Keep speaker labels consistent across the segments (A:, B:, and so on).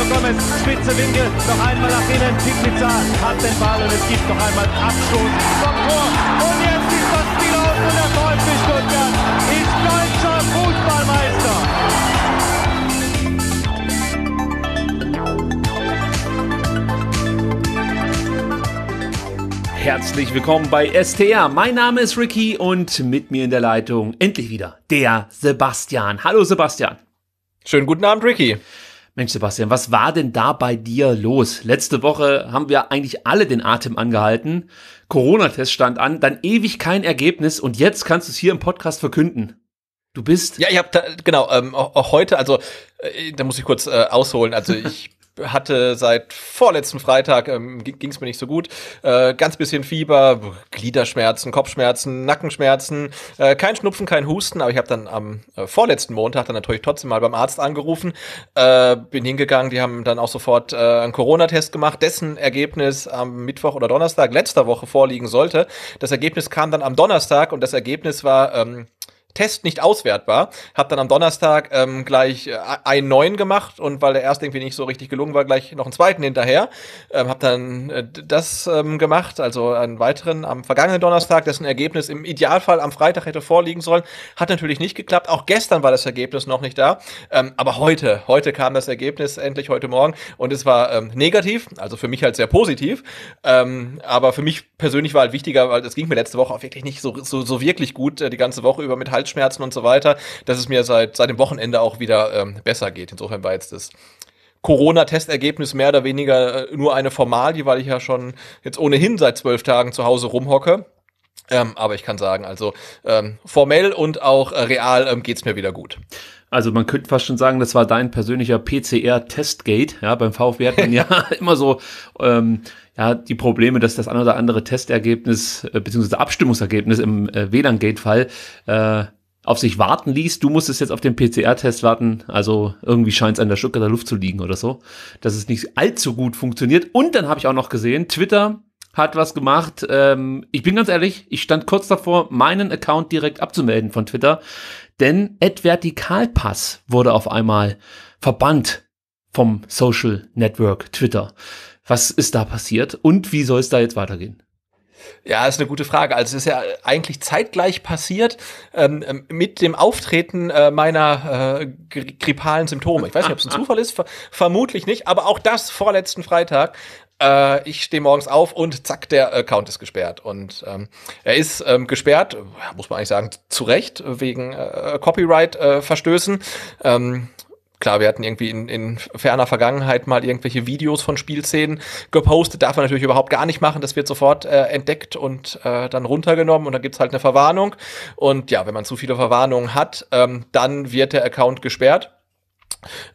A: Mario Gomez, spitze Winkel, noch einmal nach innen. Pizza hat den Ball und es gibt noch einmal Abstoß vom Tor. Und jetzt ist das Spiel aus und der VfB Stuttgart
B: ist deutscher Fußballmeister. Herzlich willkommen bei STR. Mein Name ist Ricky und mit mir in der Leitung endlich wieder der Sebastian. Hallo Sebastian. Schönen guten Abend, Ricky. Mensch, Sebastian, was war denn da bei dir los? Letzte Woche haben wir eigentlich alle den Atem angehalten. Corona-Test stand an, dann ewig kein Ergebnis und jetzt kannst du es hier im Podcast verkünden. Du
C: bist. Ja, ich habe genau ähm, auch, auch heute, also äh, da muss ich kurz äh, ausholen. Also ich hatte seit vorletzten Freitag, ähm, ging es mir nicht so gut, äh, ganz bisschen Fieber, Gliederschmerzen, Kopfschmerzen, Nackenschmerzen, äh, kein Schnupfen, kein Husten, aber ich habe dann am äh, vorletzten Montag dann natürlich trotzdem mal beim Arzt angerufen, äh, bin hingegangen, die haben dann auch sofort äh, einen Corona-Test gemacht, dessen Ergebnis am Mittwoch oder Donnerstag letzter Woche vorliegen sollte. Das Ergebnis kam dann am Donnerstag und das Ergebnis war ähm, Test nicht auswertbar. Hab dann am Donnerstag ähm, gleich äh, einen neuen gemacht und weil der erste irgendwie nicht so richtig gelungen war, gleich noch einen zweiten hinterher. Ähm, hab dann äh, das ähm, gemacht, also einen weiteren am vergangenen Donnerstag, dessen Ergebnis im Idealfall am Freitag hätte vorliegen sollen. Hat natürlich nicht geklappt. Auch gestern war das Ergebnis noch nicht da. Ähm, aber heute, heute kam das Ergebnis endlich heute Morgen und es war ähm, negativ, also für mich halt sehr positiv. Ähm, aber für mich persönlich war halt wichtiger, weil es ging mir letzte Woche auch wirklich nicht so, so, so wirklich gut äh, die ganze Woche über mit halb Halsschmerzen und so weiter, dass es mir seit, seit dem Wochenende auch wieder ähm, besser geht. Insofern war jetzt das Corona-Testergebnis mehr oder weniger äh, nur eine Formalie, weil ich ja schon jetzt ohnehin seit zwölf Tagen zu Hause rumhocke. Ähm, aber ich kann sagen, also ähm, formell und auch äh, real ähm, geht es mir wieder gut.
B: Also man könnte fast schon sagen, das war dein persönlicher PCR-Testgate. Ja, beim VfB hat man ja immer so ähm, ja, die Probleme, dass das eine oder andere Testergebnis äh, bzw. Abstimmungsergebnis im äh, WLAN-Gate-Fall äh, auf sich warten ließ. Du musstest jetzt auf den PCR-Test warten. Also irgendwie scheint es an der der Luft zu liegen oder so, dass es nicht allzu gut funktioniert. Und dann habe ich auch noch gesehen, Twitter hat was gemacht. Ähm, ich bin ganz ehrlich, ich stand kurz davor, meinen Account direkt abzumelden von Twitter, denn Advertikalpass wurde auf einmal verbannt vom Social Network Twitter. Was ist da passiert und wie soll es da jetzt weitergehen?
C: Ja, ist eine gute Frage. Also es ist ja eigentlich zeitgleich passiert ähm, ähm mit dem Auftreten äh, meiner äh, grippalen Symptome. Ich weiß nicht, ob es ein Zufall ist, ver vermutlich nicht, aber auch das vorletzten Freitag. Äh, ich stehe morgens auf und zack, der Account ist gesperrt. Und ähm, er ist ähm, gesperrt, muss man eigentlich sagen, zu Recht, wegen äh, Copyright-Verstößen. Äh, ähm, Klar, wir hatten irgendwie in, in ferner Vergangenheit mal irgendwelche Videos von Spielszenen gepostet. Darf man natürlich überhaupt gar nicht machen. Das wird sofort äh, entdeckt und äh, dann runtergenommen und dann gibt's halt eine Verwarnung. Und ja, wenn man zu viele Verwarnungen hat, ähm, dann wird der Account gesperrt.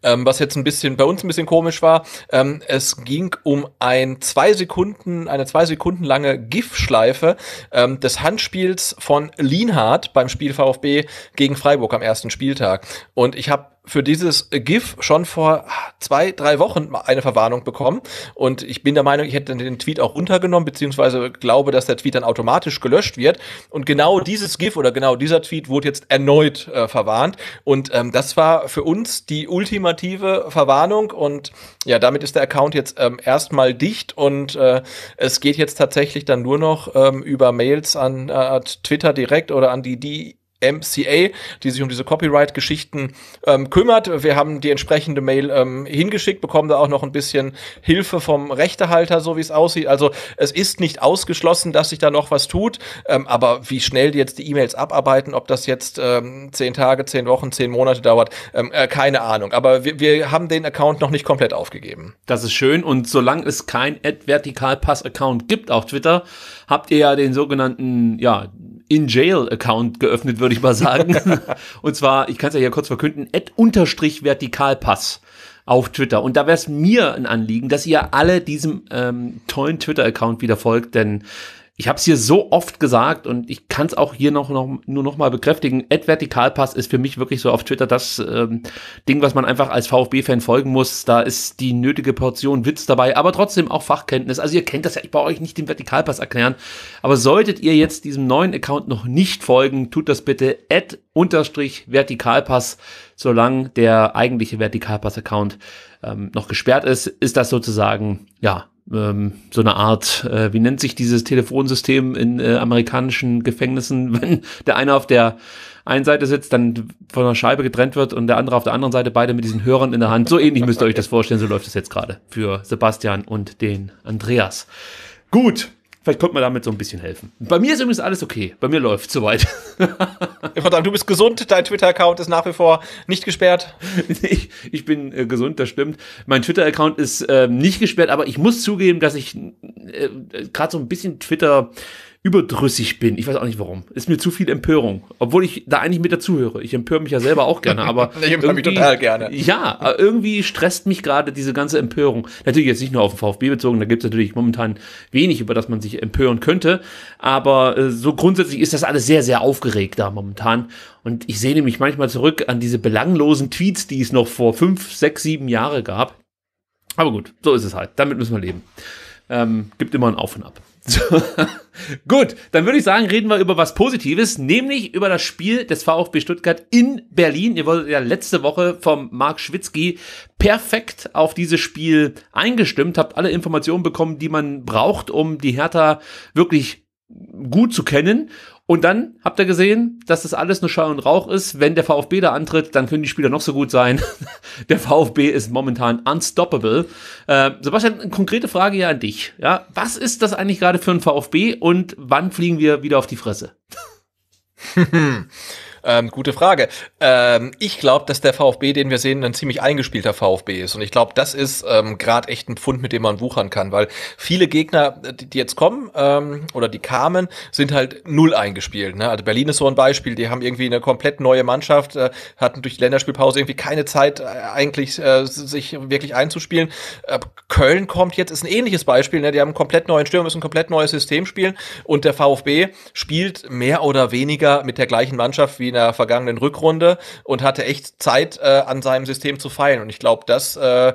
C: Ähm, was jetzt ein bisschen bei uns ein bisschen komisch war, ähm, es ging um ein zwei Sekunden, eine zwei Sekunden lange GIF-Schleife ähm, des Handspiels von Lienhardt beim Spiel VfB gegen Freiburg am ersten Spieltag. Und ich habe für dieses GIF schon vor zwei, drei Wochen eine Verwarnung bekommen. Und ich bin der Meinung, ich hätte den Tweet auch runtergenommen, beziehungsweise glaube, dass der Tweet dann automatisch gelöscht wird. Und genau dieses GIF oder genau dieser Tweet wurde jetzt erneut äh, verwarnt. Und ähm, das war für uns die ultimative Verwarnung. Und ja, damit ist der Account jetzt ähm, erstmal dicht. Und äh, es geht jetzt tatsächlich dann nur noch ähm, über Mails an äh, Twitter direkt oder an die, die MCA, die sich um diese Copyright-Geschichten ähm, kümmert. Wir haben die entsprechende Mail ähm, hingeschickt, bekommen da auch noch ein bisschen Hilfe vom Rechtehalter, so wie es aussieht. Also es ist nicht ausgeschlossen, dass sich da noch was tut, ähm, aber wie schnell die jetzt die E-Mails abarbeiten, ob das jetzt ähm, zehn Tage, zehn Wochen, zehn Monate dauert, ähm, äh, keine Ahnung. Aber wir, wir haben den Account noch nicht komplett aufgegeben. Das ist schön und solange es kein ad pass account gibt auf Twitter, habt ihr ja
B: den sogenannten, ja, in-Jail-Account geöffnet, würde ich mal sagen. und zwar, ich kann es ja hier kurz verkünden, unterstrich Vertikalpass auf Twitter. Und da wäre es mir ein Anliegen, dass ihr alle diesem ähm, tollen Twitter-Account wieder folgt, denn ich habe es hier so oft gesagt und ich kann es auch hier noch, noch nur noch mal bekräftigen. Ed Vertikalpass ist für mich wirklich so auf Twitter das ähm, Ding, was man einfach als VfB-Fan folgen muss. Da ist die nötige Portion Witz dabei, aber trotzdem auch Fachkenntnis. Also ihr kennt das ja, ich brauche euch nicht den Vertikalpass erklären. Aber solltet ihr jetzt diesem neuen Account noch nicht folgen, tut das bitte. ad unterstrich Vertikalpass, solange der eigentliche Vertikalpass-Account ähm, noch gesperrt ist, ist das sozusagen, ja, ähm, so eine Art, äh, wie nennt sich dieses Telefonsystem in äh, amerikanischen Gefängnissen, wenn der eine auf der einen Seite sitzt, dann von einer Scheibe getrennt wird und der andere auf der anderen Seite beide mit diesen Hörern in der Hand. So ähnlich müsst ihr euch das vorstellen, so läuft es jetzt gerade für Sebastian und den Andreas. Gut, Vielleicht konnte man damit so ein bisschen helfen. Bei mir ist übrigens alles okay. Bei mir läuft soweit. Verdammt, du bist gesund. Dein Twitter-Account ist nach wie vor nicht gesperrt. Ich, ich bin äh, gesund, das stimmt. Mein Twitter-Account ist äh, nicht gesperrt, aber ich muss zugeben, dass ich äh, äh gerade so ein bisschen Twitter überdrüssig bin. Ich weiß auch nicht warum. Ist mir zu viel Empörung. Obwohl ich da eigentlich mit dazuhöre. Ich empöre mich ja selber auch gerne, aber. ich empöre mich total gerne. Ja, irgendwie stresst mich gerade diese ganze Empörung. Natürlich jetzt nicht nur auf den VfB bezogen, da gibt es natürlich momentan wenig, über das man sich empören könnte. Aber äh, so grundsätzlich ist das alles sehr, sehr aufgeregt da momentan. Und ich sehne mich manchmal zurück an diese belanglosen Tweets, die es noch vor fünf, sechs, sieben Jahre gab. Aber gut, so ist es halt. Damit müssen wir leben. Ähm, gibt immer ein Auf und Ab. So. Gut, dann würde ich sagen, reden wir über was Positives, nämlich über das Spiel des VfB Stuttgart in Berlin. Ihr wurdet ja letzte Woche vom Marc Schwitzky perfekt auf dieses Spiel eingestimmt, habt alle Informationen bekommen, die man braucht, um die Hertha wirklich gut zu kennen. Und dann habt ihr gesehen, dass das alles nur Schall und Rauch ist. Wenn der VfB da antritt, dann können die Spieler noch so gut sein. der VfB ist momentan unstoppable. Äh, Sebastian, eine konkrete Frage ja an dich. Ja, was ist das eigentlich gerade für ein VfB und wann
C: fliegen wir wieder auf die Fresse? Ähm, gute Frage. Ähm, ich glaube, dass der VfB, den wir sehen, ein ziemlich eingespielter VfB ist. Und ich glaube, das ist ähm, gerade echt ein Pfund, mit dem man wuchern kann, weil viele Gegner, die, die jetzt kommen ähm, oder die kamen, sind halt null eingespielt. Ne? Also Berlin ist so ein Beispiel, die haben irgendwie eine komplett neue Mannschaft, äh, hatten durch die Länderspielpause irgendwie keine Zeit, äh, eigentlich äh, sich wirklich einzuspielen. Äh, Köln kommt jetzt, ist ein ähnliches Beispiel, ne? die haben einen komplett neuen Stürmer, müssen ein komplett neues System spielen und der VfB spielt mehr oder weniger mit der gleichen Mannschaft wie in der vergangenen Rückrunde und hatte echt Zeit, äh, an seinem System zu feilen. Und ich glaube, das äh,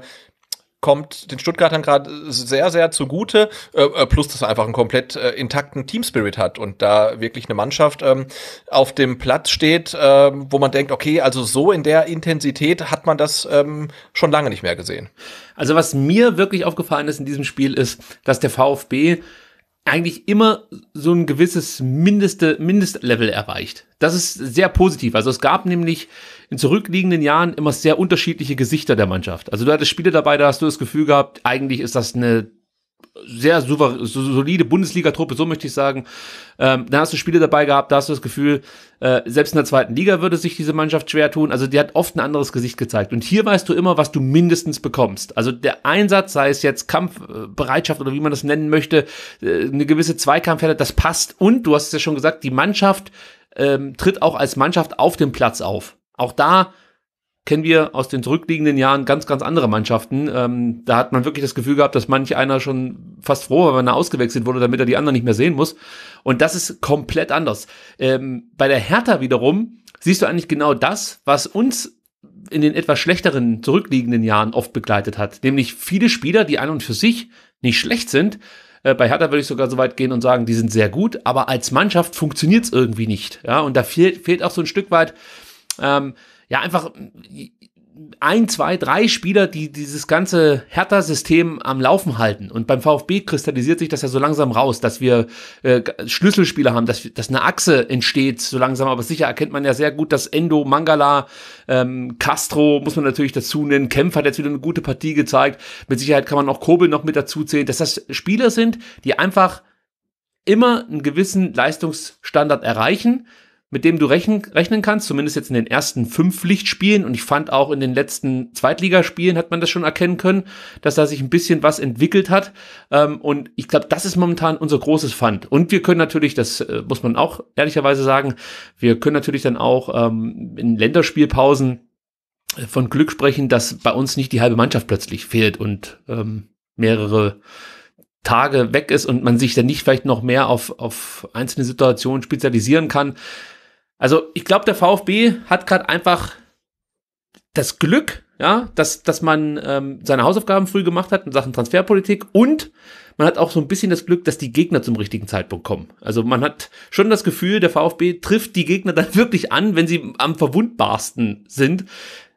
C: kommt den Stuttgartern gerade sehr, sehr zugute. Äh, äh, plus, dass er einfach einen komplett äh, intakten Teamspirit hat und da wirklich eine Mannschaft ähm, auf dem Platz steht, äh, wo man denkt, okay, also so in der Intensität hat man das ähm, schon lange nicht mehr gesehen. Also was mir
B: wirklich aufgefallen ist in diesem Spiel ist, dass der VfB eigentlich immer so ein gewisses Mindeste, Mindestlevel erreicht. Das ist sehr positiv. Also es gab nämlich in zurückliegenden Jahren immer sehr unterschiedliche Gesichter der Mannschaft. Also du hattest Spiele dabei, da hast du das Gefühl gehabt, eigentlich ist das eine sehr super, solide Bundesliga-Truppe, so möchte ich sagen. Ähm, da hast du Spiele dabei gehabt, da hast du das Gefühl, äh, selbst in der zweiten Liga würde sich diese Mannschaft schwer tun. Also die hat oft ein anderes Gesicht gezeigt. Und hier weißt du immer, was du mindestens bekommst. Also der Einsatz, sei es jetzt Kampfbereitschaft oder wie man das nennen möchte, äh, eine gewisse Zweikampfherde, das passt. Und du hast es ja schon gesagt, die Mannschaft ähm, tritt auch als Mannschaft auf dem Platz auf. Auch da kennen wir aus den zurückliegenden Jahren ganz, ganz andere Mannschaften. Ähm, da hat man wirklich das Gefühl gehabt, dass manch einer schon fast froh war, wenn er ausgewechselt wurde, damit er die anderen nicht mehr sehen muss. Und das ist komplett anders. Ähm, bei der Hertha wiederum siehst du eigentlich genau das, was uns in den etwas schlechteren zurückliegenden Jahren oft begleitet hat. Nämlich viele Spieler, die an und für sich nicht schlecht sind. Äh, bei Hertha würde ich sogar so weit gehen und sagen, die sind sehr gut, aber als Mannschaft funktioniert es irgendwie nicht. Ja, und da fehlt, fehlt auch so ein Stück weit ähm, ja, einfach äh, ein, zwei, drei Spieler, die dieses ganze Hertha-System am Laufen halten. Und beim VfB kristallisiert sich das ja so langsam raus, dass wir äh, Schlüsselspieler haben, dass, dass eine Achse entsteht, so langsam, aber sicher erkennt man ja sehr gut, dass Endo, Mangala, ähm, Castro, muss man natürlich dazu nennen, Kämpfer hat jetzt wieder eine gute Partie gezeigt. Mit Sicherheit kann man auch Kobel noch mit dazu zählen, dass das Spieler sind, die einfach immer einen gewissen Leistungsstandard erreichen mit dem du rechnen, rechnen kannst, zumindest jetzt in den ersten fünf Lichtspielen. Und ich fand auch in den letzten Zweitligaspielen hat man das schon erkennen können, dass da sich ein bisschen was entwickelt hat. Ähm, und ich glaube, das ist momentan unser großes Fund. Und wir können natürlich, das äh, muss man auch ehrlicherweise sagen, wir können natürlich dann auch ähm, in Länderspielpausen äh, von Glück sprechen, dass bei uns nicht die halbe Mannschaft plötzlich fehlt und ähm, mehrere Tage weg ist und man sich dann nicht vielleicht noch mehr auf, auf einzelne Situationen spezialisieren kann. Also ich glaube, der VfB hat gerade einfach das Glück, ja, dass, dass man ähm, seine Hausaufgaben früh gemacht hat in Sachen Transferpolitik und man hat auch so ein bisschen das Glück, dass die Gegner zum richtigen Zeitpunkt kommen. Also man hat schon das Gefühl, der VfB trifft die Gegner dann wirklich an, wenn sie am verwundbarsten sind.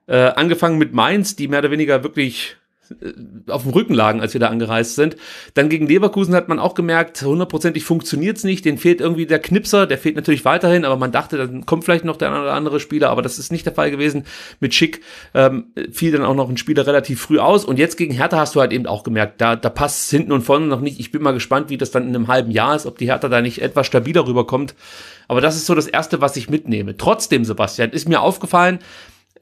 B: Äh, angefangen mit Mainz, die mehr oder weniger wirklich äh, auf dem Rücken lagen, als wir da angereist sind. Dann gegen Leverkusen hat man auch gemerkt, hundertprozentig funktioniert es nicht, den fehlt irgendwie der Knipser, der fehlt natürlich weiterhin, aber man dachte, dann kommt vielleicht noch der eine oder andere Spieler, aber das ist nicht der Fall gewesen. Mit Schick ähm, fiel dann auch noch ein Spieler relativ früh aus und jetzt gegen Hertha hast du halt eben auch gemerkt, da, da passt hinten und vorne noch nicht. Ich bin mal gespannt, wie das dann in einem halben Jahr ist, ob die Hertha da nicht etwas stabiler rüberkommt. Aber das ist so das Erste, was ich mitnehme. Trotzdem, Sebastian, ist mir aufgefallen,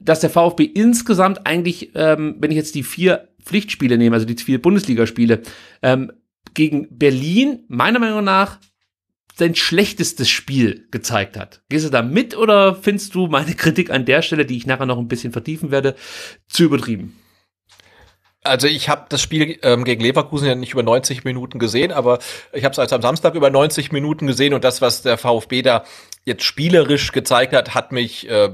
B: dass der VfB insgesamt eigentlich, ähm, wenn ich jetzt die vier Pflichtspiele nehmen, also die vier Bundesligaspiele, ähm, gegen Berlin meiner Meinung nach sein schlechtestes Spiel gezeigt hat. Gehst du da mit oder findest du meine Kritik an der Stelle,
C: die ich nachher noch ein bisschen vertiefen werde, zu übertrieben? Also ich habe das Spiel ähm, gegen Leverkusen ja nicht über 90 Minuten gesehen, aber ich habe es also am Samstag über 90 Minuten gesehen und das, was der VfB da jetzt spielerisch gezeigt hat, hat mich äh,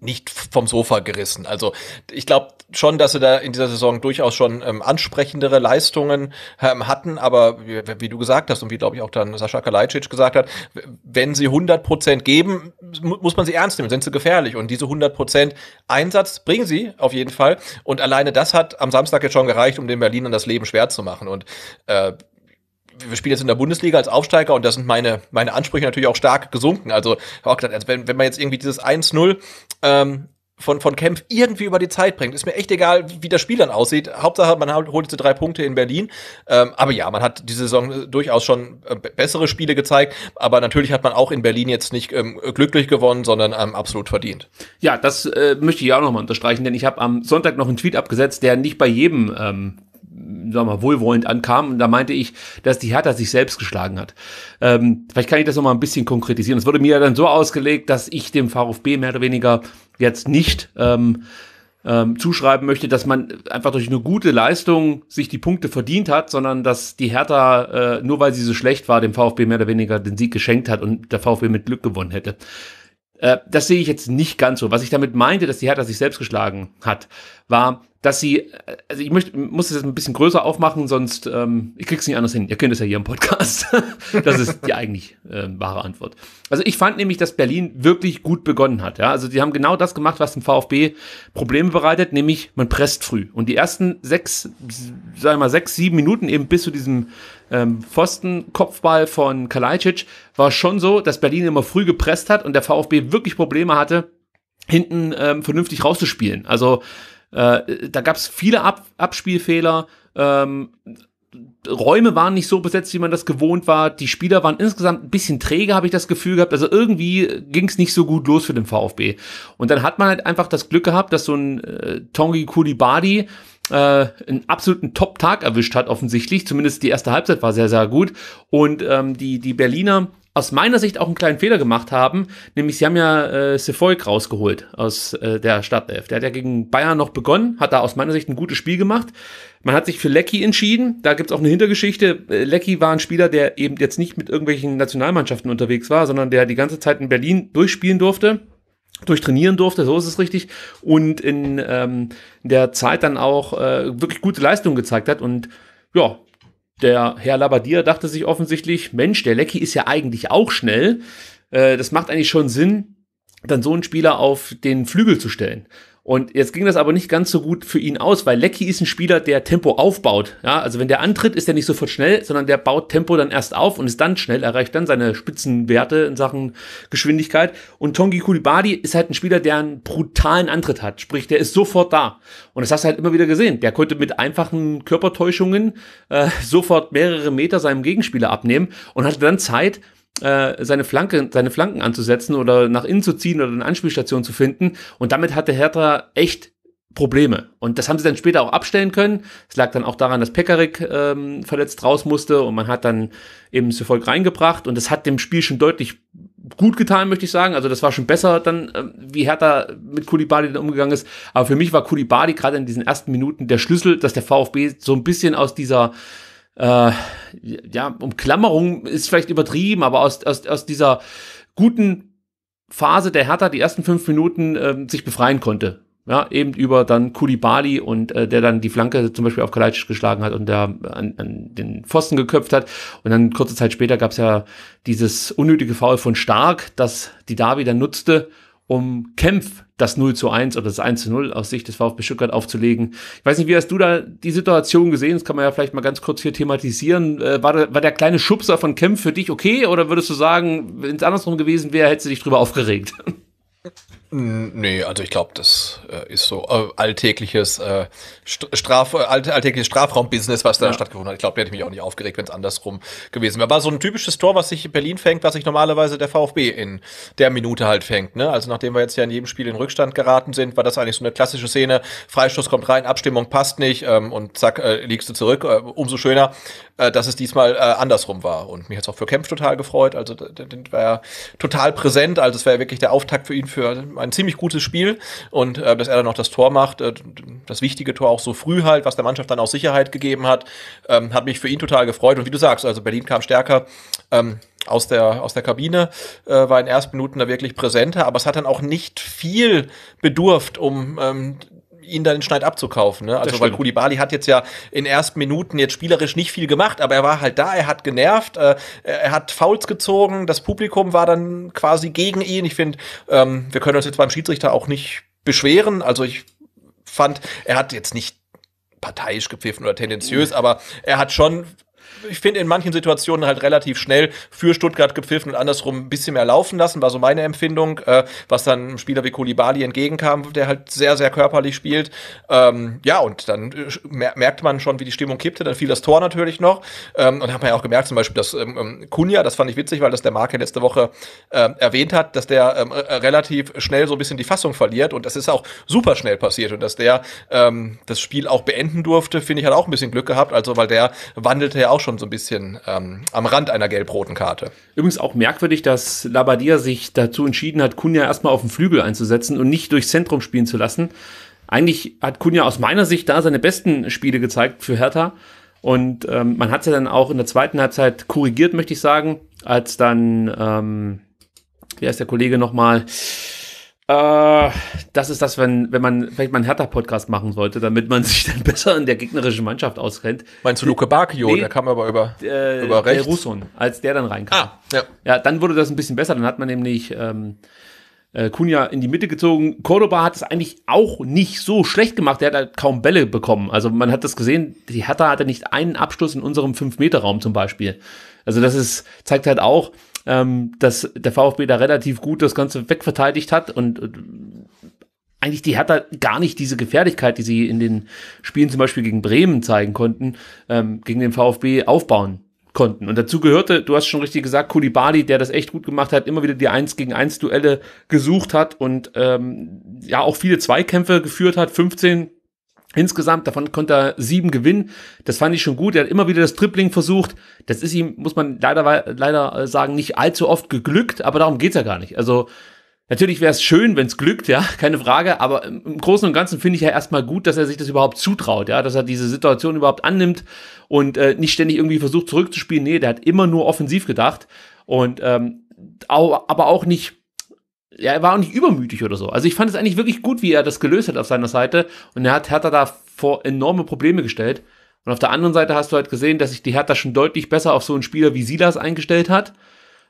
C: nicht vom Sofa gerissen. Also ich glaube schon, dass sie da in dieser Saison durchaus schon ähm, ansprechendere Leistungen ähm, hatten, aber wie, wie, du gesagt hast und wie, glaube ich, auch dann Sascha Kalajdzic gesagt hat, wenn sie 100 Prozent geben, muss man sie ernst nehmen, sind sie gefährlich. Und diese 100 Prozent Einsatz bringen sie auf jeden Fall. Und alleine das hat am Samstag jetzt schon gereicht, um den Berlinern das Leben schwer zu machen. Und äh, wir spielen jetzt in der Bundesliga als Aufsteiger und da sind meine, meine Ansprüche natürlich auch stark gesunken. Also, auch gedacht, also wenn, wenn man jetzt irgendwie dieses 1-0 ähm, von, von Kempf irgendwie über die Zeit bringt, ist mir echt egal, wie das Spiel dann aussieht. Hauptsache, man holt diese drei Punkte in Berlin. Ähm, aber ja, man hat diese Saison äh, durchaus schon äh, bessere Spiele gezeigt. Aber natürlich hat man auch in Berlin jetzt nicht ähm, glücklich gewonnen, sondern ähm, absolut verdient. Ja, das äh, möchte ich auch nochmal unterstreichen, denn ich habe am Sonntag noch einen Tweet abgesetzt, der nicht bei jedem Ähm
B: sag mal, wohlwollend ankamen. Und da meinte ich, dass die Hertha sich selbst geschlagen hat. Ähm, vielleicht kann ich das nochmal ein bisschen konkretisieren. Es wurde mir dann so ausgelegt, dass ich dem VfB mehr oder weniger jetzt nicht ähm, ähm, zuschreiben möchte, dass man einfach durch eine gute Leistung sich die Punkte verdient hat, sondern dass die Hertha, äh, nur weil sie so schlecht war, dem VfB mehr oder weniger den Sieg geschenkt hat und der VfB mit Glück gewonnen hätte äh, das sehe ich jetzt nicht ganz so. Was ich damit meinte, dass die Hertha sich selbst geschlagen hat, war, dass sie, also ich möchte, muss es jetzt ein bisschen größer aufmachen, sonst, ähm, ich krieg's nicht anders hin. Ihr kennt es ja hier im Podcast. das ist die eigentlich äh, wahre Antwort. Also ich fand nämlich, dass Berlin wirklich gut begonnen hat. Ja? Also die haben genau das gemacht, was dem VfB Probleme bereitet, nämlich man presst früh. Und die ersten sechs, sagen wir mal sechs, sieben Minuten eben bis zu diesem ähm, Pfostenkopfball von Kalajdzic war schon so, dass Berlin immer früh gepresst hat und der VfB wirklich Probleme hatte, hinten ähm, vernünftig rauszuspielen. Also äh, da gab es viele Ab Abspielfehler. Ähm, Räume waren nicht so besetzt, wie man das gewohnt war. Die Spieler waren insgesamt ein bisschen träge, habe ich das Gefühl gehabt. Also irgendwie ging es nicht so gut los für den VfB. Und dann hat man halt einfach das Glück gehabt, dass so ein äh, Tongi Kulibadi äh, einen absoluten Top-Tag erwischt hat, offensichtlich. Zumindest die erste Halbzeit war sehr, sehr gut. Und ähm, die, die Berliner aus meiner Sicht auch einen kleinen Fehler gemacht haben, nämlich sie haben ja äh, Sefolk rausgeholt aus äh, der Startelf. Der hat ja gegen Bayern noch begonnen, hat da aus meiner Sicht ein gutes Spiel gemacht. Man hat sich für Lecky entschieden, da gibt's auch eine Hintergeschichte. Äh, Lecky war ein Spieler, der eben jetzt nicht mit irgendwelchen Nationalmannschaften unterwegs war, sondern der die ganze Zeit in Berlin durchspielen durfte durchtrainieren durfte, so ist es richtig, und in ähm, der Zeit dann auch äh, wirklich gute Leistungen gezeigt hat. Und ja, der Herr Labadier dachte sich offensichtlich, Mensch, der Lecky ist ja eigentlich auch schnell. Äh, das macht eigentlich schon Sinn, dann so einen Spieler auf den Flügel zu stellen. Und jetzt ging das aber nicht ganz so gut für ihn aus, weil Lecky ist ein Spieler, der Tempo aufbaut. Ja, also wenn der antritt, ist er nicht sofort schnell, sondern der baut Tempo dann erst auf und ist dann schnell, erreicht dann seine Spitzenwerte in Sachen Geschwindigkeit. Und Tongi Kulibadi ist halt ein Spieler, der einen brutalen Antritt hat. Sprich, der ist sofort da. Und das hast du halt immer wieder gesehen. Der konnte mit einfachen Körpertäuschungen äh, sofort mehrere Meter seinem Gegenspieler abnehmen und hatte dann Zeit, äh, seine, Flanke, seine Flanken anzusetzen oder nach innen zu ziehen oder eine Anspielstation zu finden. Und damit hatte Hertha echt Probleme. Und das haben sie dann später auch abstellen können. Es lag dann auch daran, dass Pekarik ähm, verletzt raus musste und man hat dann eben Suffolk reingebracht und das hat dem Spiel schon deutlich gut getan, möchte ich sagen. Also das war schon besser dann, äh, wie Hertha mit Kulibadi dann umgegangen ist. Aber für mich war Kulibadi gerade in diesen ersten Minuten der Schlüssel, dass der VfB so ein bisschen aus dieser äh, ja, Umklammerung ist vielleicht übertrieben, aber aus, aus, aus dieser guten Phase der Hertha die ersten fünf Minuten äh, sich befreien konnte. Ja, eben über dann Kulibali und äh, der dann die Flanke zum Beispiel auf Kalajdzic geschlagen hat und der an, an den Pfosten geköpft hat. Und dann kurze Zeit später gab es ja dieses unnötige Foul von Stark, das die Davi dann nutzte, um Kämpf das 0 zu 1 oder das 1 zu 0 aus Sicht des VfB Stuttgart aufzulegen. Ich weiß nicht, wie hast du da die Situation gesehen? Das kann man ja vielleicht mal ganz kurz hier thematisieren. Äh, war, der, war der kleine Schubser von Kämpf für dich okay oder würdest du sagen,
C: wenn es andersrum gewesen wäre, hättest du dich drüber aufgeregt? Nee, also ich glaube, das äh, ist so äh, alltägliches äh, Straf, äh, alt, alltägliches Strafraumbusiness, was da ja. stattgefunden hat. Ich glaube, der hätte mich auch nicht aufgeregt, wenn es andersrum gewesen wäre. War so ein typisches Tor, was sich Berlin fängt, was sich normalerweise der VfB in der Minute halt fängt. Ne? Also nachdem wir jetzt ja in jedem Spiel in Rückstand geraten sind, war das eigentlich so eine klassische Szene. Freistoß kommt rein, Abstimmung passt nicht ähm, und zack, äh, liegst du zurück. Äh, umso schöner, äh, dass es diesmal äh, andersrum war. Und mich hat es auch für Kempf total gefreut. Also der, der war ja total präsent. Also es war ja wirklich der Auftakt für ihn für ein ziemlich gutes Spiel und äh, dass er dann noch das Tor macht, äh, das wichtige Tor auch so früh halt, was der Mannschaft dann auch Sicherheit gegeben hat, ähm, hat mich für ihn total gefreut. Und wie du sagst, also Berlin kam stärker. Ähm, aus der, aus der Kabine, äh, war in den ersten Minuten da wirklich präsenter, aber es hat dann auch nicht viel bedurft, um ähm, ihn dann in Schneid abzukaufen. Ne? Also, weil Koulibaly hat jetzt ja in ersten Minuten jetzt spielerisch nicht viel gemacht, aber er war halt da, er hat genervt, äh, er hat Fouls gezogen, das Publikum war dann quasi gegen ihn. Ich finde, ähm, wir können uns jetzt beim Schiedsrichter auch nicht beschweren. Also, ich fand, er hat jetzt nicht parteiisch gepfiffen oder tendenziös, aber er hat schon ich finde in manchen Situationen halt relativ schnell für Stuttgart gepfiffen und andersrum ein bisschen mehr laufen lassen, war so meine Empfindung, äh, was dann einem Spieler wie Kulibali entgegenkam, der halt sehr, sehr körperlich spielt. Ähm, ja, und dann äh, merkt man schon, wie die Stimmung kippte, dann fiel das Tor natürlich noch ähm, und hat man ja auch gemerkt, zum Beispiel, dass ähm, ähm Kunja, das fand ich witzig, weil das der Marke letzte Woche äh, erwähnt hat, dass der ähm, äh, relativ schnell so ein bisschen die Fassung verliert und das ist auch super schnell passiert und dass der ähm, das Spiel auch beenden durfte, finde ich, hat auch ein bisschen Glück gehabt, also weil der wandelte ja auch schon so ein bisschen ähm, am Rand einer gelb-roten Karte. Übrigens auch merkwürdig,
B: dass Labadia sich dazu entschieden hat, Kunja erstmal auf den Flügel einzusetzen und nicht durchs Zentrum spielen zu lassen. Eigentlich hat Kunja aus meiner Sicht da seine besten Spiele gezeigt für Hertha. Und ähm, man hat ja dann auch in der zweiten Halbzeit korrigiert, möchte ich sagen, als dann, ähm, wer ist der Kollege nochmal? Äh, das ist das, wenn, wenn man vielleicht mal einen Hertha-Podcast machen sollte, damit man sich dann besser in der gegnerischen Mannschaft auskennt. Meinst du Luke Bakio? Nee, der kam aber über, äh, über rechts. Der Russon, als der dann reinkam. Ah, ja. ja, dann wurde das ein bisschen besser. Dann hat man nämlich ähm, äh, Kunja in die Mitte gezogen. Cordoba hat es eigentlich auch nicht so schlecht gemacht. Der hat halt kaum Bälle bekommen. Also man hat das gesehen, die Hertha hatte nicht einen Abschluss in unserem 5-Meter-Raum zum Beispiel. Also das ist, zeigt halt auch, ähm, dass der VfB da relativ gut das Ganze wegverteidigt hat und, und eigentlich die Hertha gar nicht diese Gefährlichkeit, die sie in den Spielen zum Beispiel gegen Bremen zeigen konnten, ähm, gegen den VfB aufbauen konnten. Und dazu gehörte, du hast schon richtig gesagt, Kulibali, der das echt gut gemacht hat, immer wieder die 1 gegen 1 Duelle gesucht hat und ähm, ja auch viele Zweikämpfe geführt hat, 15 Insgesamt, davon konnte er sieben gewinnen. Das fand ich schon gut. Er hat immer wieder das Tripling versucht. Das ist ihm, muss man leider, leider sagen, nicht allzu oft geglückt, aber darum geht's ja gar nicht. Also, natürlich wäre es schön, wenn's glückt, ja, keine Frage, aber im Großen und Ganzen finde ich ja erstmal gut, dass er sich das überhaupt zutraut, ja, dass er diese Situation überhaupt annimmt und äh, nicht ständig irgendwie versucht zurückzuspielen. Nee, der hat immer nur offensiv gedacht und ähm, aber auch nicht ja, er war auch nicht übermütig oder so. Also ich fand es eigentlich wirklich gut, wie er das gelöst hat auf seiner Seite. Und er hat Hertha da vor enorme Probleme gestellt. Und auf der anderen Seite hast du halt gesehen, dass sich die Hertha schon deutlich besser auf so einen Spieler wie Silas eingestellt hat.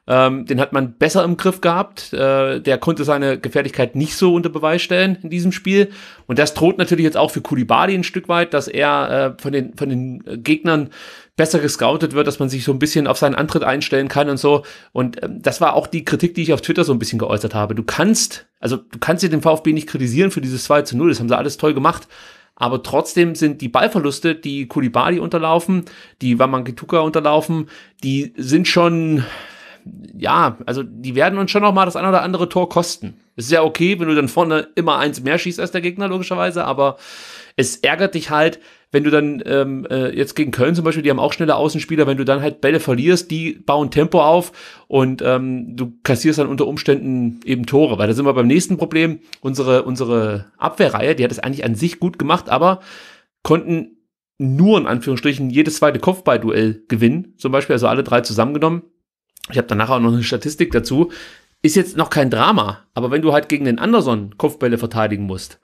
B: Ähm, den hat man besser im Griff gehabt. Äh, der konnte seine Gefährlichkeit nicht so unter Beweis stellen in diesem Spiel. Und das droht natürlich jetzt auch für Kulibadi ein Stück weit, dass er äh, von, den, von den Gegnern besser gescoutet wird, dass man sich so ein bisschen auf seinen Antritt einstellen kann und so. Und ähm, das war auch die Kritik, die ich auf Twitter so ein bisschen geäußert habe. Du kannst, also du kannst dir den VfB nicht kritisieren für dieses 2 zu 0, das haben sie alles toll gemacht. Aber trotzdem sind die Ballverluste, die Kulibali unterlaufen, die Wamangituka unterlaufen, die sind schon, ja, also die werden uns schon noch mal das ein oder andere Tor kosten. Es ist ja okay, wenn du dann vorne immer eins mehr schießt als der Gegner, logischerweise, aber es ärgert dich halt, wenn du dann ähm, äh, jetzt gegen Köln zum Beispiel, die haben auch schnelle Außenspieler, wenn du dann halt Bälle verlierst, die bauen Tempo auf und ähm, du kassierst dann unter Umständen eben Tore. Weil da sind wir beim nächsten Problem. Unsere, unsere Abwehrreihe, die hat es eigentlich an sich gut gemacht, aber konnten nur in Anführungsstrichen jedes zweite Kopfballduell gewinnen, zum Beispiel, also alle drei zusammengenommen. Ich habe danach auch noch eine Statistik dazu. Ist jetzt noch kein Drama, aber wenn du halt gegen den Anderson Kopfbälle verteidigen musst,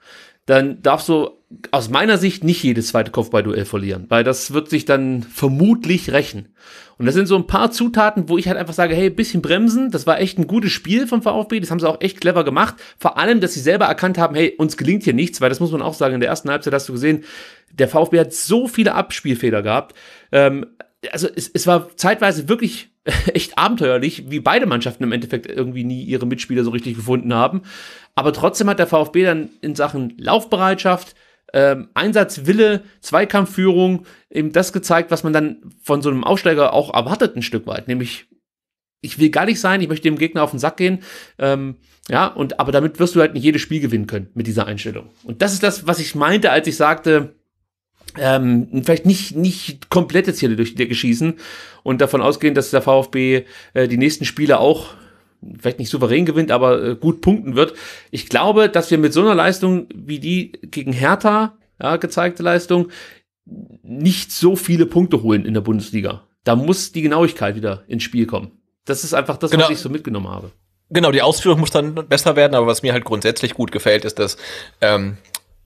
B: dann darfst du aus meiner Sicht nicht jedes zweite Kopfballduell verlieren, weil das wird sich dann vermutlich rächen. Und das sind so ein paar Zutaten, wo ich halt einfach sage, hey, bisschen bremsen, das war echt ein gutes Spiel vom VfB, das haben sie auch echt clever gemacht. Vor allem, dass sie selber erkannt haben, hey, uns gelingt hier nichts, weil das muss man auch sagen, in der ersten Halbzeit hast du gesehen, der VfB hat so viele Abspielfehler gehabt. Ähm, also es, es war zeitweise wirklich echt abenteuerlich, wie beide Mannschaften im Endeffekt irgendwie nie ihre Mitspieler so richtig gefunden haben. Aber trotzdem hat der VfB dann in Sachen Laufbereitschaft, ähm, Einsatzwille, Zweikampfführung eben das gezeigt, was man dann von so einem Aufsteiger auch erwartet ein Stück weit, nämlich ich will gar nicht sein, ich möchte dem Gegner auf den Sack gehen. Ähm, ja, und aber damit wirst du halt nicht jedes Spiel gewinnen können mit dieser Einstellung. Und das ist das, was ich meinte, als ich sagte, ähm, vielleicht nicht, nicht komplett jetzt hier durch die Decke schießen und davon ausgehen, dass der VfB äh, die nächsten Spiele auch vielleicht nicht souverän gewinnt, aber äh, gut punkten wird. Ich glaube, dass wir mit so einer Leistung wie die gegen Hertha, ja, gezeigte Leistung, nicht so viele Punkte holen in der Bundesliga. Da muss die Genauigkeit wieder ins Spiel kommen. Das ist einfach das, genau. was ich so
C: mitgenommen habe. Genau, die Ausführung muss dann besser werden, aber was mir halt grundsätzlich gut gefällt, ist, dass ähm,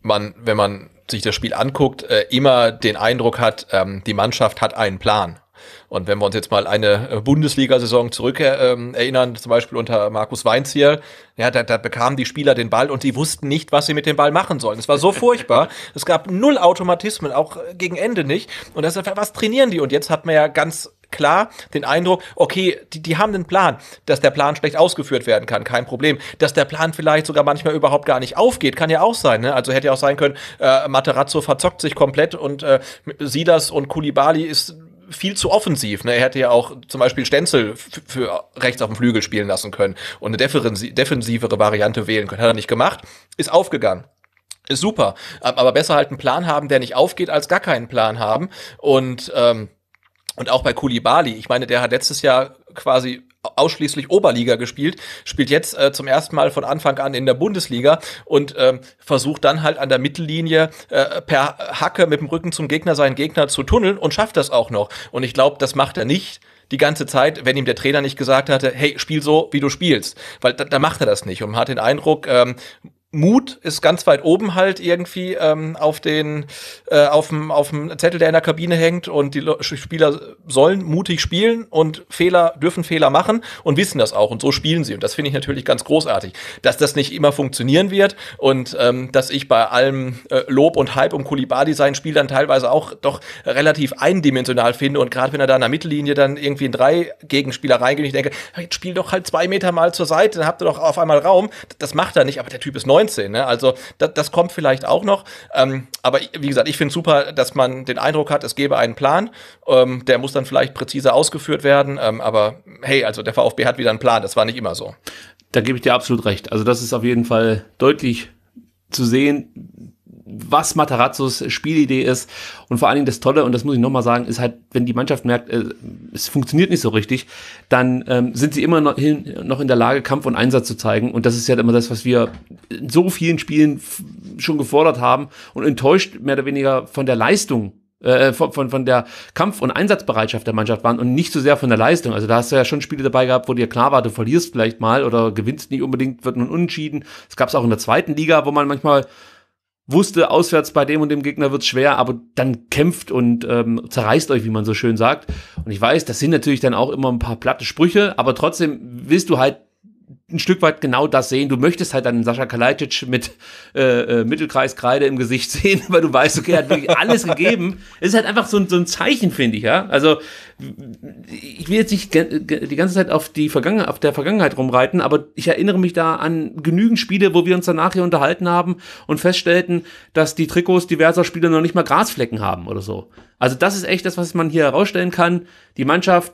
C: man, wenn man sich das Spiel anguckt, äh, immer den Eindruck hat, ähm, die Mannschaft hat einen Plan. Und wenn wir uns jetzt mal eine äh, Bundesliga-Saison zurück äh, ähm, erinnern, zum Beispiel unter Markus Weinzier, ja, da, da bekamen die Spieler den Ball und die wussten nicht, was sie mit dem Ball machen sollen. Es war so furchtbar. es gab null Automatismen, auch äh, gegen Ende nicht. Und das ist was trainieren die? Und jetzt hat man ja ganz klar den Eindruck, okay, die, die haben den Plan, dass der Plan schlecht ausgeführt werden kann, kein Problem. Dass der Plan vielleicht sogar manchmal überhaupt gar nicht aufgeht, kann ja auch sein. Ne? Also hätte ja auch sein können, äh, Materazzo verzockt sich komplett und äh, Silas und Kulibali ist viel zu offensiv. Ne? Er hätte ja auch zum Beispiel Stenzel für rechts auf dem Flügel spielen lassen können und eine defensivere Variante wählen können. Hat er nicht gemacht, ist aufgegangen. Ist super. Aber besser halt einen Plan haben, der nicht aufgeht, als gar keinen Plan haben. Und ähm, und auch bei Kulibali, ich meine, der hat letztes Jahr quasi ausschließlich Oberliga gespielt, spielt jetzt äh, zum ersten Mal von Anfang an in der Bundesliga und ähm, versucht dann halt an der Mittellinie äh, per Hacke mit dem Rücken zum Gegner seinen Gegner zu tunneln und schafft das auch noch. Und ich glaube, das macht er nicht die ganze Zeit, wenn ihm der Trainer nicht gesagt hatte, hey, spiel so, wie du spielst, weil da, da macht er das nicht und man hat den Eindruck, ähm, Mut ist ganz weit oben halt irgendwie ähm, auf den äh, auf dem auf dem Zettel, der in der Kabine hängt und die Spieler sollen mutig spielen und Fehler dürfen Fehler machen und wissen das auch und so spielen sie und das finde ich natürlich ganz großartig, dass das nicht immer funktionieren wird und ähm, dass ich bei allem äh, Lob und Hype um Kulibadi sein Spiel dann teilweise auch doch relativ eindimensional finde und gerade wenn er da in der Mittellinie dann irgendwie in drei Gegenspieler reingeht, ich denke, jetzt spiel doch halt zwei Meter mal zur Seite, dann habt ihr doch auf einmal Raum. Das macht er nicht, aber der Typ ist neu 19. Ne? Also das, das kommt vielleicht auch noch. Ähm, aber wie gesagt, ich finde super, dass man den Eindruck hat, es gäbe einen Plan. Ähm, der muss dann vielleicht präziser ausgeführt werden. Ähm, aber hey, also der VfB hat wieder einen Plan. Das war nicht immer so. Da gebe ich dir
B: absolut recht. Also das ist auf jeden Fall deutlich zu sehen, was Matarazzos Spielidee ist. Und vor allen Dingen das Tolle, und das muss ich nochmal sagen, ist halt, wenn die Mannschaft merkt, äh, es funktioniert nicht so richtig, dann ähm, sind sie immer noch, hin, noch in der Lage, Kampf und Einsatz zu zeigen. Und das ist ja halt immer das, was wir in so vielen Spielen schon gefordert haben und enttäuscht mehr oder weniger von der Leistung äh, von, von, von der Kampf- und Einsatzbereitschaft der Mannschaft waren und nicht so sehr von der Leistung. Also da hast du ja schon Spiele dabei gehabt, wo dir klar war, du verlierst vielleicht mal oder gewinnst nicht unbedingt, wird nun unentschieden. Es gab es auch in der zweiten Liga, wo man manchmal wusste, auswärts bei dem und dem Gegner wird schwer, aber dann kämpft und ähm, zerreißt euch, wie man so schön sagt. Und ich weiß, das sind natürlich dann auch immer ein paar platte Sprüche, aber trotzdem willst du halt ein Stück weit genau das sehen. Du möchtest halt dann Sascha Kalajdzic mit äh, äh Mittelkreiskreide im Gesicht sehen, weil du weißt, okay, er hat wirklich alles gegeben. Es ist halt einfach so, ein, so ein Zeichen, finde ich, ja. Also ich will jetzt nicht die ganze Zeit auf die Vergangenheit, auf der Vergangenheit rumreiten, aber ich erinnere mich da an genügend Spiele, wo wir uns danach hier unterhalten haben und feststellten, dass die Trikots diverser Spieler noch nicht mal Grasflecken haben oder so. Also das ist echt das, was man hier herausstellen kann. Die Mannschaft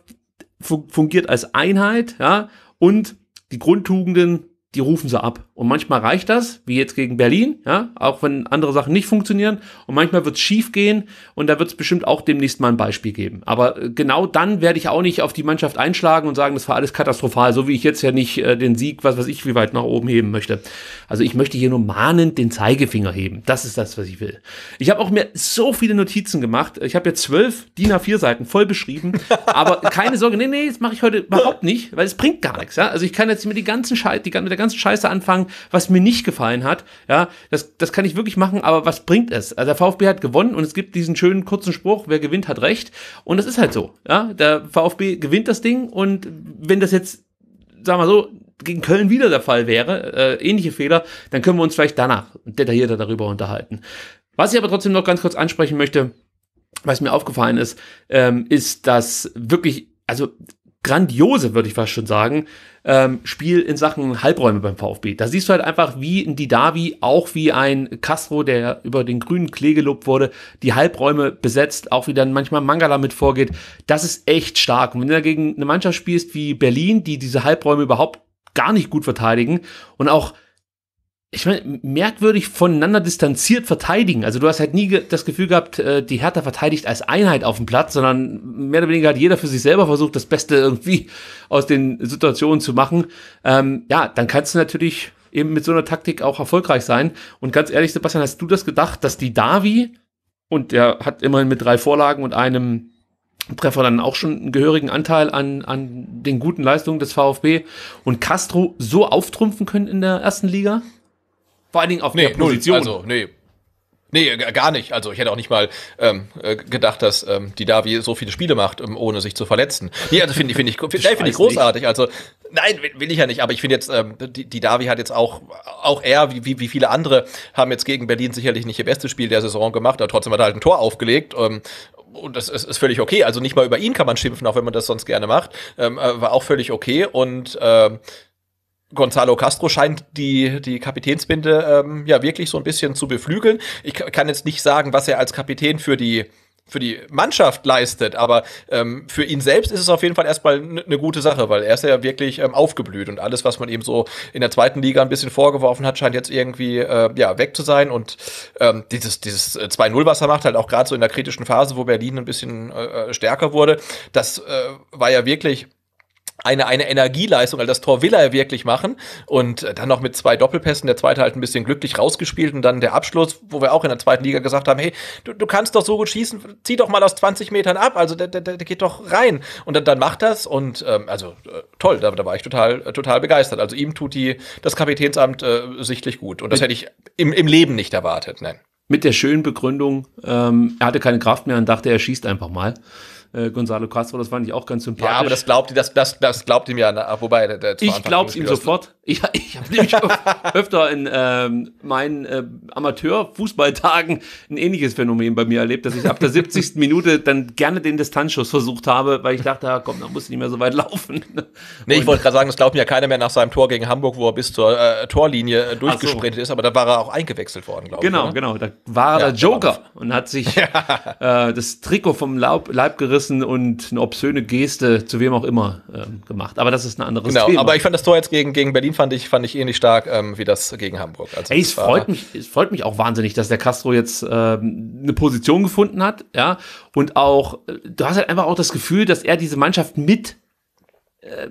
B: fungiert als Einheit, ja, und die Grundtugenden die rufen sie ab. Und manchmal reicht das, wie jetzt gegen Berlin, ja, auch wenn andere Sachen nicht funktionieren. Und manchmal wird es schief gehen und da wird es bestimmt auch demnächst mal ein Beispiel geben. Aber äh, genau dann werde ich auch nicht auf die Mannschaft einschlagen und sagen, das war alles katastrophal, so wie ich jetzt ja nicht äh, den Sieg, was weiß ich, wie weit nach oben heben möchte. Also ich möchte hier nur mahnend den Zeigefinger heben. Das ist das, was ich will. Ich habe auch mir so viele Notizen gemacht. Ich habe jetzt zwölf DIN A4-Seiten voll beschrieben. aber keine Sorge, nee, nee, das mache ich heute überhaupt nicht, weil es bringt gar nichts. Ja? Also ich kann jetzt mir die ganzen Scheiße, die ganze ganz Scheiße anfangen, was mir nicht gefallen hat. Ja, das, das kann ich wirklich machen, aber was bringt es? Also der VfB hat gewonnen und es gibt diesen schönen kurzen Spruch, wer gewinnt, hat recht. Und das ist halt so. Ja, der VfB gewinnt das Ding und wenn das jetzt, sagen wir so, gegen Köln wieder der Fall wäre, äh, ähnliche Fehler, dann können wir uns vielleicht danach detaillierter darüber unterhalten. Was ich aber trotzdem noch ganz kurz ansprechen möchte, was mir aufgefallen ist, ähm, ist, dass wirklich, also grandiose, würde ich fast schon sagen, ähm, Spiel in Sachen Halbräume beim VfB. Da siehst du halt einfach, wie ein Didavi, auch wie ein Castro, der über den grünen Klee gelobt wurde, die Halbräume besetzt, auch wie dann manchmal Mangala mit vorgeht. Das ist echt stark. Und wenn du dagegen eine Mannschaft spielst wie Berlin, die diese Halbräume überhaupt gar nicht gut verteidigen und auch ich meine, merkwürdig voneinander distanziert verteidigen. Also du hast halt nie das Gefühl gehabt, äh, die Hertha verteidigt als Einheit auf dem Platz, sondern mehr oder weniger hat jeder für sich selber versucht, das Beste irgendwie aus den Situationen zu machen. Ähm, ja, dann kannst du natürlich eben mit so einer Taktik auch erfolgreich sein. Und ganz ehrlich, Sebastian, hast du das gedacht, dass die Davi, und der hat immerhin mit drei Vorlagen und einem Treffer dann auch schon einen gehörigen Anteil an, an den guten Leistungen des VfB und Castro so auftrumpfen können in der ersten Liga?
C: Vor allen Dingen auf nee, der Position. Also, also, nee. Nee, gar nicht. Also ich hätte auch nicht mal ähm, äh, gedacht, dass ähm, die Davi so viele Spiele macht, ähm, ohne sich zu verletzen. Nee, also finde find ich, find, ich, find ich großartig. Nicht. Also nein, will ich ja nicht. Aber ich finde jetzt, ähm, die, die Davi hat jetzt auch, auch er, wie, wie viele andere, haben jetzt gegen Berlin sicherlich nicht ihr bestes Spiel der Saison gemacht. Aber trotzdem hat er halt ein Tor aufgelegt. Ähm, und das ist, ist völlig okay. Also nicht mal über ihn kann man schimpfen, auch wenn man das sonst gerne macht. Ähm, äh, war auch völlig okay. Und ähm, Gonzalo Castro scheint die, die Kapitänsbinde ähm, ja wirklich so ein bisschen zu beflügeln. Ich kann jetzt nicht sagen, was er als Kapitän für die für die Mannschaft leistet, aber ähm, für ihn selbst ist es auf jeden Fall erstmal eine ne gute Sache, weil er ist ja wirklich ähm, aufgeblüht und alles, was man ihm so in der zweiten Liga ein bisschen vorgeworfen hat, scheint jetzt irgendwie äh, ja, weg zu sein und ähm, dieses, dieses 2-0, äh, was er macht, halt auch gerade so in der kritischen Phase, wo Berlin ein bisschen äh, äh stärker wurde, das äh, war ja wirklich eine, eine Energieleistung, weil also das Tor will er wirklich machen und äh, dann noch mit zwei Doppelpässen, der zweite halt ein bisschen glücklich rausgespielt und dann der Abschluss, wo wir auch in der zweiten Liga gesagt haben, hey, du, du kannst doch so gut schießen, zieh doch mal aus 20 Metern ab, also der, der, der geht doch rein und dann, dann macht das und ähm, also äh, toll, da, da war ich total, äh, total begeistert, also ihm tut die, das Kapitänsamt äh, sichtlich gut und das hätte ich im, im Leben nicht erwartet, nein.
B: Mit der schönen Begründung, ähm, er hatte keine Kraft mehr und dachte, er schießt einfach mal äh, Gonzalo Castro, das fand ich auch ganz sympathisch. Ja, aber das
C: glaubt, das, das, das glaubt ihm ja, ne? Ah, wobei der, der
B: Ich glaub's ihm sofort. Ich, ich habe nämlich öfter in ähm, meinen äh, Amateur-Fußballtagen ein ähnliches Phänomen bei mir erlebt, dass ich ab der 70. Minute dann gerne den
C: Distanzschuss versucht habe, weil ich dachte, ja, komm, da muss ich nicht mehr so weit laufen. nee, ich wollte gerade sagen, das glaubt mir ja keiner mehr nach seinem Tor gegen Hamburg, wo er bis zur äh, Torlinie äh, durchgesprintet so. ist, aber da war er auch eingewechselt worden, glaube genau, ich. Genau, genau. Da war ja, der Joker und hat sich äh, das Trikot vom Laub,
B: Leib gerissen gerissen und eine obszöne Geste zu wem auch immer ähm, gemacht. Aber das ist ein anderes genau, Thema. Aber ich
C: fand das Tor jetzt gegen, gegen Berlin fand ich, fand ich ähnlich stark ähm, wie das gegen Hamburg. Also Ey, es freut mich, es freut mich
B: auch wahnsinnig, dass der Castro jetzt ähm, eine Position gefunden hat, ja. Und auch, du hast halt einfach auch das Gefühl, dass er diese Mannschaft mit äh,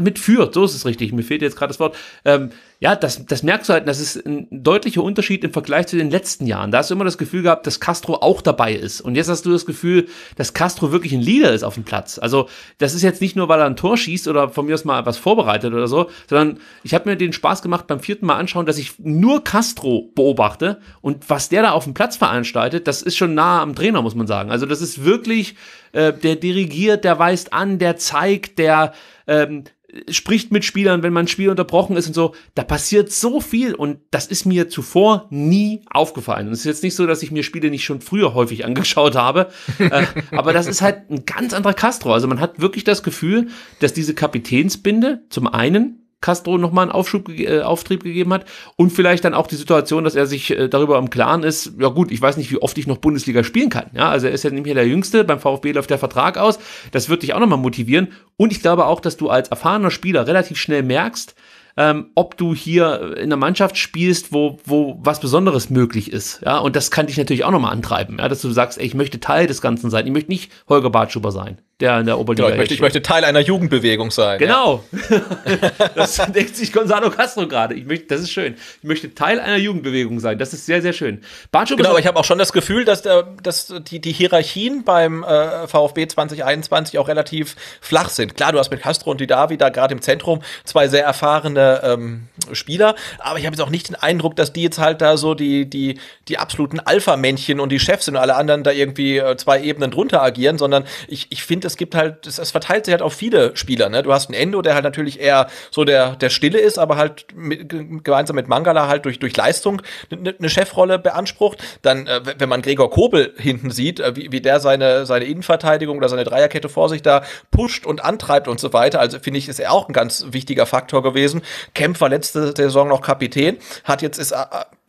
B: mitführt, so ist es richtig, mir fehlt jetzt gerade das Wort. Ähm, ja, das, das merkst du halt, das ist ein deutlicher Unterschied im Vergleich zu den letzten Jahren. Da hast du immer das Gefühl gehabt, dass Castro auch dabei ist. Und jetzt hast du das Gefühl, dass Castro wirklich ein Leader ist auf dem Platz. Also, das ist jetzt nicht nur, weil er ein Tor schießt oder von mir aus mal was vorbereitet oder so, sondern ich habe mir den Spaß gemacht beim vierten Mal anschauen, dass ich nur Castro beobachte und was der da auf dem Platz veranstaltet, das ist schon nah am Trainer, muss man sagen. Also, das ist wirklich äh, der dirigiert, der weist an, der zeigt, der ähm, spricht mit Spielern, wenn man Spiel unterbrochen ist und so. Da passiert so viel und das ist mir zuvor nie aufgefallen. Und es ist jetzt nicht so, dass ich mir Spiele nicht schon früher häufig angeschaut habe, äh, aber das ist halt ein ganz anderer Castro. Also man hat wirklich das Gefühl, dass diese Kapitänsbinde zum einen Castro nochmal einen Aufschub, äh, Auftrieb gegeben hat und vielleicht dann auch die Situation, dass er sich äh, darüber im Klaren ist, ja gut, ich weiß nicht, wie oft ich noch Bundesliga spielen kann. Ja, also er ist ja nämlich der Jüngste, beim VfB läuft der Vertrag aus, das wird dich auch nochmal motivieren und ich glaube auch, dass du als erfahrener Spieler relativ schnell merkst, ähm, ob du hier in einer Mannschaft spielst, wo, wo was Besonderes möglich ist. Ja, und das kann dich natürlich auch nochmal antreiben, ja, dass du sagst, ey, ich möchte Teil des Ganzen sein, ich möchte nicht Holger Bartschuber sein
C: der in der Oberliga genau, ich, möchte, ich möchte Teil einer Jugendbewegung sein.
B: Genau. Ja. das denkt sich Gonzalo Castro gerade. Ich möchte, das ist schön. Ich möchte Teil einer
C: Jugendbewegung sein. Das ist sehr, sehr schön. Bacho genau, aber ich habe auch schon das Gefühl, dass, der, dass die, die Hierarchien beim äh, VfB 2021 auch relativ flach sind. Klar, du hast mit Castro und Didavi da gerade im Zentrum zwei sehr erfahrene ähm, Spieler, aber ich habe jetzt auch nicht den Eindruck, dass die jetzt halt da so die, die, die absoluten Alpha-Männchen und die Chefs sind und alle anderen da irgendwie äh, zwei Ebenen drunter agieren, sondern ich, ich finde, es gibt halt, es, es verteilt sich halt auf viele Spieler. Ne? Du hast einen Endo, der halt natürlich eher so der, der Stille ist, aber halt mit, gemeinsam mit Mangala halt durch, durch Leistung eine ne Chefrolle beansprucht. Dann, äh, wenn man Gregor Kobel hinten sieht, äh, wie, wie der seine, seine Innenverteidigung oder seine Dreierkette vor sich da pusht und antreibt und so weiter. Also finde ich, ist er auch ein ganz wichtiger Faktor gewesen. Kämpfer letzte Saison noch Kapitän, hat jetzt ist äh,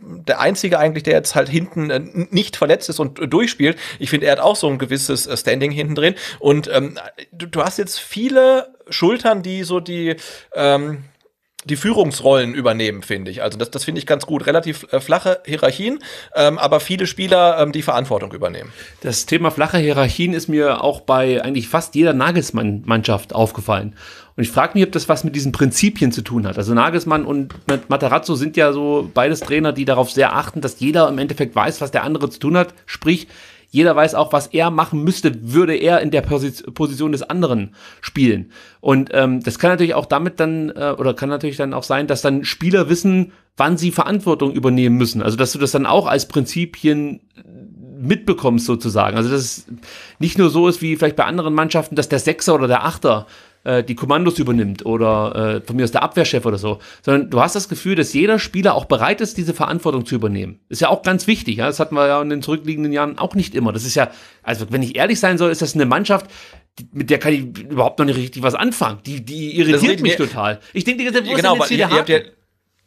C: der Einzige eigentlich, der jetzt halt hinten äh, nicht verletzt ist und äh, durchspielt. Ich finde, er hat auch so ein gewisses äh, Standing hinten drin. Und ähm, du, du, hast jetzt viele Schultern, die so die ähm, die Führungsrollen übernehmen, finde ich. Also das, das finde ich ganz gut. Relativ äh, flache Hierarchien, ähm, aber viele Spieler, ähm, die Verantwortung übernehmen. Das Thema
B: flache Hierarchien ist mir auch bei eigentlich fast jeder Nagelsmann-Mannschaft aufgefallen. Und ich frage mich, ob das was mit diesen Prinzipien zu tun hat. Also Nagelsmann und Matarazzo sind ja so beides Trainer, die darauf sehr achten, dass jeder im Endeffekt weiß, was der andere zu tun hat. Sprich, jeder weiß auch, was er machen müsste, würde er in der Position des anderen spielen. Und ähm, das kann natürlich auch damit dann, äh, oder kann natürlich dann auch sein, dass dann Spieler wissen, wann sie Verantwortung übernehmen müssen. Also dass du das dann auch als Prinzipien äh, mitbekommst sozusagen. Also dass es nicht nur so ist wie vielleicht bei anderen Mannschaften, dass der Sechser oder der Achter äh, die Kommandos übernimmt oder äh, von mir aus der Abwehrchef oder so, sondern du hast das Gefühl, dass jeder Spieler auch bereit ist, diese Verantwortung zu übernehmen. Ist ja auch ganz wichtig. Ja? Das hatten wir ja in den zurückliegenden Jahren auch nicht immer. Das ist ja, also wenn ich ehrlich sein soll, ist das eine Mannschaft, die, mit der kann ich überhaupt noch nicht richtig was anfangen. Die, die irritiert mich total. Ich denke, wo genau, ist denn jetzt wieder ihr, ihr habt ja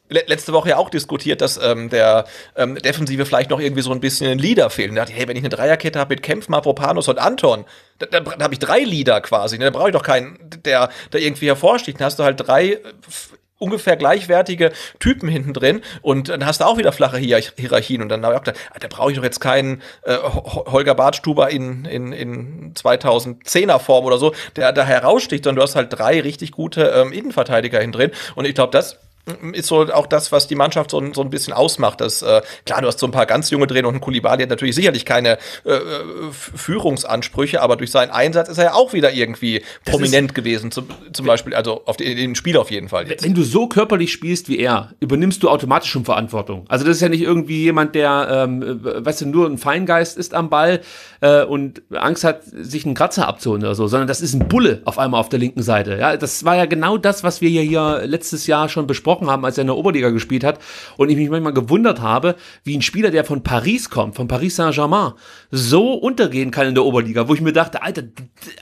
C: letzte Woche ja auch diskutiert, dass ähm, der ähm, Defensive vielleicht noch irgendwie so ein bisschen ein Leader fehlt. Und dachte, hey, wenn ich eine Dreierkette habe mit Kempf, Mavropanos und Anton, dann, dann, dann habe ich drei Leader quasi. Ne? Dann brauche ich doch keinen, der da irgendwie hervorsticht. Dann hast du halt drei ungefähr gleichwertige Typen hinten drin und dann hast du auch wieder flache Hierarchien und dann habe ich auch gedacht, ah, da brauche ich doch jetzt keinen äh, Holger Bartstuber in, in, in 2010er Form oder so, der da heraussticht, sondern du hast halt drei richtig gute ähm, Innenverteidiger hinten drin und ich glaube, das ist so auch das, was die Mannschaft so, so ein bisschen ausmacht. Dass, äh, klar, du hast so ein paar ganz junge drin und ein Kulibali hat natürlich sicherlich keine äh, äh Führungsansprüche, aber durch seinen Einsatz ist er ja auch wieder irgendwie das prominent gewesen, zum, zum Beispiel, also auf den, den Spiel auf jeden Fall. Jetzt. Wenn du so körperlich spielst wie er, übernimmst du automatisch schon Verantwortung.
B: Also das ist ja nicht irgendwie jemand, der, ähm, äh, weißt du, nur ein Feingeist ist am Ball äh, und Angst hat, sich einen Kratzer abzuholen oder so, sondern das ist ein Bulle auf einmal auf der linken Seite. Ja, das war ja genau das, was wir hier, hier letztes Jahr schon besprochen besprochen haben, als er in der Oberliga gespielt hat. Und ich mich manchmal gewundert habe, wie ein Spieler, der von Paris kommt, von Paris Saint-Germain, so untergehen kann in der Oberliga, wo ich mir dachte, Alter,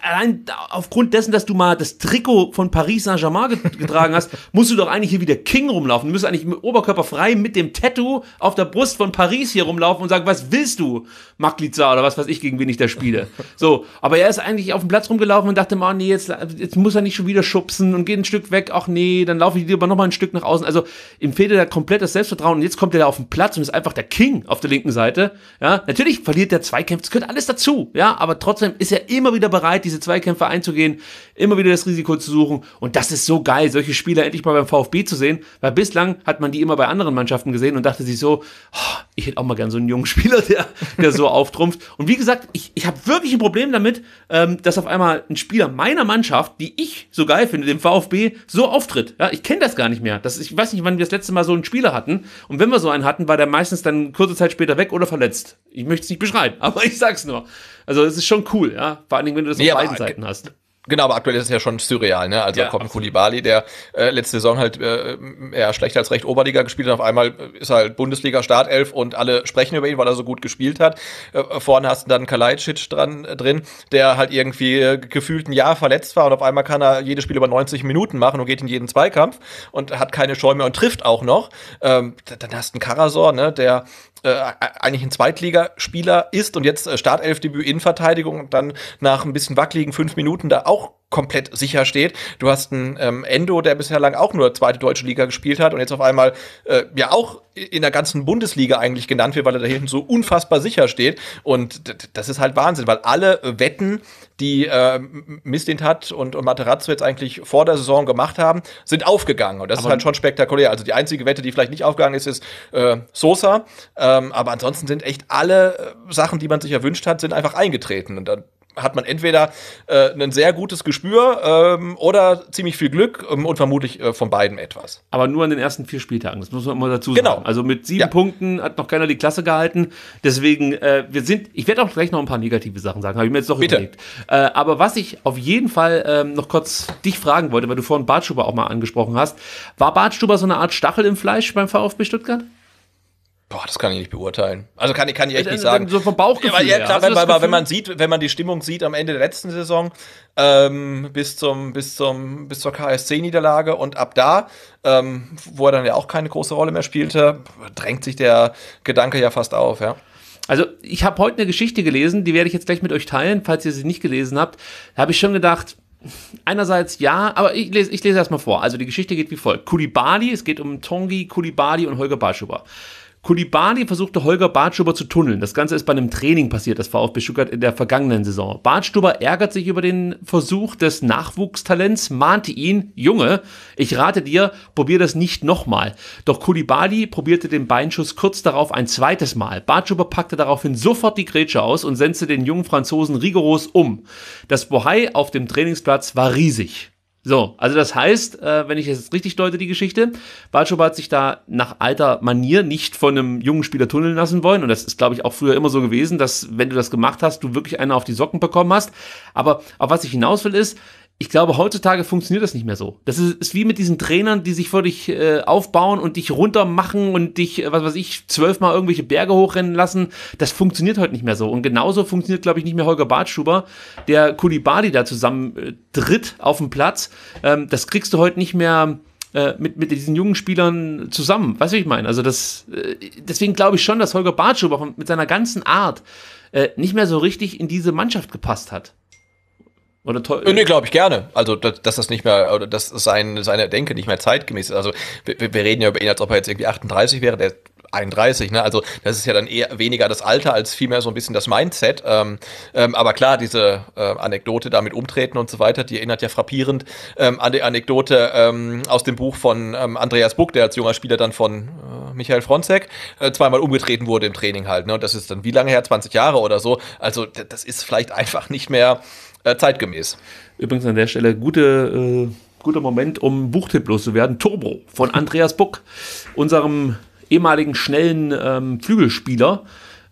B: allein aufgrund dessen, dass du mal das Trikot von Paris Saint-Germain getragen hast, musst du doch eigentlich hier wie der King rumlaufen. Du musst eigentlich mit Oberkörper frei mit dem Tattoo auf der Brust von Paris hier rumlaufen und sagen, was willst du, Magliza oder was weiß ich, gegen wen ich da spiele. So, aber er ist eigentlich auf dem Platz rumgelaufen und dachte, man, nee, jetzt, jetzt muss er nicht schon wieder schubsen und geht ein Stück weg. Ach nee, dann laufe ich lieber nochmal ein Stück nach außen. Also ihm fehlt da komplett das Selbstvertrauen und jetzt kommt er da auf den Platz und ist einfach der King auf der linken Seite. Ja, natürlich verliert der zwei Zweikämpfe, es gehört alles dazu, ja, aber trotzdem ist er immer wieder bereit, diese Zweikämpfe einzugehen, immer wieder das Risiko zu suchen und das ist so geil, solche Spieler endlich mal beim VfB zu sehen, weil bislang hat man die immer bei anderen Mannschaften gesehen und dachte sich so, oh, ich hätte auch mal gern so einen jungen Spieler, der, der so auftrumpft und wie gesagt, ich, ich habe wirklich ein Problem damit, ähm, dass auf einmal ein Spieler meiner Mannschaft, die ich so geil finde, dem VfB, so auftritt, ja, ich kenne das gar nicht mehr, das, ich weiß nicht, wann wir das letzte Mal so einen Spieler hatten und wenn wir so einen hatten, war der meistens dann kurze Zeit später weg oder verletzt, ich möchte es nicht beschreiben, aber ich sag's nur. Also es ist schon cool, ja.
C: Vor allen Dingen, wenn du das nee, auf beiden Seiten hast. Genau, aber aktuell ist es ja schon surreal, ne? Also ja, da kommt absolut. Kulibali, der äh, letzte Saison halt äh, eher schlechter als recht Oberliga gespielt hat. Auf einmal ist er halt Bundesliga Startelf und alle sprechen über ihn, weil er so gut gespielt hat. Äh, äh, vorne hast du dann Kalajdzic dran äh, drin, der halt irgendwie äh, gefühlt ein Jahr verletzt war und auf einmal kann er jedes Spiel über 90 Minuten machen und geht in jeden Zweikampf und hat keine Scheu mehr und trifft auch noch. Ähm, dann hast du einen Karasor, ne? Der äh, eigentlich ein Zweitligaspieler ist und jetzt äh, Startelfdebüt in Verteidigung und dann nach ein bisschen wackeligen fünf Minuten da auch komplett sicher steht. Du hast einen ähm, Endo, der bisher lang auch nur zweite deutsche Liga gespielt hat und jetzt auf einmal äh, ja auch in der ganzen Bundesliga eigentlich genannt wird, weil er da hinten so unfassbar sicher steht. Und das ist halt Wahnsinn, weil alle Wetten, die äh, Mistint hat und, und Materazzo jetzt eigentlich vor der Saison gemacht haben, sind aufgegangen. Und das aber ist halt schon spektakulär. Also die einzige Wette, die vielleicht nicht aufgegangen ist, ist äh, Sosa. Ähm, aber ansonsten sind echt alle äh, Sachen, die man sich erwünscht hat, sind einfach eingetreten. Und dann hat man entweder äh, ein sehr gutes Gespür ähm, oder ziemlich viel Glück ähm, und vermutlich äh, von beiden etwas. Aber nur an den ersten vier Spieltagen, das muss man immer dazu genau. sagen. Genau. Also mit sieben ja.
B: Punkten hat noch keiner die Klasse gehalten. Deswegen, äh, wir sind, ich werde auch gleich noch ein paar negative Sachen sagen, habe ich mir jetzt doch Bitte. überlegt. Äh, aber was ich auf jeden Fall ähm, noch kurz dich fragen wollte, weil du vorhin Bartstuber auch mal angesprochen hast, war Bartstuber so eine Art Stachel im Fleisch beim VfB Stuttgart?
C: Boah, das kann ich nicht beurteilen. Also kann, kann ich echt äh, nicht äh, sagen. So vom Bauchgefühl. Ja, weil, klar, wenn, weil, wenn, man sieht, wenn man die Stimmung sieht am Ende der letzten Saison ähm, bis, zum, bis, zum, bis zur KSC-Niederlage und ab da, ähm, wo er dann ja auch keine große Rolle mehr spielte, drängt sich der Gedanke ja fast auf, ja. Also ich habe heute eine Geschichte gelesen, die werde ich jetzt gleich mit euch
B: teilen, falls ihr sie nicht gelesen habt. Da habe ich schon gedacht, einerseits ja, aber ich lese, ich lese erstmal vor. Also die Geschichte geht wie folgt. Kulibali, es geht um Tongi, Kulibali und Holger Barschuber. Kulibali versuchte Holger Bartstuber zu tunneln. Das Ganze ist bei einem Training passiert, das VfB Stuttgart in der vergangenen Saison. Bartstuber ärgert sich über den Versuch des Nachwuchstalents, mahnte ihn, Junge, ich rate dir, probier das nicht nochmal. Doch Kulibali probierte den Beinschuss kurz darauf ein zweites Mal. Bartstuber packte daraufhin sofort die Grätsche aus und setzte den jungen Franzosen rigoros um. Das Bohai auf dem Trainingsplatz war riesig. So, also das heißt, äh, wenn ich es jetzt richtig deute, die Geschichte, Balchob hat sich da nach alter Manier nicht von einem jungen Spieler tunneln lassen wollen. Und das ist, glaube ich, auch früher immer so gewesen, dass, wenn du das gemacht hast, du wirklich einen auf die Socken bekommen hast. Aber auf was ich hinaus will, ist, ich glaube, heutzutage funktioniert das nicht mehr so. Das ist, ist wie mit diesen Trainern, die sich vor dich äh, aufbauen und dich runtermachen und dich, äh, was weiß ich, zwölfmal irgendwelche Berge hochrennen lassen. Das funktioniert heute nicht mehr so. Und genauso funktioniert, glaube ich, nicht mehr Holger Bartschuber, der Kulibali da zusammen äh, tritt auf dem Platz. Ähm, das kriegst du heute nicht mehr äh, mit, mit diesen jungen Spielern zusammen. Weißt du, wie ich meine? Also das, äh, deswegen glaube ich schon, dass Holger Bartschuber mit seiner ganzen Art äh, nicht mehr so richtig in diese Mannschaft gepasst hat.
C: Oder toll. Äh, nee, glaube ich gerne. Also, dass, das nicht mehr, oder dass sein, seine Denke nicht mehr zeitgemäß ist. Also, wir, wir reden ja über ihn, als ob er jetzt irgendwie 38 wäre. Der 31, ne? Also das ist ja dann eher weniger das Alter als vielmehr so ein bisschen das Mindset. Ähm, ähm, aber klar, diese äh, Anekdote damit umtreten und so weiter, die erinnert ja frappierend ähm, an die Anekdote ähm, aus dem Buch von ähm, Andreas Buck, der als junger Spieler dann von äh, Michael Fronzek äh, zweimal umgetreten wurde im Training halt. Ne? Und das ist dann wie lange her? 20 Jahre oder so. Also das ist vielleicht einfach nicht mehr äh, zeitgemäß.
B: Übrigens an der Stelle gute, äh, guter Moment, um Buchtipp loszuwerden. Turbo von Andreas Buck, unserem ehemaligen schnellen ähm, Flügelspieler.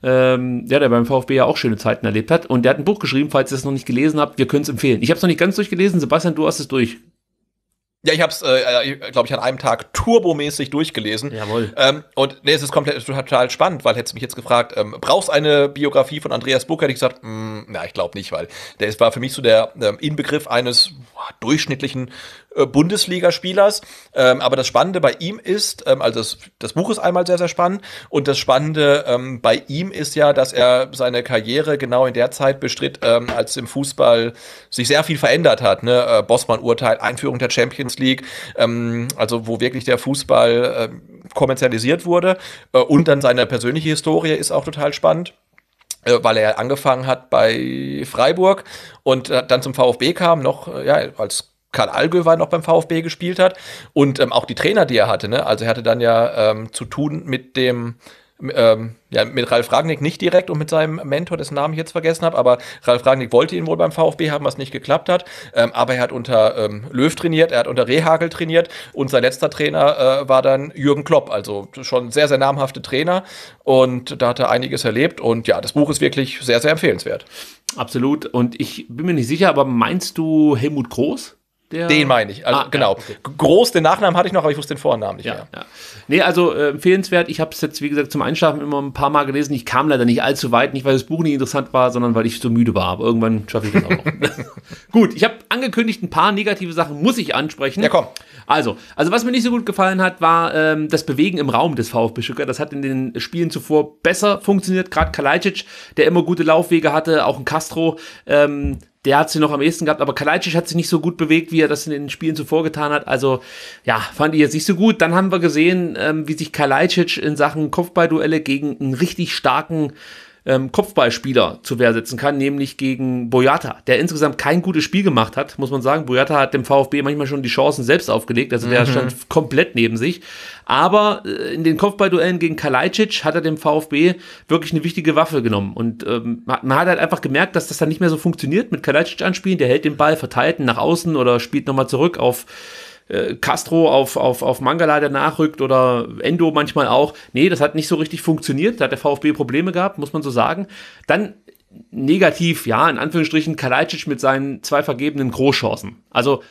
B: Ähm, ja, der beim VfB ja auch schöne Zeiten erlebt hat. Und der hat ein Buch geschrieben, falls ihr es noch nicht gelesen habt. Wir können es empfehlen. Ich habe es noch nicht ganz durchgelesen. Sebastian, du hast es durch.
C: Ja, ich hab's, äh, glaube äh, ich, an einem Tag turbomäßig durchgelesen. Jawohl. Ähm, und nee, es ist komplett total spannend, weil hättest du mich jetzt gefragt, ähm, brauchst eine Biografie von Andreas Burg, hätte ich gesagt, mh, mm, na, ich glaube nicht, weil der ist, war für mich so der ähm, Inbegriff eines boah, durchschnittlichen äh, Bundesligaspielers. Ähm, aber das Spannende bei ihm ist, ähm, also das, das, Buch ist einmal sehr, sehr spannend. Und das Spannende ähm, bei ihm ist ja, dass er seine Karriere genau in der Zeit bestritt, ähm, als im Fußball sich sehr viel verändert hat. Ne? Äh, Bossmann-Urteil, Einführung der Champions League, ähm, also wo wirklich der Fußball äh, kommerzialisiert wurde. Äh, und dann seine persönliche Historie ist auch total spannend äh, weil er angefangen hat bei Freiburg und äh, dann zum VfB kam, noch ja, als Karl Allgöw war noch beim VfB gespielt hat und ähm, auch die Trainer, die er hatte. Ne? Also er hatte dann ja ähm, zu tun mit dem ähm, ja, mit Ralf Ragnick nicht direkt und mit seinem Mentor, dessen Namen ich jetzt vergessen habe, aber Ralf Ragnick wollte ihn wohl beim VfB haben, was nicht geklappt hat. Ähm, aber er hat unter ähm, Löw trainiert, er hat unter Rehagel trainiert und sein letzter Trainer äh, war dann Jürgen Klopp, also schon sehr, sehr namhafte Trainer und da hat er einiges erlebt und ja, das Buch ist wirklich sehr, sehr empfehlenswert. Absolut und ich bin mir nicht sicher, aber meinst du Helmut Groß? Der den meine ich, also, ah, genau. Ja, okay.
B: Groß, den Nachnamen hatte ich noch, aber ich wusste den Vornamen nicht ja, mehr. Ja. Nee, also äh, empfehlenswert. Ich habe es jetzt, wie gesagt, zum Einschlafen immer ein paar Mal gelesen. Ich kam leider nicht allzu weit, nicht weil das Buch nicht interessant war, sondern weil ich so müde war. Aber irgendwann schaffe ich das auch noch. gut, ich habe angekündigt, ein paar negative Sachen muss ich ansprechen. Ja, komm. Also, also was mir nicht so gut gefallen hat, war ähm, das Bewegen im Raum des VfB Stuttgart. Das hat in den Spielen zuvor besser funktioniert. Gerade Kalajdzic, der immer gute Laufwege hatte, auch ein Castro. Ähm, der hat sie noch am ehesten gehabt, aber Kalajdzic hat sich nicht so gut bewegt, wie er das in den Spielen zuvor getan hat. Also ja, fand ich jetzt nicht so gut. Dann haben wir gesehen, ähm, wie sich Kalajdzic in Sachen Kopfballduelle gegen einen richtig starken ähm, Kopfballspieler zu Wehr setzen kann, nämlich gegen Boyata, der insgesamt kein gutes Spiel gemacht hat, muss man sagen. Boyata hat dem VfB manchmal schon die Chancen selbst aufgelegt, also mhm. der stand komplett neben sich. Aber äh, in den Kopfballduellen gegen Kalajdzic hat er dem VfB wirklich eine wichtige Waffe genommen. Und ähm, man hat halt einfach gemerkt, dass das dann nicht mehr so funktioniert mit Kalajdzic anspielen. Der hält den Ball, verteilt nach außen oder spielt nochmal zurück auf äh, Castro auf, auf, auf Mangala danach nachrückt oder Endo manchmal auch. Nee, das hat nicht so richtig funktioniert. Da hat der VfB Probleme gehabt, muss man so sagen. Dann negativ, ja, in Anführungsstrichen, Kalajdzic mit seinen zwei vergebenen Großchancen. Also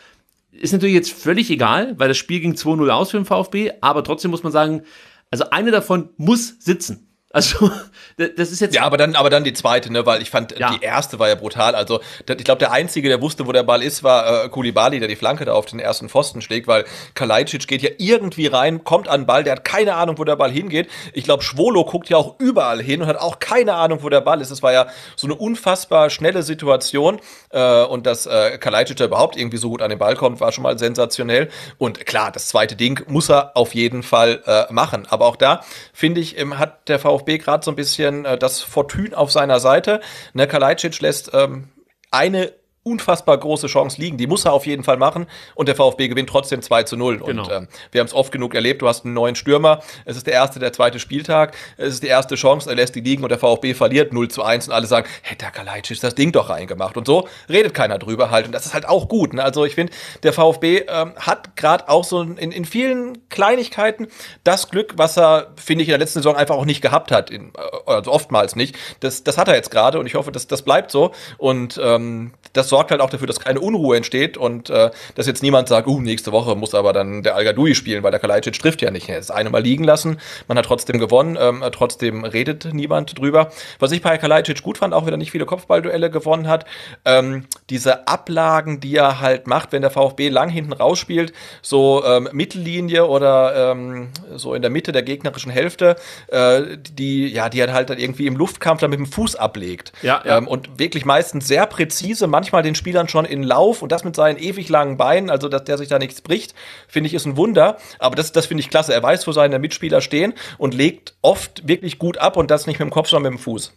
B: ist natürlich jetzt völlig egal, weil das Spiel ging 2-0 aus für den VfB, aber trotzdem muss man sagen, also eine davon muss sitzen. Also,
C: das ist jetzt. Ja, aber dann, aber dann die zweite, ne? Weil ich fand, äh, ja. die erste war ja brutal. Also, ich glaube, der Einzige, der wusste, wo der Ball ist, war äh, Kulibali, der die Flanke da auf den ersten Pfosten schlägt, weil Kalajdzic geht ja irgendwie rein, kommt an den Ball, der hat keine Ahnung, wo der Ball hingeht. Ich glaube, Schwolo guckt ja auch überall hin und hat auch keine Ahnung, wo der Ball ist. Es war ja so eine unfassbar schnelle Situation. Äh, und dass äh, Kalajdzic da überhaupt irgendwie so gut an den Ball kommt, war schon mal sensationell. Und klar, das zweite Ding muss er auf jeden Fall äh, machen. Aber auch da, finde ich, ähm, hat der VfB VfB gerade so ein bisschen äh, das Fortune auf seiner Seite. Ne, Kalajdzic lässt ähm, eine unfassbar große Chance liegen. Die muss er auf jeden Fall machen und der VfB gewinnt trotzdem 2 zu 0. Genau. Und ähm, wir haben es oft genug erlebt, du hast einen neuen Stürmer, es ist der erste, der zweite Spieltag, es ist die erste Chance, er lässt die liegen und der VfB verliert 0 zu 1 und alle sagen, hätte der Kalajdzic das Ding doch reingemacht. Und so redet keiner drüber halt und das ist halt auch gut. Ne? Also ich finde, der VfB ähm, hat gerade auch so in, in vielen Kleinigkeiten das Glück, was er, finde ich, in der letzten Saison einfach auch nicht gehabt hat, in, äh, also oftmals nicht. Das, das hat er jetzt gerade und ich hoffe, dass das bleibt so und ähm, das sorgt halt auch dafür, dass keine Unruhe entsteht und äh, dass jetzt niemand sagt, uh, nächste Woche muss aber dann der al spielen, weil der Kalajdzic trifft ja nicht. Er ist eine mal liegen lassen, man hat trotzdem gewonnen, ähm, trotzdem redet niemand drüber. Was ich bei Kalajdzic gut fand, auch wenn er nicht viele Kopfballduelle gewonnen hat, ähm, diese Ablagen, die er halt macht, wenn der VfB lang hinten rausspielt, so ähm, Mittellinie oder ähm, so in der Mitte der gegnerischen Hälfte, äh, die, ja, die er halt dann irgendwie im Luftkampf dann mit dem Fuß ablegt. Ja, ja. Ähm, und wirklich meistens sehr präzise, manchmal mal den Spielern schon in Lauf und das mit seinen ewig langen Beinen, also dass der sich da nichts bricht, finde ich, ist ein Wunder. Aber das, das finde ich klasse. Er weiß, wo seine Mitspieler stehen und legt oft wirklich gut ab und das nicht mit dem Kopf, sondern mit dem Fuß.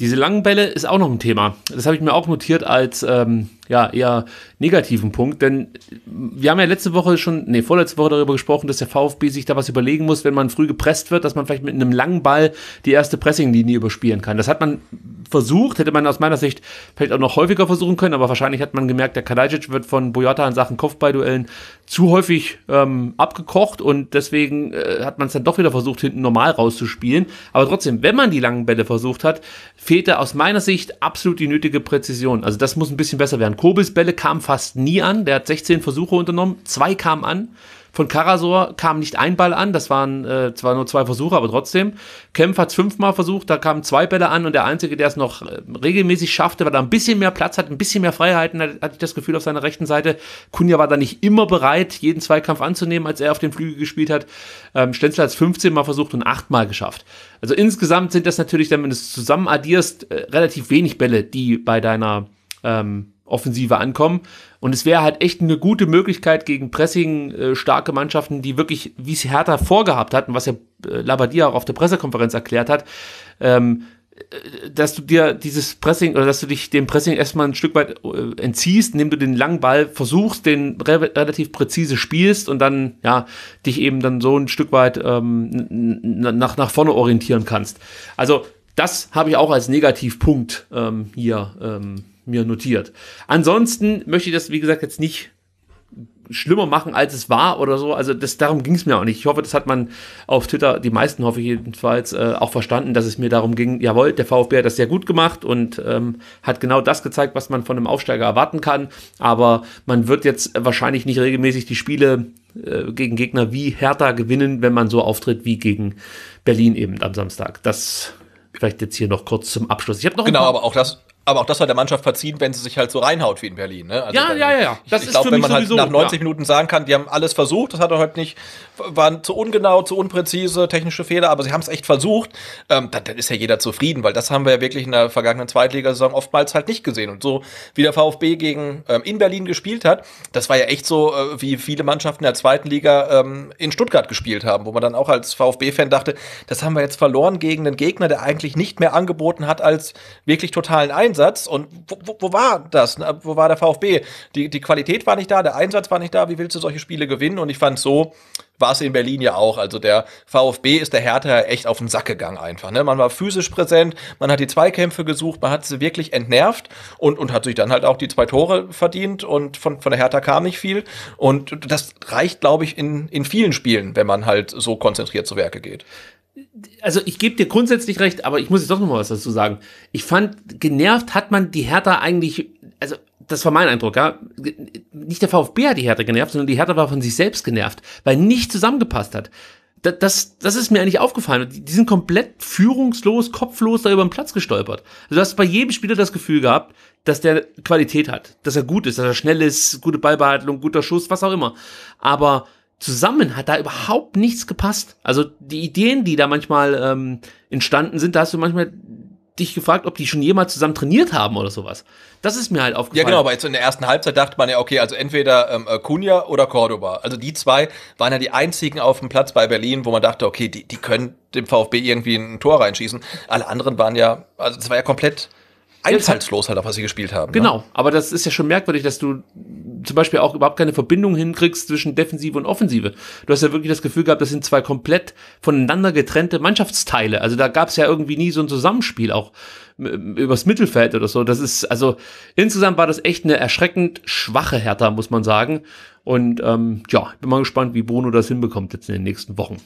C: Diese langen Bälle ist auch noch ein Thema. Das habe ich mir
B: auch notiert als ähm, ja, eher negativen Punkt, denn wir haben ja letzte Woche schon, nee, vorletzte Woche darüber gesprochen, dass der VfB sich da was überlegen muss, wenn man früh gepresst wird, dass man vielleicht mit einem langen Ball die erste Pressinglinie überspielen kann. Das hat man versucht, hätte man aus meiner Sicht vielleicht auch noch häufiger versuchen können, aber wahrscheinlich hat man gemerkt, der Kalajdzic wird von Boyata in Sachen Kopfballduellen zu häufig ähm, abgekocht und deswegen äh, hat man es dann doch wieder versucht, hinten normal rauszuspielen. Aber trotzdem, wenn man die langen Bälle versucht hat, fehlte aus meiner Sicht absolut die nötige Präzision. Also das muss ein bisschen besser werden an. Bälle kamen fast nie an. Der hat 16 Versuche unternommen, zwei kamen an. Von Karasor kam nicht ein Ball an, das waren äh, zwar nur zwei Versuche, aber trotzdem. Kempf hat es fünfmal versucht, da kamen zwei Bälle an und der Einzige, der es noch äh, regelmäßig schaffte, weil er ein bisschen mehr Platz hat, ein bisschen mehr Freiheiten, hat, hatte ich das Gefühl auf seiner rechten Seite. Kunja war da nicht immer bereit, jeden Zweikampf anzunehmen, als er auf dem Flügel gespielt hat. Ähm, Stenzler hat es 15 Mal versucht und achtmal geschafft. Also insgesamt sind das natürlich, wenn du es zusammen addierst, äh, relativ wenig Bälle, die bei deiner ähm, Offensive ankommen. Und es wäre halt echt eine gute Möglichkeit gegen Pressing äh, starke Mannschaften, die wirklich, wie es Hertha vorgehabt hat und was ja äh, Labadia auch auf der Pressekonferenz erklärt hat, ähm, äh, dass du dir dieses Pressing oder dass du dich dem Pressing erstmal ein Stück weit äh, entziehst, indem du den langen Ball versuchst, den re relativ präzise spielst und dann ja dich eben dann so ein Stück weit ähm, nach, nach vorne orientieren kannst. Also das habe ich auch als Negativpunkt ähm, hier ähm, mir notiert. Ansonsten möchte ich das, wie gesagt, jetzt nicht schlimmer machen, als es war oder so. Also das, darum ging es mir auch nicht. Ich hoffe, das hat man auf Twitter, die meisten hoffe ich jedenfalls, äh, auch verstanden, dass es mir darum ging, jawohl, der VfB hat das sehr gut gemacht und ähm, hat genau das gezeigt, was man von einem Aufsteiger erwarten kann. Aber man wird jetzt wahrscheinlich nicht regelmäßig die Spiele äh, gegen Gegner wie Hertha gewinnen, wenn man so auftritt wie gegen Berlin eben am Samstag. Das vielleicht jetzt hier noch kurz zum Abschluss. Ich habe noch genau, aber
C: auch das, aber auch das hat der Mannschaft verziehen, wenn sie sich halt so reinhaut wie in Berlin. Ne? Also ja, dann, ja, ja, ja. Das ich, ich glaube, wenn man halt sowieso, halt nach 90 ja. Minuten sagen kann, die haben alles versucht, das hat er heute nicht, waren zu ungenau, zu unpräzise, technische Fehler, aber sie haben es echt versucht, ähm, dann, dann, ist ja jeder zufrieden, weil das haben wir ja wirklich in der vergangenen Zweitligasaison oftmals halt nicht gesehen. Und so wie der VfB gegen ähm, in Berlin gespielt hat, das war ja echt so, äh, wie viele Mannschaften der zweiten Liga ähm, in Stuttgart gespielt haben, wo man dann auch als VfB-Fan dachte, das haben wir jetzt verloren gegen einen Gegner, der eigentlich nicht mehr angeboten hat als wirklich totalen Einsatz. Einsatz. Und wo, wo, wo war das? Wo war der VfB? Die, die Qualität war nicht da, der Einsatz war nicht da. Wie willst du solche Spiele gewinnen? Und ich fand so, war es in Berlin ja auch. Also der VfB ist der Hertha echt auf den Sack gegangen einfach. Ne? Man war physisch präsent, man hat die Zweikämpfe gesucht, man hat sie wirklich entnervt und, und hat sich dann halt auch die zwei Tore verdient und von, von der Hertha kam nicht viel. Und das reicht, glaube ich, in, in vielen Spielen, wenn man halt so konzentriert zu Werke geht also ich
B: gebe dir grundsätzlich recht, aber ich muss jetzt doch noch mal was dazu sagen. Ich fand, genervt hat man die Hertha eigentlich, also das war mein Eindruck, ja. Nicht der VfB hat die Hertha genervt, sondern die Hertha war von sich selbst genervt, weil nicht zusammengepasst hat. Das, das, das ist mir eigentlich aufgefallen. Die, die sind komplett führungslos, kopflos da über den Platz gestolpert. Also du hast bei jedem Spieler das Gefühl gehabt, dass der Qualität hat, dass er gut ist, dass er schnell ist, gute Ballbehandlung, guter Schuss, was auch immer. Aber zusammen hat da überhaupt nichts gepasst. Also die Ideen, die da manchmal ähm, entstanden sind, da hast du manchmal dich gefragt, ob die schon jemals zusammen trainiert haben oder sowas.
C: Das ist mir halt aufgefallen. Ja, genau, aber jetzt in der ersten Halbzeit dachte man ja, okay, also entweder ähm, Cunha äh, oder Cordoba. Also die zwei waren ja die einzigen auf dem Platz bei Berlin, wo man dachte, okay, die, die können dem VfB irgendwie ein Tor reinschießen. Alle anderen waren ja, also es war ja komplett einfallslos halt, auf was sie gespielt haben. Ne? Genau, ne? aber das ist ja schon merkwürdig, dass du zum Beispiel auch überhaupt keine Verbindung hinkriegst zwischen
B: Defensive und Offensive. Du hast ja wirklich das Gefühl gehabt, das sind zwei komplett voneinander getrennte Mannschaftsteile. Also da gab es ja irgendwie nie so ein Zusammenspiel auch äh, übers Mittelfeld oder so. Das ist, also insgesamt war das echt eine erschreckend schwache Hertha, muss man sagen. Und ähm, ja, bin mal gespannt, wie Bruno das hinbekommt jetzt in den nächsten Wochen.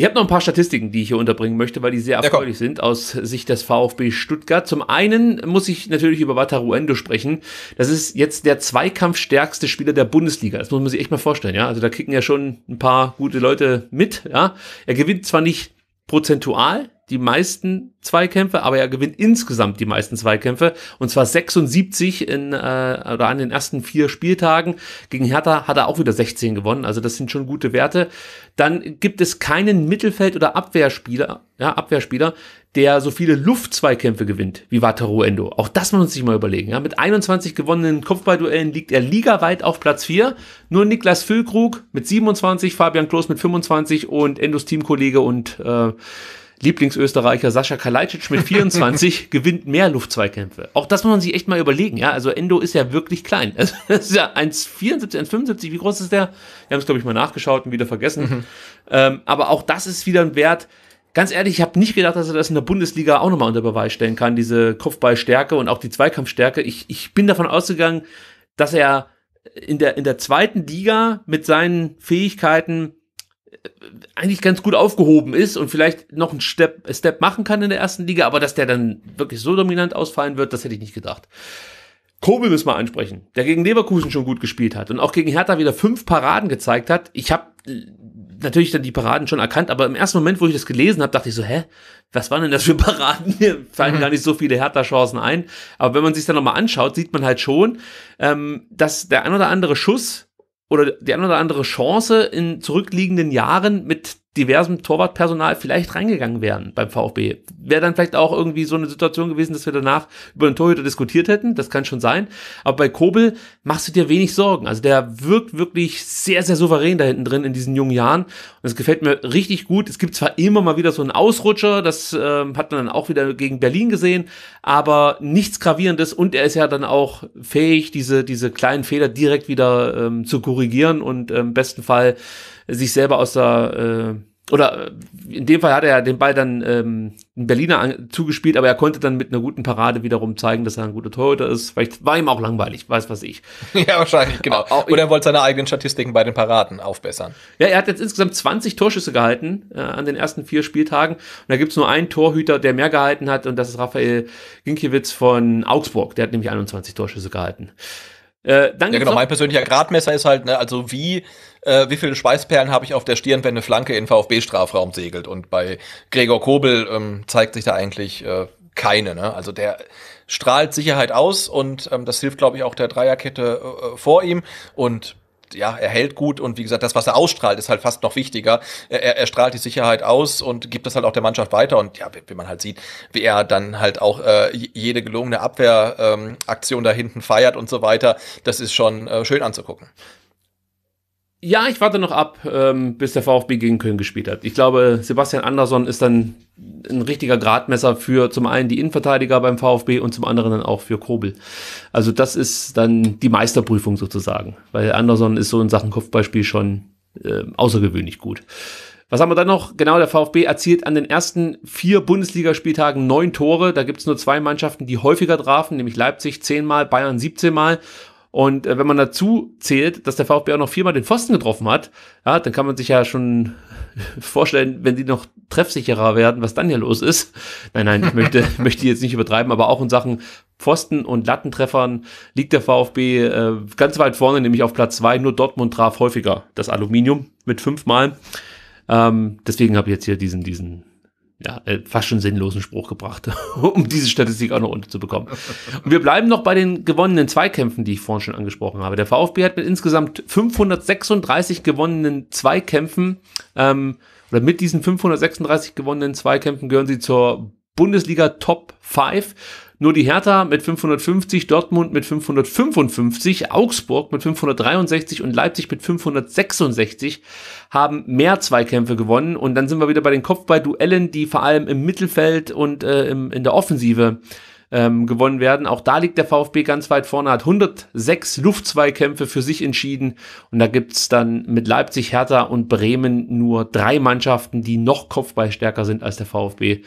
B: Ich habe noch ein paar Statistiken, die ich hier unterbringen möchte, weil die sehr erfreulich ja, sind aus Sicht des VfB Stuttgart. Zum einen muss ich natürlich über Wataruendo sprechen. Das ist jetzt der zweikampfstärkste Spieler der Bundesliga. Das muss man sich echt mal vorstellen, ja. Also da kicken ja schon ein paar gute Leute mit, ja. Er gewinnt zwar nicht prozentual, die meisten Zweikämpfe, aber er gewinnt insgesamt die meisten Zweikämpfe. Und zwar 76 in, äh, oder an den ersten vier Spieltagen. Gegen Hertha hat er auch wieder 16 gewonnen. Also das sind schon gute Werte. Dann gibt es keinen Mittelfeld- oder Abwehrspieler, ja, Abwehrspieler, der so viele Luftzweikämpfe gewinnt wie Wataru Endo. Auch das muss man sich mal überlegen. Ja. Mit 21 gewonnenen Kopfballduellen liegt er ligaweit auf Platz 4. Nur Niklas Füllkrug mit 27, Fabian Klos mit 25 und Endos Teamkollege und äh, Lieblingsösterreicher Sascha Kalajdzic mit 24 gewinnt mehr Luftzweikämpfe. Auch das muss man sich echt mal überlegen. Ja, also Endo ist ja wirklich klein. Also, das ist ja 1,74, 1,75. Wie groß ist der? Wir haben es, glaube ich, mal nachgeschaut und wieder vergessen. Mhm. Ähm, aber auch das ist wieder ein Wert. Ganz ehrlich, ich habe nicht gedacht, dass er das in der Bundesliga auch nochmal unter Beweis stellen kann, diese Kopfballstärke und auch die Zweikampfstärke. Ich, ich bin davon ausgegangen, dass er in der, in der zweiten Liga mit seinen Fähigkeiten eigentlich ganz gut aufgehoben ist und vielleicht noch einen Step, Step machen kann in der ersten Liga, aber dass der dann wirklich so dominant ausfallen wird, das hätte ich nicht gedacht. Kobel müssen wir ansprechen, der gegen Leverkusen schon gut gespielt hat und auch gegen Hertha wieder fünf Paraden gezeigt hat. Ich habe äh, natürlich dann die Paraden schon erkannt, aber im ersten Moment, wo ich das gelesen habe, dachte ich so, hä, was waren denn das für Paraden? Mir fallen mhm. gar nicht so viele Hertha-Chancen ein. Aber wenn man sich dann nochmal anschaut, sieht man halt schon, ähm, dass der ein oder andere Schuss oder die eine oder andere Chance in zurückliegenden Jahren mit diversem Torwartpersonal vielleicht reingegangen wären beim VfB. Wäre dann vielleicht auch irgendwie so eine Situation gewesen, dass wir danach über den Torhüter diskutiert hätten. Das kann schon sein. Aber bei Kobel machst du dir wenig Sorgen. Also der wirkt wirklich sehr, sehr souverän da hinten drin in diesen jungen Jahren. Und das gefällt mir richtig gut. Es gibt zwar immer mal wieder so einen Ausrutscher, das ähm, hat man dann auch wieder gegen Berlin gesehen, aber nichts Gravierendes. Und er ist ja dann auch fähig, diese, diese kleinen Fehler direkt wieder ähm, zu korrigieren und im ähm, besten Fall sich selber aus der äh, oder äh, in dem Fall hat er den Ball dann ähm, in Berliner an, zugespielt, aber er konnte dann mit einer guten Parade wiederum zeigen, dass er ein guter Torhüter ist. Vielleicht war ihm auch langweilig, weiß was ich. Ja, wahrscheinlich, genau. Auch, Oder er wollte seine eigenen Statistiken bei den Paraden aufbessern. Ja, er hat jetzt insgesamt 20 Torschüsse gehalten äh, an den ersten vier Spieltagen. Und da gibt es nur einen Torhüter, der mehr gehalten hat, und das ist Raphael Ginkiewicz von Augsburg. Der hat nämlich 21 Torschüsse gehalten.
C: Äh, dann ja, genau, mein persönlicher Gradmesser ist halt, ne, also wie äh, wie viele Schweißperlen habe ich auf der Stirn, wenn eine Flanke in VfB-Strafraum segelt. Und bei Gregor Kobel ähm, zeigt sich da eigentlich äh, keine. Ne? Also der strahlt Sicherheit aus und ähm, das hilft, glaube ich, auch der Dreierkette äh, äh vor ihm. Und ja, er hält gut und wie gesagt, das, was er ausstrahlt, ist halt fast noch wichtiger. Er, er strahlt die Sicherheit aus und gibt das halt auch der Mannschaft weiter. Und ja, wie, wie man halt sieht, wie er dann halt auch äh, jede gelungene Abwehraktion ähm, da hinten feiert und so weiter, das ist schon äh, schön anzugucken.
B: Ja, ich warte noch ab, ähm, bis der VfB gegen Köln gespielt hat. Ich glaube, Sebastian Andersson ist dann ein richtiger Gradmesser für zum einen die Innenverteidiger beim VfB und zum anderen dann auch für Kobel. Also das ist dann die Meisterprüfung sozusagen, weil Andersson ist so in Sachen Kopfballspiel schon äh, außergewöhnlich gut. Was haben wir dann noch? Genau, der VfB erzielt an den ersten vier Bundesligaspieltagen neun Tore. Da gibt's nur zwei Mannschaften, die häufiger trafen, nämlich Leipzig zehnmal, Bayern 17 Mal. Und äh, wenn man dazu zählt, dass der VfB auch noch viermal den Pfosten getroffen hat, ja, dann kann man sich ja schon vorstellen, wenn die noch treffsicherer werden, was dann hier los ist. Nein, nein, ich möchte, möchte jetzt nicht übertreiben, aber auch in Sachen Pfosten und Lattentreffern liegt der VfB äh, ganz weit vorne, nämlich auf Platz zwei. Nur Dortmund traf häufiger das Aluminium mit fünfmal. Ähm, deswegen habe ich jetzt hier diesen, diesen ja, äh, fast schon sinnlosen Spruch gebracht, um diese Statistik auch noch unterzubekommen. Und wir bleiben noch bei den gewonnenen Zweikämpfen, die ich vorhin schon angesprochen habe. Der VfB hat mit insgesamt 536 gewonnenen Zweikämpfen, ähm, oder mit diesen 536 gewonnenen Zweikämpfen gehören sie zur Bundesliga Top 5. Nur die Hertha mit 550, Dortmund mit 555, Augsburg mit 563 und Leipzig mit 566 haben mehr Zweikämpfe gewonnen. Und dann sind wir wieder bei den Kopfballduellen, die vor allem im Mittelfeld und äh, im, in der Offensive ähm, gewonnen werden. Auch da liegt der VfB ganz weit vorne, hat 106 Luftzweikämpfe für sich entschieden. Und da gibt's dann mit Leipzig, Hertha und Bremen nur drei Mannschaften, die noch kopfballstärker sind als der VfB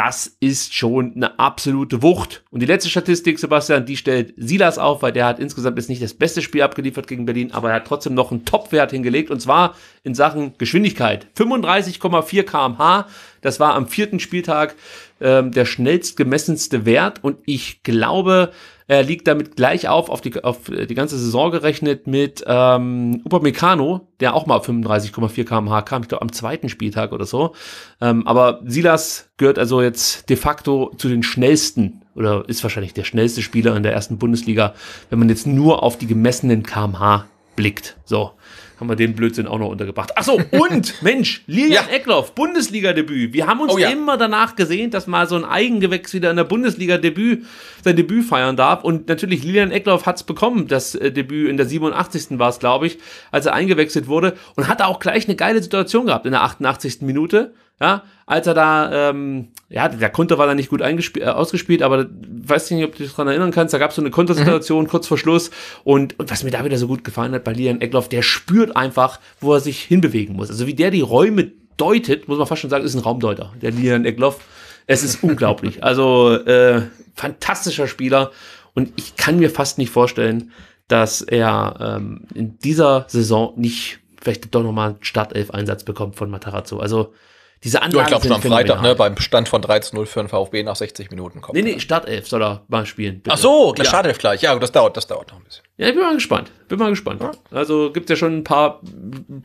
B: das ist schon eine absolute Wucht. Und die letzte Statistik, Sebastian, die stellt Silas auf, weil der hat insgesamt jetzt nicht das beste Spiel abgeliefert gegen Berlin, aber er hat trotzdem noch einen Top-Wert hingelegt und zwar in Sachen Geschwindigkeit. 35,4 kmh, das war am vierten Spieltag ähm, der schnellst gemessenste Wert und ich glaube, er liegt damit gleich auf, auf die, auf die ganze Saison gerechnet mit ähm, Upamecano, der auch mal auf 35,4 km/h kam, ich glaube am zweiten Spieltag oder so. Ähm, aber Silas gehört also jetzt de facto zu den schnellsten oder ist wahrscheinlich der schnellste Spieler in der ersten Bundesliga, wenn man jetzt nur auf die gemessenen km/h blickt. So haben wir den Blödsinn auch noch untergebracht. Ach so, und Mensch, Lilian ja. Eckloff, Bundesliga-Debüt. Wir haben uns oh, ja. immer danach gesehen, dass mal so ein Eigengewächs wieder in der Bundesliga-Debüt sein Debüt feiern darf. Und natürlich, Lilian Eckloff hat es bekommen, das äh, Debüt in der 87. war es, glaube ich, als er eingewechselt wurde und hat auch gleich eine geile Situation gehabt in der 88. Minute. Ja, als er da, ähm, ja, der Konter war da nicht gut äh, ausgespielt, aber weiß nicht, ob du dich daran erinnern kannst, da gab es so eine Kontersituation mhm. kurz vor Schluss und, und was mir da wieder so gut gefallen hat bei Lian Eckloff, der spürt einfach, wo er sich hinbewegen muss. Also wie der die Räume deutet, muss man fast schon sagen, ist ein Raumdeuter, der Lian Eckloff. Es ist unglaublich. Also äh, fantastischer Spieler und ich kann mir fast nicht vorstellen, dass er ähm, in dieser Saison nicht vielleicht doch nochmal einen Startelf-Einsatz bekommt von Matarazzo. Also diese Anlagen ja, ich glaube schon am Freitag, ne,
C: beim Stand von 13-0 für den VfB nach 60 Minuten kommt. Nee, nee, Startelf soll er mal spielen. Bitte. Ach so, ja. Startelf gleich. Ja, das dauert, das dauert noch ein bisschen. Ja, ich bin mal gespannt. Bin mal gespannt. Ja. Also gibt es ja schon ein paar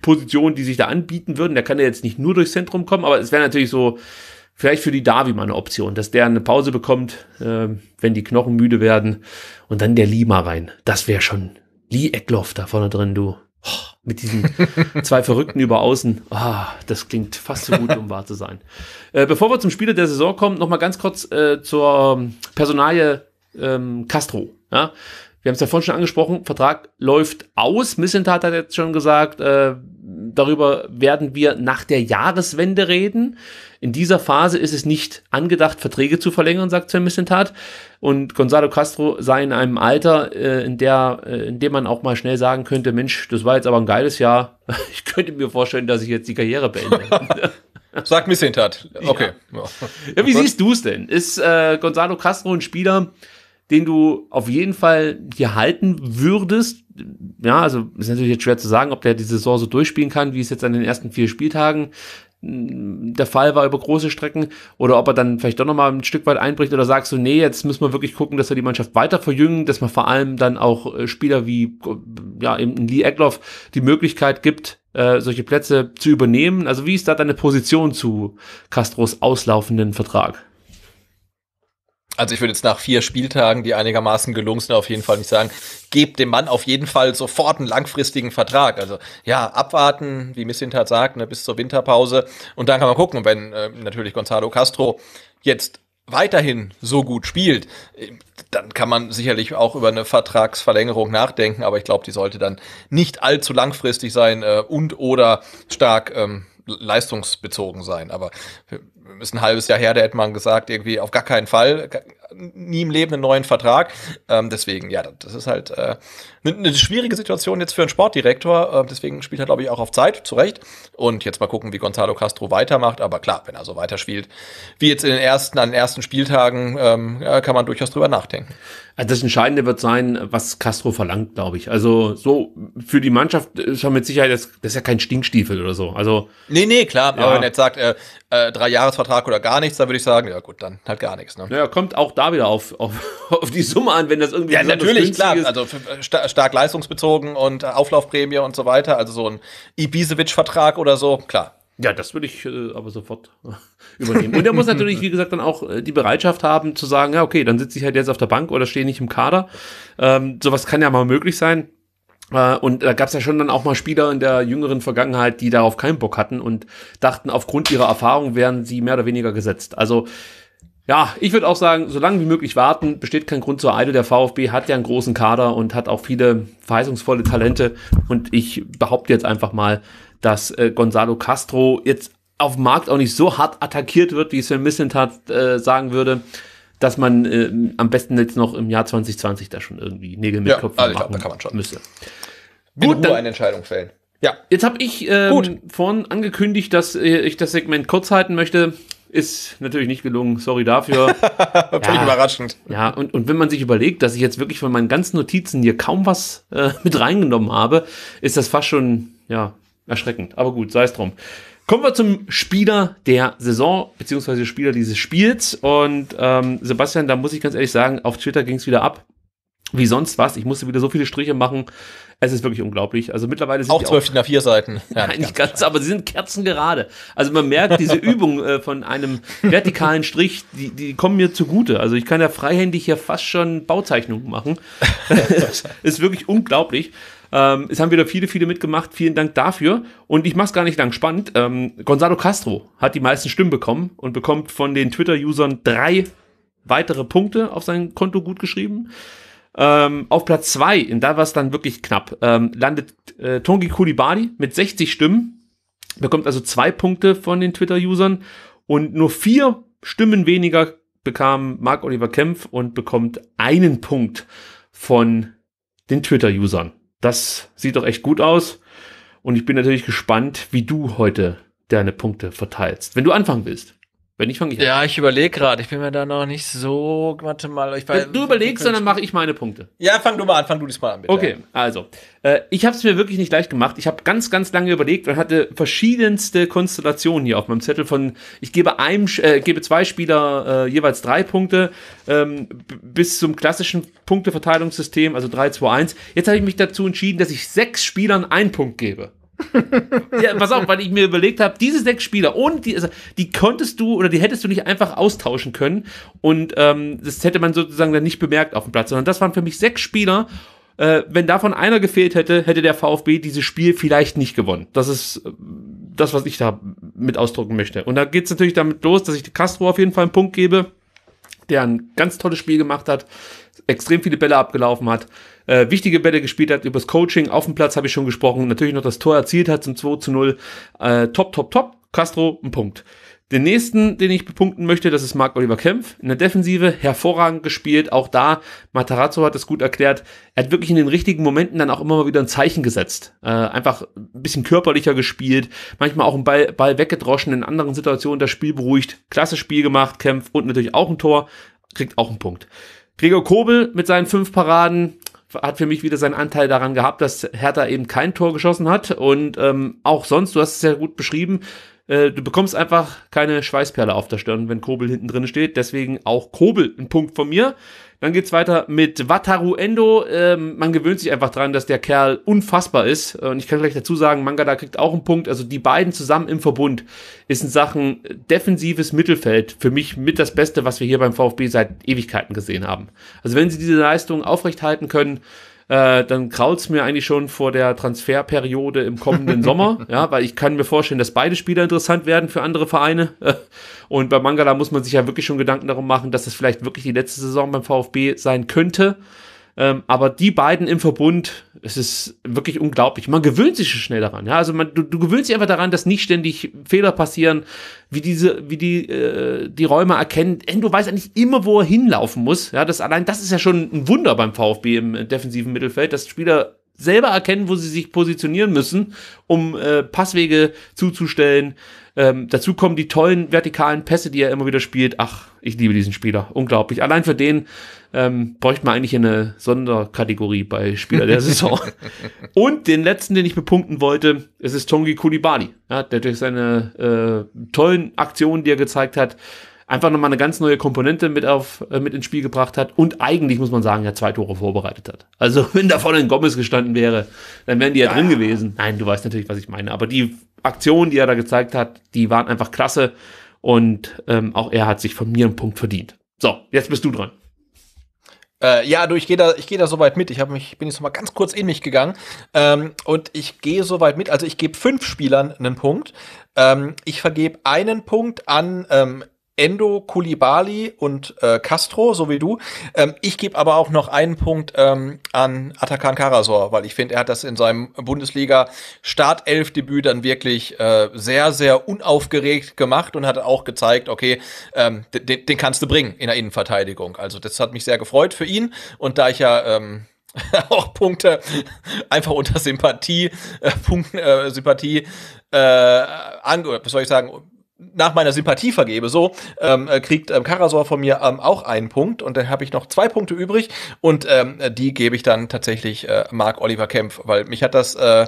B: Positionen, die sich da anbieten würden. Der kann ja jetzt nicht nur durchs Zentrum kommen, aber es wäre natürlich so, vielleicht für die Davi mal eine Option, dass der eine Pause bekommt, äh, wenn die Knochen müde werden und dann der Lima rein. Das wäre schon Lee Eckloff da vorne drin, du. Oh, mit diesen zwei Verrückten über außen. Ah, das klingt fast zu so gut, um wahr zu sein. Äh, bevor wir zum Spieler der Saison kommen, nochmal ganz kurz äh, zur Personalie ähm, Castro. Ja? Wir haben es ja vorhin schon angesprochen, Vertrag läuft aus. Missentat hat jetzt schon gesagt, äh, darüber werden wir nach der Jahreswende reden. In dieser Phase ist es nicht angedacht, Verträge zu verlängern, sagt Sven Missentat. Und Gonzalo Castro sei in einem Alter, äh, in, der, äh, in dem man auch mal schnell sagen könnte, Mensch, das war jetzt aber ein geiles Jahr. Ich
C: könnte mir vorstellen, dass ich jetzt die Karriere beende. Sag Missentat. Okay. Ja,
B: ja wie siehst du es denn? Ist äh, Gonzalo Castro ein Spieler, den du auf jeden Fall hier halten würdest. Ja, also ist natürlich jetzt schwer zu sagen, ob der die Saison so durchspielen kann, wie es jetzt an den ersten vier Spieltagen hm, der Fall war über große Strecken oder ob er dann vielleicht doch nochmal ein Stück weit einbricht oder sagst du, nee, jetzt müssen wir wirklich gucken, dass wir die Mannschaft weiter verjüngen, dass man vor allem dann auch äh, Spieler wie ja, eben Lee Eckloff die Möglichkeit gibt, äh, solche Plätze zu übernehmen. Also wie ist da deine Position zu Castros auslaufenden Vertrag?
C: Also ich würde jetzt nach vier Spieltagen, die einigermaßen gelungen sind, auf jeden Fall nicht sagen, gebt dem Mann auf jeden Fall sofort einen langfristigen Vertrag. Also ja, abwarten, wie Missintat sagt, ne, bis zur Winterpause. Und dann kann man gucken, wenn äh, natürlich Gonzalo Castro jetzt weiterhin so gut spielt, äh, dann kann man sicherlich auch über eine Vertragsverlängerung nachdenken, aber ich glaube, die sollte dann nicht allzu langfristig sein äh, und oder stark ähm, leistungsbezogen sein. Aber ist ein halbes Jahr her, da hätte man gesagt, irgendwie auf gar keinen Fall nie im Leben einen neuen Vertrag. Ähm, deswegen, ja, das ist halt äh, eine, schwierige Situation jetzt für einen Sportdirektor. Äh, deswegen spielt er, glaube ich, auch auf Zeit, zu Recht. Und jetzt mal gucken, wie Gonzalo Castro weitermacht. Aber klar, wenn er so weiterspielt, wie jetzt in den ersten, an den ersten Spieltagen, ähm, kann man durchaus drüber nachdenken. Also das Entscheidende wird
B: sein, was Castro verlangt, glaube ich. Also so für die Mannschaft ist er mit Sicherheit, das, das ist ja kein Stinkstiefel oder so. Also
C: nee, nee, klar. Ja. Aber wenn er jetzt sagt, äh, äh, drei Jahresvertrag oder gar nichts, da würde ich sagen, ja gut, dann halt gar nichts. Ne? Ja, kommt auch da wieder auf, auf, auf die Summe an, wenn das irgendwie ja natürlich klar, ist. also st stark leistungsbezogen und äh, Auflaufprämie und so weiter, also so ein Ibisevic-Vertrag oder so, klar. Ja, das würde ich äh, aber sofort
B: übernehmen. Und er muss natürlich, wie gesagt, dann auch äh, die Bereitschaft haben zu sagen, ja, okay, dann sitze ich halt jetzt auf der Bank oder stehe nicht im Kader. Ähm, sowas kann ja mal möglich sein. Äh, und da gab es ja schon dann auch mal Spieler in der jüngeren Vergangenheit, die darauf keinen Bock hatten und dachten, aufgrund ihrer Erfahrung wären sie mehr oder weniger gesetzt. Also ja, ich würde auch sagen, so lange wie möglich warten, besteht kein Grund zur Eile. Der VfB hat ja einen großen Kader und hat auch viele verheißungsvolle Talente. Und ich behaupte jetzt einfach mal, dass äh, Gonzalo Castro jetzt auf dem Markt auch nicht so hart attackiert wird, wie es Sven Missentat äh, sagen würde dass man äh, am besten jetzt noch im Jahr 2020 da schon irgendwie Nägel mit ja, Köpfen also ich glaub, da kann man schon. müsste. Gut, nur eine
C: Entscheidung fällen.
B: Ja. Jetzt habe ich ähm, Gut. vorhin angekündigt, dass äh, ich das Segment kurz halten möchte. Ist natürlich nicht gelungen, sorry dafür. Völlig ja. überraschend. Ja, und, und wenn man sich überlegt, dass ich jetzt wirklich von meinen ganzen Notizen hier kaum was äh, mit reingenommen habe, ist das fast schon, ja, erschreckend. Aber gut, sei es drum. Kommen wir zum Spieler der Saison, beziehungsweise Spieler dieses Spiels. Und ähm, Sebastian, da muss ich ganz ehrlich sagen, auf Twitter ging es wieder ab. Wie sonst was. Ich musste wieder so viele Striche machen. Es ist wirklich unglaublich. Also mittlerweile sind auch zwölf nach vier Seiten. Ja, nein, nicht ganz, ganz aber sie sind kerzengerade. Also man merkt diese Übung äh, von einem vertikalen Strich, die, die kommen mir zugute. Also ich kann ja freihändig hier fast schon Bauzeichnungen machen. ist wirklich unglaublich. Ähm, es haben wieder viele, viele mitgemacht. Vielen Dank dafür. Und ich mache es gar nicht lang spannend. Ähm, Gonzalo Castro hat die meisten Stimmen bekommen und bekommt von den Twitter-Usern drei weitere Punkte auf sein Konto gut geschrieben. Ähm, auf Platz zwei, und da war es dann wirklich knapp, ähm, landet äh, Tongi Kulibadi mit 60 Stimmen, bekommt also zwei Punkte von den Twitter-Usern und nur vier Stimmen weniger bekam Marc Oliver Kempf und bekommt einen Punkt von den Twitter-Usern. Das sieht doch echt gut aus. Und ich bin natürlich gespannt, wie du heute deine Punkte verteilst, wenn du anfangen willst. Wenn ich fange
C: ich Ja, ich überlege gerade. Ich bin mir da noch nicht so. Warte mal. Ich weiß, Wenn du überlegst, dann mache ich meine Punkte. Ja, fang du mal an. Fang du diesmal
B: an, bitte. Okay, also. Äh, ich habe es mir wirklich nicht leicht gemacht. Ich habe ganz, ganz lange überlegt und hatte verschiedenste Konstellationen hier auf meinem Zettel von, ich gebe, einem, äh, gebe zwei Spieler äh, jeweils drei Punkte ähm, bis zum klassischen Punkteverteilungssystem, also 3, 2, 1. Jetzt habe ich mich dazu entschieden, dass ich sechs Spielern einen Punkt gebe. ja, pass auf, weil ich mir überlegt habe, diese sechs Spieler und die, also, die konntest du oder die hättest du nicht einfach austauschen können und ähm, das hätte man sozusagen dann nicht bemerkt auf dem Platz, sondern das waren für mich sechs Spieler. Äh, wenn davon einer gefehlt hätte, hätte der VfB dieses Spiel vielleicht nicht gewonnen. Das ist äh, das, was ich da mit ausdrücken möchte. Und da geht's natürlich damit los, dass ich Castro auf jeden Fall einen Punkt gebe, der ein ganz tolles Spiel gemacht hat, extrem viele Bälle abgelaufen hat äh, wichtige Bälle gespielt hat, übers Coaching, auf dem Platz habe ich schon gesprochen, natürlich noch das Tor erzielt hat zum 2 zu 0. Äh, top, top, top. Castro, ein Punkt. Den nächsten, den ich bepunkten möchte, das ist Marc-Oliver Kempf. In der Defensive hervorragend gespielt. Auch da, Matarazzo hat es gut erklärt. Er hat wirklich in den richtigen Momenten dann auch immer mal wieder ein Zeichen gesetzt. Äh, einfach ein bisschen körperlicher gespielt. Manchmal auch einen Ball, Ball weggedroschen, in anderen Situationen das Spiel beruhigt. Klasse Spiel gemacht, Kempf und natürlich auch ein Tor. Kriegt auch einen Punkt. Gregor Kobel mit seinen fünf Paraden, hat für mich wieder seinen Anteil daran gehabt, dass Hertha eben kein Tor geschossen hat. Und ähm, auch sonst, du hast es ja gut beschrieben, äh, du bekommst einfach keine Schweißperle auf der Stirn, wenn Kobel hinten drin steht. Deswegen auch Kobel ein Punkt von mir. Dann geht's weiter mit Wataru Endo. Ähm, man gewöhnt sich einfach dran, dass der Kerl unfassbar ist. Äh, und ich kann gleich dazu sagen, Mangada kriegt auch einen Punkt. Also die beiden zusammen im Verbund ist in Sachen defensives Mittelfeld für mich mit das Beste, was wir hier beim VfB seit Ewigkeiten gesehen haben. Also wenn sie diese Leistung aufrechthalten können, äh, dann dann es mir eigentlich schon vor der Transferperiode im kommenden Sommer, ja, weil ich kann mir vorstellen, dass beide Spieler interessant werden für andere Vereine. Und bei Mangala muss man sich ja wirklich schon Gedanken darum machen, dass es vielleicht wirklich die letzte Saison beim VfB sein könnte. Ähm, aber die beiden im Verbund, es ist wirklich unglaublich. Man gewöhnt sich schnell daran. Ja? Also man, du, du gewöhnst dich einfach daran, dass nicht ständig Fehler passieren, wie diese, wie die, äh, die Räume erkennen. Endo weiß eigentlich immer, wo er hinlaufen muss. Ja, das allein, das ist ja schon ein Wunder beim VfB im defensiven Mittelfeld, dass Spieler selber erkennen, wo sie sich positionieren müssen, um äh, Passwege zuzustellen, ähm, dazu kommen die tollen vertikalen Pässe, die er immer wieder spielt. Ach, ich liebe diesen Spieler. Unglaublich. Allein für den ähm, bräuchte man eigentlich eine Sonderkategorie bei Spieler der Saison. Und den letzten, den ich bepunkten wollte, es ist Tongi Kulibani, ja, der durch seine äh, tollen Aktionen, die er gezeigt hat, einfach nochmal eine ganz neue Komponente mit, auf, äh, mit ins Spiel gebracht hat und eigentlich, muss man sagen, ja zwei Tore vorbereitet hat. Also wenn da vorne ein Gomez gestanden wäre, dann wären die ja, ja drin gewesen. Nein, du weißt natürlich, was ich meine. Aber die Aktionen, die er da gezeigt hat, die waren einfach klasse und ähm, auch er hat sich von mir einen Punkt verdient. So,
C: jetzt bist du dran. Äh, ja, du, ich gehe da, ich gehe da soweit mit. Ich habe mich, bin jetzt noch mal ganz kurz in mich gegangen ähm, und ich gehe so weit mit. Also ich gebe fünf Spielern einen Punkt. Ähm, ich vergebe einen Punkt an ähm, Endo, Kulibali und äh, Castro, so wie du. Ähm, ich gebe aber auch noch einen Punkt ähm, an Atakan Karasor, weil ich finde, er hat das in seinem Bundesliga-Startelf-Debüt dann wirklich äh, sehr, sehr unaufgeregt gemacht und hat auch gezeigt, okay, ähm, den, den, kannst du bringen in der Innenverteidigung. Also das hat mich sehr gefreut für ihn und da ich ja ähm, auch Punkte einfach unter Sympathie, äh, Punkt, äh, Sympathie, äh, an, was soll ich sagen, nach meiner Sympathie vergebe, so ähm, äh, kriegt ähm, Karasor von mir ähm, auch einen Punkt und dann habe ich noch zwei Punkte übrig und ähm, die gebe ich dann tatsächlich äh, Mark Oliver Kempf, weil mich hat das äh,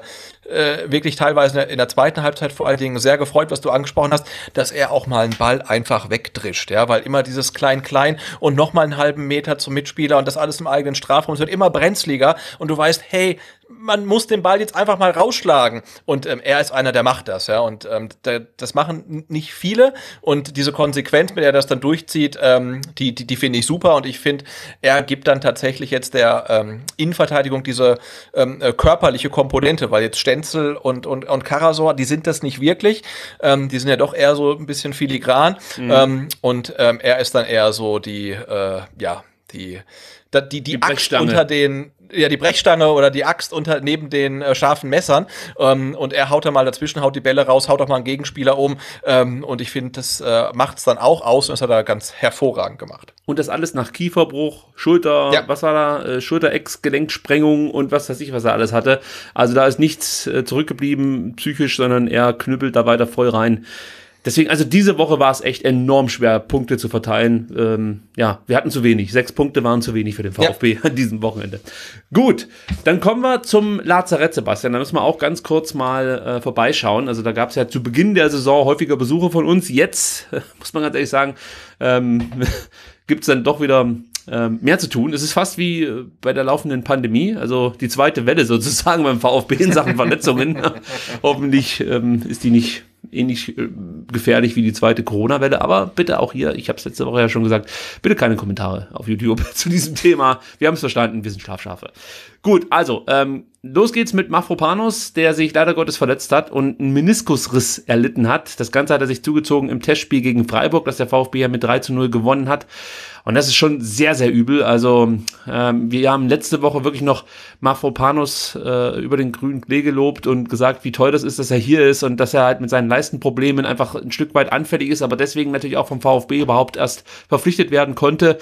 C: äh, wirklich teilweise in der zweiten Halbzeit vor allen Dingen sehr gefreut, was du angesprochen hast, dass er auch mal einen Ball einfach wegdrischt, ja, weil immer dieses Klein-Klein und noch mal einen halben Meter zum Mitspieler und das alles im eigenen Strafraum, es wird immer brenzliger und du weißt, hey, man muss den Ball jetzt einfach mal rausschlagen. Und ähm, er ist einer, der macht das, ja. Und ähm, der, das machen nicht viele. Und diese Konsequenz, mit der er das dann durchzieht, ähm, die, die, die finde ich super. Und ich finde, er gibt dann tatsächlich jetzt der ähm, Innenverteidigung diese ähm, äh, körperliche Komponente, weil jetzt Stenzel und, und, und Karasor, die sind das nicht wirklich. Ähm, die sind ja doch eher so ein bisschen filigran. Mhm. Ähm, und ähm, er ist dann eher so die, äh, ja, die, die, die, die Axt unter den ja, die Brechstange oder die Axt unter, neben den äh, scharfen Messern. Ähm, und er haut da mal dazwischen, haut die Bälle raus, haut auch mal einen Gegenspieler um. Ähm, und ich finde, das äh, macht es dann auch aus und das hat er ganz hervorragend gemacht. Und das alles nach Kieferbruch, Schulter, ja. was war da? Äh, Schulterex,
B: Gelenksprengung und was weiß ich, was er alles hatte. Also da ist nichts äh, zurückgeblieben psychisch, sondern er knüppelt da weiter voll rein. Deswegen, also diese Woche war es echt enorm schwer, Punkte zu verteilen. Ähm, ja, wir hatten zu wenig. Sechs Punkte waren zu wenig für den VfB ja. an diesem Wochenende. Gut, dann kommen wir zum Lazarett, Sebastian. Da müssen wir auch ganz kurz mal äh, vorbeischauen. Also da gab es ja zu Beginn der Saison häufiger Besuche von uns. Jetzt, muss man ganz ehrlich sagen, ähm, gibt es dann doch wieder ähm, mehr zu tun. Es ist fast wie äh, bei der laufenden Pandemie, also die zweite Welle sozusagen beim VfB in Sachen Verletzungen. Hoffentlich ähm, ist die nicht ähnlich äh, gefährlich wie die zweite Corona-Welle. Aber bitte auch hier, ich habe es letzte Woche ja schon gesagt, bitte keine Kommentare auf YouTube zu diesem Thema. Wir haben es verstanden, wir sind Schlafschafe. Gut, also ähm, Los geht's mit Mafropanos, der sich leider Gottes verletzt hat und einen Meniskusriss erlitten hat. Das Ganze hat er sich zugezogen im Testspiel gegen Freiburg, das der VfB ja mit 3 zu 0 gewonnen hat. Und das ist schon sehr, sehr übel. Also ähm, wir haben letzte Woche wirklich noch Mafropanos äh, über den grünen Klee gelobt und gesagt, wie toll das ist, dass er hier ist und dass er halt mit seinen Leistenproblemen einfach ein Stück weit anfällig ist, aber deswegen natürlich auch vom VfB überhaupt erst verpflichtet werden konnte.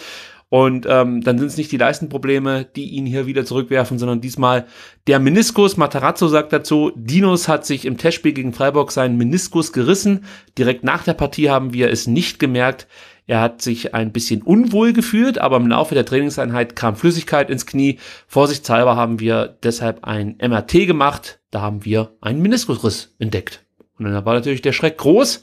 B: Und ähm, dann sind es nicht die Leistenprobleme, die ihn hier wieder zurückwerfen, sondern diesmal der Meniskus. Matarazzo sagt dazu, Dinos hat sich im Testspiel gegen Freiburg seinen Meniskus gerissen. Direkt nach der Partie haben wir es nicht gemerkt. Er hat sich ein bisschen unwohl gefühlt, aber im Laufe der Trainingseinheit kam Flüssigkeit ins Knie. Vorsichtshalber haben wir deshalb ein MRT gemacht. Da haben wir einen Meniskusriss entdeckt. Und dann war natürlich der Schreck groß.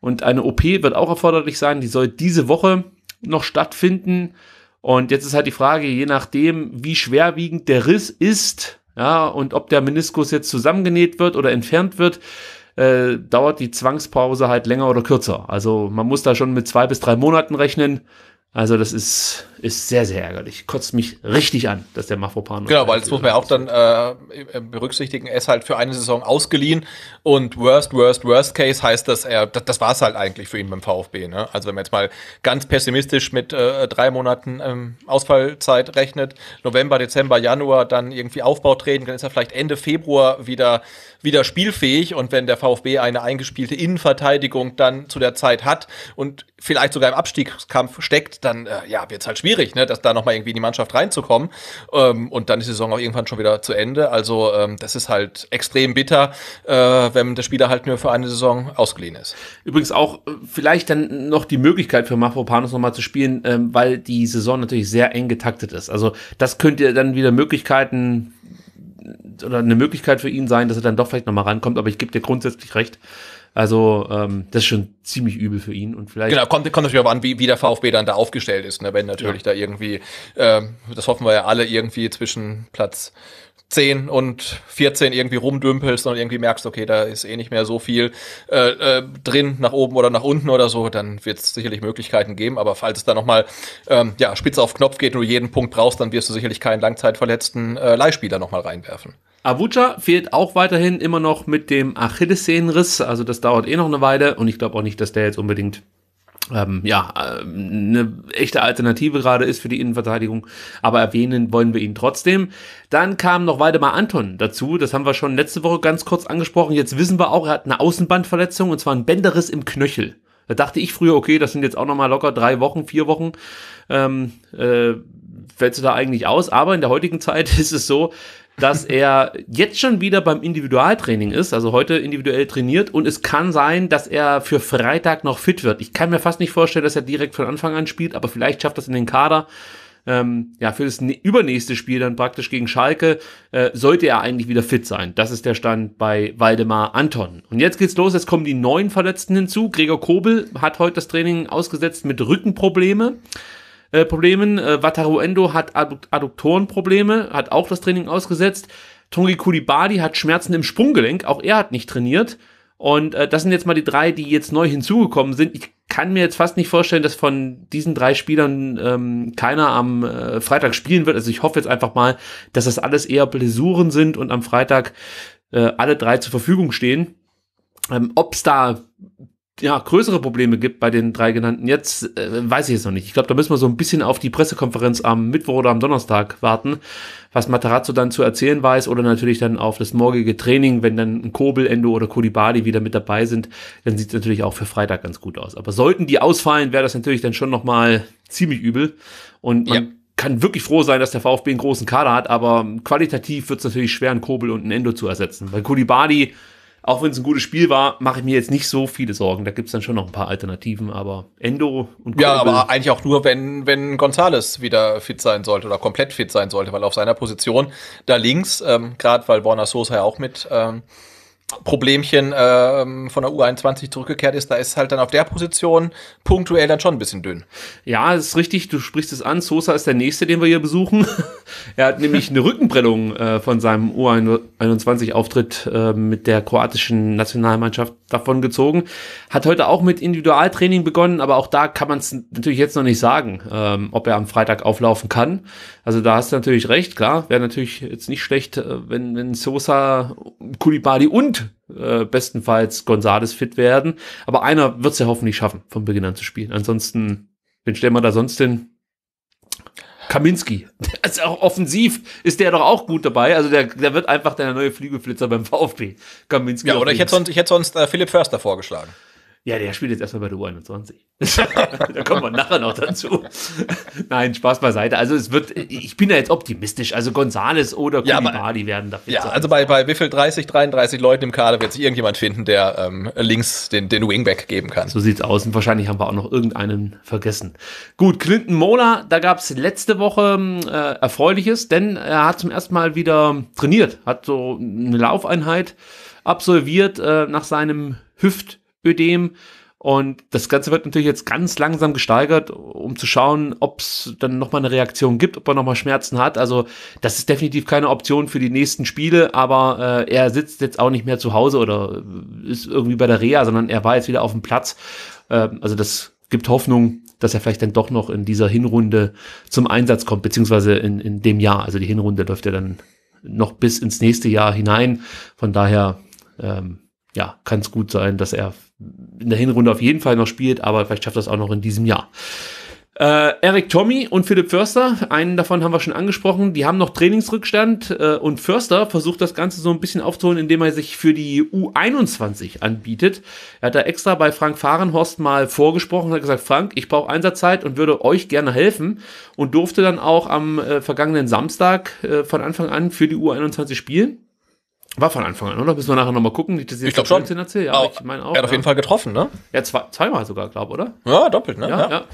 B: Und eine OP wird auch erforderlich sein. Die soll diese Woche noch stattfinden. Und jetzt ist halt die Frage, je nachdem, wie schwerwiegend der Riss ist, ja, und ob der Meniskus jetzt zusammengenäht wird oder entfernt wird, äh, dauert die Zwangspause halt länger oder kürzer. Also man muss da schon mit zwei bis drei Monaten rechnen, also das ist, ist sehr, sehr ärgerlich. Kotzt mich richtig an, dass der Mafropan.
C: Genau, weil das muss man ja auch dann äh, berücksichtigen, er ist halt für eine Saison ausgeliehen und worst, worst, worst case heißt, dass er, das, das war es halt eigentlich für ihn beim VfB. Ne? Also wenn man jetzt mal ganz pessimistisch mit äh, drei Monaten ähm, Ausfallzeit rechnet, November, Dezember, Januar dann irgendwie Aufbau treten, dann ist er vielleicht Ende Februar wieder, wieder spielfähig und wenn der VfB eine eingespielte Innenverteidigung dann zu der Zeit hat und vielleicht sogar im Abstiegskampf steckt, dann äh, ja, wird es halt schwierig, ne, dass da nochmal irgendwie in die Mannschaft reinzukommen. Ähm, und dann ist die Saison auch irgendwann schon wieder zu Ende. Also ähm, das ist halt extrem bitter, äh, wenn der Spieler halt nur für eine Saison ausgeliehen ist. Übrigens auch äh, vielleicht dann noch die Möglichkeit für
B: Mafropanos nochmal zu spielen, ähm, weil die Saison natürlich sehr eng getaktet ist. Also das könnte dann wieder Möglichkeiten oder eine Möglichkeit für ihn sein, dass er dann doch vielleicht nochmal rankommt, aber ich gebe dir grundsätzlich recht. Also ähm, das ist schon ziemlich übel für ihn und vielleicht.
C: Genau, kommt, kommt natürlich auch an, wie, wie der VfB dann da aufgestellt ist. Ne? Wenn natürlich ja. da irgendwie, äh, das hoffen wir ja alle, irgendwie zwischen Platz 10 und 14 irgendwie rumdümpelst und irgendwie merkst, okay, da ist eh nicht mehr so viel äh, äh, drin, nach oben oder nach unten oder so, dann wird es sicherlich Möglichkeiten geben. Aber falls es da nochmal ähm, ja, spitze auf Knopf geht und du jeden Punkt brauchst, dann wirst du sicherlich keinen langzeitverletzten äh, Leihspieler nochmal reinwerfen. Avucha fehlt auch weiterhin immer noch mit dem
B: Achillessehnenriss. Also das dauert eh noch eine Weile und ich glaube auch nicht, dass der jetzt unbedingt ähm, ja, äh, eine echte Alternative gerade ist für die Innenverteidigung, aber erwähnen wollen wir ihn trotzdem. Dann kam noch weiter mal Anton dazu, das haben wir schon letzte Woche ganz kurz angesprochen. Jetzt wissen wir auch, er hat eine Außenbandverletzung und zwar ein Bänderriss im Knöchel. Da dachte ich früher, okay, das sind jetzt auch nochmal locker drei Wochen, vier Wochen. Ähm, äh, fällst du da eigentlich aus? Aber in der heutigen Zeit ist es so, dass er jetzt schon wieder beim Individualtraining ist, also heute individuell trainiert und es kann sein, dass er für Freitag noch fit wird. Ich kann mir fast nicht vorstellen, dass er direkt von Anfang an spielt, aber vielleicht schafft das in den Kader. Ähm, ja, für das übernächste Spiel dann praktisch gegen Schalke äh, sollte er eigentlich wieder fit sein. Das ist der Stand bei Waldemar Anton. Und jetzt geht's los, jetzt kommen die neuen Verletzten hinzu. Gregor Kobel hat heute das Training ausgesetzt mit Rückenprobleme äh, Problemen. Äh, Wataru Endo hat Adduktorenprobleme, hat auch das Training ausgesetzt. Tongi Kulibadi hat Schmerzen im Sprunggelenk, auch er hat nicht trainiert. Und äh, das sind jetzt mal die drei, die jetzt neu hinzugekommen sind. Ich kann mir jetzt fast nicht vorstellen, dass von diesen drei Spielern ähm, keiner am äh, Freitag spielen wird. Also ich hoffe jetzt einfach mal, dass das alles eher Blessuren sind und am Freitag äh, alle drei zur Verfügung stehen. Ähm, Ob es da ja, größere Probleme gibt bei den drei genannten jetzt, äh, weiß ich es noch nicht. Ich glaube, da müssen wir so ein bisschen auf die Pressekonferenz am Mittwoch oder am Donnerstag warten, was Matarazzo dann zu erzählen weiß oder natürlich dann auf das morgige Training, wenn dann ein Kobel, Endo oder Kulibali wieder mit dabei sind, dann sieht es natürlich auch für Freitag ganz gut aus. Aber sollten die ausfallen, wäre das natürlich dann schon nochmal ziemlich übel und man ja. kann wirklich froh sein, dass der VfB einen großen Kader hat, aber qualitativ wird es natürlich schwer, einen Kobel und einen Endo zu ersetzen, weil Kulibali auch wenn es ein gutes Spiel war, mache ich mir jetzt nicht so viele Sorgen. Da gibt es dann schon noch ein paar Alternativen, aber Endo und Kobel. Ja, aber
C: eigentlich auch nur, wenn, wenn Gonzales wieder fit sein sollte oder komplett fit sein sollte, weil auf seiner Position da links, ähm, gerade weil Borna Sosa ja auch mit ähm, Problemchen ähm, von der U21 zurückgekehrt ist, da ist halt dann auf der Position punktuell dann schon ein bisschen dünn. Ja, ist richtig, du sprichst es an. Sosa ist der nächste, den wir hier besuchen. er hat nämlich eine
B: Rückenbrennung äh, von seinem U21-Auftritt äh, mit der kroatischen Nationalmannschaft davon gezogen. Hat heute auch mit Individualtraining begonnen, aber auch da kann man es natürlich jetzt noch nicht sagen, ähm, ob er am Freitag auflaufen kann. Also da hast du natürlich recht, klar. Wäre natürlich jetzt nicht schlecht, äh, wenn, wenn Sosa, Kulibali und äh, bestenfalls Gonzales fit werden. Aber einer wird es ja hoffentlich schaffen, von Beginn an zu spielen. Ansonsten, wen stellen wir da sonst hin? Kaminski. Also auch offensiv ist der doch auch gut dabei. Also der, der wird einfach der neue Flügelflitzer beim VfB. Kaminski. Ja, oder ich hätte sonst,
C: ich hätte sonst äh, Philipp Förster vorgeschlagen. Ja, der spielt jetzt erstmal bei der U21.
B: da kommen wir nachher noch dazu. Nein, Spaß beiseite. Also es wird, ich bin ja jetzt optimistisch. Also Gonzales
C: oder Kulibali ja, werden dafür. Ja, also bei, bei wie viel 30, 33 Leuten im Kader wird sich irgendjemand finden, der ähm, links den, den Wingback geben kann. So
B: sieht's aus. Und wahrscheinlich haben wir auch noch irgendeinen vergessen. Gut, Clinton Mola, da gab's letzte Woche ähm, äh, Erfreuliches, denn er hat zum ersten Mal wieder trainiert, hat so eine Laufeinheit absolviert äh, nach seinem Hüft. Ödem. Und das Ganze wird natürlich jetzt ganz langsam gesteigert, um zu schauen, ob es dann nochmal eine Reaktion gibt, ob er nochmal Schmerzen hat. Also das ist definitiv keine Option für die nächsten Spiele, aber äh, er sitzt jetzt auch nicht mehr zu Hause oder äh, ist irgendwie bei der Reha, sondern er war jetzt wieder auf dem Platz. Äh, also das gibt Hoffnung, dass er vielleicht dann doch noch in dieser Hinrunde zum Einsatz kommt, beziehungsweise in, in dem Jahr. Also die Hinrunde läuft ja dann noch bis ins nächste Jahr hinein. Von daher, ähm, ja, kann es gut sein, dass er in der Hinrunde auf jeden Fall noch spielt, aber vielleicht schafft er es auch noch in diesem Jahr. Äh, Eric Tommy und Philipp Förster, einen davon haben wir schon angesprochen, die haben noch Trainingsrückstand äh, und Förster versucht das Ganze so ein bisschen aufzuholen, indem er sich für die U21 anbietet. Er hat da extra bei Frank Fahrenhorst mal vorgesprochen und hat gesagt, Frank, ich brauche Einsatzzeit und würde euch gerne helfen und durfte dann auch am äh, vergangenen Samstag äh, von Anfang an für die U21 spielen war von Anfang an, oder? Müssen wir nachher nochmal gucken. wie das Ich, ich glaube schon. Erzähl, ja, ich mein auch, er hat auf ne? jeden Fall getroffen, ne? Ja, zwei, zweimal sogar, glaube oder? Ja, doppelt, ne? Ja, ja.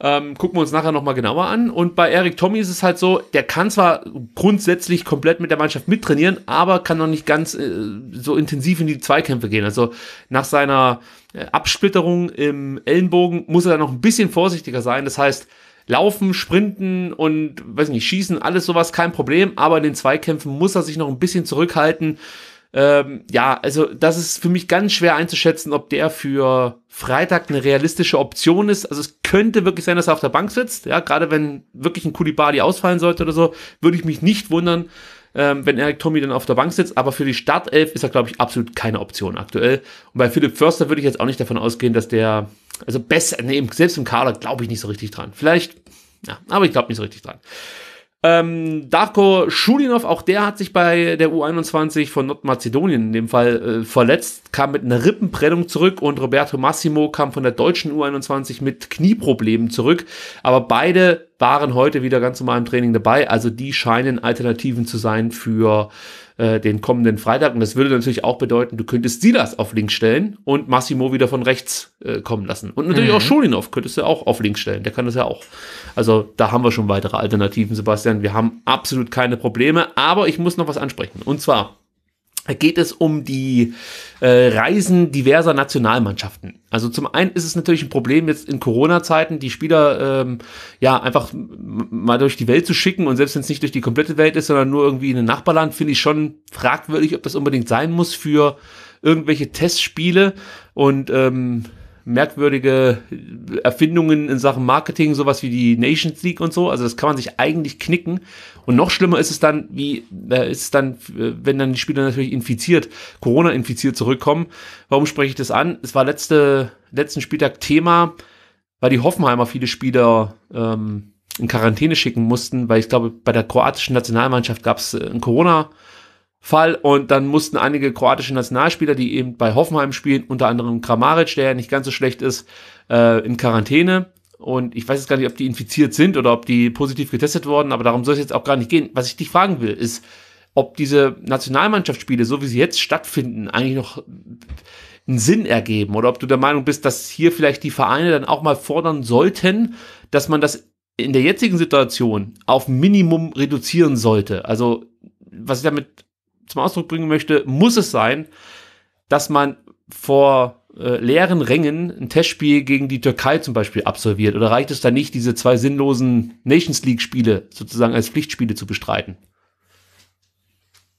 B: Ähm, gucken wir uns nachher nochmal genauer an. Und bei Eric Tommy ist es halt so, der kann zwar grundsätzlich komplett mit der Mannschaft mittrainieren, aber kann noch nicht ganz äh, so intensiv in die Zweikämpfe gehen. Also nach seiner äh, Absplitterung im Ellenbogen muss er dann noch ein bisschen vorsichtiger sein. Das heißt, Laufen, Sprinten und weiß nicht, Schießen, alles sowas, kein Problem, aber in den Zweikämpfen muss er sich noch ein bisschen zurückhalten. Ähm, ja, also das ist für mich ganz schwer einzuschätzen, ob der für Freitag eine realistische Option ist. Also es könnte wirklich sein, dass er auf der Bank sitzt. Ja, gerade wenn wirklich ein Kulibali ausfallen sollte oder so, würde ich mich nicht wundern, ähm, wenn Eric Tommy dann auf der Bank sitzt. Aber für die Startelf ist er, glaube ich, absolut keine Option aktuell. Und bei Philipp Förster würde ich jetzt auch nicht davon ausgehen, dass der, also besser, nee, selbst im Kader glaube ich nicht so richtig dran. Vielleicht, ja, aber ich glaube nicht so richtig dran. Ähm, Darko Schulinov, auch der hat sich bei der U21 von Nordmazedonien in dem Fall äh, verletzt, kam mit einer Rippenprellung zurück und Roberto Massimo kam von der deutschen U21 mit Knieproblemen zurück. Aber beide waren heute wieder ganz normal im Training dabei. Also die scheinen Alternativen zu sein für äh, den kommenden Freitag. Und das würde natürlich auch bedeuten, du könntest Silas auf links stellen und Massimo wieder von rechts äh, kommen lassen. Und natürlich mhm. auch Schulinov könntest du auch auf links stellen. Der kann das ja auch. Also da haben wir schon weitere Alternativen, Sebastian. Wir haben absolut keine Probleme. Aber ich muss noch was ansprechen. Und zwar geht es um die äh, Reisen diverser Nationalmannschaften. Also zum einen ist es natürlich ein Problem jetzt in Corona-Zeiten, die Spieler ähm, ja einfach mal durch die Welt zu schicken und selbst wenn es nicht durch die komplette Welt ist, sondern nur irgendwie in ein Nachbarland, finde ich schon fragwürdig, ob das unbedingt sein muss für irgendwelche Testspiele und ähm, merkwürdige äh, Erfindungen in Sachen Marketing, sowas wie die Nations League und so. Also das kann man sich eigentlich knicken. Und noch schlimmer ist es dann, wie ist es dann, äh, wenn dann die Spieler natürlich infiziert, Corona infiziert zurückkommen. Warum spreche ich das an? Es war letzte letzten Spieltag Thema, weil die Hoffenheimer viele Spieler ähm, in Quarantäne schicken mussten, weil ich glaube bei der kroatischen Nationalmannschaft gab es äh, einen Corona Fall und dann mussten einige kroatische Nationalspieler, die eben bei Hoffenheim spielen, unter anderem Kramaric, der ja nicht ganz so schlecht ist, äh, in Quarantäne. Und ich weiß jetzt gar nicht, ob die infiziert sind oder ob die positiv getestet wurden, aber darum soll es jetzt auch gar nicht gehen. Was ich dich fragen will, ist, ob diese Nationalmannschaftsspiele, so wie sie jetzt stattfinden, eigentlich noch einen Sinn ergeben oder ob du der Meinung bist, dass hier vielleicht die Vereine dann auch mal fordern sollten, dass man das in der jetzigen Situation auf Minimum reduzieren sollte. Also was ich damit zum Ausdruck bringen möchte, muss es sein, dass man vor äh, leeren Rängen ein Testspiel gegen die Türkei zum Beispiel absolviert? Oder reicht es da nicht, diese zwei sinnlosen Nations League-Spiele sozusagen als Pflichtspiele zu bestreiten?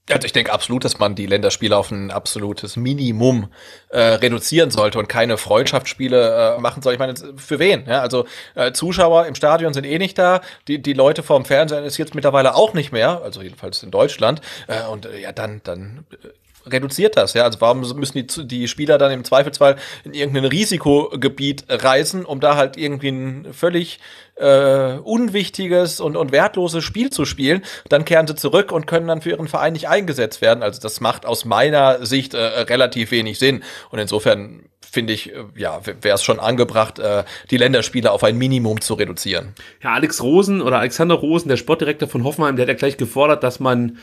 C: Also ich denke absolut, dass man die Länderspiele auf ein absolutes Minimum äh, reduzieren sollte und keine Freundschaftsspiele äh, machen soll. Ich meine, für wen? Ja, also äh, Zuschauer im Stadion sind eh nicht da. Die, die Leute vorm Fernsehen ist jetzt mittlerweile auch nicht mehr, also jedenfalls in Deutschland. Äh, und äh, ja, dann, dann äh, reduziert das, ja? Also warum müssen die, die Spieler dann im Zweifelsfall in irgendein Risikogebiet reisen, um da halt irgendwie ein völlig äh, unwichtiges und, und wertloses Spiel zu spielen? Dann kehren sie zurück und können dann für ihren Verein nicht eingesetzt werden. Also das macht aus meiner Sicht äh, relativ wenig Sinn. Und insofern finde ich, äh, ja, wäre es schon angebracht, äh, die Länderspiele auf ein Minimum zu reduzieren. Ja, Alex Rosen oder Alexander Rosen, der Sportdirektor von Hoffenheim, der hat ja gleich gefordert, dass man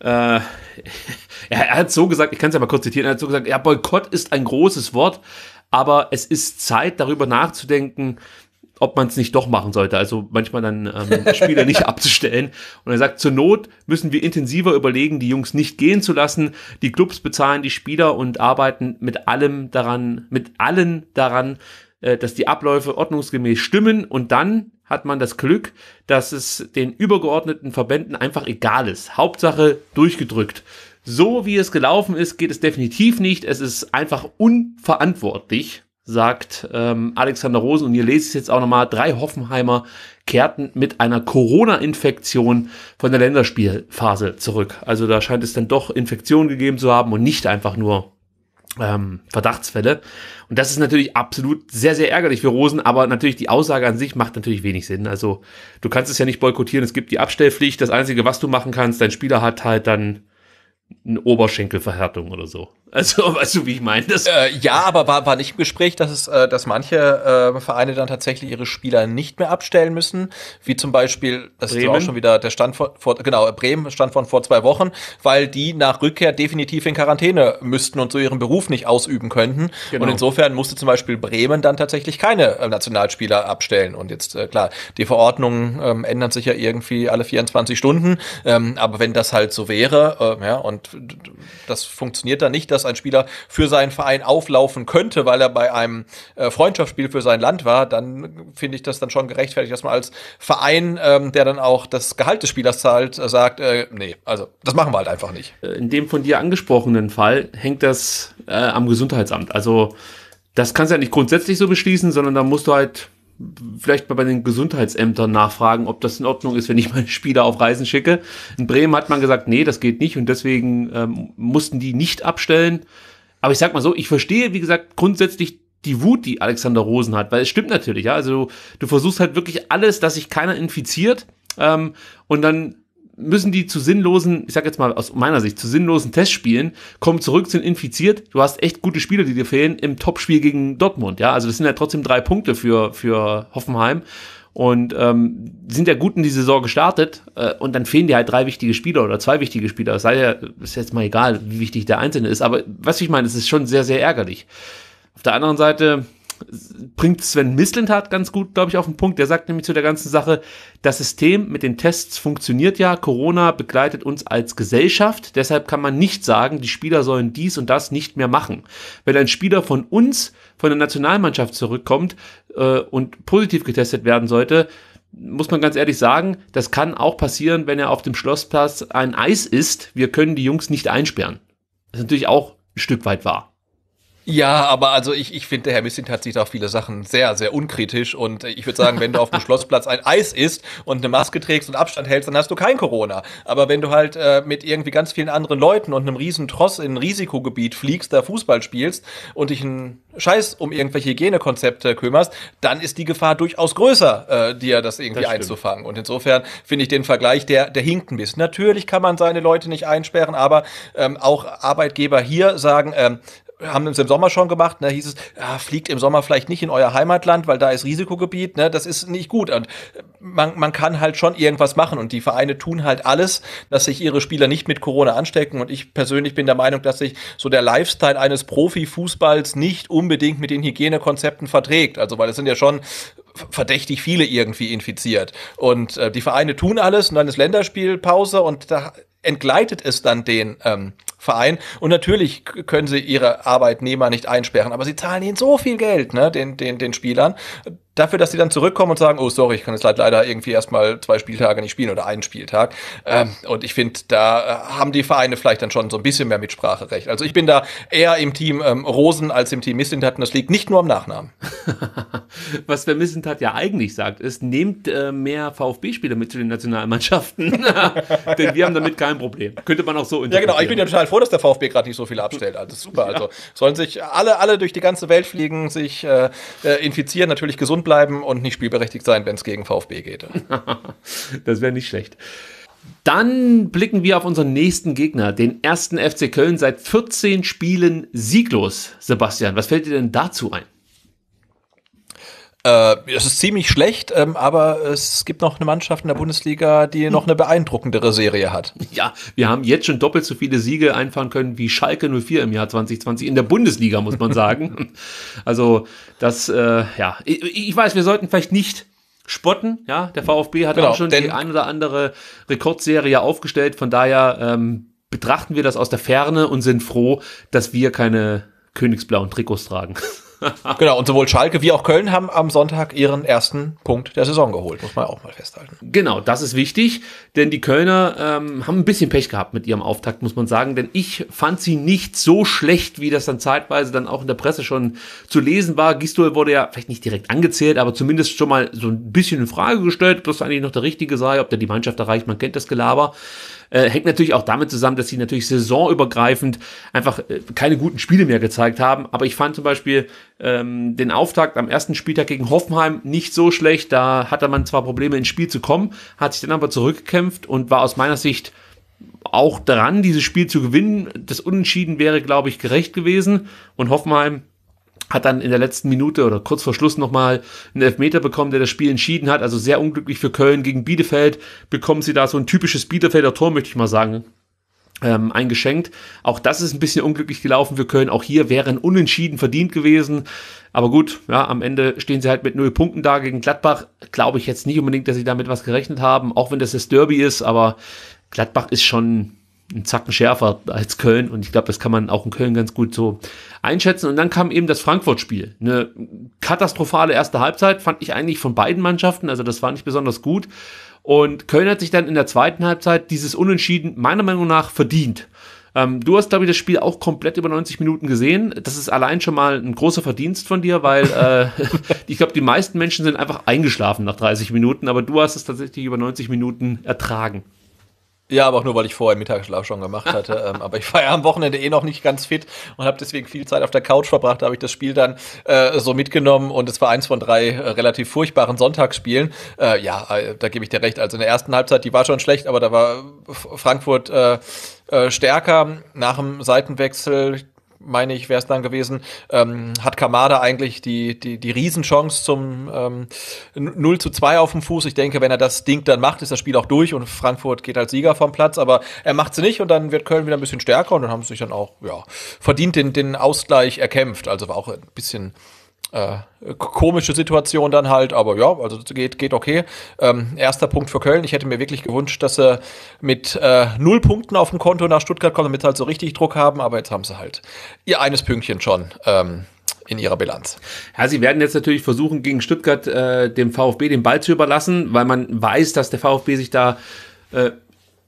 B: äh, er hat so gesagt, ich kann es ja mal kurz zitieren, er hat so gesagt, ja, Boykott ist ein großes Wort, aber es ist Zeit, darüber nachzudenken, ob man es nicht doch machen sollte. Also manchmal dann ähm, Spieler nicht abzustellen. Und er sagt, zur Not müssen wir intensiver überlegen, die Jungs nicht gehen zu lassen. Die Clubs bezahlen die Spieler und arbeiten mit allem daran, mit allen daran, äh, dass die Abläufe ordnungsgemäß stimmen. Und dann hat man das Glück, dass es den übergeordneten Verbänden einfach egal ist. Hauptsache durchgedrückt. So wie es gelaufen ist, geht es definitiv nicht. Es ist einfach unverantwortlich, sagt ähm, Alexander Rosen. Und ihr lest es jetzt auch nochmal. Drei Hoffenheimer kehrten mit einer Corona-Infektion von der Länderspielphase zurück. Also da scheint es dann doch Infektionen gegeben zu haben und nicht einfach nur ähm, Verdachtsfälle. Und das ist natürlich absolut sehr, sehr ärgerlich für Rosen, aber natürlich die Aussage an sich macht natürlich wenig Sinn. Also du kannst es ja nicht boykottieren, es gibt die Abstellpflicht. Das Einzige, was du machen kannst, dein Spieler hat halt dann eine Oberschenkelverhärtung oder so.
C: Also, weißt du, wie ich meine? Das äh, ja, aber war, war nicht im Gespräch, dass, es, äh, dass manche äh, Vereine dann tatsächlich ihre Spieler nicht mehr abstellen müssen, wie zum Beispiel, das Bremen. ist auch schon wieder der Stand vor, vor, genau, äh, Bremen stand von vor zwei Wochen, weil die nach Rückkehr definitiv in Quarantäne müssten und so ihren Beruf nicht ausüben könnten. Genau. Und insofern musste zum Beispiel Bremen dann tatsächlich keine äh, Nationalspieler abstellen. Und jetzt, äh, klar, die Verordnungen ähm, ändern sich ja irgendwie alle 24 Stunden, ähm, aber wenn das halt so wäre, ja, und und das funktioniert dann nicht, dass ein Spieler für seinen Verein auflaufen könnte, weil er bei einem äh, Freundschaftsspiel für sein Land war. Dann finde ich das dann schon gerechtfertigt, dass man als Verein, ähm, der dann auch das Gehalt des Spielers zahlt, äh, sagt, äh, nee, also das machen wir halt einfach nicht.
B: In dem von dir angesprochenen Fall hängt das äh, am Gesundheitsamt. Also das kannst du ja nicht grundsätzlich so beschließen, sondern da musst du halt vielleicht mal bei den Gesundheitsämtern nachfragen, ob das in Ordnung ist, wenn ich meine Spieler auf Reisen schicke. In Bremen hat man gesagt, nee, das geht nicht und deswegen ähm, mussten die nicht abstellen. Aber ich sag mal so, ich verstehe, wie gesagt, grundsätzlich die Wut, die Alexander Rosen hat, weil es stimmt natürlich, ja. Also du, du versuchst halt wirklich alles, dass sich keiner infiziert. Ähm, und dann müssen die zu sinnlosen, ich sag jetzt mal aus meiner Sicht, zu sinnlosen Testspielen, kommen zurück, sind infiziert. Du hast echt gute Spieler, die dir fehlen, im Topspiel gegen Dortmund. Ja, also das sind ja trotzdem drei Punkte für, für Hoffenheim. Und ähm, sind ja gut in die Saison gestartet äh, und dann fehlen dir halt drei wichtige Spieler oder zwei wichtige Spieler. Es sei ja, ist jetzt mal egal, wie wichtig der Einzelne ist. Aber was ich meine, es ist schon sehr, sehr ärgerlich. Auf der anderen Seite, bringt Sven Mislintat ganz gut, glaube ich, auf den Punkt. Der sagt nämlich zu der ganzen Sache, das System mit den Tests funktioniert ja. Corona begleitet uns als Gesellschaft. Deshalb kann man nicht sagen, die Spieler sollen dies und das nicht mehr machen. Wenn ein Spieler von uns, von der Nationalmannschaft zurückkommt äh, und positiv getestet werden sollte, muss man ganz ehrlich sagen, das kann auch passieren, wenn er auf dem Schlossplatz ein Eis isst. Wir können die Jungs nicht einsperren. Das ist natürlich auch ein Stück weit wahr.
C: Ja, aber also ich, ich finde, der Herr Missing hat sich da viele Sachen sehr, sehr unkritisch. Und ich würde sagen, wenn du auf dem Schlossplatz ein Eis isst und eine Maske trägst und Abstand hältst, dann hast du kein Corona. Aber wenn du halt äh, mit irgendwie ganz vielen anderen Leuten und einem riesen Tross in ein Risikogebiet fliegst, da Fußball spielst und dich einen Scheiß um irgendwelche Hygienekonzepte kümmerst, dann ist die Gefahr durchaus größer, äh, dir das irgendwie das einzufangen. Und insofern finde ich den Vergleich, der, der hinkt ein bisschen. Natürlich kann man seine Leute nicht einsperren, aber ähm, auch Arbeitgeber hier sagen, ähm, haben es im Sommer schon gemacht, da ne, hieß es, ja, fliegt im Sommer vielleicht nicht in euer Heimatland, weil da ist Risikogebiet, ne, das ist nicht gut. Und man, man kann halt schon irgendwas machen und die Vereine tun halt alles, dass sich ihre Spieler nicht mit Corona anstecken. Und ich persönlich bin der Meinung, dass sich so der Lifestyle eines Profifußballs nicht unbedingt mit den Hygienekonzepten verträgt. Also, weil es sind ja schon verdächtig viele irgendwie infiziert. Und äh, die Vereine tun alles und dann ist Länderspielpause und da entgleitet es dann den ähm, Verein. Und natürlich können sie ihre Arbeitnehmer nicht einsperren, aber sie zahlen ihnen so viel Geld, ne, den, den, den Spielern, dafür, dass sie dann zurückkommen und sagen, oh sorry, ich kann jetzt leider irgendwie erstmal zwei Spieltage nicht spielen oder einen Spieltag. Ähm, und ich finde, da äh, haben die Vereine vielleicht dann schon so ein bisschen mehr Mitspracherecht. Also ich bin da eher im Team ähm, Rosen als im Team Missintat und das liegt nicht nur am Nachnamen. Was der Missintat ja eigentlich sagt,
B: ist, nehmt äh, mehr VfB-Spieler mit zu den Nationalmannschaften, denn wir haben damit kein Problem.
C: Könnte man auch so Ja genau, ich bin ja total froh, dass der VfB gerade nicht so viele abstellt. Also super, ja. also sollen sich alle, alle durch die ganze Welt fliegen, sich äh, äh infizieren, natürlich gesund bleiben und nicht spielberechtigt sein, wenn es gegen VfB geht. das wäre nicht schlecht. Dann blicken wir auf
B: unseren nächsten Gegner, den ersten FC Köln seit 14 Spielen sieglos. Sebastian,
C: was fällt dir denn dazu ein? Äh, es ist ziemlich schlecht, ähm, aber es gibt noch eine Mannschaft in der Bundesliga, die noch eine beeindruckendere Serie hat. Ja,
B: wir haben jetzt schon doppelt so viele Siege einfahren können wie Schalke 04 im Jahr 2020 in der Bundesliga, muss man sagen. also das, äh, ja, ich, ich weiß, wir sollten vielleicht nicht spotten. Ja, der VfB hat genau, auch schon die ein oder andere Rekordserie aufgestellt. Von daher ähm, betrachten wir das aus der Ferne und sind froh, dass wir keine königsblauen
C: Trikots tragen genau, und sowohl Schalke wie auch Köln haben am Sonntag ihren ersten Punkt der Saison geholt, muss man auch mal festhalten. Genau, das ist wichtig, denn die Kölner ähm, haben ein bisschen Pech
B: gehabt mit ihrem Auftakt, muss man sagen, denn ich fand sie nicht so schlecht, wie das dann zeitweise dann auch in der Presse schon zu lesen war. Gistol wurde ja vielleicht nicht direkt angezählt, aber zumindest schon mal so ein bisschen in Frage gestellt, ob das eigentlich noch der Richtige sei, ob der die Mannschaft erreicht, man kennt das Gelaber. Äh, hängt natürlich auch damit zusammen, dass sie natürlich saisonübergreifend einfach äh, keine guten Spiele mehr gezeigt haben. Aber ich fand zum Beispiel ähm, den Auftakt am ersten Spieltag gegen Hoffenheim nicht so schlecht. Da hatte man zwar Probleme ins Spiel zu kommen, hat sich dann aber zurückgekämpft und war aus meiner Sicht auch dran, dieses Spiel zu gewinnen. Das Unentschieden wäre, glaube ich, gerecht gewesen. Und Hoffenheim hat dann in der letzten Minute oder kurz vor Schluss nochmal einen Elfmeter bekommen, der das Spiel entschieden hat. Also sehr unglücklich für Köln gegen Bielefeld. Bekommen sie da so ein typisches Bielefelder Tor, möchte ich mal sagen. Ähm, eingeschenkt. Auch das ist ein bisschen unglücklich gelaufen für Köln. Auch hier wären Unentschieden verdient gewesen. Aber gut, ja, am Ende stehen sie halt mit null Punkten da gegen Gladbach. Glaube ich jetzt nicht unbedingt, dass sie damit was gerechnet haben, auch wenn das das Derby ist. Aber Gladbach ist schon einen Zacken schärfer als Köln und ich glaube, das kann man auch in Köln ganz gut so einschätzen. Und dann kam eben das Frankfurt-Spiel. Eine katastrophale erste Halbzeit fand ich eigentlich von beiden Mannschaften, also das war nicht besonders gut. Und Köln hat sich dann in der zweiten Halbzeit dieses Unentschieden meiner Meinung nach verdient. Ähm, du hast, glaube ich, das Spiel auch komplett über 90 Minuten gesehen. Das ist allein schon mal ein großer Verdienst von dir, weil äh, ich glaube, die meisten Menschen sind einfach eingeschlafen nach 30 Minuten, aber du hast es tatsächlich über 90 Minuten ertragen.
C: Ja, aber auch nur, weil ich vorher Mittagsschlaf schon gemacht hatte. ähm, aber ich war ja am Wochenende eh noch nicht ganz fit und habe deswegen viel Zeit auf der Couch verbracht. Da habe ich das Spiel dann äh, so mitgenommen und es war eins von drei äh, relativ furchtbaren Sonntagsspielen. Äh, ja, äh, da gebe ich dir recht. Also in der ersten Halbzeit, die war schon schlecht, aber da war Frankfurt äh, äh, stärker nach dem Seitenwechsel meine ich, wäre es dann gewesen, ähm, hat Kamada eigentlich die, die, die Riesenchance zum ähm, 0 zu 2 auf dem Fuß. Ich denke, wenn er das Ding dann macht, ist das Spiel auch durch und Frankfurt geht als Sieger vom Platz, aber er macht sie nicht und dann wird Köln wieder ein bisschen stärker und dann haben sie sich dann auch ja, verdient den, den Ausgleich erkämpft. Also war auch ein bisschen äh, komische Situation dann halt, aber ja, also geht, geht okay. Ähm, erster Punkt für Köln. Ich hätte mir wirklich gewünscht, dass sie mit äh, null Punkten auf dem Konto nach Stuttgart kommen, damit sie halt so richtig Druck haben, aber jetzt haben sie halt ihr eines Pünktchen schon. Ähm, in ihrer Bilanz. Ja, sie werden jetzt natürlich versuchen, gegen Stuttgart äh, dem VfB den Ball zu
B: überlassen, weil man weiß, dass der VfB sich da äh,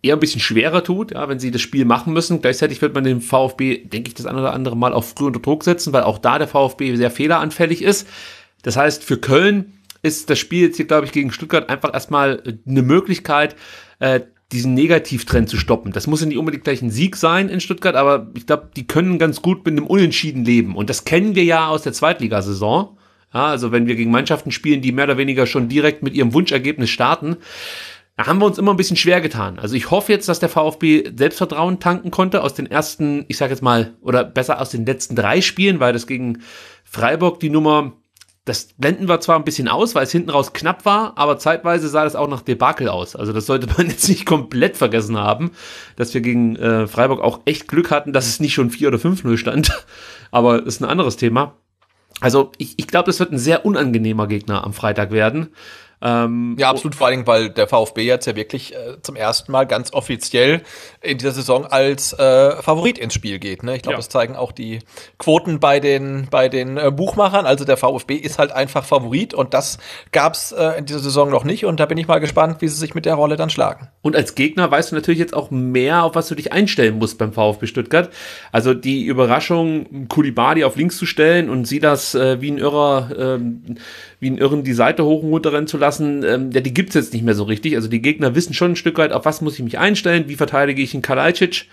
B: eher ein bisschen schwerer tut, ja, wenn sie das Spiel machen müssen. Gleichzeitig wird man den VfB, denke ich, das ein oder andere Mal auch früh unter Druck setzen, weil auch da der VfB sehr fehleranfällig ist. Das heißt, für Köln ist das Spiel jetzt hier, glaube ich, gegen Stuttgart einfach erstmal äh, eine Möglichkeit, äh, diesen Negativtrend zu stoppen. Das muss ja nicht unbedingt gleich ein Sieg sein in Stuttgart, aber ich glaube, die können ganz gut mit einem Unentschieden leben. Und das kennen wir ja aus der Zweitligasaison. Ja, also wenn wir gegen Mannschaften spielen, die mehr oder weniger schon direkt mit ihrem Wunschergebnis starten, da haben wir uns immer ein bisschen schwer getan. Also ich hoffe jetzt, dass der VfB Selbstvertrauen tanken konnte aus den ersten, ich sage jetzt mal, oder besser aus den letzten drei Spielen, weil das gegen Freiburg die Nummer, das blenden wir zwar ein bisschen aus, weil es hinten raus knapp war, aber zeitweise sah das auch nach Debakel aus. Also das sollte man jetzt nicht komplett vergessen haben, dass wir gegen äh, Freiburg auch echt Glück hatten, dass es nicht schon 4 oder 5-0 stand. aber das ist ein anderes Thema. Also ich, ich glaube, das wird ein sehr unangenehmer Gegner am Freitag werden.
C: Ähm, ja, absolut, vor allen Dingen, weil der VfB jetzt ja wirklich äh, zum ersten Mal ganz offiziell in dieser Saison als äh, Favorit ins Spiel geht. Ne? Ich glaube, ja. das zeigen auch die Quoten bei den, bei den äh, Buchmachern. Also der VfB ist halt einfach Favorit und das gab's äh, in dieser Saison noch nicht und da bin ich mal gespannt, wie sie sich mit der Rolle dann schlagen. Und als Gegner weißt du natürlich jetzt auch mehr, auf was
B: du dich einstellen musst beim VfB Stuttgart. Also die Überraschung, Kulibadi auf links zu stellen und sie das äh, wie ein Irrer ähm, wie einen Irren die Seite hoch und runter rennen zu lassen, ähm, ja, die gibt's jetzt nicht mehr so richtig. Also die Gegner wissen schon ein Stück weit, auf was muss ich mich einstellen, wie verteidige ich einen Kalajdzic.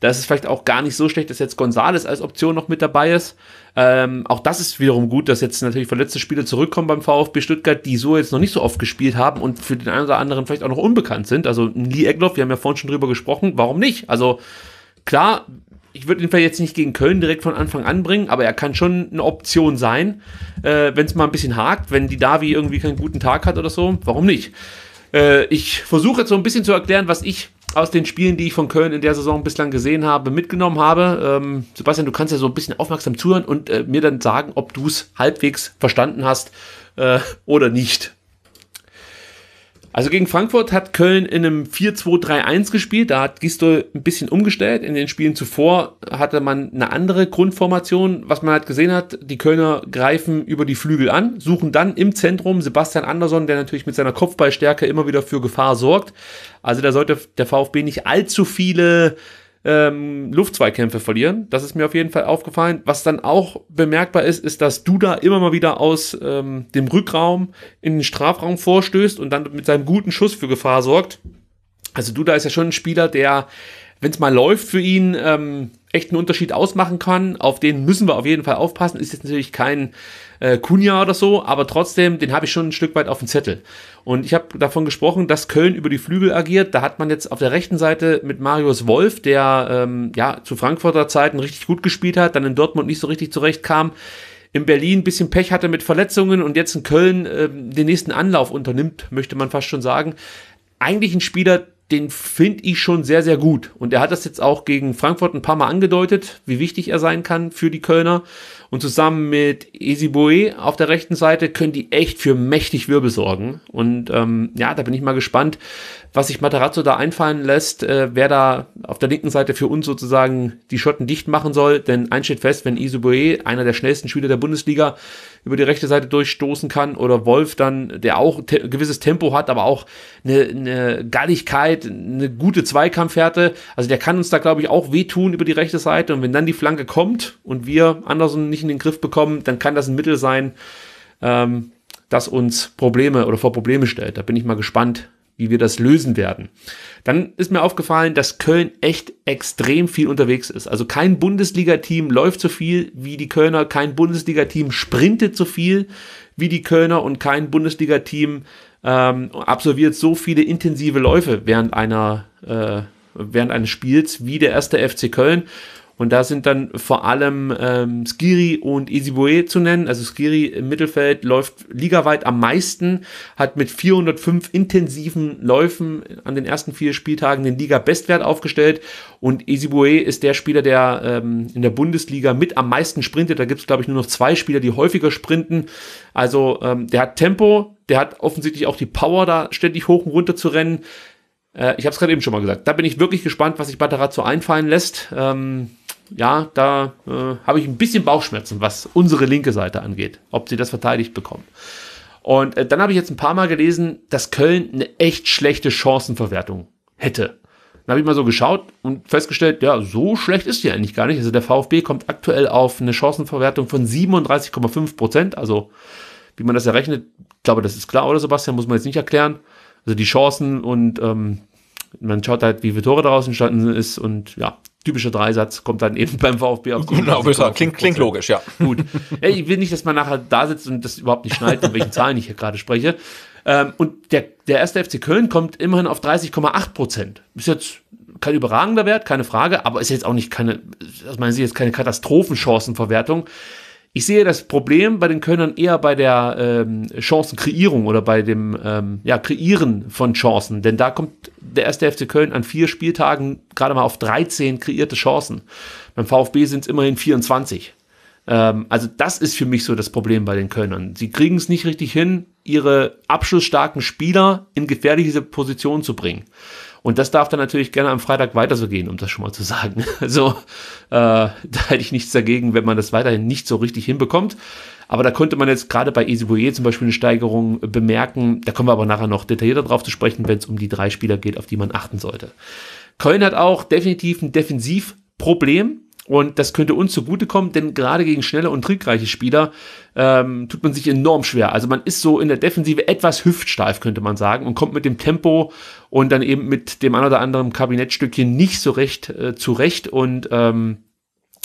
B: Da ist es vielleicht auch gar nicht so schlecht, dass jetzt Gonzales als Option noch mit dabei ist. Ähm, auch das ist wiederum gut, dass jetzt natürlich verletzte Spieler zurückkommen beim VfB Stuttgart, die so jetzt noch nicht so oft gespielt haben und für den einen oder anderen vielleicht auch noch unbekannt sind. Also ein Lee Egloff, wir haben ja vorhin schon drüber gesprochen, warum nicht? Also klar, ich würde ihn vielleicht jetzt nicht gegen Köln direkt von Anfang an bringen, aber er kann schon eine Option sein, äh, wenn es mal ein bisschen hakt, wenn die Davi irgendwie keinen guten Tag hat oder so. Warum nicht? Äh, ich versuche jetzt so ein bisschen zu erklären, was ich aus den Spielen, die ich von Köln in der Saison bislang gesehen habe, mitgenommen habe. Ähm, Sebastian, du kannst ja so ein bisschen aufmerksam zuhören und äh, mir dann sagen, ob du es halbwegs verstanden hast äh, oder nicht. Also gegen Frankfurt hat Köln in einem 4-2-3-1 gespielt. Da hat Gistol ein bisschen umgestellt. In den Spielen zuvor hatte man eine andere Grundformation. Was man halt gesehen hat, die Kölner greifen über die Flügel an, suchen dann im Zentrum Sebastian Andersson, der natürlich mit seiner Kopfballstärke immer wieder für Gefahr sorgt. Also da sollte der VfB nicht allzu viele ähm, Luftzweikämpfe verlieren. Das ist mir auf jeden Fall aufgefallen. Was dann auch bemerkbar ist, ist, dass Duda immer mal wieder aus ähm, dem Rückraum in den Strafraum vorstößt und dann mit seinem guten Schuss für Gefahr sorgt. Also Duda ist ja schon ein Spieler, der, wenn es mal läuft für ihn, ähm, echt einen Unterschied ausmachen kann. Auf den müssen wir auf jeden Fall aufpassen. Ist jetzt natürlich kein äh, Kunja oder so, aber trotzdem, den habe ich schon ein Stück weit auf dem Zettel. Und ich habe davon gesprochen, dass Köln über die Flügel agiert. Da hat man jetzt auf der rechten Seite mit Marius Wolf, der ähm, ja zu Frankfurter Zeiten richtig gut gespielt hat, dann in Dortmund nicht so richtig zurechtkam in Berlin ein bisschen Pech hatte mit Verletzungen und jetzt in Köln äh, den nächsten Anlauf unternimmt, möchte man fast schon sagen. Eigentlich ein Spieler, den finde ich schon sehr, sehr gut. Und er hat das jetzt auch gegen Frankfurt ein paar Mal angedeutet, wie wichtig er sein kann für die Kölner. Und zusammen mit Ezibue auf der rechten Seite können die echt für mächtig Wirbel sorgen. Und ähm, ja, da bin ich mal gespannt, was sich Matarazzo da einfallen lässt, äh, wer da auf der linken Seite für uns sozusagen die Schotten dicht machen soll. Denn eins steht fest, wenn Ezibue, einer der schnellsten Spieler der Bundesliga, über die rechte Seite durchstoßen kann oder Wolf dann, der auch te gewisses Tempo hat, aber auch eine, eine Galligkeit, eine gute Zweikampfhärte. Also der kann uns da, glaube ich, auch wehtun über die rechte Seite. Und wenn dann die Flanke kommt und wir Anderson nicht in den Griff bekommen, dann kann das ein Mittel sein, ähm, das uns Probleme oder vor Probleme stellt. Da bin ich mal gespannt, wie wir das lösen werden. Dann ist mir aufgefallen, dass Köln echt extrem viel unterwegs ist. Also kein Bundesliga-Team läuft so viel wie die Kölner, kein Bundesliga-Team sprintet so viel wie die Kölner und kein Bundesliga-Team ähm, absolviert so viele intensive Läufe während einer äh, während eines Spiels wie der erste FC Köln. Und da sind dann vor allem ähm, Skiri und Isibue zu nennen. Also Skiri im Mittelfeld läuft ligaweit am meisten, hat mit 405 intensiven Läufen an den ersten vier Spieltagen den Liga-Bestwert aufgestellt. Und Isibue ist der Spieler, der ähm, in der Bundesliga mit am meisten sprintet. Da gibt es, glaube ich, nur noch zwei Spieler, die häufiger sprinten. Also ähm, der hat Tempo, der hat offensichtlich auch die Power, da ständig hoch und runter zu rennen. Äh, ich habe es gerade eben schon mal gesagt. Da bin ich wirklich gespannt, was sich Batarazzo einfallen lässt. Ähm, ja, da äh, habe ich ein bisschen Bauchschmerzen, was unsere linke Seite angeht, ob sie das verteidigt bekommen. Und äh, dann habe ich jetzt ein paar Mal gelesen, dass Köln eine echt schlechte Chancenverwertung hätte. Dann habe ich mal so geschaut und festgestellt, ja, so schlecht ist die eigentlich gar nicht. Also der VfB kommt aktuell auf eine Chancenverwertung von 37,5 Prozent. Also wie man das errechnet, glaube, das ist klar, oder Sebastian, muss man jetzt nicht erklären. Also die Chancen und ähm, man schaut halt, wie viele Tore daraus entstanden ist und ja, typischer Dreisatz kommt dann eben beim VfB auf. Genau, genau, klingt, klingt logisch, ja. Gut. Ja, ich will nicht, dass man nachher da sitzt und das überhaupt nicht schneidet, von welchen Zahlen ich hier gerade spreche. Ähm, und der, der erste FC Köln kommt immerhin auf 30,8 Prozent. Ist jetzt kein überragender Wert, keine Frage, aber ist jetzt auch nicht keine, aus meinen Sie jetzt keine Katastrophenchancenverwertung. Ich sehe das Problem bei den Kölnern eher bei der ähm, Chancenkreierung oder bei dem ähm, ja, Kreieren von Chancen. Denn da kommt der erste FC Köln an vier Spieltagen gerade mal auf 13 kreierte Chancen. Beim VfB sind es immerhin 24. Ähm, also das ist für mich so das Problem bei den Kölnern. Sie kriegen es nicht richtig hin, ihre abschlussstarken Spieler in gefährliche Positionen zu bringen. Und das darf dann natürlich gerne am Freitag weiter so gehen, um das schon mal zu sagen. Also äh, da hätte ich nichts dagegen, wenn man das weiterhin nicht so richtig hinbekommt. Aber da konnte man jetzt gerade bei Easy zum Beispiel eine Steigerung bemerken. Da kommen wir aber nachher noch detaillierter drauf zu sprechen, wenn es um die drei Spieler geht, auf die man achten sollte. Köln hat auch definitiv ein Defensivproblem. Und das könnte uns zugutekommen, denn gerade gegen schnelle und trickreiche Spieler ähm, tut man sich enorm schwer. Also man ist so in der Defensive etwas hüftsteif, könnte man sagen, und kommt mit dem Tempo und dann eben mit dem ein oder anderen Kabinettstückchen nicht so recht äh, zurecht und ähm,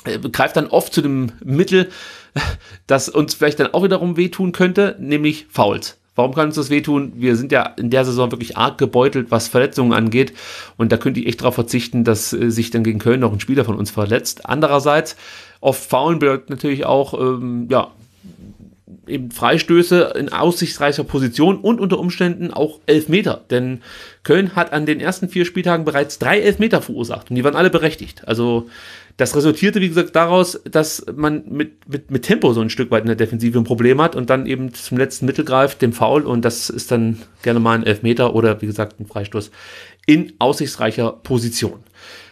B: äh, greift dann oft zu dem Mittel, das uns vielleicht dann auch wiederum wehtun könnte, nämlich Fouls. Warum kann uns das wehtun? Wir sind ja in der Saison wirklich arg gebeutelt, was Verletzungen angeht. Und da könnte ich echt darauf verzichten, dass äh, sich dann gegen Köln noch ein Spieler von uns verletzt. Andererseits, oft faulen bedeutet natürlich auch, ähm, ja, eben Freistöße in aussichtsreicher Position und unter Umständen auch Elfmeter. Denn Köln hat an den ersten vier Spieltagen bereits drei Elfmeter verursacht und die waren alle berechtigt. Also das resultierte, wie gesagt, daraus, dass man mit, mit, mit Tempo so ein Stück weit in der Defensive ein Problem hat und dann eben zum letzten Mittel greift, dem Foul, und das ist dann gerne mal ein Elfmeter oder, wie gesagt, ein Freistoß in aussichtsreicher Position.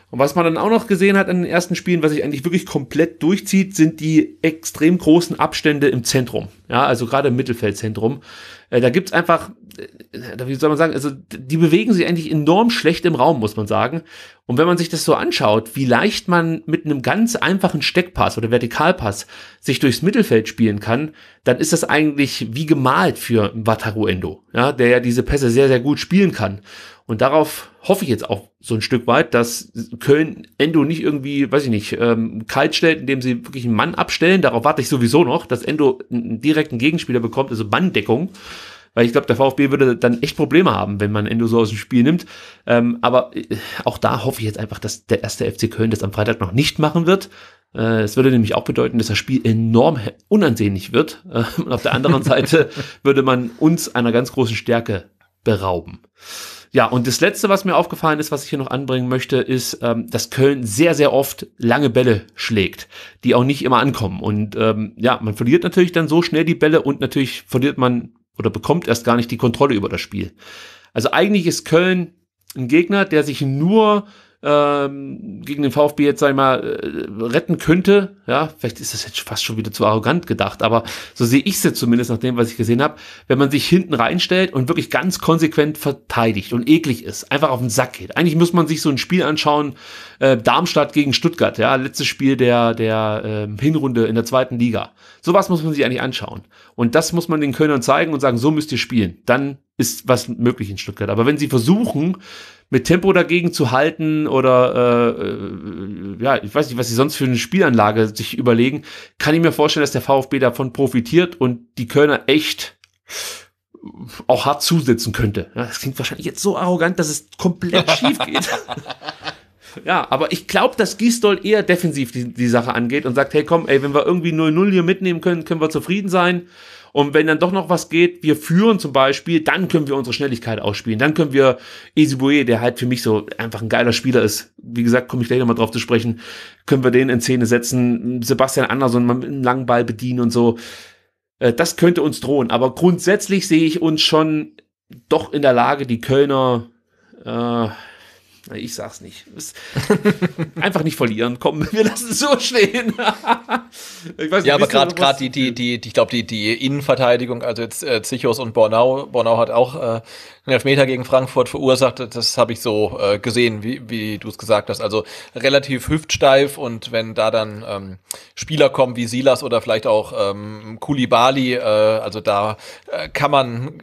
B: Und was man dann auch noch gesehen hat an den ersten Spielen, was sich eigentlich wirklich komplett durchzieht, sind die extrem großen Abstände im Zentrum. Ja, also gerade im Mittelfeldzentrum. Äh, da gibt's einfach, äh, wie soll man sagen, also die bewegen sich eigentlich enorm schlecht im Raum, muss man sagen. Und wenn man sich das so anschaut, wie leicht man mit einem ganz einfachen Steckpass oder Vertikalpass sich durchs Mittelfeld spielen kann, dann ist das eigentlich wie gemalt für Wataru Endo, ja, der ja diese Pässe sehr, sehr gut spielen kann. Und darauf hoffe ich jetzt auch so ein Stück weit, dass Köln Endo nicht irgendwie, weiß ich nicht, ähm, kalt stellt, indem sie wirklich einen Mann abstellen. Darauf warte ich sowieso noch, dass Endo einen direkten Gegenspieler bekommt, also Manndeckung. Weil ich glaube, der VfB würde dann echt Probleme haben, wenn man Endo so aus dem Spiel nimmt. Ähm, aber äh, auch da hoffe ich jetzt einfach, dass der erste FC Köln das am Freitag noch nicht machen wird. Äh, es würde nämlich auch bedeuten, dass das Spiel enorm unansehnlich wird. Ähm, und auf der anderen Seite würde man uns einer ganz großen Stärke berauben. Ja, und das Letzte, was mir aufgefallen ist, was ich hier noch anbringen möchte, ist, ähm, dass Köln sehr, sehr oft lange Bälle schlägt, die auch nicht immer ankommen. Und ähm, ja, man verliert natürlich dann so schnell die Bälle und natürlich verliert man oder bekommt erst gar nicht die Kontrolle über das Spiel. Also eigentlich ist Köln ein Gegner, der sich nur ähm, gegen den VfB jetzt, sag ich mal, äh, retten könnte, ja, vielleicht ist das jetzt fast schon wieder zu arrogant gedacht, aber so sehe ich es jetzt zumindest nach dem, was ich gesehen habe, wenn man sich hinten reinstellt und wirklich ganz konsequent verteidigt und eklig ist, einfach auf den Sack geht. Eigentlich muss man sich so ein Spiel anschauen, äh, Darmstadt gegen Stuttgart, ja, letztes Spiel der, der äh, Hinrunde in der zweiten Liga. Sowas muss man sich eigentlich anschauen. Und das muss man den Kölnern zeigen und sagen, so müsst ihr spielen. Dann ist was möglich in Stuttgart. Aber wenn sie versuchen, mit Tempo dagegen zu halten oder äh, äh, ja, ich weiß nicht, was sie sonst für eine Spielanlage sich überlegen, kann ich mir vorstellen, dass der VfB davon profitiert und die Kölner echt auch hart zusitzen könnte. Das klingt wahrscheinlich jetzt so arrogant, dass es komplett schief geht. ja, aber ich glaube, dass Gisdol eher defensiv die, die Sache angeht und sagt, hey komm, ey, wenn wir irgendwie 0-0 hier mitnehmen können, können wir zufrieden sein. Und wenn dann doch noch was geht, wir führen zum Beispiel, dann können wir unsere Schnelligkeit ausspielen. Dann können wir Ezibue, der halt für mich so einfach ein geiler Spieler ist, wie gesagt, komme ich gleich nochmal drauf zu sprechen, können wir den in Szene setzen, Sebastian Andersson mal mit einem langen Ball bedienen und so. Äh, das könnte uns drohen, aber grundsätzlich sehe ich uns schon doch in der Lage, die Kölner äh, ich sag's nicht.
C: Einfach nicht verlieren. Komm, wir
B: lassen es so stehen. ich nicht, ja, aber gerade gerade
C: die, die, die, die, ich glaube, die, die Innenverteidigung, also jetzt äh, Zichos und Bornau, Bornau hat auch äh, einen Elfmeter gegen Frankfurt verursacht, das habe ich so äh, gesehen, wie, wie du es gesagt hast. Also relativ hüftsteif und wenn da dann ähm, Spieler kommen wie Silas oder vielleicht auch ähm, Kulibali, äh, also da äh, kann man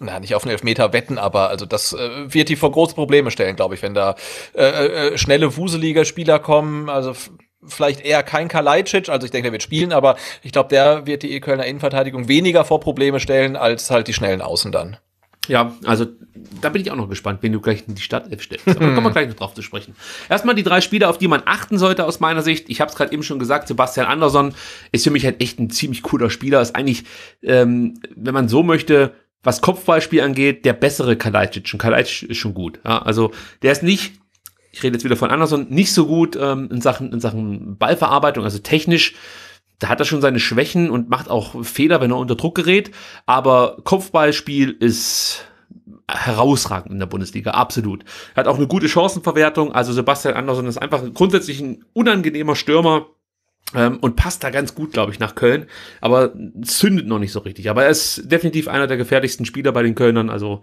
C: na, nicht auf einen Elfmeter wetten, aber also das äh, wird die vor große Probleme stellen, glaube ich, wenn da äh, äh, äh schnelle, wuselige Spieler kommen, also vielleicht eher kein Kalajdzic, also ich denke, der wird spielen, aber ich glaube, der wird die e Kölner Innenverteidigung weniger vor Probleme stellen als halt die schnellen Außen dann. Ja, also da bin ich auch noch gespannt, wenn du gleich in die Stadt stellst. Aber da kommen wir hm. gleich noch drauf zu sprechen. Erstmal die drei
B: Spieler, auf die man achten sollte aus meiner Sicht. Ich habe es gerade eben schon gesagt, Sebastian Andersson ist für mich halt echt ein ziemlich cooler Spieler. Ist eigentlich, ähm, wenn man so möchte, was Kopfballspiel angeht, der bessere Kalajdzic. Und Kalajdzic ist schon gut. Ja, also der ist nicht, ich rede jetzt wieder von Andersson, nicht so gut ähm, in, Sachen, in Sachen Ballverarbeitung, also technisch da hat er schon seine Schwächen und macht auch Fehler, wenn er unter Druck gerät. Aber Kopfballspiel ist herausragend in der Bundesliga, absolut. Er hat auch eine gute Chancenverwertung. Also Sebastian Andersson ist einfach grundsätzlich ein unangenehmer Stürmer ähm, und passt da ganz gut, glaube ich, nach Köln. Aber zündet noch nicht so richtig. Aber er ist definitiv einer der gefährlichsten Spieler bei den Kölnern. Also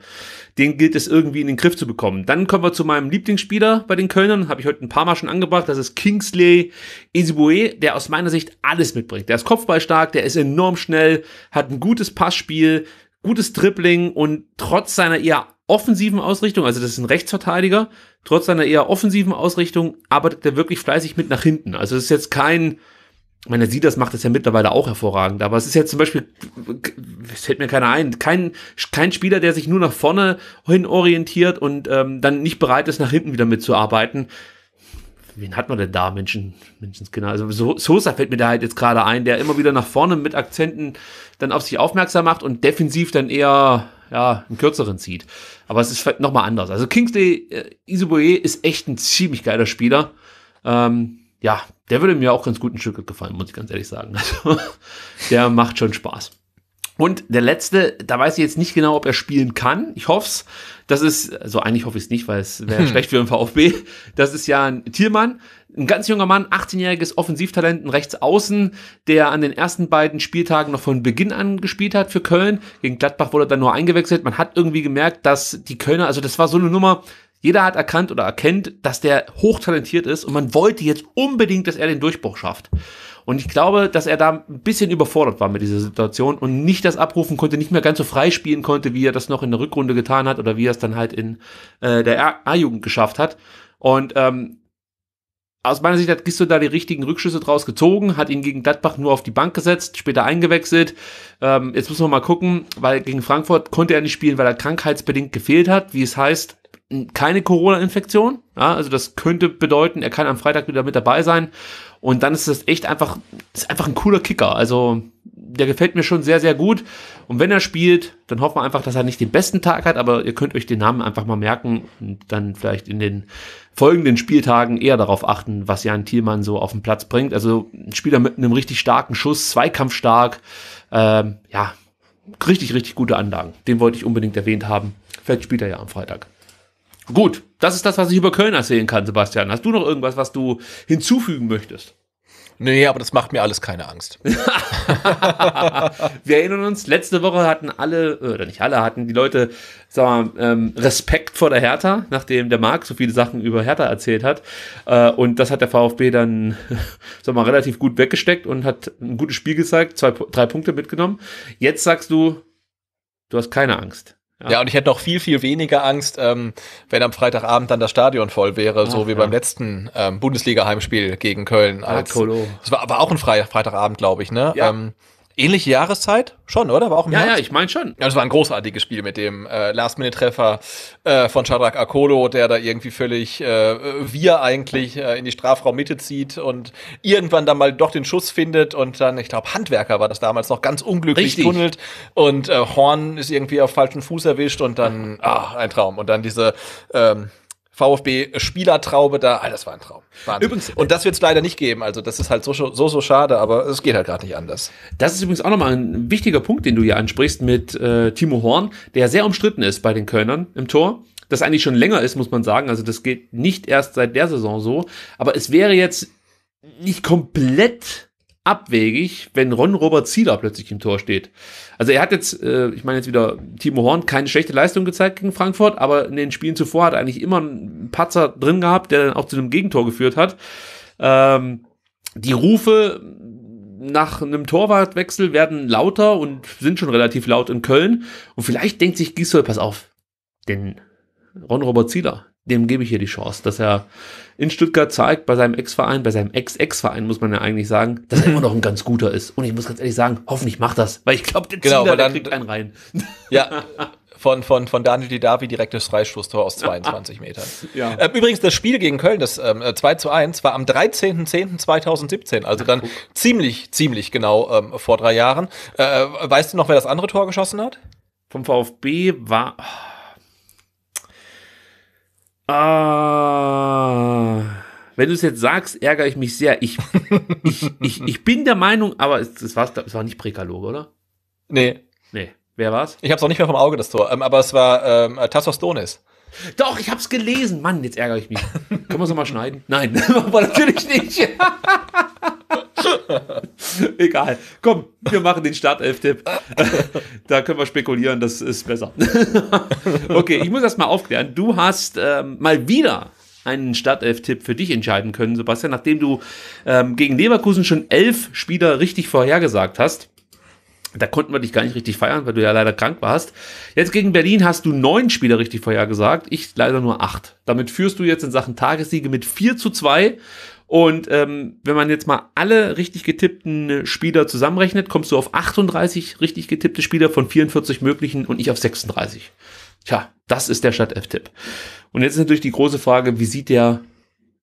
B: den gilt es irgendwie in den Griff zu bekommen. Dann kommen wir zu meinem Lieblingsspieler bei den Kölnern. Habe ich heute ein paar Mal schon angebracht. Das ist Kingsley Ezibue, der aus meiner Sicht alles mitbringt. Der ist kopfballstark, der ist enorm schnell, hat ein gutes Passspiel, gutes Dribbling und trotz seiner eher offensiven Ausrichtung, also das ist ein Rechtsverteidiger, trotz seiner eher offensiven Ausrichtung arbeitet er wirklich fleißig mit nach hinten. Also es ist jetzt kein ich meine, sie das macht es ja mittlerweile auch hervorragend, aber es ist jetzt zum Beispiel, es fällt mir keiner ein, kein, kein Spieler, der sich nur nach vorne hin orientiert und ähm, dann nicht bereit ist, nach hinten wieder mitzuarbeiten. Wen hat man denn da, Menschen, Menschenskinder? Also Sosa fällt mir da halt jetzt gerade ein, der immer wieder nach vorne mit Akzenten dann auf sich aufmerksam macht und defensiv dann eher ja, einen kürzeren zieht. Aber es ist nochmal anders. Also Kingsley äh, Isubue ist echt ein ziemlich geiler Spieler. Ähm, ja, der würde mir auch ganz gut ein Stück gefallen, muss ich ganz ehrlich sagen. Also, der macht schon Spaß. Und der letzte, da weiß ich jetzt nicht genau, ob er spielen kann. Ich hoff's. Das ist, also eigentlich hoffe ich es nicht, weil es wäre hm. schlecht für den VfB. Das ist ja ein Tiermann, ein ganz junger Mann, 18-jähriges Offensivtalent, ein Rechtsaußen, der an den ersten beiden Spieltagen noch von Beginn an gespielt hat für Köln. Gegen Gladbach wurde er dann nur eingewechselt. Man hat irgendwie gemerkt, dass die Kölner, also das war so eine Nummer, jeder hat erkannt oder erkennt, dass der hochtalentiert ist und man wollte jetzt unbedingt, dass er den Durchbruch schafft. Und ich glaube, dass er da ein bisschen überfordert war mit dieser Situation und nicht das abrufen konnte, nicht mehr ganz so frei spielen konnte, wie er das noch in der Rückrunde getan hat oder wie er es dann halt in äh, der A-Jugend geschafft hat. Und ähm, aus meiner Sicht hat Gisto da die richtigen Rückschlüsse draus gezogen, hat ihn gegen Gladbach nur auf die Bank gesetzt, später eingewechselt. Ähm, jetzt müssen wir mal gucken, weil gegen Frankfurt konnte er nicht spielen, weil er krankheitsbedingt gefehlt hat, wie es heißt keine Corona-Infektion. Ja, also das könnte bedeuten, er kann am Freitag wieder mit dabei sein. Und dann ist das echt einfach, ist einfach ein cooler Kicker. Also der gefällt mir schon sehr, sehr gut. Und wenn er spielt, dann hoffen wir einfach, dass er nicht den besten Tag hat, aber ihr könnt euch den Namen einfach mal merken und dann vielleicht in den folgenden Spieltagen eher darauf achten, was Jan Thielmann so auf den Platz bringt. Also ein Spieler mit einem richtig starken Schuss, zweikampfstark, ähm, ja, richtig, richtig gute Anlagen. Den wollte ich unbedingt erwähnt haben. Vielleicht spielt er ja am Freitag. Gut, das ist das, was ich über Köln erzählen kann, Sebastian. Hast du noch irgendwas, was du hinzufügen möchtest? Nee, aber das macht mir alles keine Angst. wir erinnern uns, letzte Woche hatten alle, oder nicht alle, hatten die Leute sagen wir, ähm, Respekt vor der Hertha, nachdem der Marc so viele Sachen über Hertha erzählt hat. Äh, und das hat der VfB dann sagen wir, relativ gut weggesteckt und hat ein gutes Spiel gezeigt, zwei,
C: drei Punkte mitgenommen. Jetzt sagst du, du hast keine Angst. Ja. ja. und ich hätte noch viel, viel weniger Angst, ähm, wenn am Freitagabend dann das Stadion voll wäre, Ach, so ah, wie ja. beim letzten ähm, Bundesliga-Heimspiel gegen Köln. Als, ja, das war aber auch ein Fre Freitagabend, glaube ich, ne? Ja. Ähm, ähnliche Jahreszeit schon, oder? War auch im Ja, Herbst? ja, ich meine schon. Ja, das war ein großartiges Spiel mit dem äh, Last-Minute-Treffer äh, von Shadrach Akolo, der da irgendwie völlig äh, wir eigentlich äh, in die Strafraummitte zieht und irgendwann dann mal doch den Schuss findet und dann, ich glaube, Handwerker war das damals noch ganz unglücklich Richtig. tunnelt und äh, Horn ist irgendwie auf falschen Fuß erwischt und dann, ah, ein Traum. Und dann diese ähm, VfB-Spielertraube da. Ah, das war ein Traum. Wahnsinn. Übrigens, und das wird es leider nicht geben. Also das ist halt so, so, so schade, aber es geht halt gerade nicht anders. Das
B: ist übrigens auch nochmal ein wichtiger Punkt, den du hier ansprichst mit äh, Timo Horn, der sehr umstritten ist bei den Kölnern im Tor. Das eigentlich schon länger ist, muss man sagen. Also das geht nicht erst seit der Saison so. Aber es wäre jetzt nicht komplett abwegig, wenn Ron Robert Zieler plötzlich im Tor steht. Also er hat jetzt, äh, ich meine jetzt wieder Timo Horn, keine schlechte Leistung gezeigt gegen Frankfurt, aber in den Spielen zuvor hat er eigentlich immer einen Patzer drin gehabt, der dann auch zu einem Gegentor geführt hat. Ähm, die Rufe nach einem Torwartwechsel werden lauter und sind schon relativ laut in Köln. Und vielleicht denkt sich Gisdol, pass auf, denn Ron Robert Zieler, dem gebe ich hier die Chance, dass er in Stuttgart zeigt, bei seinem Ex-Verein, bei seinem Ex-Ex-Verein, muss man ja eigentlich sagen, dass er immer noch ein ganz guter ist. Und ich muss ganz ehrlich sagen,
C: hoffentlich macht das, weil ich glaube, der genau, Zieler, dann, der kriegt einen rein. Ja, von, von, von Daniel Didavi das Freistoßtor aus 22 Metern. Ja. Äh, übrigens, das Spiel gegen Köln, das ähm, äh, 2 zu 1, war am 13.10.2017, also dann Ach, ziemlich, ziemlich genau ähm, vor drei Jahren. Äh, äh, weißt du noch, wer das andere Tor geschossen hat? Vom VfB war. Oh
B: Ah. Wenn du es jetzt sagst, ärgere ich mich sehr. Ich, ich, ich, ich bin der Meinung, aber es, es, war, es war nicht Präkaloge, oder? Nee. Nee. Wer war's? Ich hab's auch nicht mehr vom Auge, das Tor. Ähm, aber es war ähm, Tassos Donis. Doch, ich hab's gelesen. Mann, jetzt ärgere ich mich. Können wir es nochmal schneiden? Nein, aber natürlich nicht. Egal. Komm, wir machen den Startelf-Tipp. da können wir spekulieren, das ist besser. okay, ich muss das mal aufklären. Du hast ähm, mal wieder einen Startelf-Tipp für dich entscheiden können, Sebastian, nachdem du ähm, gegen Leverkusen schon elf Spieler richtig vorhergesagt hast da konnten wir dich gar nicht richtig feiern, weil du ja leider krank warst. Jetzt gegen Berlin hast du neun Spieler richtig vorhergesagt, ich leider nur acht. Damit führst du jetzt in Sachen Tagessiege mit 4 zu 2. Und ähm, wenn man jetzt mal alle richtig getippten Spieler zusammenrechnet, kommst du auf 38 richtig getippte Spieler von 44 möglichen und ich auf 36. Tja, das ist der Stadt-F-Tipp. Und jetzt ist natürlich die große Frage, wie sieht der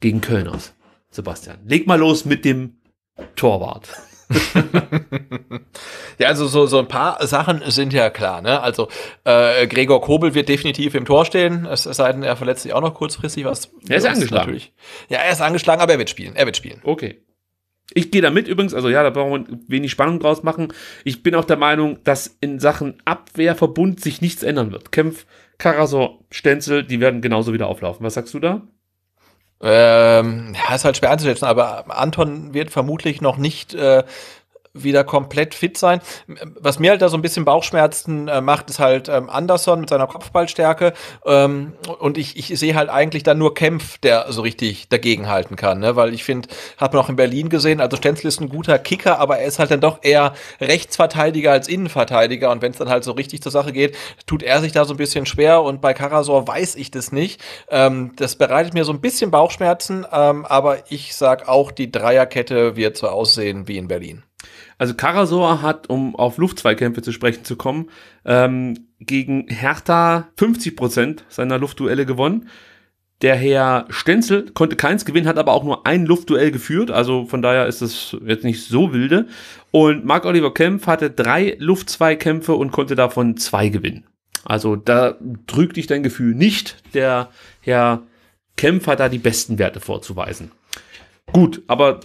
B: gegen Köln aus? Sebastian, leg mal los mit dem
C: Torwart. ja, also so, so ein paar Sachen sind ja klar. Ne? Also äh, Gregor Kobel wird definitiv im Tor stehen, es sei denn, er verletzt sich auch noch kurzfristig was. Er ist angeschlagen. Natürlich. Ja, er ist angeschlagen, aber er wird spielen. Er wird spielen. Okay. Ich gehe da mit übrigens, also ja, da brauchen wir wenig Spannung draus machen.
B: Ich bin auch der Meinung, dass in Sachen Abwehrverbund sich nichts ändern wird. Kämpf,
C: Karasor, Stenzel, die werden genauso wieder auflaufen. Was sagst du da? Ähm, ja, ist halt schwer einzuschätzen, aber Anton wird vermutlich noch nicht äh, wieder komplett fit sein. Was mir halt da so ein bisschen Bauchschmerzen äh, macht, ist halt ähm, Anderson mit seiner Kopfballstärke. Ähm, und ich, ich sehe halt eigentlich dann nur Kempf, der so richtig dagegenhalten kann. Ne? Weil ich finde, hat man auch in Berlin gesehen, also Stenzel ist ein guter Kicker, aber er ist halt dann doch eher Rechtsverteidiger als Innenverteidiger. Und wenn es dann halt so richtig zur Sache geht, tut er sich da so ein bisschen schwer. Und bei Karasor weiß ich das nicht. Ähm, das bereitet mir so ein bisschen Bauchschmerzen. Ähm, aber ich sag auch, die Dreierkette wird so aussehen wie in Berlin. Also Karasor hat, um auf Luftzweikämpfe zu sprechen zu kommen, ähm, gegen Hertha 50%
B: Prozent seiner Luftduelle gewonnen. Der Herr Stenzel konnte keins gewinnen, hat aber auch nur ein Luftduell geführt, also von daher ist es jetzt nicht so wilde. Und Marc-Oliver Kempf hatte drei Luftzweikämpfe und konnte davon zwei gewinnen. Also da drückt dich dein Gefühl nicht. Der Herr Kempf hat da die besten Werte vorzuweisen. Gut, aber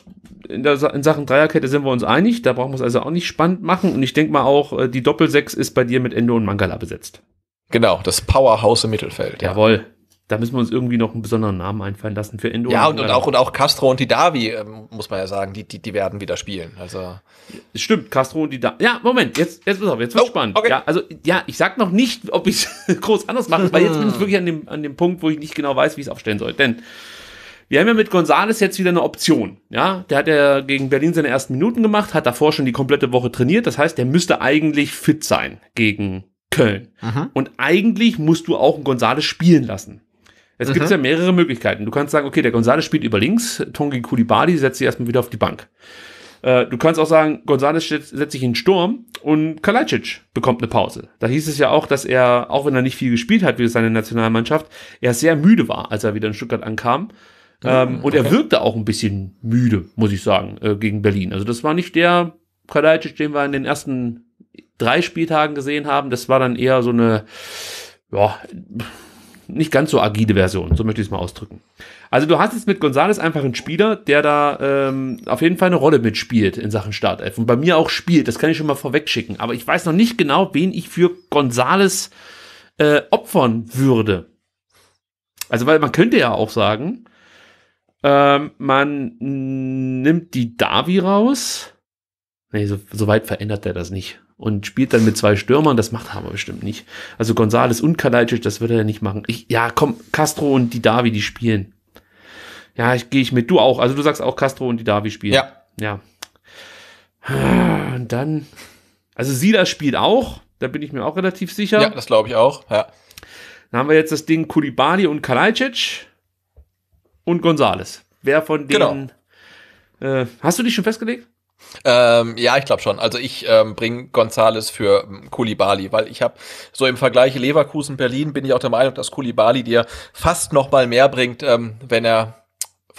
B: in, der, in Sachen Dreierkette sind wir uns einig, da brauchen wir es also auch nicht spannend machen. Und ich denke mal auch, äh, die Doppelsechs ist bei dir mit Endo und Mangala besetzt. Genau, das Powerhouse im Mittelfeld. Jawohl. Da müssen wir uns irgendwie noch einen besonderen Namen einfallen lassen für Endo. Ja, und, und, und auch, und auch
C: Castro und die Davi, ähm, muss man ja sagen, die, die, die werden wieder spielen. Also. Stimmt, Castro und die Davi.
B: Ja, Moment, jetzt, jetzt, pass auf, jetzt wird's oh, spannend. Okay. Ja, also, ja, ich sag noch nicht, ob ich es groß anders mache, weil jetzt bin ich wirklich an dem, an dem Punkt, wo ich nicht genau weiß, wie ich es aufstellen soll. Denn wir haben ja mit Gonzales jetzt wieder eine Option. Ja, der hat ja gegen Berlin seine ersten Minuten gemacht, hat davor schon die komplette Woche trainiert. Das heißt, der müsste eigentlich fit sein gegen Köln. Aha. Mhm. Und eigentlich musst du auch einen Gonzales spielen lassen. Es gibt mhm. ja mehrere Möglichkeiten. Du kannst sagen, okay, der Gonzales spielt über links, Tongi Kulibadi setzt sich erstmal wieder auf die Bank. Äh, du kannst auch sagen, Gonzales setzt sich in den Sturm und Kalajdzic bekommt eine Pause. Da hieß es ja auch, dass er, auch wenn er nicht viel gespielt hat wie seine Nationalmannschaft, er sehr müde war, als er wieder in Stuttgart ankam ähm, okay. Und er wirkte auch ein bisschen müde, muss ich sagen, äh, gegen Berlin. Also das war nicht der Kalajdzic, den wir in den ersten drei Spieltagen gesehen haben. Das war dann eher so eine, ja, nicht ganz so agile Version, so möchte ich es mal ausdrücken. Also du hast jetzt mit Gonzales einfach einen Spieler, der da ähm, auf jeden Fall eine Rolle mitspielt in Sachen Startelf und bei mir auch spielt, das kann ich schon mal vorwegschicken, aber ich weiß noch nicht genau, wen ich für Gonzales äh, opfern würde. Also weil man könnte ja auch sagen, ähm, man nimmt die Davi raus. Nee, so, so weit verändert er das nicht. Und spielt dann mit zwei Stürmern, das macht Hammer bestimmt nicht. Also Gonzales und Kalajic, das würde er nicht machen. Ich, ja, komm, Castro und die Davi, die spielen. Ja, ich gehe ich mit. Du auch. Also du sagst auch Castro und die Davi spielen. Ja. Ja. Und dann. Also Sida spielt auch. Da bin ich mir auch relativ sicher. Ja, das glaube ich auch. Ja. Dann haben wir jetzt das Ding Kulibali und Kalajic und Gonzales.
C: Wer von genau. denen. Genau. Äh, hast du dich schon festgelegt? Ähm, ja, ich glaube schon. Also ich ähm, bringe Gonzales für ähm, Kulibali, weil ich habe so im Vergleich Leverkusen Berlin bin ich auch der Meinung, dass Kulibali dir fast noch mal mehr bringt, ähm, wenn er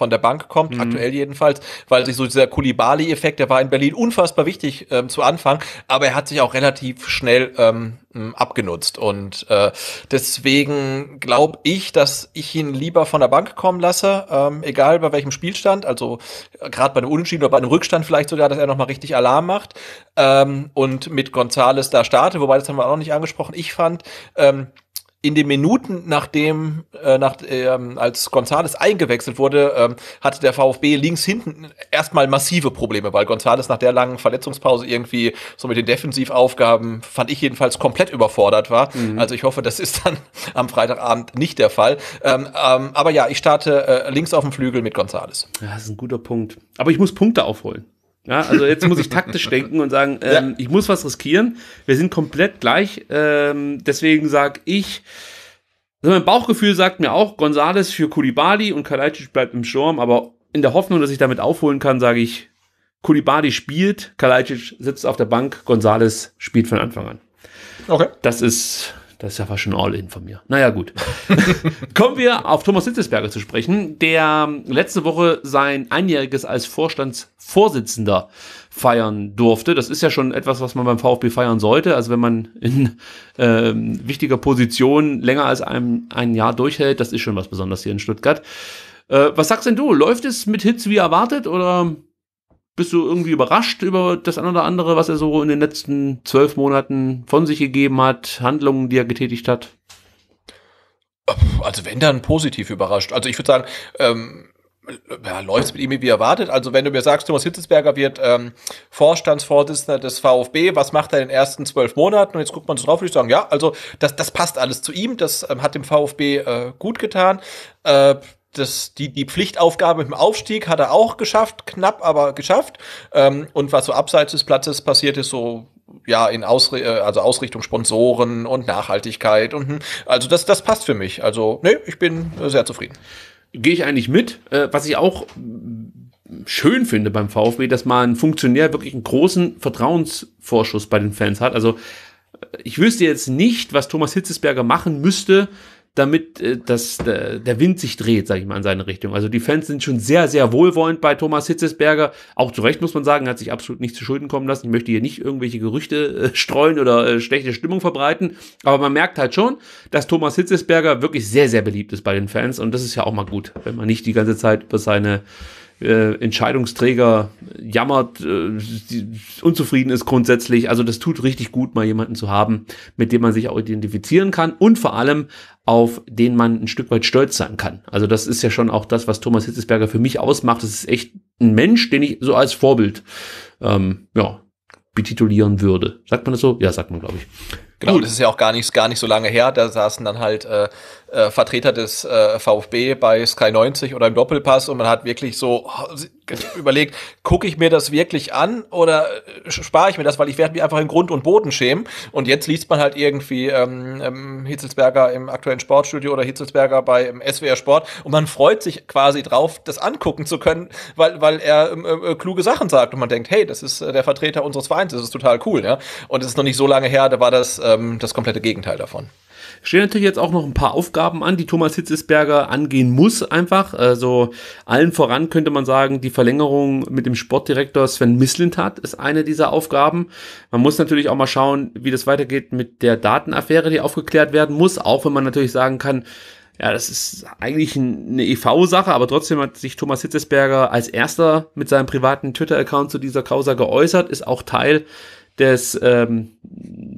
C: von der Bank kommt, mhm. aktuell jedenfalls, weil sich so dieser Kulibali-Effekt, der war in Berlin unfassbar wichtig ähm, zu Anfang, aber er hat sich auch relativ schnell ähm, abgenutzt. Und äh, deswegen glaube ich, dass ich ihn lieber von der Bank kommen lasse, ähm, egal bei welchem Spielstand, also äh, gerade bei einem Unentschieden oder bei einem Rückstand vielleicht sogar, dass er nochmal richtig Alarm macht ähm, und mit Gonzales da starte, wobei das haben wir auch noch nicht angesprochen. Ich fand, ähm, in den Minuten nachdem äh, nach ähm, als Gonzales eingewechselt wurde, ähm, hatte der VfB links hinten erstmal massive Probleme, weil Gonzales nach der langen Verletzungspause irgendwie so mit den Defensivaufgaben fand ich jedenfalls komplett überfordert war. Mhm. Also ich hoffe, das ist dann am Freitagabend nicht der Fall. Ähm, ähm, aber ja, ich starte äh, links auf dem Flügel mit Gonzales. Ja,
B: das ist ein guter Punkt. Aber ich muss Punkte aufholen.
C: Ja, also jetzt muss ich taktisch denken und sagen, ähm, ja. ich
B: muss was riskieren. Wir sind komplett gleich. Ähm, deswegen sage ich, also mein Bauchgefühl sagt mir auch, Gonzales für Kulibali und Kalajdzic bleibt im Sturm, aber in der Hoffnung, dass ich damit aufholen kann, sage ich, Kulibali spielt, Kalajdzic sitzt auf der Bank, Gonzales spielt von Anfang an. Okay. Das ist das ist ja fast schon All-In von mir. Naja, gut. Kommen wir auf Thomas Hitzesberger zu sprechen, der letzte Woche sein Einjähriges als Vorstandsvorsitzender feiern durfte. Das ist ja schon etwas, was man beim VfB feiern sollte. Also wenn man in ähm, wichtiger Position länger als ein, ein Jahr durchhält, das ist schon was Besonderes hier in Stuttgart. Äh, was sagst denn du? Läuft es mit Hits wie erwartet oder bist du irgendwie überrascht über das ein oder andere, was er so in den letzten zwölf Monaten von sich gegeben hat, Handlungen, die er getätigt hat?
C: Also wenn dann positiv überrascht. Also ich würde sagen, ähm, ja, läuft es mit ihm wie erwartet. Also wenn du mir sagst, Thomas Hitzelsberger wird ähm, Vorstandsvorsitzender des VfB, was macht er in den ersten zwölf Monaten? Und jetzt guckt man so drauf, würde ich sagen, ja, also das, das passt alles zu ihm, das ähm, hat dem VfB äh, gut getan. Äh, das, die, die Pflichtaufgabe mit dem Aufstieg hat er auch geschafft, knapp, aber geschafft. Ähm, und was so abseits des Platzes passiert ist, so ja, in Ausri äh, also Ausrichtung Sponsoren und Nachhaltigkeit und hm, also das, das passt für mich. Also, nee, ich bin äh, sehr zufrieden. Gehe ich eigentlich mit, äh, was ich auch hm,
B: schön finde beim VfB, dass man ein Funktionär wirklich einen großen Vertrauensvorschuss bei den Fans hat. Also ich wüsste jetzt nicht, was Thomas Hitzesberger machen müsste, damit äh, das, äh, der Wind sich dreht, sage ich mal, in seine Richtung. Also die Fans sind schon sehr, sehr wohlwollend bei Thomas Hitzesberger. Auch zu Recht muss man sagen, er hat sich absolut nicht zu Schulden kommen lassen. Ich möchte hier nicht irgendwelche Gerüchte äh, streuen oder äh, schlechte Stimmung verbreiten. Aber man merkt halt schon, dass Thomas Hitzesberger wirklich sehr, sehr beliebt ist bei den Fans. Und das ist ja auch mal gut, wenn man nicht die ganze Zeit über seine äh, Entscheidungsträger jammert, äh, unzufrieden ist grundsätzlich. Also das tut richtig gut, mal jemanden zu haben, mit dem man sich auch identifizieren kann und vor allem auf den man ein Stück weit stolz sein kann. Also das ist ja schon auch das, was Thomas Hitzesberger für mich ausmacht. Das ist echt ein Mensch, den ich so als Vorbild ähm, ja, betitulieren würde. Sagt man das so? Ja, sagt man, glaube ich.
C: Genau, Gut. das ist ja auch gar nicht, gar nicht so lange her. Da saßen dann halt äh, äh, Vertreter des äh, VfB bei Sky 90 oder im Doppelpass und man hat wirklich so oh, überlegt, gucke ich mir das wirklich an oder äh, spare ich mir das, weil ich werde mich einfach in Grund und Boden schämen. Und jetzt liest man halt irgendwie ähm, ähm, Hitzelsberger im aktuellen Sportstudio oder Hitzelsberger bei im SWR Sport und man freut sich quasi drauf, das angucken zu können, weil, weil er ähm, äh, äh, kluge Sachen sagt und man denkt, hey, das ist äh, der Vertreter unseres Vereins, das ist total cool. Ja? Und es ist noch nicht so lange her, da war das äh, ähm, das komplette Gegenteil davon. Stehen natürlich jetzt auch noch ein paar
B: Aufgaben an, die Thomas Hitzesberger angehen muss einfach. Also allen voran könnte man sagen, die Verlängerung mit dem Sportdirektor Sven Mislintat ist eine dieser Aufgaben. Man muss natürlich auch mal schauen, wie das weitergeht mit der Datenaffäre, die aufgeklärt werden muss, auch wenn man natürlich sagen kann, ja, das ist eigentlich eine EV-Sache, aber trotzdem hat sich Thomas Hitzesberger als erster mit seinem privaten Twitter-Account zu dieser Causa geäußert, ist auch Teil der ähm,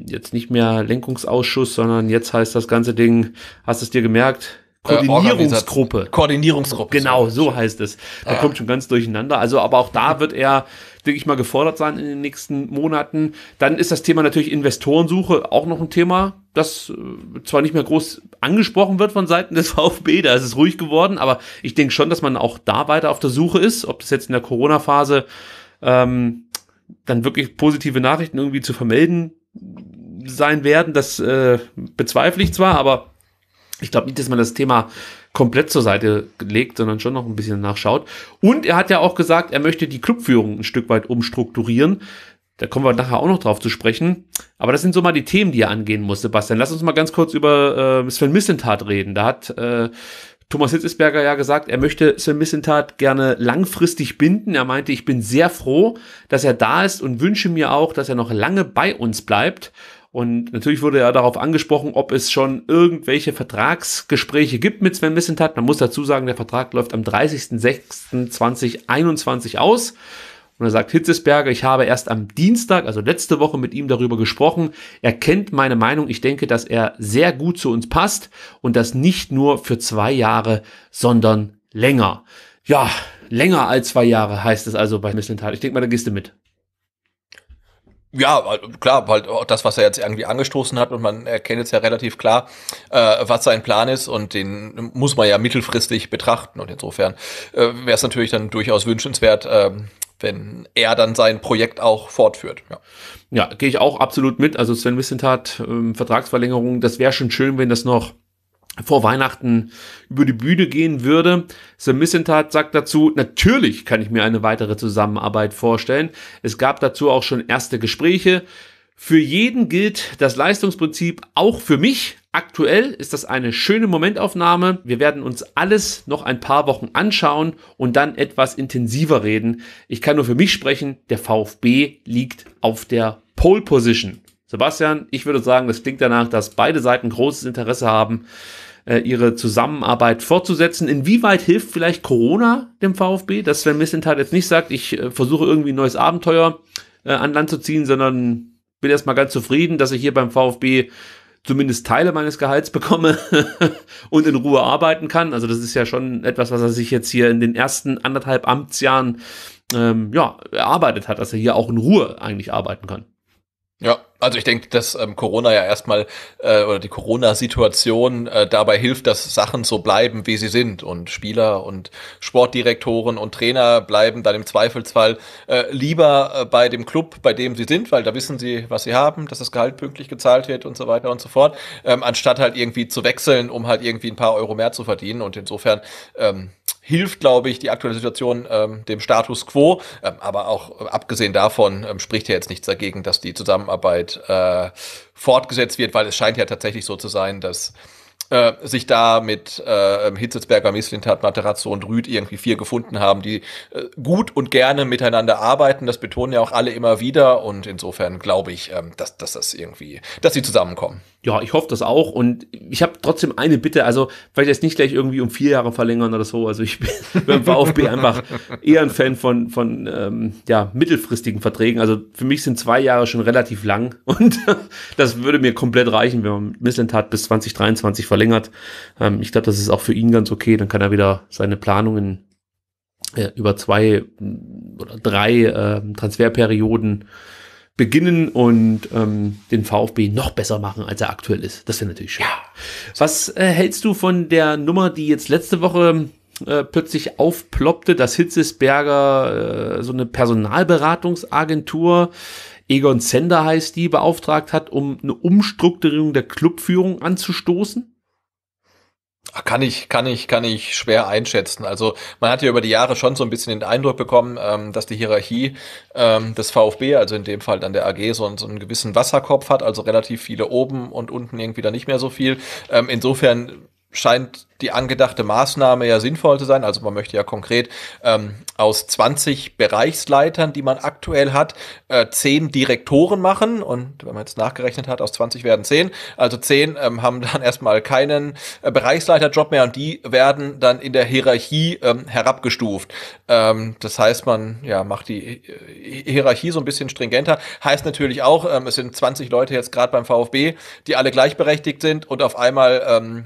B: jetzt nicht mehr Lenkungsausschuss, sondern jetzt heißt das ganze Ding, hast es dir gemerkt? Äh, Koordinierungsgruppe. Äh, Koordinierungsgruppe. Genau, so heißt es. Da ja. Ah. kommt schon ganz durcheinander. Also, aber auch da wird er, denke ich mal, gefordert sein in den nächsten Monaten. Dann ist das Thema natürlich Investorensuche auch noch ein Thema, das äh, zwar nicht mehr groß angesprochen wird von Seiten des VfB, da ist es ruhig geworden, aber ich denke schon, dass man auch da weiter auf der Suche ist, ob das jetzt in der Corona-Phase ähm, dann wirklich positive Nachrichten irgendwie zu vermelden sein werden, das äh, bezweifle ich zwar, aber ich glaube nicht, dass man das Thema komplett zur Seite legt, sondern schon noch ein bisschen nachschaut. Und er hat ja auch gesagt, er möchte die Clubführung ein Stück weit umstrukturieren. Da kommen wir nachher auch noch drauf zu sprechen. Aber das sind so mal die Themen, die er angehen muss, Sebastian. Lass uns mal ganz kurz über äh, Sven Missentat reden. Da hat äh, Thomas Hitzesberger ja gesagt, er möchte Sven Missentat gerne langfristig binden. Er meinte, ich bin sehr froh, dass er da ist und wünsche mir auch, dass er noch lange bei uns bleibt. Und natürlich wurde er darauf angesprochen, ob es schon irgendwelche Vertragsgespräche gibt mit Sven Missentat. Man muss dazu sagen, der Vertrag läuft am 30.06.2021 aus. Und er sagt Hitzesberger, ich habe erst am Dienstag, also letzte Woche mit ihm darüber gesprochen. Er kennt meine Meinung. Ich denke, dass er sehr gut zu uns passt und das nicht nur für zwei Jahre, sondern länger. Ja, länger als zwei Jahre heißt es also bei Missenthal. Ich denke mal, da gehst du mit.
C: Ja, klar, weil auch das, was er jetzt irgendwie angestoßen hat und man erkennt jetzt ja relativ klar, äh, was sein Plan ist und den muss man ja mittelfristig betrachten und insofern äh, wäre es natürlich dann durchaus wünschenswert, äh, wenn er dann sein Projekt auch fortführt. Ja, ja gehe
B: ich auch absolut mit. Also Sven Wissentat, ähm, Vertragsverlängerung, das wäre schon schön, wenn das noch vor Weihnachten über die Bühne gehen würde. Sven Wissentat sagt dazu, natürlich kann ich mir eine weitere Zusammenarbeit vorstellen. Es gab dazu auch schon erste Gespräche. Für jeden gilt das Leistungsprinzip auch für mich. Aktuell ist das eine schöne Momentaufnahme. Wir werden uns alles noch ein paar Wochen anschauen und dann etwas intensiver reden. Ich kann nur für mich sprechen, der VfB liegt auf der Pole Position. Sebastian, ich würde sagen, das klingt danach, dass beide Seiten großes Interesse haben, äh, ihre Zusammenarbeit fortzusetzen. Inwieweit hilft vielleicht Corona dem VfB, dass wenn Missenthal jetzt nicht sagt, ich äh, versuche irgendwie ein neues Abenteuer äh, an Land zu ziehen, sondern bin erstmal ganz zufrieden, dass ich hier beim VfB zumindest Teile meines Gehalts bekomme und in Ruhe arbeiten kann. Also das ist ja schon etwas, was er sich jetzt hier in den ersten anderthalb Amtsjahren ähm, ja, erarbeitet hat, dass er hier auch in Ruhe eigentlich arbeiten kann.
C: Ja, also ich denke, dass ähm, Corona ja erstmal äh, oder die Corona-Situation äh, dabei hilft, dass Sachen so bleiben, wie sie sind. Und Spieler und Sportdirektoren und Trainer bleiben dann im Zweifelsfall äh, lieber äh, bei dem Club, bei dem sie sind, weil da wissen sie, was sie haben, dass das Gehalt pünktlich gezahlt wird und so weiter und so fort, ähm, anstatt halt irgendwie zu wechseln, um halt irgendwie ein paar Euro mehr zu verdienen. Und insofern ähm, hilft, glaube ich, die aktuelle Situation ähm, dem Status quo. Ähm, aber auch äh, abgesehen davon ähm, spricht ja jetzt nichts dagegen, dass die Zusammenarbeit äh, fortgesetzt wird, weil es scheint ja tatsächlich so zu sein, dass äh, sich da mit äh, ähm, Hitzelsberger, Misslintat, Materazzo und Rüd irgendwie vier gefunden haben, die äh, gut und gerne miteinander arbeiten. Das betonen ja auch alle immer wieder und insofern glaube ich, ähm, dass, dass das irgendwie, dass sie zusammenkommen. Ja, ich hoffe das auch und ich habe trotzdem eine
B: Bitte, also vielleicht jetzt nicht gleich irgendwie um vier Jahre verlängern oder so, also ich bin beim VfB einfach eher ein Fan von, von ähm, ja, mittelfristigen Verträgen, also für mich sind zwei Jahre schon relativ lang und das würde mir komplett reichen, wenn man Misslintat bis 2023 verlängert verlängert. Ähm, ich glaube, das ist auch für ihn ganz okay. Dann kann er wieder seine Planungen äh, über zwei mm, oder drei äh, Transferperioden beginnen und ähm, den VfB noch besser machen, als er aktuell ist. Das wäre natürlich schön. Ja. Was äh, hältst du von der Nummer, die jetzt letzte Woche äh, plötzlich aufploppte, dass Hitzesberger äh, so eine Personalberatungsagentur, Egon Sender heißt die, beauftragt hat, um eine Umstrukturierung der Clubführung anzustoßen?
C: Ah, kann ich, kann ich, kann ich schwer einschätzen. Also man hat ja über die Jahre schon so ein bisschen den Eindruck bekommen, ähm, dass die Hierarchie ähm, des VfB, also in dem Fall dann der AG, so, so einen gewissen Wasserkopf hat, also relativ viele oben und unten irgendwie da nicht mehr so viel. Ähm, insofern scheint die angedachte Maßnahme ja sinnvoll zu sein. Also man möchte ja konkret ähm, aus 20 Bereichsleitern, die man aktuell hat, äh, 10 Direktoren machen. Und wenn man jetzt nachgerechnet hat, aus 20 werden 10. Also 10 ähm, haben dann erstmal keinen äh, Bereichsleiterjob mehr und die werden dann in der Hierarchie ähm, herabgestuft. Ähm, das heißt, man ja, macht die äh, Hierarchie so ein bisschen stringenter. Heißt natürlich auch, ähm, es sind 20 Leute jetzt gerade beim VfB, die alle gleichberechtigt sind und auf einmal ähm,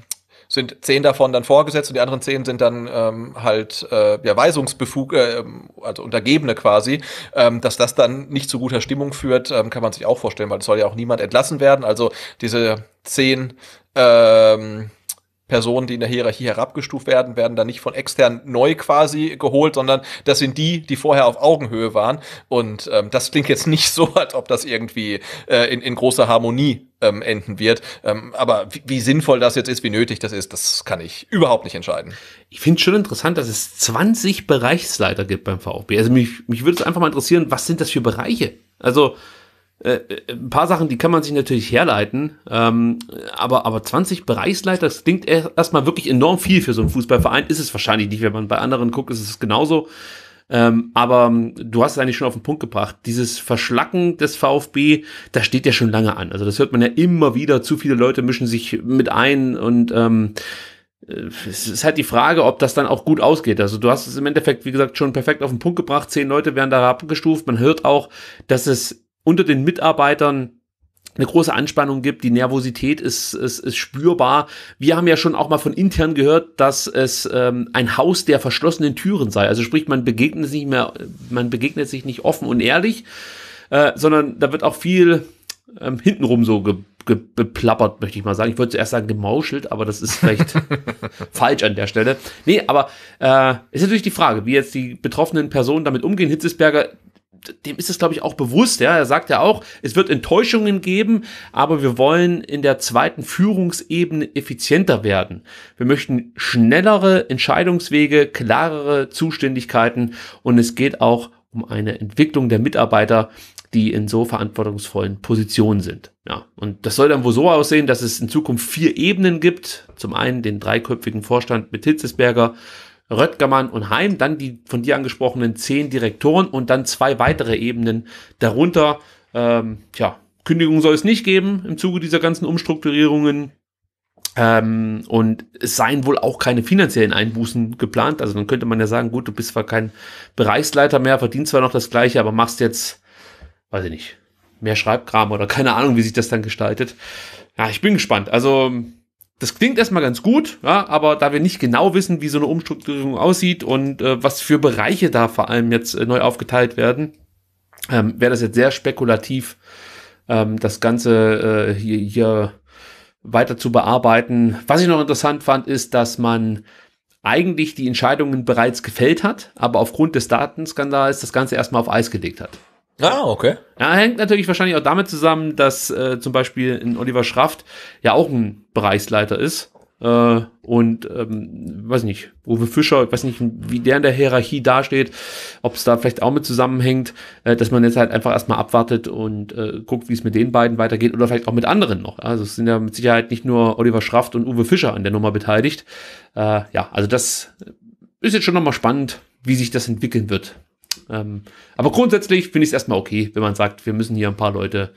C: sind zehn davon dann vorgesetzt und die anderen zehn sind dann ähm, halt äh, ja, Weisungsbefug, äh, ähm, also Untergebene quasi, ähm, dass das dann nicht zu guter Stimmung führt, ähm, kann man sich auch vorstellen, weil es soll ja auch niemand entlassen werden. Also diese zehn ähm, Personen, die in der Hierarchie herabgestuft werden, werden dann nicht von extern neu quasi geholt, sondern das sind die, die vorher auf Augenhöhe waren. Und ähm, das klingt jetzt nicht so, als ob das irgendwie äh, in, in großer Harmonie ähm, enden wird. Ähm, aber wie, wie, sinnvoll das jetzt ist, wie nötig das ist, das kann ich überhaupt nicht entscheiden. Ich finde schon interessant, dass es 20 Bereichsleiter gibt
B: beim VfB. Also mich, mich würde es einfach mal interessieren, was sind das für Bereiche? Also äh, äh, ein paar Sachen, die kann man sich natürlich herleiten, ähm, aber, aber 20 Bereichsleiter, das klingt erstmal wirklich enorm viel für so einen Fußballverein. Ist es wahrscheinlich nicht, wenn man bei anderen guckt, ist es genauso. Ähm, aber ähm, du hast es eigentlich schon auf den Punkt gebracht. Dieses Verschlacken des VfB, das steht ja schon lange an. Also das hört man ja immer wieder. Zu viele Leute mischen sich mit ein und ähm, äh, es ist halt die Frage, ob das dann auch gut ausgeht. Also du hast es im Endeffekt, wie gesagt, schon perfekt auf den Punkt gebracht. Zehn Leute werden da abgestuft. Man hört auch, dass es unter den Mitarbeitern eine große Anspannung gibt, die Nervosität ist, ist, ist spürbar. Wir haben ja schon auch mal von intern gehört, dass es ähm, ein Haus der verschlossenen Türen sei. Also sprich, man begegnet sich nicht mehr, man begegnet sich nicht offen und ehrlich, äh, sondern da wird auch viel ähm, hintenrum so ge, ge, beplappert, möchte ich mal sagen. Ich wollte zuerst sagen gemauschelt, aber das ist vielleicht falsch an der Stelle. Nee, aber äh, ist natürlich die Frage, wie jetzt die betroffenen Personen damit umgehen. Hitzesberger dem ist es, glaube ich, auch bewusst. Ja, er sagt ja auch, es wird Enttäuschungen geben, aber wir wollen in der zweiten Führungsebene effizienter werden. Wir möchten schnellere Entscheidungswege, klarere Zuständigkeiten und es geht auch um eine Entwicklung der Mitarbeiter, die in so verantwortungsvollen Positionen sind. Ja, und das soll dann wohl so aussehen, dass es in Zukunft vier Ebenen gibt. Zum einen den dreiköpfigen Vorstand mit Hitzesberger, Röttgermann und Heim, dann die von dir angesprochenen zehn Direktoren und dann zwei weitere Ebenen darunter. Ähm, tja, Kündigung soll es nicht geben im Zuge dieser ganzen Umstrukturierungen. Ähm, und es seien wohl auch keine finanziellen Einbußen geplant. Also dann könnte man ja sagen, gut, du bist zwar kein Bereichsleiter mehr, verdienst zwar noch das gleiche, aber machst jetzt, weiß ich nicht, mehr Schreibkram oder keine Ahnung, wie sich das dann gestaltet. Ja, ich bin gespannt. Also das klingt erstmal ganz gut, ja, aber da wir nicht genau wissen, wie so eine Umstrukturierung aussieht und äh, was für Bereiche da vor allem jetzt äh, neu aufgeteilt werden, ähm, wäre das jetzt sehr spekulativ, ähm, das Ganze äh, hier, hier weiter zu bearbeiten. Was ich noch interessant fand, ist, dass man eigentlich die Entscheidungen bereits gefällt hat, aber aufgrund des Datenskandals das Ganze erstmal auf Eis gelegt hat. Ah, okay. Ja, hängt natürlich wahrscheinlich auch damit zusammen, dass äh, zum Beispiel in Oliver Schraft ja auch ein Bereichsleiter ist. Äh, und ähm, weiß nicht, Uwe Fischer, weiß nicht, wie der in der Hierarchie dasteht, ob es da vielleicht auch mit zusammenhängt, äh, dass man jetzt halt einfach erstmal abwartet und äh, guckt, wie es mit den beiden weitergeht oder vielleicht auch mit anderen noch. Also es sind ja mit Sicherheit nicht nur Oliver Schraft und Uwe Fischer an der Nummer beteiligt. Äh, ja, also das ist jetzt schon nochmal spannend, wie sich das entwickeln wird ähm, aber grundsätzlich finde ich es erstmal okay, wenn man sagt, wir müssen hier ein paar Leute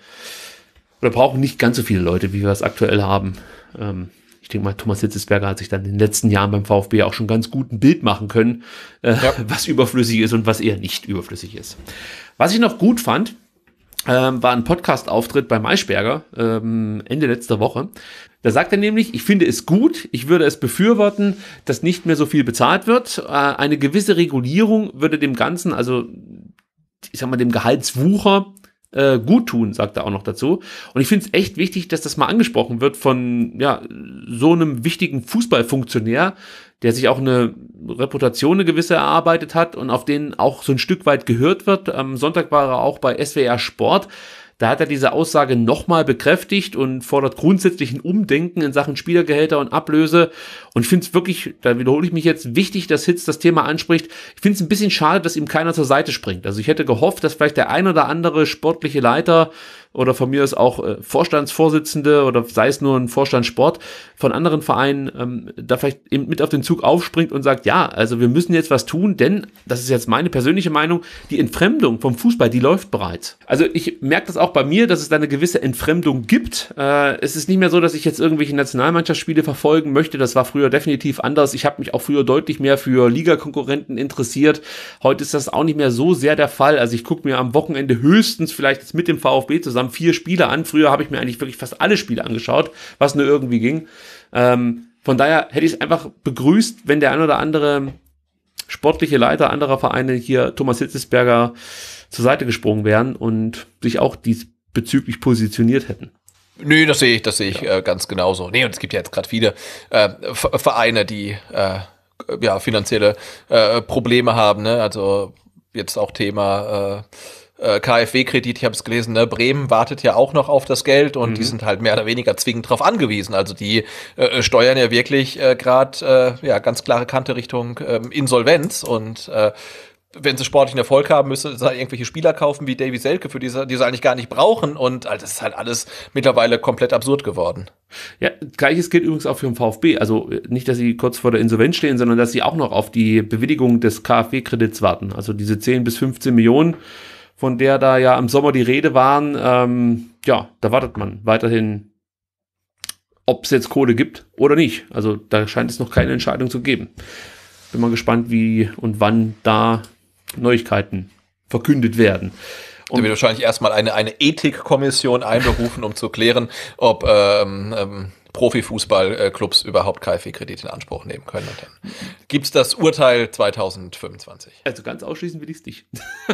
B: oder brauchen nicht ganz so viele Leute, wie wir es aktuell haben. Ähm, ich denke mal, Thomas Hitzesberger hat sich dann in den letzten Jahren beim VfB auch schon ganz gut ein Bild machen können, äh, ja. was überflüssig ist und was eher nicht überflüssig ist. Was ich noch gut fand, ähm, war ein Podcast-Auftritt bei Maischberger ähm, Ende letzter Woche. Da sagt er nämlich, ich finde es gut, ich würde es befürworten, dass nicht mehr so viel bezahlt wird. Äh, eine gewisse Regulierung würde dem Ganzen, also ich sag mal, dem Gehaltswucher äh, gut tun, sagt er auch noch dazu. Und ich finde es echt wichtig, dass das mal angesprochen wird von ja, so einem wichtigen Fußballfunktionär, der sich auch eine Reputation eine gewisse erarbeitet hat und auf den auch so ein Stück weit gehört wird. Am Sonntag war er auch bei SWR Sport. Da hat er diese Aussage nochmal bekräftigt und fordert grundsätzlich ein Umdenken in Sachen Spielergehälter und Ablöse. Und ich finde es wirklich, da wiederhole ich mich jetzt, wichtig, dass Hitz das Thema anspricht. Ich finde es ein bisschen schade, dass ihm keiner zur Seite springt. Also ich hätte gehofft, dass vielleicht der ein oder andere sportliche Leiter oder von mir ist auch äh, Vorstandsvorsitzende oder sei es nur ein Vorstandssport von anderen Vereinen ähm, da vielleicht eben mit auf den Zug aufspringt und sagt, ja, also wir müssen jetzt was tun, denn, das ist jetzt meine persönliche Meinung, die Entfremdung vom Fußball, die läuft bereits. Also ich merke das auch bei mir, dass es da eine gewisse Entfremdung gibt. Äh, es ist nicht mehr so, dass ich jetzt irgendwelche Nationalmannschaftsspiele verfolgen möchte. Das war früher definitiv anders. Ich habe mich auch früher deutlich mehr für Ligakonkurrenten interessiert. Heute ist das auch nicht mehr so sehr der Fall. Also ich gucke mir am Wochenende höchstens vielleicht mit dem VfB zusammen insgesamt vier Spiele an. Früher habe ich mir eigentlich wirklich fast alle Spiele angeschaut, was nur irgendwie ging. Ähm, von daher hätte ich es einfach begrüßt, wenn der ein oder andere sportliche Leiter anderer Vereine hier Thomas Hitzesberger zur Seite gesprungen wären und sich auch diesbezüglich positioniert hätten.
C: Nö, das sehe ich, das sehe ich ja. äh, ganz genauso. Nee, und es gibt ja jetzt gerade viele äh, Vereine, die äh, ja finanzielle äh, Probleme haben, ne? Also jetzt auch Thema äh, äh, KfW-Kredit, ich habe es gelesen, ne, Bremen wartet ja auch noch auf das Geld und mhm. die sind halt mehr oder weniger zwingend darauf angewiesen. Also die äh, äh, steuern ja wirklich äh, gerade äh, ja ganz klare Kante Richtung ähm, Insolvenz und äh, wenn sie sportlichen Erfolg haben, müssen sie halt irgendwelche Spieler kaufen wie Davy Selke, für die sie, die sie eigentlich gar nicht brauchen. Und also das ist halt alles mittlerweile komplett absurd geworden. Ja, gleiches
B: gilt übrigens auch für den VfB. Also äh, nicht, dass sie kurz vor der Insolvenz stehen, sondern dass sie auch noch auf die Bewilligung des KfW-Kredits warten. Also diese 10 bis 15 Millionen von der da ja im Sommer die Rede waren, ähm, ja, da wartet man weiterhin, ob es jetzt Kohle gibt oder nicht. Also da scheint es noch keine Entscheidung zu geben. Bin mal gespannt, wie und wann da Neuigkeiten verkündet werden. Und da wird
C: wahrscheinlich erstmal eine, eine Ethikkommission einberufen, um zu klären, ob ähm, ähm Profifußballclubs äh, überhaupt KfW-Kredit in Anspruch nehmen können. Und dann gibt es das Urteil 2025. Also ganz ausschließen will ich es nicht.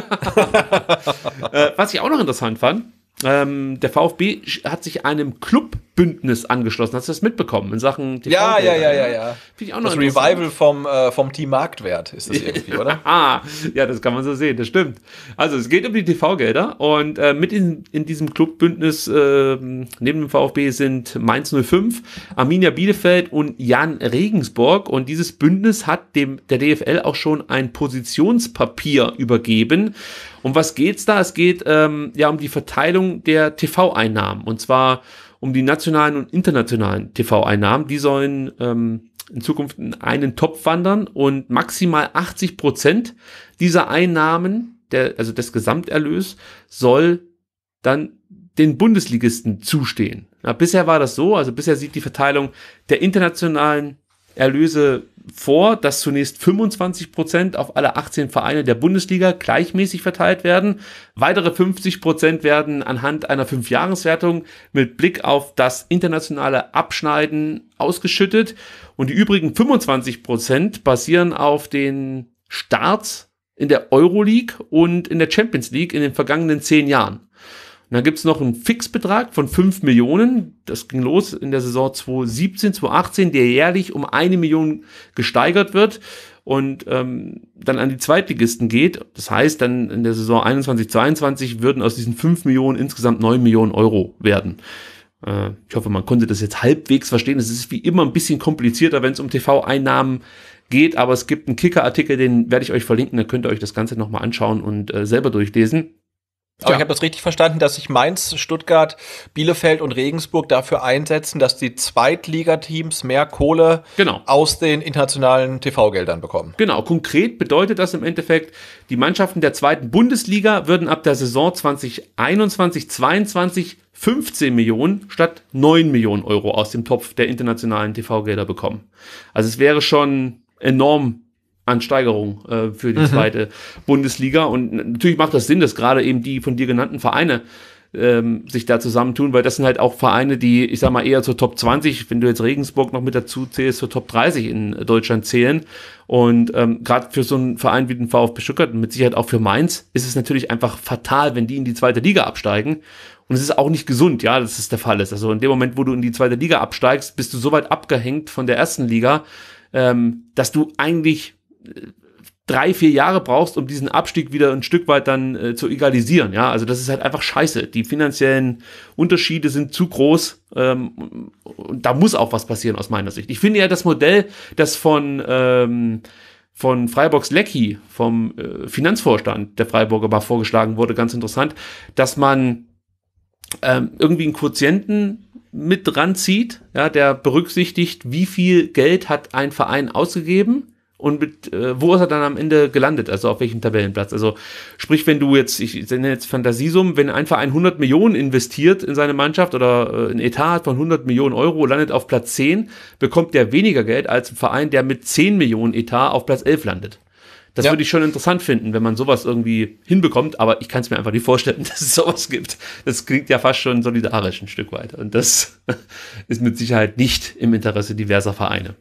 C: äh, was ich auch noch interessant fand, ähm, der
B: VfB hat sich einem Clubbündnis angeschlossen. Hast du das mitbekommen in Sachen TV? Ja, ja, ja, ja, ja.
C: Finde ich auch noch das Revival vom, äh, vom Team Marktwert ist das irgendwie, oder? ah, ja, das kann
B: man so sehen, das stimmt. Also es geht um die TV-Gelder und äh, mit in, in diesem Clubbündnis äh, neben dem VfB sind Mainz 05, Arminia Bielefeld und Jan Regensburg und dieses Bündnis hat dem der DFL auch schon ein Positionspapier übergeben um was geht's da? Es geht ähm, ja um die Verteilung der TV-Einnahmen und zwar um die nationalen und internationalen TV-Einnahmen. Die sollen ähm, in Zukunft in einen Topf wandern und maximal 80 Prozent dieser Einnahmen, der, also des Gesamterlös, soll dann den Bundesligisten zustehen. Ja, bisher war das so, also bisher sieht die Verteilung der internationalen Erlöse vor, dass zunächst 25 Prozent auf alle 18 Vereine der Bundesliga gleichmäßig verteilt werden. Weitere 50 Prozent werden anhand einer Fünfjahreswertung mit Blick auf das internationale Abschneiden ausgeschüttet. Und die übrigen 25 Prozent basieren auf den Starts in der Euroleague und in der Champions League in den vergangenen zehn Jahren. Und dann gibt's noch einen Fixbetrag von 5 Millionen. Das ging los in der Saison 2017, 2018, der jährlich um eine Million gesteigert wird und ähm, dann an die Zweitligisten geht. Das heißt, dann in der Saison 21, 22 würden aus diesen 5 Millionen insgesamt 9 Millionen Euro werden. Äh, ich hoffe, man konnte das jetzt halbwegs verstehen. Es ist wie immer ein bisschen komplizierter, wenn es um TV-Einnahmen geht, aber es gibt einen Kicker-Artikel, den werde ich euch verlinken, dann könnt ihr euch das Ganze nochmal anschauen und äh, selber durchlesen.
C: Aber ja. ich habe das richtig verstanden, dass sich Mainz, Stuttgart, Bielefeld und Regensburg dafür einsetzen, dass die Zweitligateams mehr Kohle genau. aus den internationalen TV-Geldern bekommen. Genau, konkret bedeutet das im Endeffekt, die
B: Mannschaften der zweiten Bundesliga würden ab der Saison 2021-22 15 Millionen statt 9 Millionen Euro aus dem Topf der internationalen TV-Gelder bekommen. Also es wäre schon enorm an Steigerung äh, für die mhm. zweite Bundesliga. Und natürlich macht das Sinn, dass gerade eben die von dir genannten Vereine ähm, sich da zusammentun, weil das sind halt auch Vereine, die, ich sag mal, eher zur Top 20, wenn du jetzt Regensburg noch mit dazu zählst, zur Top 30 in Deutschland zählen. Und ähm, gerade für so einen Verein wie den VfB Stuttgart und mit Sicherheit auch für Mainz ist es natürlich einfach fatal, wenn die in die zweite Liga absteigen. Und es ist auch nicht gesund, ja, dass es der Fall ist. Also in dem Moment, wo du in die zweite Liga absteigst, bist du so weit abgehängt von der ersten Liga, ähm, dass du eigentlich drei, vier Jahre brauchst, um diesen Abstieg wieder ein Stück weit dann äh, zu egalisieren. Ja, also das ist halt einfach scheiße. Die finanziellen Unterschiede sind zu groß. Ähm, und da muss auch was passieren aus meiner Sicht. Ich finde ja das Modell, das von, ähm, von Freiburgs Lecky, vom äh, Finanzvorstand der Freiburger Bar vorgeschlagen wurde, ganz interessant, dass man ähm, irgendwie einen Quotienten mit dran zieht, ja, der berücksichtigt, wie viel Geld hat ein Verein ausgegeben und mit, äh, wo ist er dann am Ende gelandet, also auf welchem Tabellenplatz. Also sprich, wenn du jetzt, ich nenne jetzt Fantasiesum, wenn ein Verein 100 Millionen investiert in seine Mannschaft oder äh, ein Etat von 100 Millionen Euro, landet auf Platz 10, bekommt der weniger Geld als ein Verein, der mit 10 Millionen Etat auf Platz 11 landet. Das ja. würde ich schon interessant finden, wenn man sowas irgendwie hinbekommt, aber ich kann es mir einfach nicht vorstellen, dass es sowas gibt. Das klingt ja fast schon solidarisch ein Stück weit. Und das ist mit Sicherheit nicht im Interesse diverser Vereine.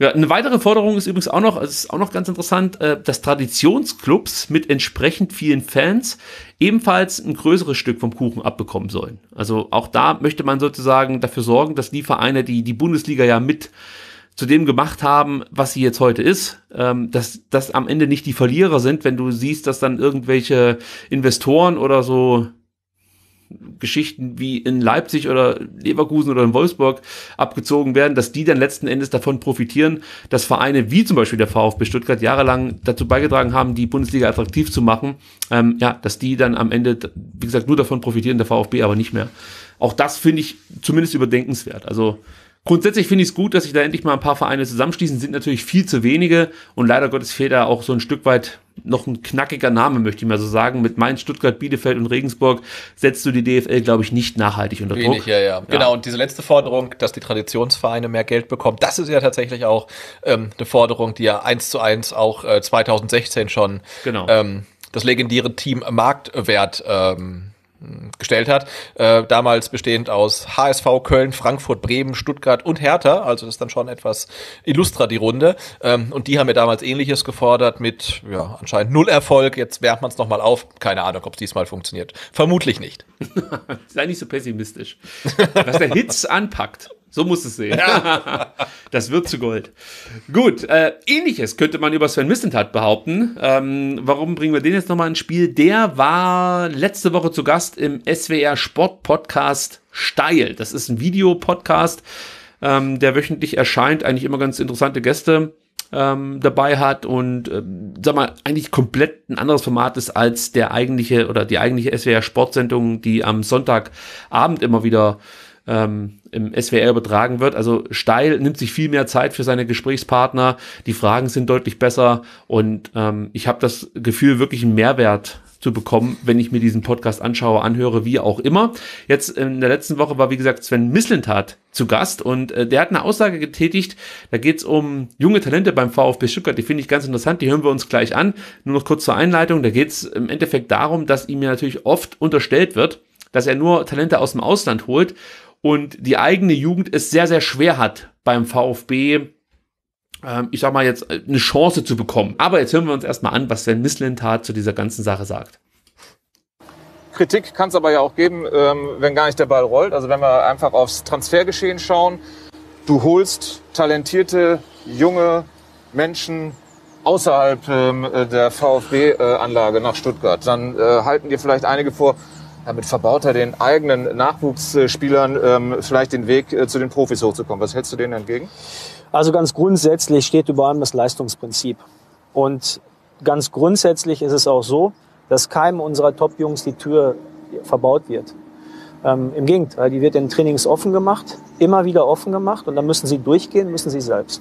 B: Ja, eine weitere Forderung ist übrigens auch noch, ist auch noch ganz interessant, äh, dass Traditionsclubs mit entsprechend vielen Fans ebenfalls ein größeres Stück vom Kuchen abbekommen sollen. Also auch da möchte man sozusagen dafür sorgen, dass die Vereine, die die Bundesliga ja mit zu dem gemacht haben, was sie jetzt heute ist, ähm, dass das am Ende nicht die Verlierer sind, wenn du siehst, dass dann irgendwelche Investoren oder so Geschichten wie in Leipzig oder Leverkusen oder in Wolfsburg abgezogen werden, dass die dann letzten Endes davon profitieren, dass Vereine wie zum Beispiel der VfB Stuttgart jahrelang dazu beigetragen haben, die Bundesliga attraktiv zu machen, ähm, ja, dass die dann am Ende, wie gesagt, nur davon profitieren, der VfB aber nicht mehr. Auch das finde ich zumindest überdenkenswert. Also Grundsätzlich finde ich es gut, dass sich da endlich mal ein paar Vereine zusammenschließen, sind natürlich viel zu wenige und leider Gottes fehlt da auch so ein Stück weit noch ein knackiger Name, möchte ich mal so sagen. Mit Mainz, Stuttgart, Bielefeld und Regensburg setzt du die DFL, glaube ich, nicht nachhaltig unter Wenig, Ja, ja, ja, Genau,
C: und diese letzte Forderung, dass die Traditionsvereine mehr Geld bekommen, das ist ja tatsächlich auch ähm, eine Forderung, die ja eins zu eins auch äh, 2016 schon genau. ähm, das legendäre Team Marktwert ähm, gestellt hat. Äh, damals bestehend aus HSV, Köln, Frankfurt, Bremen, Stuttgart und Hertha. Also das ist dann schon etwas illustrer die Runde. Ähm, und die haben ja damals ähnliches gefordert mit ja, anscheinend null Erfolg. Jetzt wärmt man es nochmal auf. Keine Ahnung, ob es diesmal funktioniert. Vermutlich nicht. Sei nicht so pessimistisch. Was der Hitz anpackt. So muss es sehen. Ja.
B: das wird zu Gold. Gut, äh, ähnliches könnte man über Sven Missentat behaupten. Ähm, warum bringen wir den jetzt nochmal ins Spiel? Der war letzte Woche zu Gast im SWR Sport Podcast Steil. Das ist ein Videopodcast, ähm, der wöchentlich erscheint, eigentlich immer ganz interessante Gäste ähm, dabei hat und ähm, sag mal eigentlich komplett ein anderes Format ist als der eigentliche oder die eigentliche SWR Sportsendung, die am Sonntagabend immer wieder äh, ähm, im SWR übertragen wird. Also Steil nimmt sich viel mehr Zeit für seine Gesprächspartner, die Fragen sind deutlich besser und ähm, ich habe das Gefühl, wirklich einen Mehrwert zu bekommen, wenn ich mir diesen Podcast anschaue, anhöre, wie auch immer. Jetzt in der letzten Woche war, wie gesagt, Sven Mislintat zu Gast und äh, der hat eine Aussage getätigt, da geht's um junge Talente beim VfB Stuttgart, die finde ich ganz interessant, die hören wir uns gleich an. Nur noch kurz zur Einleitung, da geht's im Endeffekt darum, dass ihm ja natürlich oft unterstellt wird, dass er nur Talente aus dem Ausland holt und die eigene Jugend es sehr, sehr schwer hat beim VfB, ähm, ich sag mal jetzt, äh, eine Chance zu bekommen. Aber jetzt hören wir uns erstmal an, was Sven Mislintat zu dieser ganzen Sache sagt.
C: Kritik kann es aber ja auch geben, ähm, wenn gar nicht der Ball rollt. Also wenn wir einfach aufs Transfergeschehen schauen, du holst talentierte, junge Menschen außerhalb ähm, äh, der VfB-Anlage äh, nach Stuttgart. Dann äh, halten dir vielleicht einige vor, damit verbaut er den eigenen Nachwuchsspielern ähm, vielleicht den Weg äh, zu den Profis hochzukommen. Was hältst du denen entgegen?
A: Also ganz grundsätzlich steht über allem das Leistungsprinzip. Und ganz grundsätzlich ist es auch so, dass keinem unserer Top-Jungs die Tür verbaut wird. Ähm, Im Gegenteil, die wird in Trainings offen gemacht, immer wieder offen gemacht und dann müssen sie durchgehen, müssen sie selbst.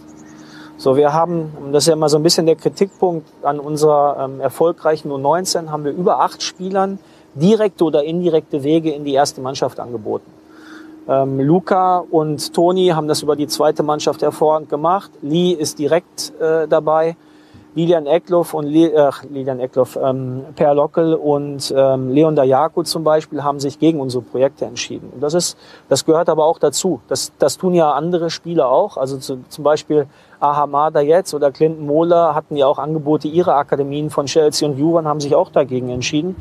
A: So, wir haben, das ist ja mal so ein bisschen der Kritikpunkt an unserer ähm, erfolgreichen U19, haben wir über acht Spielern, direkte oder indirekte Wege in die erste Mannschaft angeboten. Ähm, Luca und Toni haben das über die zweite Mannschaft hervorragend gemacht. Lee ist direkt äh, dabei. Lilian Eckloff und Le äh, Lilian Eckloff, ähm, Per Lockel und ähm, Leon Dayaku zum Beispiel haben sich gegen unsere Projekte entschieden. Und das ist, das gehört aber auch dazu. Das, das tun ja andere Spieler auch. Also zu, zum Beispiel Ahamada jetzt oder Clinton Mohler hatten ja auch Angebote ihrer Akademien von Chelsea und Juran, haben sich auch dagegen entschieden.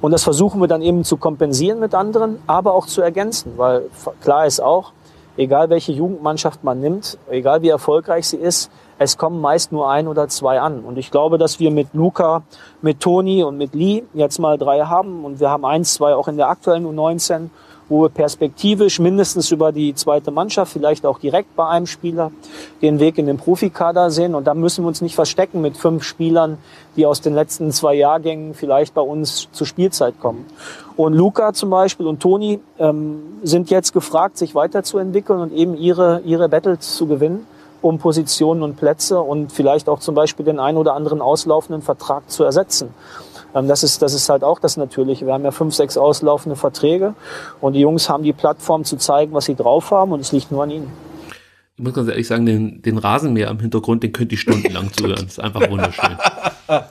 A: Und das versuchen wir dann eben zu kompensieren mit anderen, aber auch zu ergänzen, weil klar ist auch, egal welche Jugendmannschaft man nimmt, egal wie erfolgreich sie ist, es kommen meist nur ein oder zwei an. Und ich glaube, dass wir mit Luca, mit Toni und mit Lee jetzt mal drei haben und wir haben eins, zwei auch in der aktuellen U19 wo wir perspektivisch mindestens über die zweite Mannschaft, vielleicht auch direkt bei einem Spieler, den Weg in den Profikader sehen. Und da müssen wir uns nicht verstecken mit fünf Spielern, die aus den letzten zwei Jahrgängen vielleicht bei uns zur Spielzeit kommen. Und Luca zum Beispiel und Toni ähm, sind jetzt gefragt, sich weiterzuentwickeln und eben ihre, ihre Battles zu gewinnen um Positionen und Plätze und vielleicht auch zum Beispiel den ein oder anderen auslaufenden Vertrag zu ersetzen. Ähm, das, ist, das ist halt auch das Natürliche. Wir haben ja fünf, sechs auslaufende Verträge und die Jungs haben die Plattform zu zeigen, was sie drauf haben und es liegt nur an ihnen
B: ich muss ganz ehrlich sagen, den, den Rasenmäher im Hintergrund, den könnt ihr stundenlang zuhören. Das ist einfach wunderschön.
A: aber,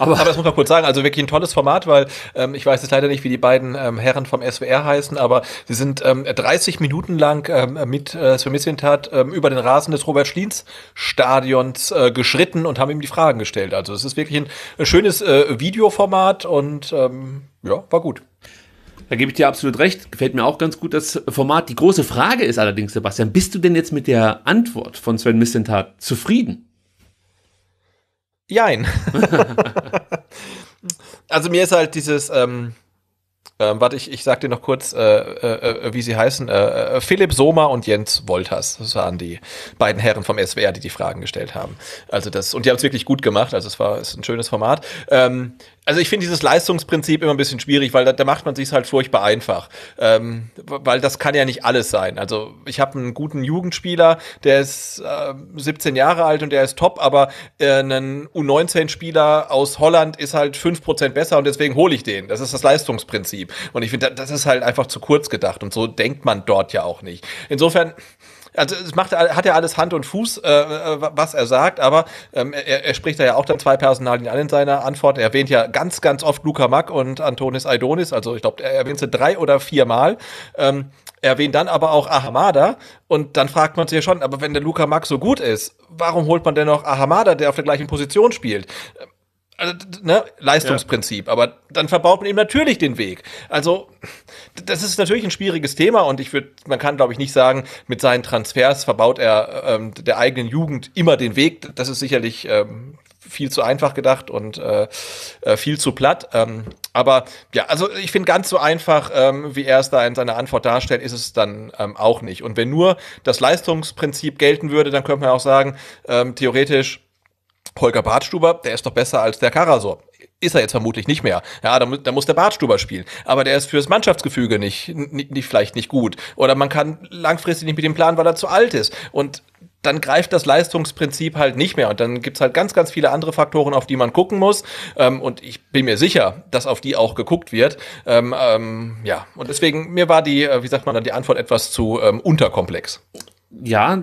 C: aber das muss man kurz sagen, also wirklich ein tolles Format, weil ähm, ich weiß jetzt leider nicht, wie die beiden ähm, Herren vom SWR heißen, aber sie sind ähm, 30 Minuten lang ähm, mit äh, ähm, über den Rasen des Robert-Schliens-Stadions äh, geschritten und haben ihm die Fragen gestellt. Also es ist wirklich ein schönes äh, Videoformat und ähm, ja, war gut. Da gebe ich dir absolut
B: recht. Gefällt mir auch ganz gut das Format. Die große Frage ist allerdings, Sebastian, bist du denn jetzt mit der Antwort von Sven Mistentat zufrieden?
C: Jein. also mir ist halt dieses, ähm, ähm, warte, ich, ich sag dir noch kurz, äh, äh, äh wie sie heißen, äh, äh Philipp Soma und Jens Wolters. Das waren die beiden Herren vom SWR, die die Fragen gestellt haben. Also das, und die haben es wirklich gut gemacht, also es war ist ein schönes Format. Ähm, also ich finde dieses Leistungsprinzip immer ein bisschen schwierig, weil da, da macht man sich halt furchtbar einfach, ähm, weil das kann ja nicht alles sein. Also ich habe einen guten Jugendspieler, der ist äh, 17 Jahre alt und der ist top, aber äh, ein U19-Spieler aus Holland ist halt 5% besser und deswegen hole ich den. Das ist das Leistungsprinzip. Und ich finde, das ist halt einfach zu kurz gedacht und so denkt man dort ja auch nicht. Insofern also es macht, hat ja alles Hand und Fuß, äh, äh was er sagt, aber ähm, er, er, spricht da ja auch dann zwei Personalien an in seiner Antwort. Er erwähnt ja ganz, ganz oft Luca Mack und Antonis Aidonis, also ich glaube, er erwähnt sie drei oder vier Mal. Ähm, er erwähnt dann aber auch Ahamada und dann fragt man sich ja schon, aber wenn der Luca Mack so gut ist, warum holt man denn noch Ahamada, der auf der gleichen Position spielt? Ähm, also, ne, Leistungsprinzip, ja. aber dann verbaut man ihm natürlich den Weg. Also, das ist natürlich ein schwieriges Thema und ich würde, man kann glaube ich nicht sagen, mit seinen Transfers verbaut er ähm, der eigenen Jugend immer den Weg. Das ist sicherlich ähm, viel zu einfach gedacht und äh, äh viel zu platt. Ähm, aber ja, also ich finde ganz so einfach, ähm, wie er es da in seiner Antwort darstellt, ist es dann ähm, auch nicht. Und wenn nur das Leistungsprinzip gelten würde, dann könnte man auch sagen, ähm, theoretisch Holger Bartstuber, der ist doch besser als der Karasor. Ist er jetzt vermutlich nicht mehr. Ja, da, da muss der Bartstuber spielen. Aber der ist fürs Mannschaftsgefüge nicht, nicht, vielleicht nicht gut. Oder man kann langfristig nicht mit dem planen, weil er zu alt ist. Und dann greift das Leistungsprinzip halt nicht mehr. Und dann gibt es halt ganz, ganz viele andere Faktoren, auf die man gucken muss. Ähm, und ich bin mir sicher, dass auf die auch geguckt wird. Ähm, ähm, ja, und deswegen, mir war die, äh, wie sagt man dann, die Antwort etwas zu ähm, unterkomplex. Ja,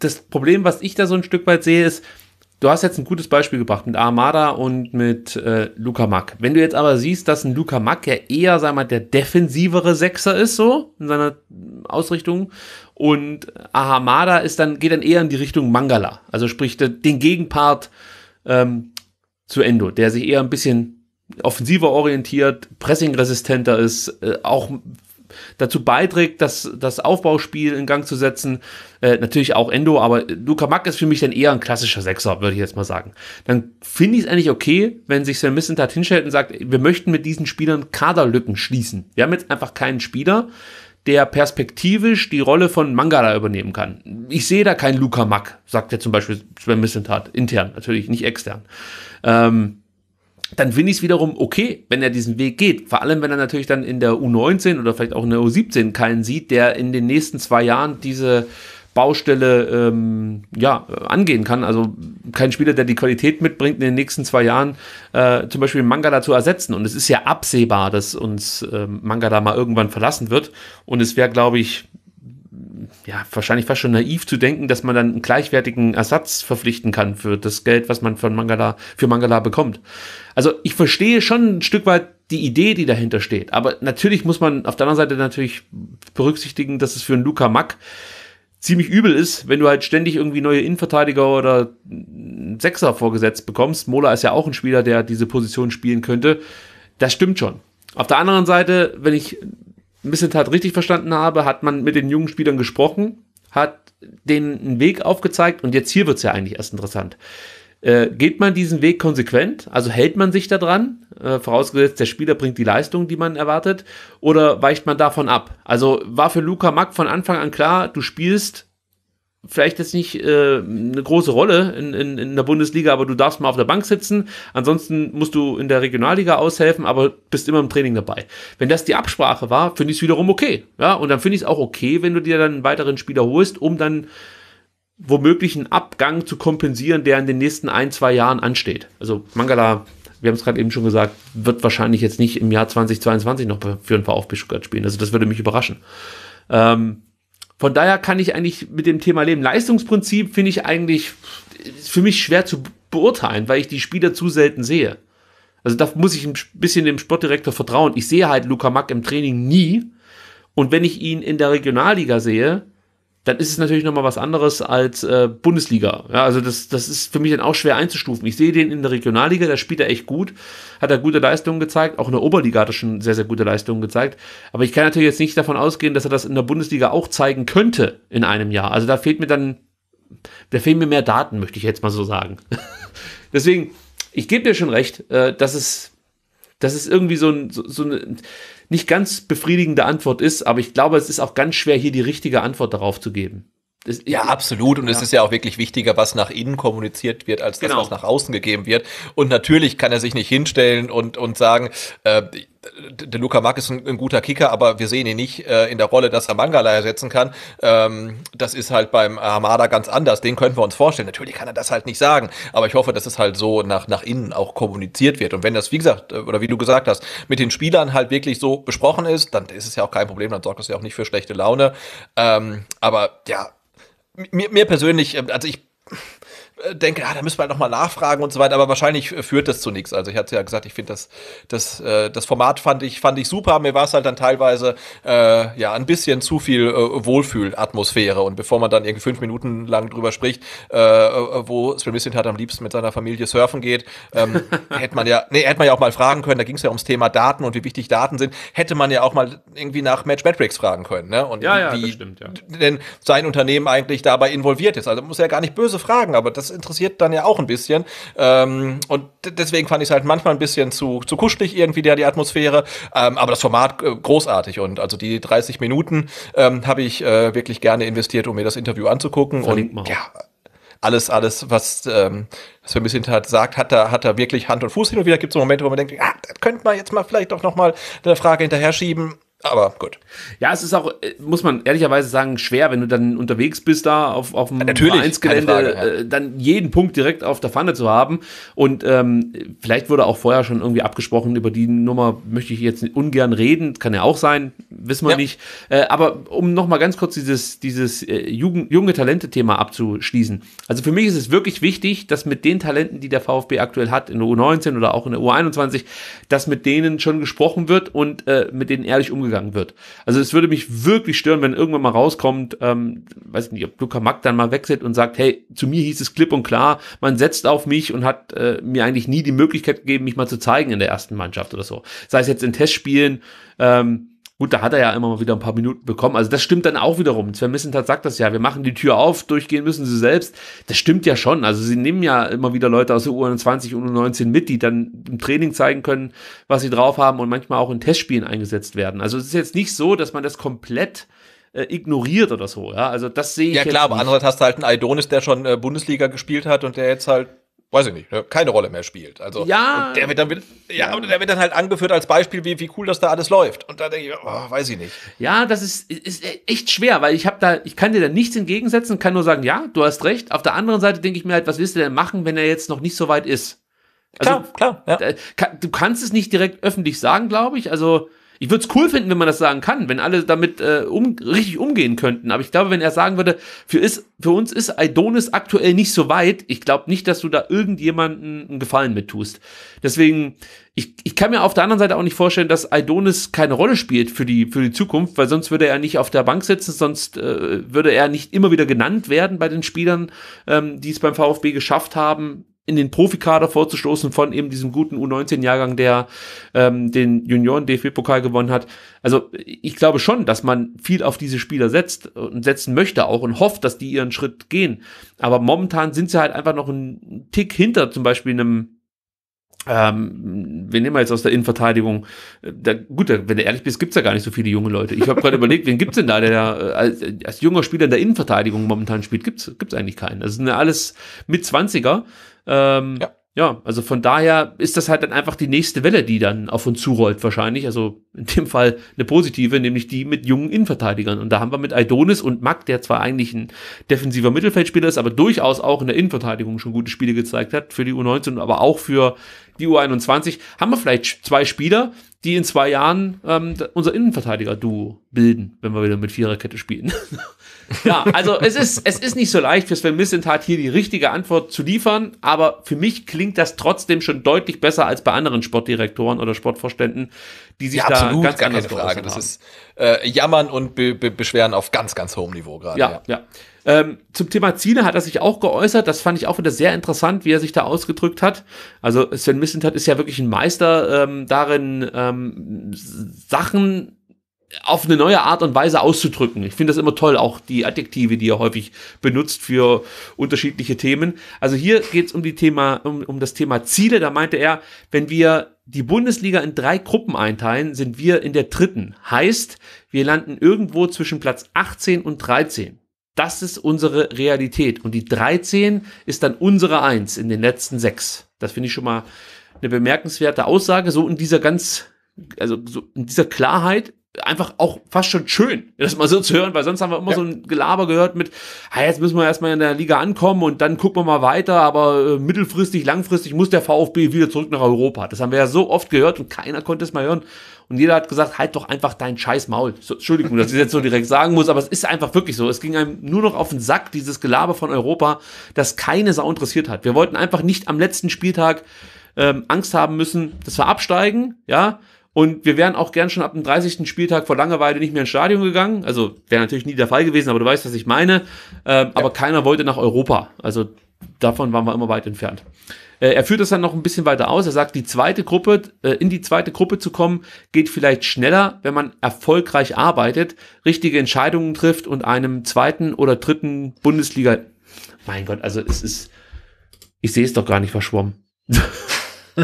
B: das Problem, was ich da so ein Stück weit sehe, ist, du hast jetzt ein gutes Beispiel gebracht mit Armada und mit äh, Luca Mack. Wenn du jetzt aber siehst, dass ein Luca Mack ja eher, sag mal, der defensivere Sechser ist, so in seiner Ausrichtung, und Ahamada ist dann, geht dann eher in die Richtung Mangala. Also sprich, den Gegenpart ähm, zu Endo, der sich eher ein bisschen offensiver orientiert, pressingresistenter ist, äh, auch dazu beiträgt, das, das Aufbauspiel in Gang zu setzen. Äh, natürlich auch Endo, aber Luca Mack ist für mich dann eher ein klassischer Sechser, würde ich jetzt mal sagen. Dann finde ich es eigentlich okay, wenn sich Sven Missentat hinstellt und sagt, wir möchten mit diesen Spielern Kaderlücken schließen. Wir haben jetzt einfach keinen Spieler, der perspektivisch die Rolle von Mangala übernehmen kann. Ich sehe da keinen Luca Mack, sagt er zum Beispiel Sven Missentat, intern, natürlich nicht extern. Ähm, dann finde ich es wiederum okay, wenn er diesen Weg geht. Vor allem, wenn er natürlich dann in der U19 oder vielleicht auch in der U17 keinen sieht, der in den nächsten zwei Jahren diese Baustelle ähm, ja, angehen kann. Also kein Spieler, der die Qualität mitbringt, in den nächsten zwei Jahren äh, zum Beispiel Mangala zu ersetzen. Und es ist ja absehbar, dass uns ähm, Mangala mal irgendwann verlassen wird. Und es wäre, glaube ich, ja, wahrscheinlich fast schon naiv zu denken, dass man dann einen gleichwertigen Ersatz verpflichten kann für das Geld, was man von Mangala, für Mangala bekommt. Also ich verstehe schon ein Stück weit die Idee, die dahinter steht. Aber natürlich muss man auf der anderen Seite natürlich berücksichtigen, dass es für einen Luca Mack ziemlich übel ist, wenn du halt ständig irgendwie neue Innenverteidiger oder Sechser vorgesetzt bekommst. Mola ist ja auch ein Spieler, der diese Position spielen könnte. Das stimmt schon. Auf der anderen Seite, wenn ich Missentat richtig verstanden habe, hat man mit den jungen Spielern gesprochen, hat denen einen Weg aufgezeigt und jetzt hier wird's ja eigentlich erst interessant. Äh, geht man diesen Weg konsequent? Also hält man sich da dran, äh, vorausgesetzt der Spieler bringt die Leistung, die man erwartet, oder weicht man davon ab? Also war für Luca Mack von Anfang an klar, du spielst vielleicht jetzt nicht äh, eine große Rolle in, in, in der Bundesliga, aber du darfst mal auf der Bank sitzen. Ansonsten musst du in der Regionalliga aushelfen, aber bist immer im Training dabei. Wenn das die Absprache war, finde ich es wiederum okay. Ja, und dann finde ich es auch okay, wenn du dir dann einen weiteren Spieler holst, um dann womöglich einen Abgang zu kompensieren, der in den nächsten ein, zwei Jahren ansteht. Also Mangala, wir haben es gerade eben schon gesagt, wird wahrscheinlich jetzt nicht im Jahr 2022 noch für ein paar Stuttgart spielen. Also das würde mich überraschen. Ähm, von daher kann ich eigentlich mit dem Thema Leben-Leistungsprinzip finde ich eigentlich für mich schwer zu beurteilen, weil ich die Spieler zu selten sehe. Also da muss ich ein bisschen dem Sportdirektor vertrauen. Ich sehe halt Luca Mack im Training nie. Und wenn ich ihn in der Regionalliga sehe, dann ist es natürlich nochmal was anderes als äh, Bundesliga. Ja, also das, das ist für mich dann auch schwer einzustufen. Ich sehe den in der Regionalliga, da spielt er echt gut, hat er gute Leistungen gezeigt, auch in der Oberliga hat er schon sehr, sehr gute Leistungen gezeigt. Aber ich kann natürlich jetzt nicht davon ausgehen, dass er das in der Bundesliga auch zeigen könnte in einem Jahr. Also da fehlt mir dann, da fehlen mir mehr Daten, möchte ich jetzt mal so sagen. Deswegen, ich gebe dir schon recht, äh, dass es, dass es irgendwie so ein, so, so eine, nicht ganz befriedigende
C: Antwort ist, aber ich glaube, es ist auch ganz schwer, hier die richtige Antwort darauf zu geben. Das, ja, absolut. Und ja. es ist ja auch wirklich wichtiger, was nach innen kommuniziert wird, als das, genau. was nach außen gegeben wird. Und natürlich kann er sich nicht hinstellen und, und sagen, äh, der Luca Mark ist ein, ein, guter Kicker, aber wir sehen ihn nicht äh, in der Rolle, dass er Mangala ersetzen kann. Ähm, das ist halt beim Hamada ganz anders. Den können wir uns vorstellen. Natürlich kann er das halt nicht sagen, aber ich hoffe, dass es halt so nach, nach innen auch kommuniziert wird. Und wenn das, wie gesagt, äh, oder wie du gesagt hast, mit den Spielern halt wirklich so besprochen ist, dann ist es ja auch kein Problem, dann sorgt das ja auch nicht für schlechte Laune. Ähm, aber ja, mir, mir persönlich, ähm, also ich äh, denke, ah, da müssen wir halt nochmal nachfragen und so weiter, aber wahrscheinlich äh, führt das zu nichts. Also ich hatte ja gesagt, ich finde das, das, äh, das Format fand ich, fand ich super. Mir war es halt dann teilweise äh, ja ein bisschen zu viel äh, Wohlfühlatmosphäre. Und bevor man dann irgendwie fünf Minuten lang drüber spricht, äh, äh wo Sven hat am liebsten mit seiner Familie surfen geht, ähm, hätte man ja, nee, hätte man ja auch mal fragen können, da ging es ja ums Thema Daten und wie wichtig Daten sind, hätte man ja auch mal irgendwie nach Match Matchmetrics fragen können, ne? Und ja, ja, wie stimmt, ja. denn sein Unternehmen eigentlich dabei involviert ist. Also muss ja gar nicht böse fragen, aber das interessiert dann ja auch ein bisschen. Ähm, und deswegen fand ich es halt manchmal ein bisschen zu, zu kuschelig irgendwie, der, die Atmosphäre. Ähm, aber das Format äh, großartig und also die 30 Minuten ähm, habe ich äh, wirklich gerne investiert, um mir das Interview anzugucken. Verlinkt und mal. ja, alles, alles, was, ähm, was Van Bissent hat, sagt, hat er, hat er wirklich Hand und Fuß hin und wieder gibt es so Momente, wo man denkt, ja, ah, das könnte man jetzt mal vielleicht doch nochmal eine Frage hinterher schieben. Aber gut.
B: Ja, es ist auch, äh, muss man ehrlicherweise sagen, schwer, wenn du dann unterwegs bist da auf, auf dem ja, Vereinsgelände, äh, ja. dann jeden Punkt direkt auf der Pfanne zu haben. Und ähm, vielleicht wurde auch vorher schon irgendwie abgesprochen, über die Nummer möchte ich jetzt ungern reden. Kann ja auch sein, wissen wir ja. nicht. Äh, aber um nochmal ganz kurz dieses, dieses äh, Jugend, junge Talente-Thema abzuschließen. Also für mich ist es wirklich wichtig, dass mit den Talenten, die der VfB aktuell hat, in der U19 oder auch in der U21, dass mit denen schon gesprochen wird und äh, mit denen ehrlich umgegangen umgegangen wird. Also es würde mich wirklich stören, wenn irgendwann mal rauskommt, ähm, weiß nicht, ob Luca Mack dann mal wechselt und sagt, hey, zu mir hieß es klipp und klar, man setzt auf mich und hat äh, mir eigentlich nie die Möglichkeit gegeben, mich mal zu zeigen in der ersten Mannschaft oder so. Sei es jetzt in Testspielen, ähm, Gut, da hat er ja immer mal wieder ein paar Minuten bekommen. Also das stimmt dann auch wiederum. Sven Missentat sagt das ja, wir machen die Tür auf, durchgehen müssen sie selbst. Das stimmt ja schon. Also sie nehmen ja immer wieder Leute aus der U21 und U19 mit, die dann im Training zeigen können, was sie drauf haben und manchmal auch in Testspielen eingesetzt werden. Also es ist jetzt nicht so,
C: dass man das komplett äh, ignoriert oder so. Ja, also das sehe ich. Ja klar, aber nicht. andererseits hast du halt einen Aidonis, der schon äh, Bundesliga gespielt hat und der jetzt halt weiß ich nicht, ne, keine Rolle mehr spielt. Also ja, der wird dann wird, ja, ja. der wird dann halt angeführt als Beispiel, wie, wie cool das da alles läuft. Und da denke ich, oh, weiß ich nicht.
B: Ja, das ist, ist echt schwer, weil ich habe da, ich kann dir da nichts entgegensetzen, kann nur sagen, ja, du hast recht. Auf der anderen Seite denke ich mir halt, was willst du denn machen, wenn er jetzt noch nicht so weit ist? Also, klar, klar. Ja. Du kannst es nicht direkt öffentlich sagen, glaube ich. Also ich würde es cool finden, wenn man das sagen kann, wenn alle damit äh, um, richtig umgehen könnten. Aber ich glaube, wenn er sagen würde, für, ist, für uns ist Aidonis aktuell nicht so weit, ich glaube nicht, dass du da irgendjemanden einen Gefallen mit tust. Deswegen, ich, ich kann mir auf der anderen Seite auch nicht vorstellen, dass Aidonis keine Rolle spielt für die, für die Zukunft, weil sonst würde er nicht auf der Bank sitzen, sonst äh, würde er nicht immer wieder genannt werden bei den Spielern, ähm, die es beim VfB geschafft haben, in den Profikader vorzustoßen von eben diesem guten U19-Jahrgang, der ähm, den Junioren-DFB-Pokal gewonnen hat. Also ich glaube schon, dass man viel auf diese Spieler setzt und setzen möchte auch und hofft, dass die ihren Schritt gehen. Aber momentan sind sie halt einfach noch einen Tick hinter zum Beispiel einem ähm, wir nehmen wir jetzt aus der Innenverteidigung. Da, gut, wenn du ehrlich bist, gibt's ja gar nicht so viele junge Leute. Ich habe gerade überlegt, wen gibt's denn da, der äh, als, als junger Spieler in der Innenverteidigung momentan spielt? Gibt's gibt's eigentlich keinen. Das sind ja alles Mitzwanziger, ähm, ja. ja. also von daher ist das halt dann einfach die nächste Welle, die dann auf uns zurollt wahrscheinlich. Also in dem Fall eine positive, nämlich die mit jungen Innenverteidigern. Und da haben wir mit Aidonis und Mack, der zwar eigentlich ein defensiver Mittelfeldspieler ist, aber durchaus auch in der Innenverteidigung schon gute Spiele gezeigt hat für die U19, aber auch für die U21, haben wir vielleicht zwei Spieler, die in zwei Jahren ähm, unser Innenverteidiger-Duo bilden, wenn wir wieder mit Viererkette spielen. ja, also es ist, es ist nicht so leicht für Sven Missentat hier die richtige Antwort zu liefern, aber für mich klingt das trotzdem schon deutlich besser als
C: bei anderen Sportdirektoren oder Sportvorständen, die sich ja, da ganz gar anders keine Frage. Das haben. ist äh, Jammern und be be Beschweren auf ganz, ganz hohem Niveau gerade. Ja, ja, ja. Ähm,
B: zum Thema Ziele hat er sich auch geäußert. Das fand ich auch wieder sehr interessant, wie er sich da ausgedrückt hat. Also Sven Missentat ist ja wirklich ein Meister ähm, darin, ähm, Sachen auf eine neue Art und Weise auszudrücken. Ich finde das immer toll, auch die Adjektive, die er häufig benutzt für unterschiedliche Themen. Also hier geht es um, die Thema, um, um das Thema Ziele. Da meinte er, wenn wir die Bundesliga in drei Gruppen einteilen, sind wir in der dritten. Heißt, wir landen irgendwo zwischen Platz 18 und 13. Das ist unsere Realität. Und die 13 ist dann unsere 1 in den letzten 6. Das finde ich schon mal eine bemerkenswerte Aussage. So in dieser ganz, also so in dieser Klarheit einfach auch fast schon schön, das mal so zu hören, weil sonst haben wir immer ja. so ein Gelaber gehört mit, ah, jetzt müssen wir erstmal in der Liga ankommen und dann gucken wir mal weiter, aber äh, mittelfristig, langfristig muss der VfB wieder zurück nach Europa. Das haben wir ja so oft gehört und keiner konnte es mal hören. Und jeder hat gesagt, halt doch einfach dein scheiß Maul. So, Entschuldigung, dass ich das jetzt so direkt sagen muss, aber es ist einfach wirklich so. Es ging einem nur noch auf den Sack, dieses Gelaber von Europa, das keine Sau interessiert hat. Wir wollten einfach nicht am letzten Spieltag ähm, Angst haben müssen, dass wir absteigen, ja, und wir wären auch gern schon ab dem 30. Spieltag vor Langeweile nicht mehr ins Stadion gegangen. Also wäre natürlich nie der Fall gewesen, aber du weißt, was ich meine. Ähm, ja. Aber keiner wollte nach Europa. Also davon waren wir immer weit entfernt. Äh, er führt das dann noch ein bisschen weiter aus. Er sagt, die zweite Gruppe, äh, in die zweite Gruppe zu kommen, geht vielleicht schneller, wenn man erfolgreich arbeitet, richtige Entscheidungen trifft und einem zweiten oder dritten Bundesliga. Mein Gott, also es ist, ich sehe es doch gar nicht verschwommen.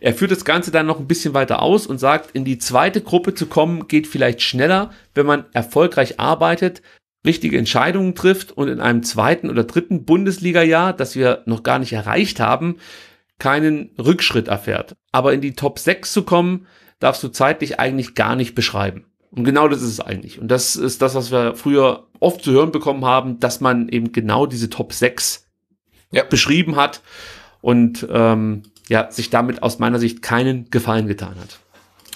B: Er führt das Ganze dann noch ein bisschen weiter aus und sagt, in die zweite Gruppe zu kommen geht vielleicht schneller, wenn man erfolgreich arbeitet, richtige Entscheidungen trifft und in einem zweiten oder dritten Bundesliga-Jahr, das wir noch gar nicht erreicht haben, keinen Rückschritt erfährt. Aber in die Top 6 zu kommen, darfst du zeitlich eigentlich gar nicht beschreiben. Und genau das ist es eigentlich. Und das ist das, was wir früher oft zu hören bekommen haben, dass man eben genau diese Top 6 ja. beschrieben hat. Und ähm, ja, sich damit aus meiner Sicht keinen Gefallen getan hat.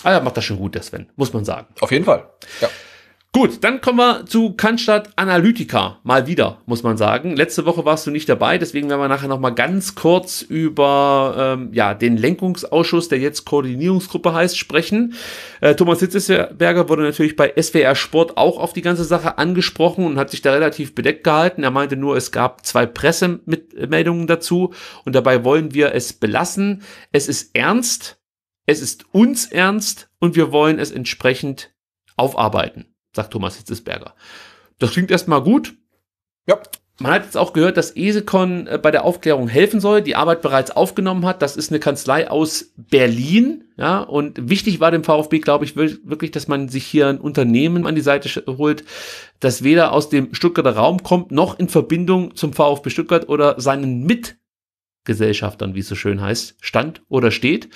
B: Aber ah er macht das schon gut, der Sven, muss man sagen. Auf jeden Fall. Ja. Gut, dann kommen wir zu Cannstatt Analytica. Mal wieder, muss man sagen. Letzte Woche warst du nicht dabei, deswegen werden wir nachher nochmal ganz kurz über ähm, ja, den Lenkungsausschuss, der jetzt Koordinierungsgruppe heißt, sprechen. Äh, Thomas Hitzesberger wurde natürlich bei SWR Sport auch auf die ganze Sache angesprochen und hat sich da relativ bedeckt gehalten. Er meinte nur, es gab zwei Pressemeldungen dazu und dabei wollen wir es belassen. Es ist ernst, es ist uns ernst und wir wollen es entsprechend aufarbeiten sagt Thomas Hitzesberger. Das klingt erstmal gut. Ja. Man hat jetzt auch gehört, dass ESECON äh, bei der Aufklärung helfen soll, die Arbeit bereits aufgenommen hat. Das ist eine Kanzlei aus Berlin. Ja, und wichtig war dem VfB, glaube ich, wirklich, dass man sich hier ein Unternehmen an die Seite holt, das weder aus dem Stuttgarter Raum kommt, noch in Verbindung zum VfB Stuttgart oder seinen Mitgesellschaftern, wie es so schön heißt, stand oder steht.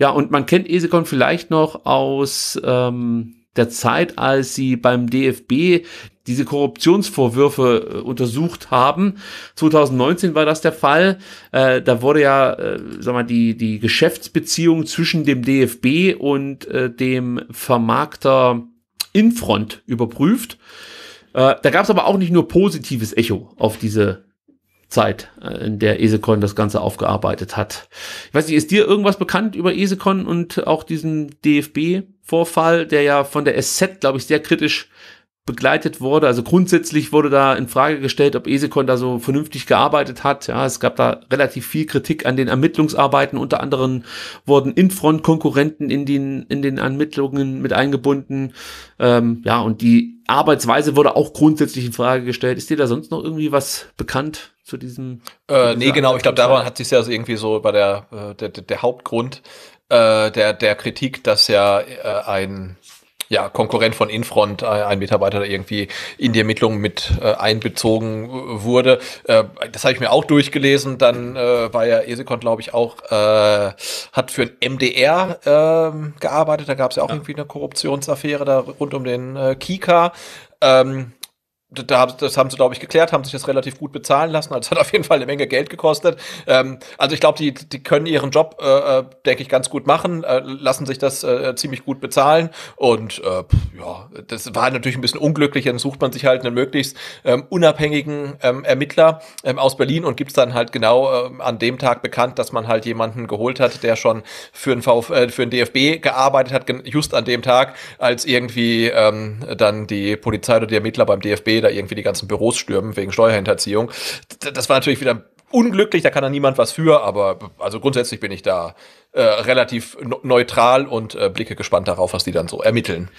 B: Ja, und man kennt ESECON vielleicht noch aus ähm, der Zeit, als sie beim DFB diese Korruptionsvorwürfe äh, untersucht haben. 2019 war das der Fall. Äh, da wurde ja, äh, sag mal, die, die Geschäftsbeziehung zwischen dem DFB und äh, dem Vermarkter Infront überprüft. Äh, da gab es aber auch nicht nur positives Echo auf diese Zeit, äh, in der ESECON das Ganze aufgearbeitet hat. Ich weiß nicht, ist dir irgendwas bekannt über ESECON und auch diesen DFB-Vorfall, der ja von der SZ, glaube ich, sehr kritisch begleitet wurde. Also grundsätzlich wurde da in Frage gestellt, ob Esekon da so vernünftig gearbeitet hat. Ja, es gab da relativ viel Kritik an den Ermittlungsarbeiten. Unter anderem wurden Infront-Konkurrenten in den, in den Ermittlungen mit eingebunden. Ähm, ja, und die Arbeitsweise wurde auch grundsätzlich in Frage gestellt. Ist dir da sonst noch irgendwie was bekannt zu diesem?
C: Äh, nee, genau. Ich glaube, daran hat sich ja also irgendwie so bei der, äh, der, der Hauptgrund äh, der, der Kritik, dass ja äh, ein ja, Konkurrent von Infront, äh, ein Mitarbeiter, der irgendwie in die Ermittlungen mit äh, einbezogen äh, wurde. Äh, das habe ich mir auch durchgelesen. Dann äh, war ja Esekon, glaube ich, auch, äh, hat für ein MDR ähm, gearbeitet. Da gab es ja auch ja. irgendwie eine Korruptionsaffäre da rund um den äh, Kika. Ähm, das haben sie, glaube ich, geklärt, haben sich das relativ gut bezahlen lassen. Also hat auf jeden Fall eine Menge Geld gekostet. Ähm, also ich glaube, die, die können ihren Job, äh, äh, denke ich, ganz gut machen, äh, lassen sich das äh, ziemlich gut bezahlen. Und äh, ja, das war natürlich ein bisschen unglücklich. Dann sucht man sich halt einen möglichst ähm, unabhängigen ähm, Ermittler ähm, aus Berlin und gibt es dann halt genau ähm, an dem Tag bekannt, dass man halt jemanden geholt hat, der schon für den, Vf äh, für den DFB gearbeitet hat, just an dem Tag, als irgendwie ähm, dann die Polizei oder die Ermittler beim DFB da irgendwie die ganzen Büros stürmen wegen Steuerhinterziehung. Das war natürlich wieder unglücklich, da kann da niemand was für, aber also grundsätzlich bin ich da äh, relativ neutral und äh, blicke gespannt darauf, was die dann so ermitteln.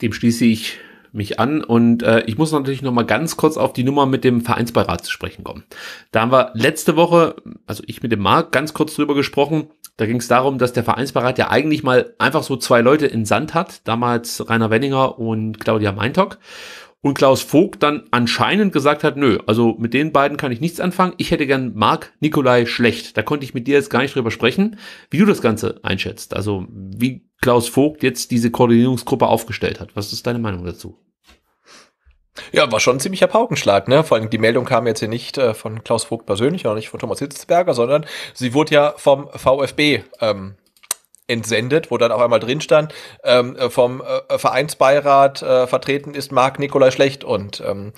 B: Dem schließe ich mich an und äh, ich muss natürlich noch mal ganz kurz auf die Nummer mit dem Vereinsbeirat zu sprechen kommen. Da haben wir letzte Woche, also ich mit dem Marc, ganz kurz drüber gesprochen. Da ging es darum, dass der Vereinsbeirat ja eigentlich mal einfach so zwei Leute in Sand hat, damals Rainer Wenninger und Claudia Meintock und Klaus Vogt dann anscheinend gesagt hat, nö, also mit den beiden kann ich nichts anfangen. Ich hätte gern Marc Nikolai Schlecht. Da konnte ich mit dir jetzt gar nicht drüber sprechen, wie du das Ganze einschätzt. Also wie Klaus Vogt jetzt diese Koordinierungsgruppe
C: aufgestellt hat. Was ist deine Meinung dazu? Ja, war schon ein ziemlicher Paukenschlag, ne? Vor allem die Meldung kam jetzt hier nicht äh, von Klaus Vogt persönlich, oder nicht von Thomas Hitzberger, sondern sie wurde ja vom VfB ähm, entsendet, wo dann auch einmal drin stand, ähm, äh, vom äh, Vereinsbeirat äh, vertreten ist Marc Nikolai Schlecht und ähm,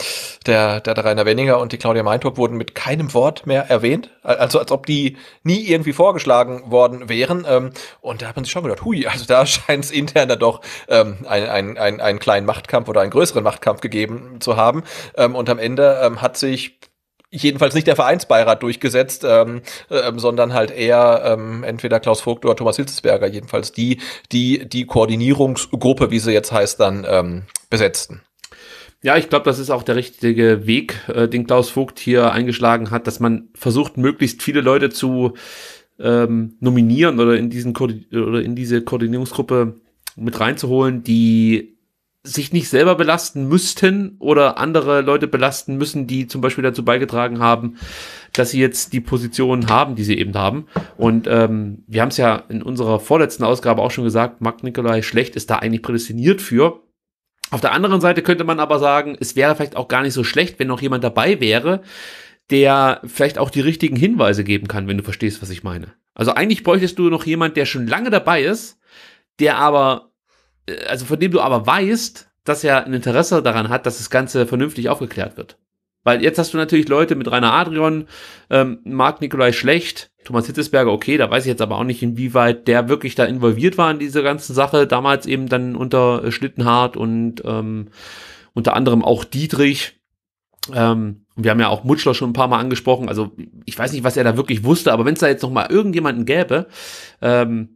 C: der, der, der Rainer Wenninger und die Claudia Meintok wurden mit keinem Wort mehr erwähnt, also als ob die nie irgendwie vorgeschlagen worden wären. Ähm, und da hat man sich schon gedacht, hui, also da scheint es intern dann doch ähm, einen, einen, einen, einen kleinen Machtkampf oder einen größeren Machtkampf gegeben zu haben. Ähm, und am Ende ähm, hat sich jedenfalls nicht der Vereinsbeirat durchgesetzt, ähm, ähm, sondern halt eher ähm, entweder Klaus Vogt oder Thomas Hitzelsberger, jedenfalls die, die die Koordinierungsgruppe, wie sie jetzt heißt, dann ähm, besetzten. Ja, ich glaube, das ist auch der richtige Weg, äh, den
B: Klaus Vogt hier eingeschlagen hat, dass man versucht, möglichst viele Leute zu ähm, nominieren oder in diesen oder in diese Koordinierungsgruppe mit reinzuholen, die sich nicht selber belasten müssten oder andere Leute belasten müssen, die zum Beispiel dazu beigetragen haben, dass sie jetzt die Position haben, die sie eben haben. Und ähm, wir haben es ja in unserer vorletzten Ausgabe auch schon gesagt, Mark Nikolai Schlecht ist da eigentlich prädestiniert für. Auf der anderen Seite könnte man aber sagen, es wäre vielleicht auch gar nicht so schlecht, wenn noch jemand dabei wäre, der vielleicht auch die richtigen Hinweise geben kann, wenn du verstehst, was ich meine. Also eigentlich bräuchtest du noch jemand, der schon lange dabei ist, der aber äh, also von dem du aber weißt, dass er ein Interesse daran hat, dass das Ganze vernünftig aufgeklärt wird. Weil jetzt hast du natürlich Leute mit Rainer Adrian, ähm, Marc Nikolai Schlecht, Thomas Hitzesberger, okay, da weiß ich jetzt aber auch nicht, inwieweit der wirklich da involviert war in dieser ganzen Sache. Damals eben dann unter äh, Schlittenhardt und ähm, unter anderem auch Dietrich. Ähm, wir haben ja auch Mutschler schon ein paar Mal angesprochen. Also ich weiß nicht, was er da wirklich wusste, aber wenn es da jetzt nochmal irgendjemanden gäbe, ähm,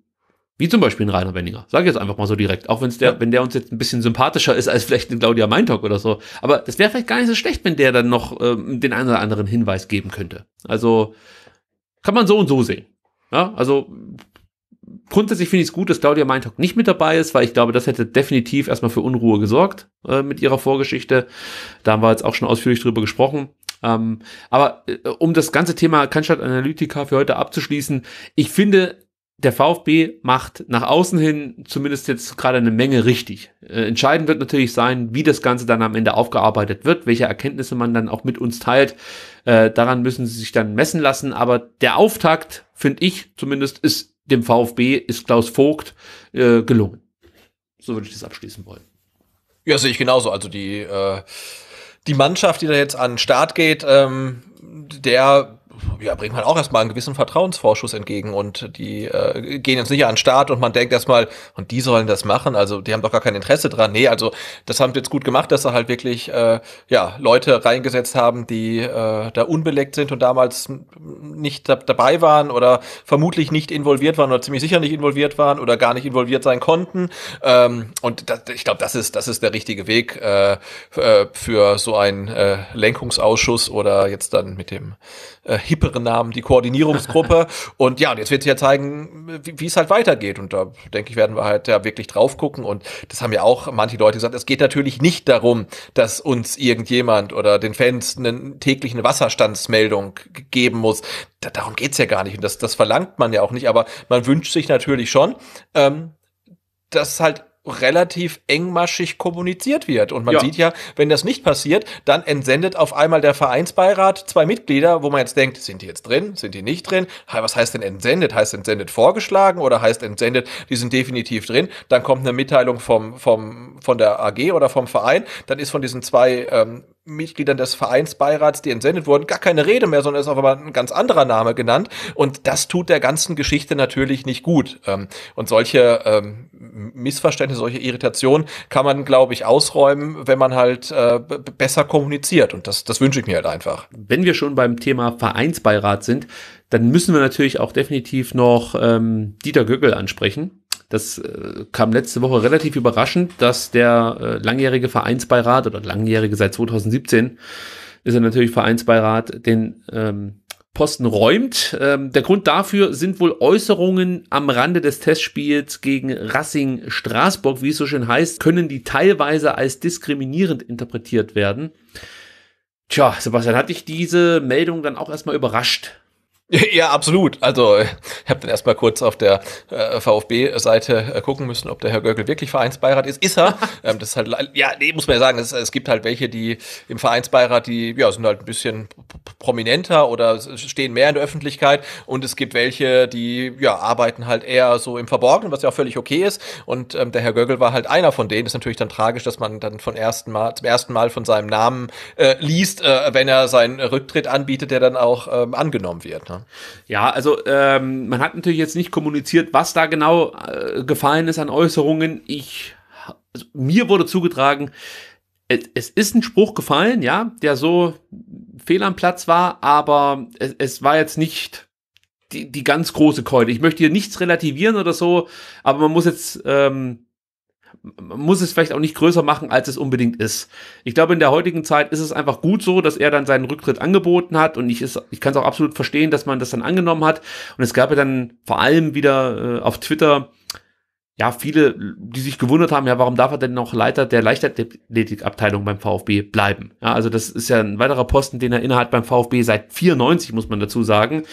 B: wie zum Beispiel ein Rainer Wenninger. Sag ich jetzt einfach mal so direkt. Auch wenn's der, ja. wenn der uns jetzt ein bisschen sympathischer ist als vielleicht ein Claudia Meintok oder so. Aber das wäre vielleicht gar nicht so schlecht, wenn der dann noch ähm, den einen oder anderen Hinweis geben könnte. Also kann man so und so sehen. Ja, also grundsätzlich finde ich es gut, dass Claudia Meintok nicht mit dabei ist, weil ich glaube, das hätte definitiv erstmal für Unruhe gesorgt äh, mit ihrer Vorgeschichte. Da haben wir jetzt auch schon ausführlich drüber gesprochen. Ähm, aber äh, um das ganze Thema Kannstadt Analytica für heute abzuschließen, ich finde, der VfB macht nach außen hin zumindest jetzt gerade eine Menge richtig. Äh, entscheidend wird natürlich sein, wie das Ganze dann am Ende aufgearbeitet wird, welche Erkenntnisse man dann auch mit uns teilt. Äh, daran müssen sie sich dann messen lassen. Aber der Auftakt, finde ich zumindest, ist dem VfB, ist Klaus Vogt äh, gelungen. So würde ich das abschließen
C: wollen. Ja, sehe ich genauso. Also die, äh, die Mannschaft, die da jetzt an den Start geht, ähm, der ja, bringt man auch erstmal einen gewissen Vertrauensvorschuss entgegen und die äh, gehen jetzt nicht an den Start und man denkt erstmal, und die sollen das machen, also die haben doch gar kein Interesse dran. Nee, also das haben sie jetzt gut gemacht, dass sie halt wirklich äh, ja, Leute reingesetzt haben, die äh, da unbeleckt sind und damals nicht da dabei waren oder vermutlich nicht involviert waren oder ziemlich sicher nicht involviert waren oder gar nicht involviert sein konnten. Ähm, und das, ich glaube, das ist, das ist der richtige Weg äh, äh, für so einen äh, Lenkungsausschuss oder jetzt dann mit dem äh, hipperen Namen, die Koordinierungsgruppe. und ja, und jetzt wird sich ja zeigen, wie es halt weitergeht. Und da denke ich, werden wir halt ja wirklich drauf gucken. Und das haben ja auch manche Leute gesagt, es geht natürlich nicht darum, dass uns irgendjemand oder den Fans eine tägliche Wasserstandsmeldung geben muss. Da, darum geht's ja gar nicht. Und das, das verlangt man ja auch nicht. Aber man wünscht sich natürlich schon, ähm, dass halt relativ engmaschig kommuniziert wird. Und man ja. sieht ja, wenn das nicht passiert, dann entsendet auf einmal der Vereinsbeirat zwei Mitglieder, wo man jetzt denkt, sind die jetzt drin, sind die nicht drin? Was heißt denn entsendet? Heißt entsendet vorgeschlagen oder heißt entsendet, die sind definitiv drin? Dann kommt eine Mitteilung vom, vom, von der AG oder vom Verein, dann ist von diesen zwei ähm, Mitgliedern des Vereinsbeirats, die entsendet wurden, gar keine Rede mehr, sondern ist auf einmal ein ganz anderer Name genannt. Und das tut der ganzen Geschichte natürlich nicht gut. Ähm, und solche ähm, Missverständnisse, solche Irritationen kann man, glaube ich, ausräumen, wenn man halt äh, besser kommuniziert. Und das, das wünsche ich mir halt einfach.
B: Wenn wir schon beim Thema Vereinsbeirat sind, dann müssen wir natürlich auch definitiv noch ähm, Dieter Göckel ansprechen das äh, kam letzte Woche relativ überraschend, dass der äh, langjährige Vereinsbeirat oder langjährige seit 2017 ist er natürlich Vereinsbeirat, den ähm, Posten räumt. Ähm, der Grund dafür sind wohl Äußerungen am Rande des Testspiels gegen Racing Straßburg, wie es so schön heißt, können die teilweise als diskriminierend interpretiert werden. Tja, Sebastian, hat
C: dich diese Meldung dann auch erstmal überrascht? Ja, absolut. Also äh, ich habe dann erstmal kurz auf der äh, VfB-Seite äh, gucken müssen, ob der Herr Göckel wirklich Vereinsbeirat ist. Ist er. ähm, das ist halt, ja, nee, muss man ja sagen, das, es gibt halt welche, die im Vereinsbeirat, die ja, sind halt ein bisschen prominenter oder stehen mehr in der Öffentlichkeit und es gibt welche, die ja, arbeiten halt eher so im Verborgenen, was ja auch völlig okay ist. Und ähm, der Herr Göckel war halt einer von denen. Das ist natürlich dann tragisch, dass man dann von ersten Mal, zum ersten Mal von seinem Namen äh, liest, äh, wenn er seinen Rücktritt anbietet, der dann auch ähm, angenommen wird. Ne? Ja, also ähm, man hat natürlich
B: jetzt nicht kommuniziert, was da genau äh, gefallen ist an Äußerungen. Ich, also, mir wurde zugetragen, es, es ist ein Spruch gefallen, ja, der so fehl am Platz war, aber es, es war jetzt nicht die, die ganz große Keule. Ich möchte hier nichts relativieren oder so, aber man muss jetzt ähm, man muss es vielleicht auch nicht größer machen, als es unbedingt ist. Ich glaube, in der heutigen Zeit ist es einfach gut so, dass er dann seinen Rücktritt angeboten hat und ich, ich kann es auch absolut verstehen, dass man das dann angenommen hat. Und es gab ja dann vor allem wieder äh, auf Twitter ja, viele, die sich gewundert haben, ja, warum darf er denn noch Leiter der Leichtathletikabteilung beim VfB bleiben? Ja, also das ist ja ein weiterer Posten, den er innehat beim VfB seit 94, muss man dazu sagen.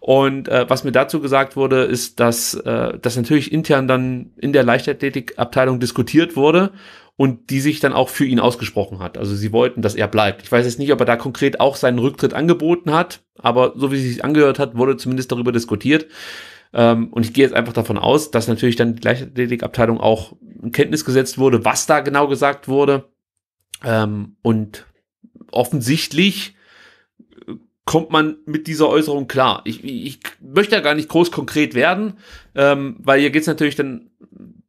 B: Und äh, was mir dazu gesagt wurde, ist, dass äh, das natürlich intern dann in der Leichtathletikabteilung diskutiert wurde und die sich dann auch für ihn ausgesprochen hat. Also sie wollten, dass er bleibt. Ich weiß jetzt nicht, ob er da konkret auch seinen Rücktritt angeboten hat, aber so wie es sich angehört hat, wurde zumindest darüber diskutiert. Ähm, und ich gehe jetzt einfach davon aus, dass natürlich dann die Leichtathletikabteilung auch in Kenntnis gesetzt wurde, was da genau gesagt wurde. Ähm, und offensichtlich kommt man mit dieser Äußerung klar. Ich, ich möchte ja gar nicht groß konkret werden, ähm, weil hier geht's natürlich dann,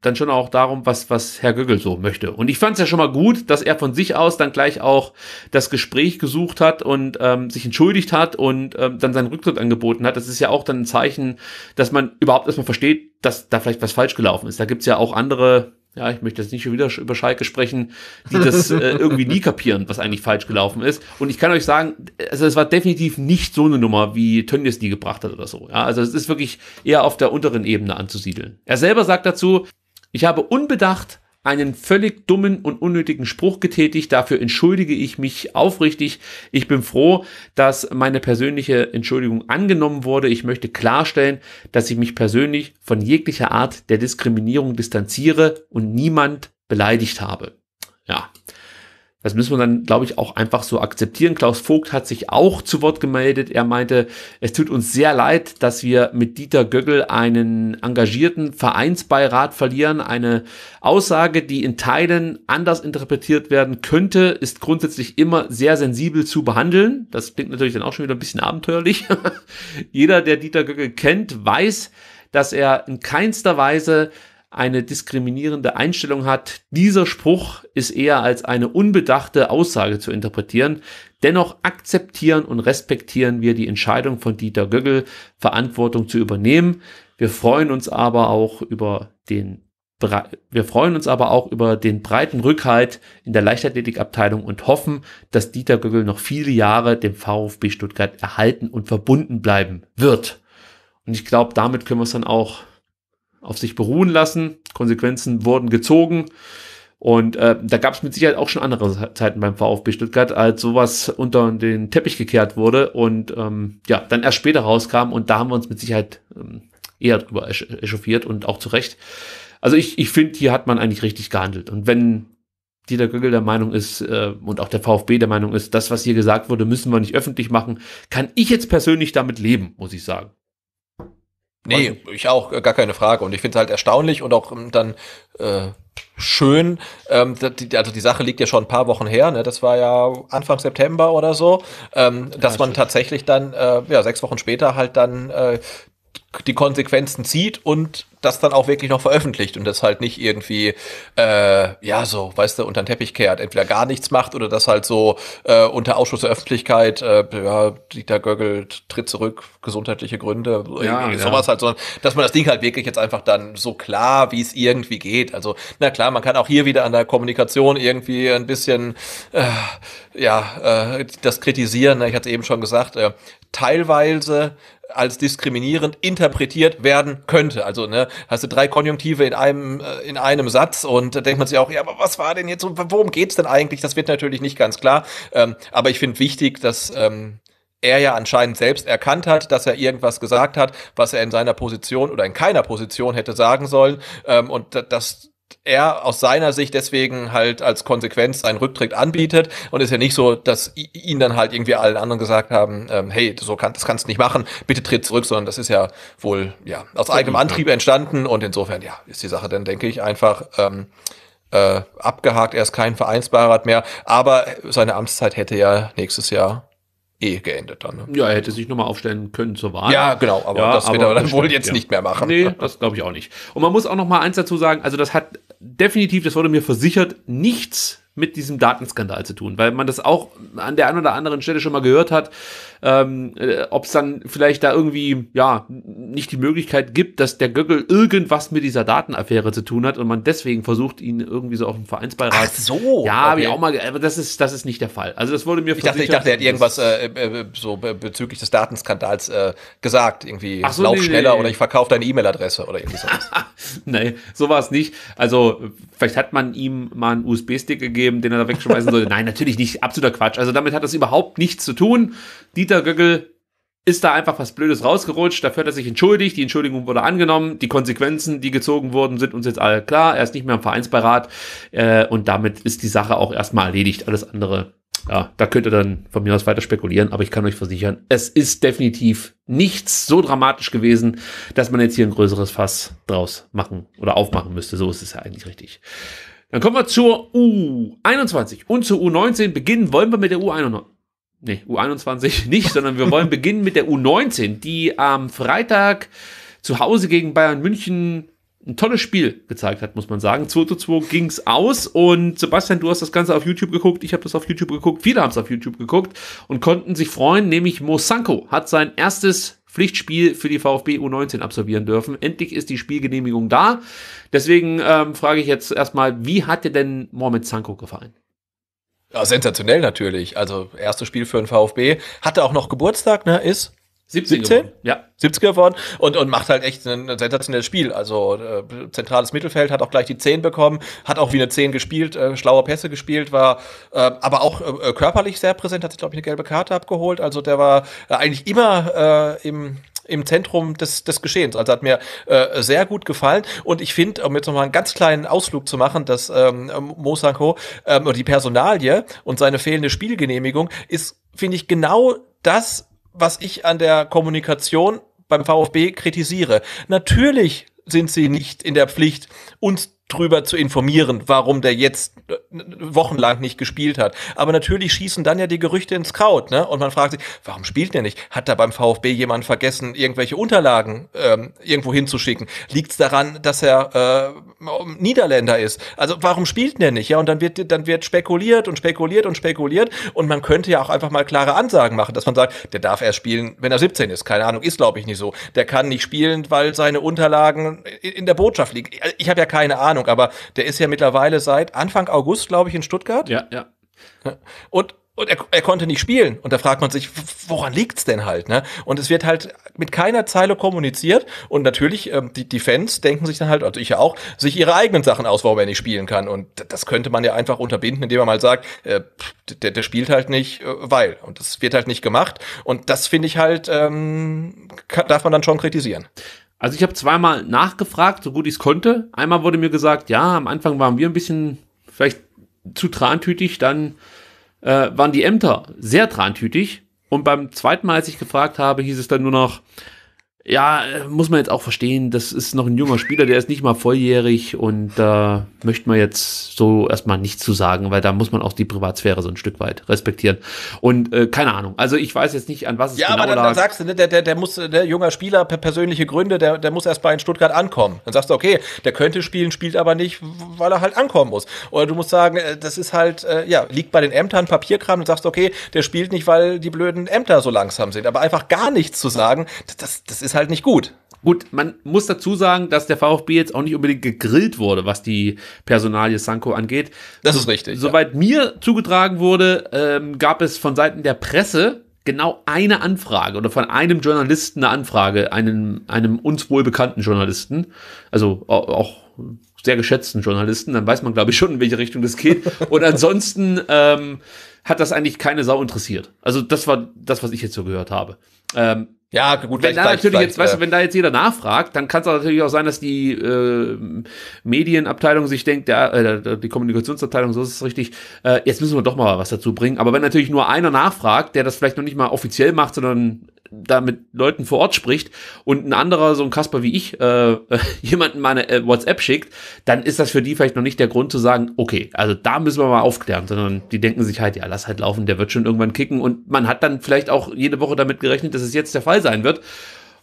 B: dann schon auch darum, was, was Herr Göggel so möchte. Und ich fand's ja schon mal gut, dass er von sich aus dann gleich auch das Gespräch gesucht hat und ähm, sich entschuldigt hat und ähm, dann seinen Rücktritt angeboten hat. Das ist ja auch dann ein Zeichen, dass man überhaupt erstmal versteht, dass da vielleicht was falsch gelaufen ist. Da gibt's ja auch andere ja, ich möchte jetzt nicht schon wieder über Schalke sprechen, die das äh, irgendwie nie kapieren, was eigentlich falsch gelaufen ist. Und ich kann euch sagen, also es war definitiv nicht so eine Nummer, wie Tönnies die gebracht hat oder so. Ja, also es ist wirklich eher auf der unteren Ebene anzusiedeln. Er selber sagt dazu, ich habe unbedacht einen völlig dummen und unnötigen Spruch getätigt. Dafür entschuldige ich mich aufrichtig. Ich bin froh, dass meine persönliche Entschuldigung angenommen wurde. Ich möchte klarstellen, dass ich mich persönlich von jeglicher Art der Diskriminierung distanziere und niemand beleidigt habe. Das müssen wir dann, glaube ich, auch einfach so akzeptieren. Klaus Vogt hat sich auch zu Wort gemeldet. Er meinte, es tut uns sehr leid, dass wir mit Dieter Göggel einen engagierten Vereinsbeirat verlieren. Eine Aussage, die in Teilen anders interpretiert werden könnte, ist grundsätzlich immer sehr sensibel zu behandeln. Das klingt natürlich dann auch schon wieder ein bisschen abenteuerlich. Jeder, der Dieter Göggel kennt, weiß, dass er in keinster Weise eine diskriminierende Einstellung hat. Dieser Spruch ist eher als eine unbedachte Aussage zu interpretieren. Dennoch akzeptieren und respektieren wir die Entscheidung von Dieter Göggel, Verantwortung zu übernehmen. Wir freuen uns aber auch über den wir freuen uns aber auch über den breiten Rückhalt in der Leichtathletikabteilung und hoffen, dass Dieter Göggel noch viele Jahre dem VfB Stuttgart erhalten und verbunden bleiben wird. Und ich glaube, damit können wir es dann auch auf sich beruhen lassen. Konsequenzen wurden gezogen. Und äh, da gab es mit Sicherheit auch schon andere Zeiten beim VfB Stuttgart, als sowas unter den Teppich gekehrt wurde und ähm, ja, dann erst später rauskam. Und da haben wir uns mit Sicherheit ähm, eher drüber esch echauffiert und auch zu Recht. Also ich, ich finde, hier hat man eigentlich richtig gehandelt. Und wenn Dieter Göggel der Meinung ist äh, und auch der VfB der Meinung ist, das, was hier gesagt wurde, müssen wir nicht öffentlich machen, kann ich jetzt persönlich damit leben, muss ich sagen.
C: Nee, ich auch, gar keine Frage. Und ich finde es halt erstaunlich und auch ähm, dann äh, schön. Ähm, die, also die Sache liegt ja schon ein paar Wochen her, ne? Das war ja Anfang September oder so, ähm, dass ja, man tatsächlich dann, äh, ja, sechs Wochen später halt dann äh, die Konsequenzen zieht und das dann auch wirklich noch veröffentlicht und das halt nicht irgendwie, äh, ja, so, weißt du, unter den Teppich kehrt, entweder gar nichts macht oder das halt so äh, unter Ausschuss der Öffentlichkeit, äh, ja, Dieter Göggel tritt zurück, gesundheitliche Gründe, ja, sowas ja. halt, sondern dass man das Ding halt wirklich jetzt einfach dann so klar, wie es irgendwie geht. Also, na klar, man kann auch hier wieder an der Kommunikation irgendwie ein bisschen, äh, ja, äh, das kritisieren, ich hatte es eben schon gesagt, äh, teilweise als diskriminierend interpretiert werden könnte. Also ne, hast du drei Konjunktive in einem äh, in einem Satz und da denkt man sich auch, ja, aber was war denn jetzt, worum geht's denn eigentlich? Das wird natürlich nicht ganz klar. Ähm, aber ich finde wichtig, dass ähm, er ja anscheinend selbst erkannt hat, dass er irgendwas gesagt hat, was er in seiner Position oder in keiner Position hätte sagen sollen. Ähm, und das er aus seiner Sicht deswegen halt als Konsequenz seinen Rücktritt anbietet und ist ja nicht so, dass ihn dann halt irgendwie allen anderen gesagt haben, ähm, hey, so kann, das kannst du nicht machen, bitte tritt zurück, sondern das ist ja wohl ja aus eigenem Antrieb entstanden und insofern ja ist die Sache dann denke ich einfach ähm, äh, abgehakt. Er ist kein Vereinsbeirat mehr, aber seine Amtszeit hätte ja nächstes Jahr eh geendet dann. Ne? Ja, er
B: hätte sich nochmal aufstellen können zur Wahl. Ja, genau, aber ja, das aber wird er dann wohl jetzt ja. nicht mehr machen. Nee, das glaube ich auch nicht. Und man muss auch nochmal eins dazu sagen, also das hat definitiv, das wurde mir versichert, nichts mit diesem Datenskandal zu tun, weil man das auch an der einen oder anderen Stelle schon mal gehört hat, ähm, äh, ob es dann vielleicht da irgendwie, ja, nicht die Möglichkeit gibt, dass der Göckel irgendwas mit dieser Datenaffäre zu tun hat und man deswegen versucht, ihn irgendwie so auf dem Vereinsbeirat. Ach so. Ja, okay. ich auch mal, aber das ist, das ist nicht der Fall.
C: Also das wurde mir ich dachte, ich dachte, er hat irgendwas äh, äh, äh so bezüglich des Datenskandals äh, gesagt, irgendwie Ach so, lauf nee, schneller nee, oder ich verkaufe deine E-Mail-Adresse oder irgendwie sowas. nee, so war es nicht. Also vielleicht hat man ihm mal
B: einen USB-Stick gegeben, den er da wegschmeißen sollte. Nein, natürlich nicht, absoluter Quatsch. Also damit hat das überhaupt nichts zu tun. Die Dieter Göggel ist da einfach was Blödes rausgerutscht. Dafür hat er sich entschuldigt. Die Entschuldigung wurde angenommen. Die Konsequenzen, die gezogen wurden, sind uns jetzt alle klar. Er ist nicht mehr im Vereinsbeirat. Äh, und damit ist die Sache auch erstmal erledigt. Alles andere, ja, da könnt ihr dann von mir aus weiter spekulieren. Aber ich kann euch versichern, es ist definitiv nichts so dramatisch gewesen, dass man jetzt hier ein größeres Fass draus machen oder aufmachen müsste. So ist es ja eigentlich richtig. Dann kommen wir zur U21 und zur U19. Beginnen wollen wir mit der U21 nee, U21 nicht, sondern wir wollen beginnen mit der U19, die am Freitag zu Hause gegen Bayern München ein tolles Spiel gezeigt hat, muss man sagen. 2 zu 2 ging's aus und Sebastian, du hast das Ganze auf YouTube geguckt, ich habe das auf YouTube geguckt, viele haben es auf YouTube geguckt und konnten sich freuen, nämlich Mosanko hat sein erstes Pflichtspiel für die VfB U19 absolvieren dürfen. Endlich ist die Spielgenehmigung da. Deswegen ähm, frage ich jetzt erstmal, wie hat dir denn Mohamed Sanko gefallen?
C: Ja, sensationell natürlich. Also erstes Spiel für den VfB. Hatte auch noch Geburtstag, ne? Ist 17? 17? Ja. 70 geworden und, und macht halt echt ein sensationelles Spiel. Also äh, zentrales Mittelfeld, hat auch gleich die 10 bekommen, hat auch wie eine 10 gespielt, äh, schlaue Pässe gespielt, war äh, aber auch äh, körperlich sehr präsent, hat sich, glaube ich, eine gelbe Karte abgeholt. Also der war äh, eigentlich immer äh, im im Zentrum des, des Geschehens. Also hat mir äh, sehr gut gefallen. Und ich finde, um jetzt nochmal einen ganz kleinen Ausflug zu machen, dass ähm, Mosanko Sanko, ähm, die Personalie und seine fehlende Spielgenehmigung ist, finde ich, genau das, was ich an der Kommunikation beim VfB kritisiere. Natürlich sind sie nicht in der Pflicht, uns drüber zu informieren, warum der jetzt äh, wochenlang nicht gespielt hat. Aber natürlich schießen dann ja die Gerüchte ins Kraut, ne? Und man fragt sich, warum spielt der nicht? Hat da beim VfB jemand vergessen, irgendwelche Unterlagen ähm, irgendwo hinzuschicken? Liegt es daran, dass er äh, Niederländer ist? Also warum spielt der nicht? Ja, und dann wird dann wird spekuliert und spekuliert und spekuliert und man könnte ja auch einfach mal klare Ansagen machen, dass man sagt, der darf erst spielen, wenn er 17 ist. Keine Ahnung, ist glaube ich nicht so. Der kann nicht spielen, weil seine Unterlagen in der Botschaft liegen. Ich habe ja keine Ahnung. Ahnung, aber der ist ja mittlerweile seit Anfang August, glaube ich, in Stuttgart. Ja, ja. Und und er, er konnte nicht spielen. Und da fragt man sich, woran liegt's denn halt? Ne? Und es wird halt mit keiner Zeile kommuniziert. Und natürlich, ähm, die, die Fans denken sich dann halt, also ich ja auch, sich ihre eigenen Sachen aus, warum er nicht spielen kann. Und das könnte man ja einfach unterbinden, indem man mal sagt, äh, der, der spielt halt nicht, äh, weil. Und das wird halt nicht gemacht. Und das finde ich halt, ähm, kann, darf man dann schon kritisieren. Also ich habe
B: zweimal nachgefragt, so gut ich es konnte. Einmal wurde mir gesagt, ja, am Anfang waren wir ein bisschen vielleicht zu trantütig, dann äh, waren die Ämter sehr trantütig. Und beim zweiten Mal, als ich gefragt habe, hieß es dann nur noch, ja, muss man jetzt auch verstehen, das ist noch ein junger Spieler, der ist nicht mal volljährig und da äh, möchte man jetzt so erstmal nichts zu sagen, weil da muss man auch die Privatsphäre so ein Stück weit respektieren. Und äh, keine Ahnung,
C: also ich weiß jetzt nicht, an was es ja, genau lag. Ja, aber dann, dann sagst du, ne, der, der, der muss, der ne, junger Spieler, per persönliche Gründe, der, der muss erstmal in Stuttgart ankommen. Dann sagst du, okay, der könnte spielen, spielt aber nicht, weil er halt ankommen muss. Oder du musst sagen, äh, das ist halt, äh, ja, liegt bei den Ämtern Papierkram und sagst, okay, der spielt nicht, weil die blöden Ämter so langsam sind. Aber einfach gar nichts zu sagen, das, das ist ist halt nicht gut. Gut, man muss
B: dazu sagen, dass der VfB jetzt auch nicht unbedingt gegrillt wurde, was die Personalie Sanko angeht. Das ist richtig. Soweit ja. mir zugetragen wurde, ähm, gab es von Seiten der Presse genau eine Anfrage oder von einem Journalisten eine Anfrage, einem, einem uns wohl bekannten Journalisten, also auch sehr geschätzten Journalisten, dann weiß man, glaube ich, schon, in welche Richtung das geht. Und ansonsten ähm, hat das eigentlich keine Sau interessiert. Also das war das, was ich jetzt so gehört habe. Ähm, ja, gut, wenn da gleich, natürlich jetzt, äh, weißt du, äh, wenn da jetzt jeder nachfragt, dann kann es natürlich auch sein, dass die äh, Medienabteilung sich denkt, ja, äh, die Kommunikationsabteilung, so ist es richtig, äh, jetzt müssen wir doch mal was dazu bringen. Aber wenn natürlich nur einer nachfragt, der das vielleicht noch nicht mal offiziell macht, sondern da mit Leuten vor Ort spricht und ein anderer, so ein Kasper wie ich, äh, jemanden meine äh, WhatsApp schickt, dann ist das für die vielleicht noch nicht der Grund zu sagen, okay, also da müssen wir mal aufklären, sondern die denken sich halt, ja, lass halt laufen, der wird schon irgendwann kicken und man hat dann vielleicht auch jede Woche damit gerechnet, dass es jetzt der Fall sein wird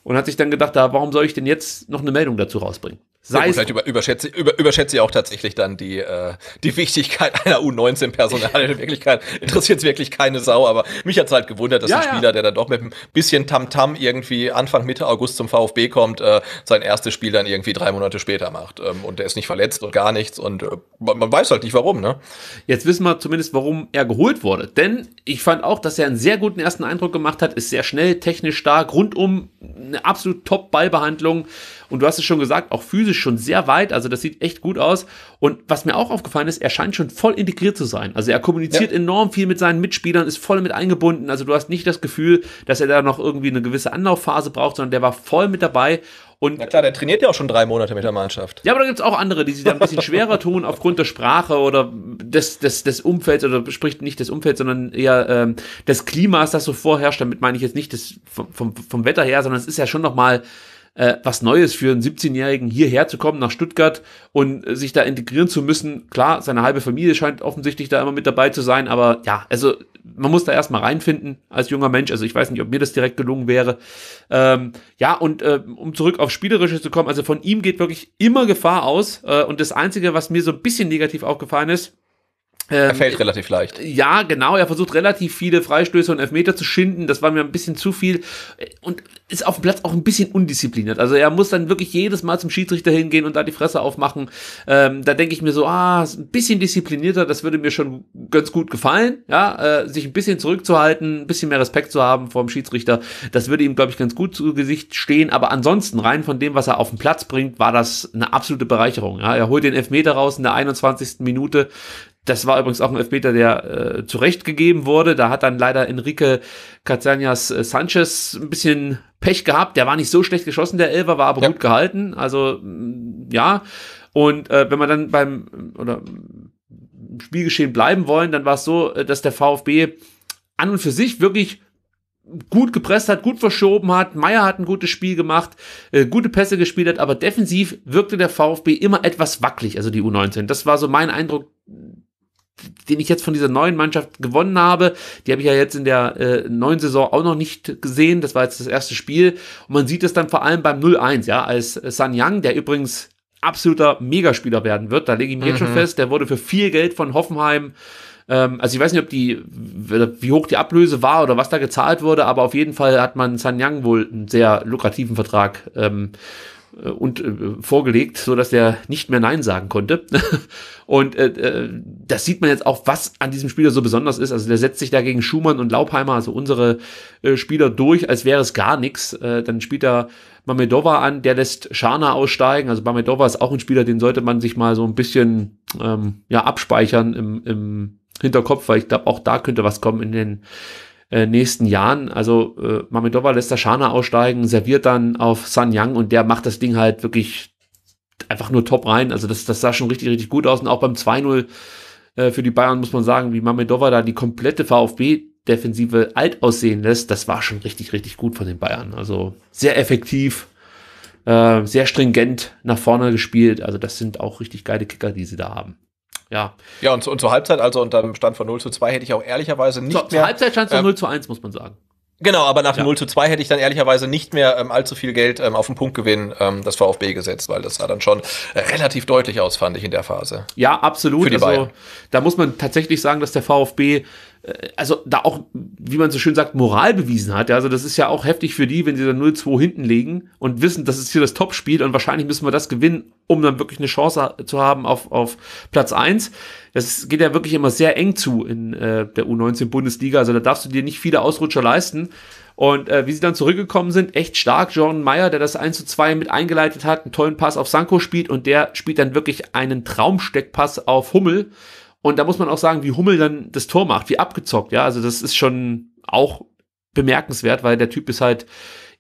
B: und hat sich dann gedacht, da, warum soll ich denn jetzt noch eine Meldung dazu rausbringen? Sei gut, vielleicht
C: über, überschätze, über, überschätze ich auch tatsächlich dann die, äh, die Wichtigkeit einer U19-Personal. In Wirklichkeit interessiert es wirklich keine Sau, aber mich hat es halt gewundert, dass ja, ein Spieler, ja. der dann doch mit ein bisschen Tamtam irgendwie Anfang, Mitte August zum VfB kommt, äh, sein erstes Spiel dann irgendwie drei Monate später macht. Ähm, und der ist nicht verletzt und gar nichts und äh, man, man, weiß halt nicht warum. Ne? Jetzt wissen wir zumindest, warum er geholt wurde. Denn ich fand auch, dass er einen sehr guten ersten Eindruck
B: gemacht hat, ist sehr schnell, technisch stark, rundum eine absolut top Ballbehandlung und du hast es schon gesagt, auch physisch schon sehr weit. Also das sieht echt gut aus. Und was mir auch aufgefallen ist, er scheint schon voll integriert zu sein. Also er kommuniziert ja. enorm viel mit seinen Mitspielern, ist voll mit eingebunden. Also du hast nicht das Gefühl, dass er da noch irgendwie eine gewisse Anlaufphase braucht, sondern der war voll mit dabei. Und Na klar, der trainiert
C: ja auch schon drei Monate mit der Mannschaft.
B: Ja, aber da gibt's auch andere, die sich da ein bisschen schwerer tun aufgrund der Sprache oder des, des, des Umfelds oder spricht nicht des Umfelds, sondern eher ähm, des Klimas, das so vorherrscht. Damit meine ich jetzt nicht das, vom, vom, vom Wetter her, sondern es ist ja schon nochmal äh, was Neues für einen 17-Jährigen hierher zu kommen nach Stuttgart und äh, sich da integrieren zu müssen. Klar, seine halbe Familie scheint offensichtlich da immer mit dabei zu sein, aber ja, also man muss da erstmal reinfinden als junger Mensch. Also ich weiß nicht, ob mir das direkt gelungen wäre. Ähm, ja, und äh, um zurück auf Spielerische zu kommen, also von ihm geht wirklich immer Gefahr aus. Äh, und das Einzige, was mir so ein bisschen negativ aufgefallen ist, er ähm, fällt
C: relativ leicht.
B: Ja, genau. Er versucht relativ viele Freistöße und Elfmeter zu schinden. Das war mir ein bisschen zu viel. Und ist auf dem Platz auch ein bisschen undiszipliniert. Also er muss dann wirklich jedes Mal zum Schiedsrichter hingehen und da die Fresse aufmachen. Ähm, da denke ich mir so, ah, ein bisschen disziplinierter, das würde mir schon ganz gut gefallen. Ja, äh, sich ein bisschen zurückzuhalten, ein bisschen mehr Respekt zu haben vor dem Schiedsrichter. Das würde ihm, glaube ich, ganz gut zu Gesicht stehen. Aber ansonsten, rein von dem, was er auf den Platz bringt, war das eine absolute Bereicherung. Ja, er holt den Elfmeter raus in der 21. Minute. Das war übrigens auch ein Elfmeter, der äh, zurechtgegeben wurde. Da hat dann leider Enrique Cazanas äh, Sanchez ein bisschen Pech gehabt. Der war nicht so schlecht geschossen, der Elfer, war aber ja. gut gehalten. Also mm, ja. Und äh, wenn man dann beim oder Spielgeschehen bleiben wollen, dann war es so, äh, dass der VfB an und für sich wirklich gut gepresst hat, gut verschoben hat. Meier hat ein gutes Spiel gemacht, äh, gute Pässe gespielt hat, aber defensiv wirkte der VfB immer etwas wackelig, also die U19. Das war so mein Eindruck den ich jetzt von dieser neuen Mannschaft gewonnen habe. Die habe ich ja jetzt in der äh, neuen Saison auch noch nicht gesehen. Das war jetzt das erste Spiel. Und man sieht es dann vor allem beim 0-1, ja, als San Yang, der übrigens absoluter Megaspieler werden wird. Da lege ich mir mhm. jetzt schon mhm. fest, der wurde für viel Geld von Hoffenheim. Ähm, also ich weiß nicht, ob die, wie hoch die Ablöse war oder was da gezahlt wurde, aber auf jeden Fall hat man San Yang wohl einen sehr lukrativen Vertrag ähm, äh, und äh, vorgelegt, so dass der nicht mehr Nein sagen konnte. und äh, äh, das sieht man jetzt auch, was an diesem Spieler so besonders ist. Also der setzt sich da gegen Schumann und Laubheimer, also unsere äh, Spieler durch, als wäre es gar nichts. Äh, dann spielt er Mamedova an, der lässt Schana aussteigen. Also Mamedova ist auch ein Spieler, den sollte man sich mal so ein bisschen ähm, ja abspeichern im, im Hinterkopf, weil ich glaube, auch da könnte was kommen in den äh, nächsten Jahren. Also äh, Mamedova lässt Schana aussteigen, serviert dann auf San Yang und der macht das Ding halt wirklich einfach nur top rein. Also das, das sah schon richtig, richtig gut aus. Und auch beim 2-0 äh, für die Bayern muss man sagen, wie Mamedova da die komplette VfB-Defensive alt aussehen lässt, das war schon richtig, richtig gut von den Bayern. Also sehr effektiv, äh, sehr stringent nach vorne gespielt. Also das sind auch richtig geile Kicker, die sie da haben
C: ja. Ja, und, und zur Halbzeit, also unter dem Stand von 0 zu 2, hätte ich auch ehrlicherweise nicht. Zur, mehr, zur Halbzeit stand es ähm, 0 zu 1, muss man sagen. Genau, aber nach ja. 0 zu 2 hätte ich dann ehrlicherweise nicht mehr ähm, allzu viel Geld ähm, auf den Punktgewinn ähm, das VfB gesetzt, weil das sah dann schon äh, relativ deutlich aus, fand ich in der Phase. Ja, absolut. Für die also, Bayern.
B: da muss man tatsächlich sagen, dass der VfB äh, also da auch, wie man so schön sagt, Moral bewiesen hat. Ja, Also das ist ja auch heftig für die, wenn sie dann 0-2 hinten legen und wissen, das ist hier das Topspiel und wahrscheinlich müssen wir das gewinnen, um dann wirklich eine Chance zu haben auf, auf Platz 1. Das geht ja wirklich immer sehr eng zu in äh, der U19-Bundesliga. Also da darfst du dir nicht viele Ausrutscher leisten. Und äh, wie sie dann zurückgekommen sind, echt stark. Jordan Meyer, der das 1 zu 2 mit eingeleitet hat, einen tollen Pass auf Sanko spielt und der spielt dann wirklich einen Traumsteckpass auf Hummel und da muss man auch sagen, wie Hummel dann das Tor macht, wie abgezockt, ja. Also das ist schon auch bemerkenswert, weil der Typ ist halt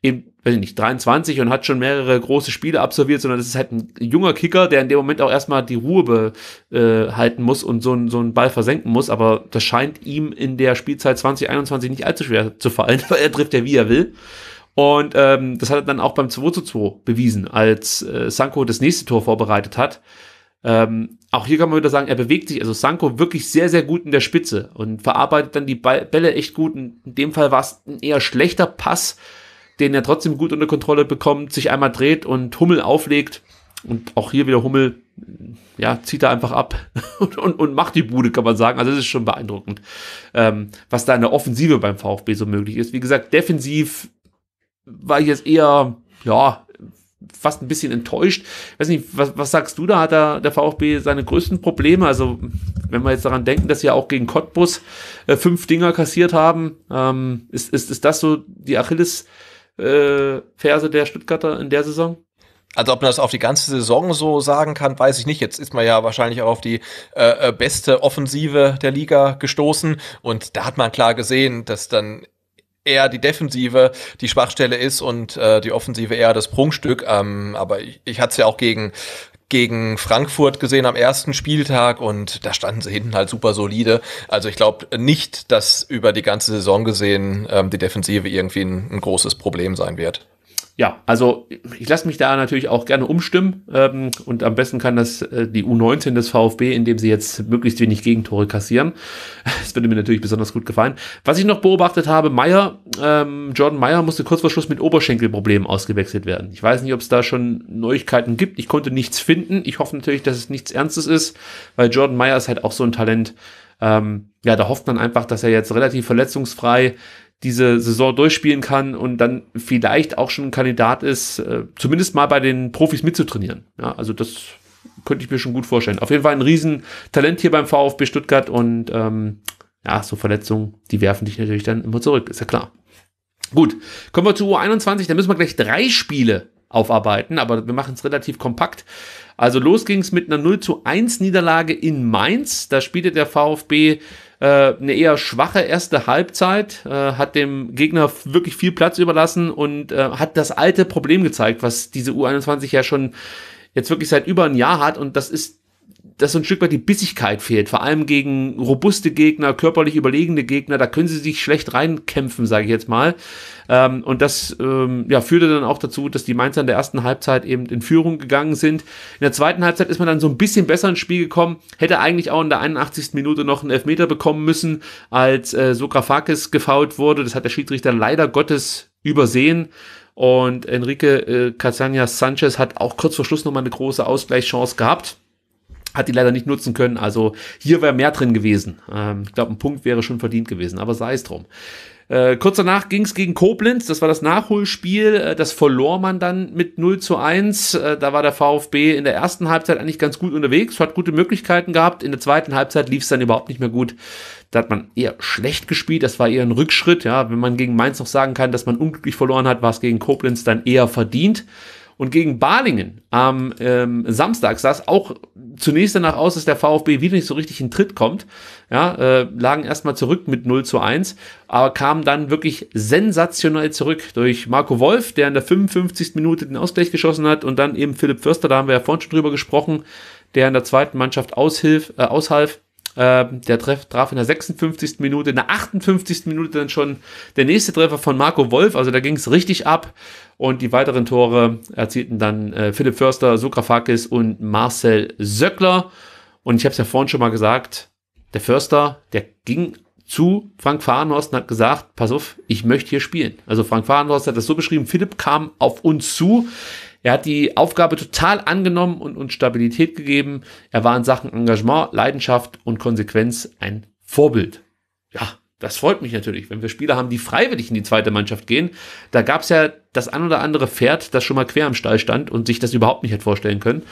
B: eben, weiß ich nicht, 23 und hat schon mehrere große Spiele absolviert, sondern das ist halt ein junger Kicker, der in dem Moment auch erstmal die Ruhe behalten äh, muss und so, ein, so einen Ball versenken muss. Aber das scheint ihm in der Spielzeit 2021 nicht allzu schwer zu fallen, weil er trifft ja, wie er will. Und ähm, das hat er dann auch beim 2 zu 2 bewiesen, als äh, Sanko das nächste Tor vorbereitet hat. Ähm, auch hier kann man wieder sagen, er bewegt sich, also Sanko wirklich sehr, sehr gut in der Spitze und verarbeitet dann die Bälle echt gut. In dem Fall war es ein eher schlechter Pass, den er trotzdem gut unter Kontrolle bekommt, sich einmal dreht und Hummel auflegt. Und auch hier wieder Hummel, ja, zieht er einfach ab und, und, und macht die Bude, kann man sagen. Also das ist schon beeindruckend, ähm, was da in der Offensive beim VfB so möglich ist. Wie gesagt, defensiv war ich jetzt eher, ja, fast ein bisschen enttäuscht. Ich weiß nicht, was, was sagst du da? Hat da der VfB seine größten Probleme? Also, wenn wir jetzt daran denken, dass sie ja auch gegen Cottbus äh, fünf Dinger kassiert haben, ähm, ist, ist, ist das
C: so die Achilles-Ferse äh, der Stuttgarter in der Saison? Also ob man das auf die ganze Saison so sagen kann, weiß ich nicht. Jetzt ist man ja wahrscheinlich auch auf die äh, äh beste Offensive der Liga gestoßen und da hat man klar gesehen, dass dann eher die Defensive die Schwachstelle ist und äh, die Offensive eher das Prunkstück. Ähm, aber ich, ich hatte es ja auch gegen gegen Frankfurt gesehen am ersten Spieltag und da standen sie hinten halt super solide. Also ich glaube nicht, dass über die ganze Saison gesehen ähm, die Defensive irgendwie ein, ein großes Problem sein wird ja, also ich lasse mich da natürlich auch gerne
B: umstimmen ähm, und am besten kann das äh, die U19 des VfB, indem sie jetzt möglichst wenig Gegentore kassieren. Das würde mir natürlich besonders gut gefallen. Was ich noch beobachtet habe, Meyer, ähm, Jordan Meyer musste kurz vor Schluss mit Oberschenkelproblemen ausgewechselt werden. Ich weiß nicht, ob es da schon Neuigkeiten gibt. Ich konnte nichts finden. Ich hoffe natürlich, dass es nichts Ernstes ist, weil Jordan Meyer ist halt auch so ein Talent. Ähm, ja, da hofft man einfach, dass er jetzt relativ verletzungsfrei diese Saison durchspielen kann und dann vielleicht auch schon ein Kandidat ist, äh, zumindest mal bei den Profis mitzutrainieren. Ja, also das könnte ich mir schon gut vorstellen. Auf jeden Fall ein Riesentalent hier beim VfB Stuttgart und ähm, ja, so Verletzungen, die werfen dich natürlich dann immer zurück, ist ja klar. Gut, kommen wir zu U21, da müssen wir gleich drei Spiele aufarbeiten, aber wir machen es relativ kompakt. Also los ging es mit einer 0 zu 1 Niederlage in Mainz. Da spielte der VfB äh, eine eher schwache erste Halbzeit, äh, hat dem Gegner wirklich viel Platz überlassen und äh, hat das alte Problem gezeigt, was diese U21 ja schon jetzt wirklich seit über ein Jahr hat und das ist dass so ein Stück weit die Bissigkeit fehlt, vor allem gegen robuste Gegner, körperlich überlegene Gegner, da können sie sich schlecht reinkämpfen, sage ich jetzt mal. Ähm, und das ähm, ja, führte dann auch dazu, dass die Mainzer in der ersten Halbzeit eben in Führung gegangen sind. In der zweiten Halbzeit ist man dann so ein bisschen besser ins Spiel gekommen, hätte eigentlich auch in der 81. Minute noch einen Elfmeter bekommen müssen, als äh, Sokrafakis gefault wurde. Das hat der Schiedsrichter leider Gottes übersehen. Und Enrique äh, Castañas Sanchez hat auch kurz vor Schluss nochmal eine große Ausgleichschance gehabt hat die leider nicht nutzen können. Also hier wäre mehr drin gewesen. Ähm, ich glaube, ein Punkt wäre schon verdient gewesen, aber sei es drum. Äh, kurz danach ging es gegen Koblenz, das war das Nachholspiel, äh, das verlor man dann mit 0 zu 1. Äh, da war der VfB in der ersten Halbzeit eigentlich ganz gut unterwegs, hat gute Möglichkeiten gehabt. In der zweiten Halbzeit lief es dann überhaupt nicht mehr gut. Da hat man eher schlecht gespielt, das war eher ein Rückschritt. Ja, Wenn man gegen Mainz noch sagen kann, dass man unglücklich verloren hat, war es gegen Koblenz dann eher verdient. Und gegen Balingen am ähm, Samstag sah es auch zunächst danach aus, dass der VfB wieder nicht so richtig in Tritt kommt. Ja, äh, lagen erstmal zurück mit 0 zu 1, aber kamen dann wirklich sensationell zurück durch Marco Wolf, der in der 55. Minute den Ausgleich geschossen hat und dann eben Philipp Förster, da haben wir ja vorhin schon drüber gesprochen, der in der zweiten Mannschaft aushilf, äh, aushalf ähm, der Treff traf in der 56. Minute, in der 58. Minute dann schon der nächste Treffer von Marco Wolf. Also da ging es richtig ab. Und die weiteren Tore erzielten dann äh, Philipp Förster, Sokrafakis und Marcel Söckler. Und ich habe es ja vorhin schon mal gesagt, der Förster, der ging zu Frank Fahrenhorst und hat gesagt, pass auf, ich möchte hier spielen. Also Frank Fahrenhorst hat das so beschrieben, Philipp kam auf uns zu, er hat die Aufgabe total angenommen und uns Stabilität gegeben. Er war in Sachen Engagement, Leidenschaft und Konsequenz ein Vorbild. Ja, das freut mich natürlich, wenn wir Spieler haben, die freiwillig in die zweite Mannschaft gehen. Da gab es ja das ein oder andere Pferd, das schon mal quer am Stall stand und sich das überhaupt nicht hätte vorstellen können.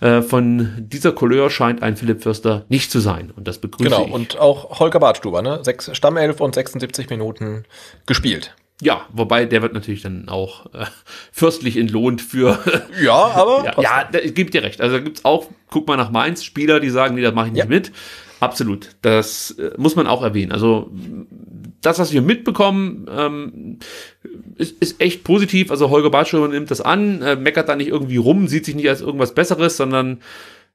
B: Äh, von dieser Couleur scheint ein Philipp Förster nicht zu sein. Und das begrüße genau, ich. Genau,
C: und auch Holger Bartstuber, ne? Sechs, Stammelf und 76 Minuten gespielt. Ja, wobei der wird natürlich dann auch äh, fürstlich entlohnt für. ja, aber. ja,
B: ja da, gibt dir recht. Also da gibt es auch, guck mal nach Mainz, Spieler, die sagen, nee, das mache ich nicht ja. mit. Absolut. Das äh, muss man auch erwähnen. Also das, was wir mitbekommen, ähm, ist, ist echt positiv. Also Holger Bartschömer nimmt das an, äh, meckert da nicht irgendwie rum, sieht sich nicht als irgendwas Besseres, sondern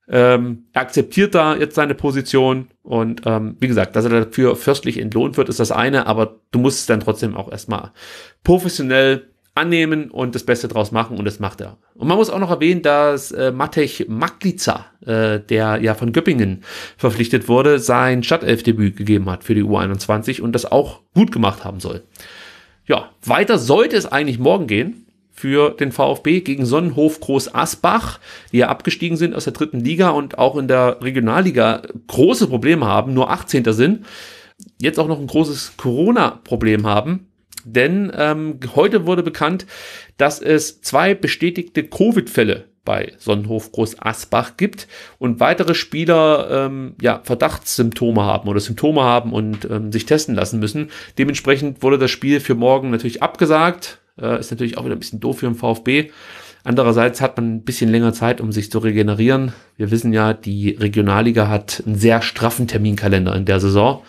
B: ähm, er akzeptiert da jetzt seine Position und ähm, wie gesagt, dass er dafür fürstlich entlohnt wird, ist das eine, aber du musst es dann trotzdem auch erstmal professionell annehmen und das Beste draus machen und das macht er. Und man muss auch noch erwähnen, dass äh, Matej Maklica, äh, der ja von Göppingen verpflichtet wurde, sein Stadtelfdebüt gegeben hat für die U21 und das auch gut gemacht haben soll. Ja, weiter sollte es eigentlich morgen gehen für den VfB gegen Sonnenhof Groß Asbach, die ja abgestiegen sind aus der dritten Liga und auch in der Regionalliga große Probleme haben, nur 18. sind, jetzt auch noch ein großes Corona-Problem haben. Denn ähm, heute wurde bekannt, dass es zwei bestätigte Covid-Fälle bei Sonnenhof Groß Asbach gibt und weitere Spieler ähm, ja, Verdachtssymptome haben oder Symptome haben und ähm, sich testen lassen müssen. Dementsprechend wurde das Spiel für morgen natürlich abgesagt. Äh, ist natürlich auch wieder ein bisschen doof für den VfB. Andererseits hat man ein bisschen länger Zeit, um sich zu regenerieren. Wir wissen ja, die Regionalliga hat einen sehr straffen Terminkalender in der Saison.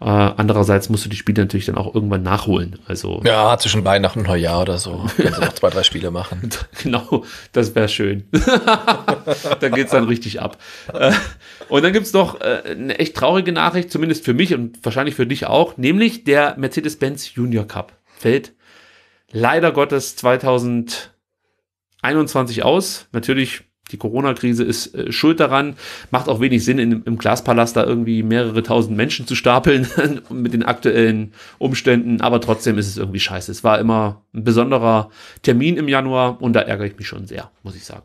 B: Äh, andererseits musst du die Spiele natürlich dann auch irgendwann nachholen. Also
C: ja, zwischen Weihnachten und Neujahr oder so. Kannst du noch zwei, drei Spiele machen. genau, das wäre schön.
B: dann geht's dann richtig ab. Äh, und dann gibt's noch äh, eine echt traurige Nachricht, zumindest für mich und wahrscheinlich für dich auch, nämlich der Mercedes-Benz Junior Cup fällt leider Gottes 2021 aus. Natürlich, die Corona-Krise ist äh, schuld daran. Macht auch wenig Sinn, in, im Glaspalast da irgendwie mehrere tausend Menschen zu stapeln mit den aktuellen Umständen. Aber trotzdem ist es irgendwie scheiße. Es war immer ein besonderer Termin im Januar und da ärgere ich mich schon sehr, muss ich sagen.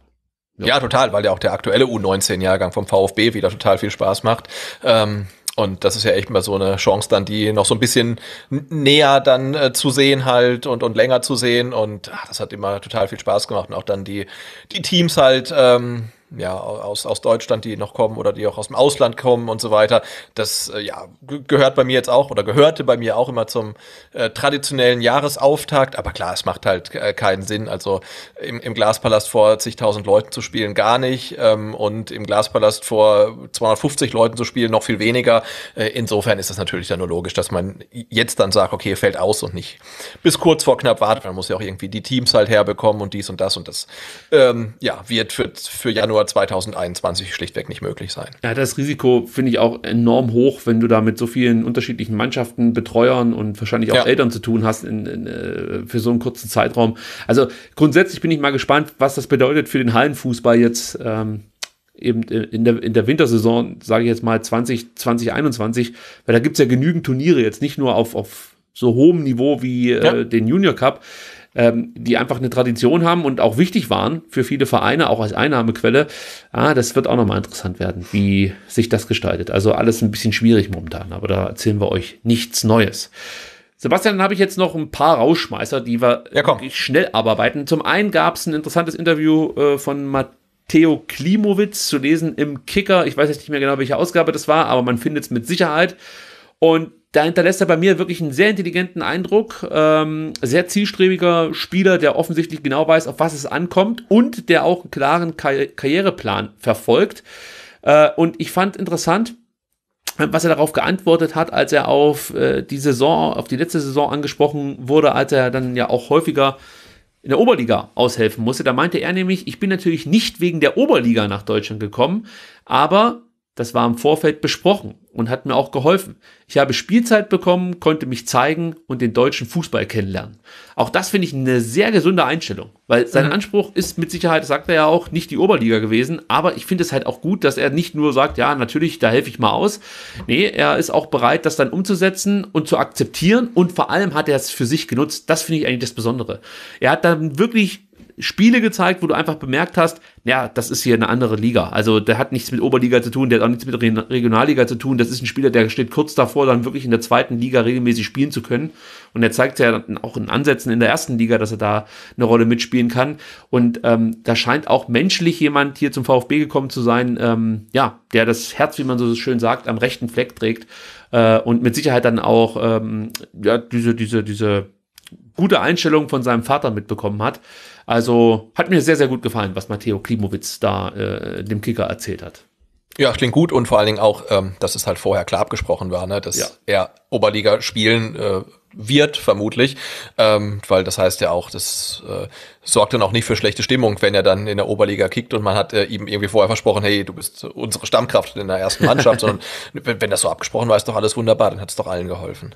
C: Ja. ja, total, weil ja auch der aktuelle U19-Jahrgang vom VfB wieder total viel Spaß macht. Ähm, und das ist ja echt mal so eine Chance dann, die noch so ein bisschen näher dann äh, zu sehen halt und, und länger zu sehen. Und ach, das hat immer total viel Spaß gemacht. Und auch dann die, die Teams halt, ähm, ja, aus, aus Deutschland, die noch kommen oder die auch aus dem Ausland kommen und so weiter. Das äh, ja, gehört bei mir jetzt auch oder gehörte bei mir auch immer zum äh, traditionellen Jahresauftakt. Aber klar, es macht halt äh, keinen Sinn. Also im, im Glaspalast vor zigtausend Leuten zu spielen, gar nicht. Ähm, und im Glaspalast vor 250 Leuten zu spielen, noch viel weniger. Äh, insofern ist das natürlich dann nur logisch, dass man jetzt dann sagt, okay, fällt aus und nicht bis kurz vor knapp wartet. Man muss ja auch irgendwie die Teams halt herbekommen und dies und das und das. Ähm, ja, wird für, für Januar Januar 2021 schlichtweg nicht möglich sein.
B: Ja, das Risiko finde ich auch enorm hoch, wenn du da mit so vielen unterschiedlichen Mannschaften, Betreuern und wahrscheinlich auch ja. Eltern zu tun hast in, in, äh, für so einen kurzen Zeitraum. Also grundsätzlich bin ich mal gespannt, was das bedeutet für den Hallenfußball jetzt. Ähm eben äh, in der, in der Wintersaison, sage ich jetzt mal 20, 2021, weil da gibt es ja genügend Turniere, jetzt nicht nur auf, auf so hohem Niveau wie äh, ja. äh, den Junior Cup, ähm, die einfach eine Tradition haben und auch wichtig waren für viele Vereine, auch als Einnahmequelle. Ah, das wird auch nochmal interessant werden, wie sich das gestaltet. Also alles ein bisschen schwierig momentan, aber da erzählen wir euch nichts Neues. Sebastian, dann habe ich jetzt noch ein paar Rausschmeißer, die wir ja, schnell abarbeiten. Zum einen gab es ein interessantes Interview äh, von Matteo Klimowitz zu lesen im Kicker. Ich weiß jetzt nicht mehr genau, welche Ausgabe das war, aber man findet es mit Sicherheit. Und da hinterlässt er bei mir wirklich einen sehr intelligenten Eindruck, ähm, sehr zielstrebiger Spieler, der offensichtlich genau weiß, auf was es ankommt und der auch einen klaren Kar Karriereplan verfolgt. Äh, und ich fand interessant, äh, was er darauf geantwortet hat, als er auf äh, die Saison, auf die letzte Saison angesprochen wurde, als er dann ja auch häufiger in der Oberliga aushelfen musste. Da meinte er nämlich, ich bin natürlich nicht wegen der Oberliga nach Deutschland gekommen, aber das war im Vorfeld besprochen und hat mir auch geholfen. Ich habe Spielzeit bekommen, konnte mich zeigen und den deutschen Fußball kennenlernen. Auch das finde ich eine sehr gesunde Einstellung, weil sein mhm. Anspruch ist mit Sicherheit, sagt er ja auch, nicht die Oberliga gewesen, aber ich finde es halt auch gut, dass er nicht nur sagt, ja, natürlich, da helfe ich mal aus. Nee, er ist auch bereit, das dann umzusetzen und zu akzeptieren und vor allem hat er es für sich genutzt. Das finde ich eigentlich das Besondere. Er hat dann wirklich Spiele gezeigt, wo du einfach bemerkt hast, ja, das ist hier eine andere Liga. Also der hat nichts mit Oberliga zu tun, der hat auch nichts mit Re Regionalliga zu tun. Das ist ein Spieler, der steht kurz davor, dann wirklich in der zweiten Liga regelmäßig spielen zu können. Und er zeigt ja auch in Ansätzen in der ersten Liga, dass er da eine Rolle mitspielen kann. Und ähm, da scheint auch menschlich jemand hier zum VfB gekommen zu sein, ähm, ja, der das Herz, wie man so schön sagt, am rechten Fleck trägt. Äh, und mit Sicherheit dann auch ähm, ja, diese, diese, diese gute Einstellung von seinem Vater mitbekommen hat. Also hat mir sehr, sehr gut gefallen, was Matteo Klimowitz da äh, dem Kicker erzählt hat.
C: Ja, klingt gut und vor allen Dingen auch, ähm, dass es halt vorher klar abgesprochen war, ne, dass ja. er Oberliga spielen äh, wird, vermutlich, ähm, weil das heißt ja auch, dass äh, sorgt dann auch nicht für schlechte Stimmung, wenn er dann in der Oberliga kickt und man hat äh, ihm irgendwie vorher versprochen, hey, du bist unsere Stammkraft in der ersten Mannschaft, sondern wenn das so abgesprochen war, ist doch alles wunderbar, dann hat es doch allen geholfen.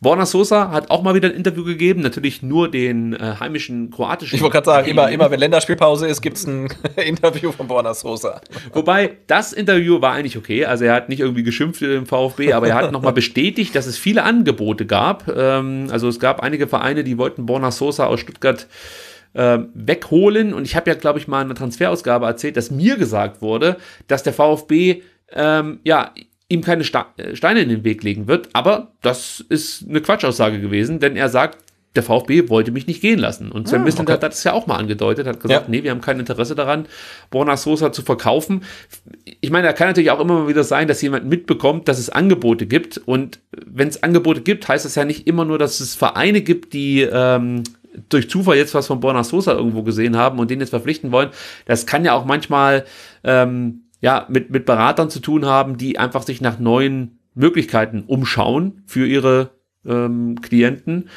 C: Borna Sosa hat auch mal wieder ein Interview gegeben,
B: natürlich nur den äh, heimischen kroatischen. Ich wollte gerade sagen, immer, immer
C: wenn Länderspielpause
B: ist, gibt es ein Interview von Borna Sosa. Wobei, das Interview war eigentlich okay, also er hat nicht irgendwie geschimpft im VfB, aber er hat nochmal bestätigt, dass es viele Angebote gab. Ähm, also es gab einige Vereine, die wollten Borna Sosa aus Stuttgart äh, wegholen. Und ich habe ja, glaube ich, mal in der Transferausgabe erzählt, dass mir gesagt wurde, dass der VfB ähm, ja ihm keine äh, Steine in den Weg legen wird. Aber das ist eine Quatschaussage gewesen, denn er sagt, der VfB wollte mich nicht gehen lassen. Und Sven ah, okay. hat das ja auch mal angedeutet, hat gesagt, ja. nee, wir haben kein Interesse daran, Borna Sosa zu verkaufen. Ich meine, da kann natürlich auch immer mal wieder sein, dass jemand mitbekommt, dass es Angebote gibt. Und wenn es Angebote gibt, heißt das ja nicht immer nur, dass es Vereine gibt, die ähm, durch Zufall jetzt was von Borna Sosa irgendwo gesehen haben und den jetzt verpflichten wollen, das kann ja auch manchmal ähm, ja, mit, mit Beratern zu tun haben, die einfach sich nach neuen Möglichkeiten umschauen für ihre ähm, Klienten.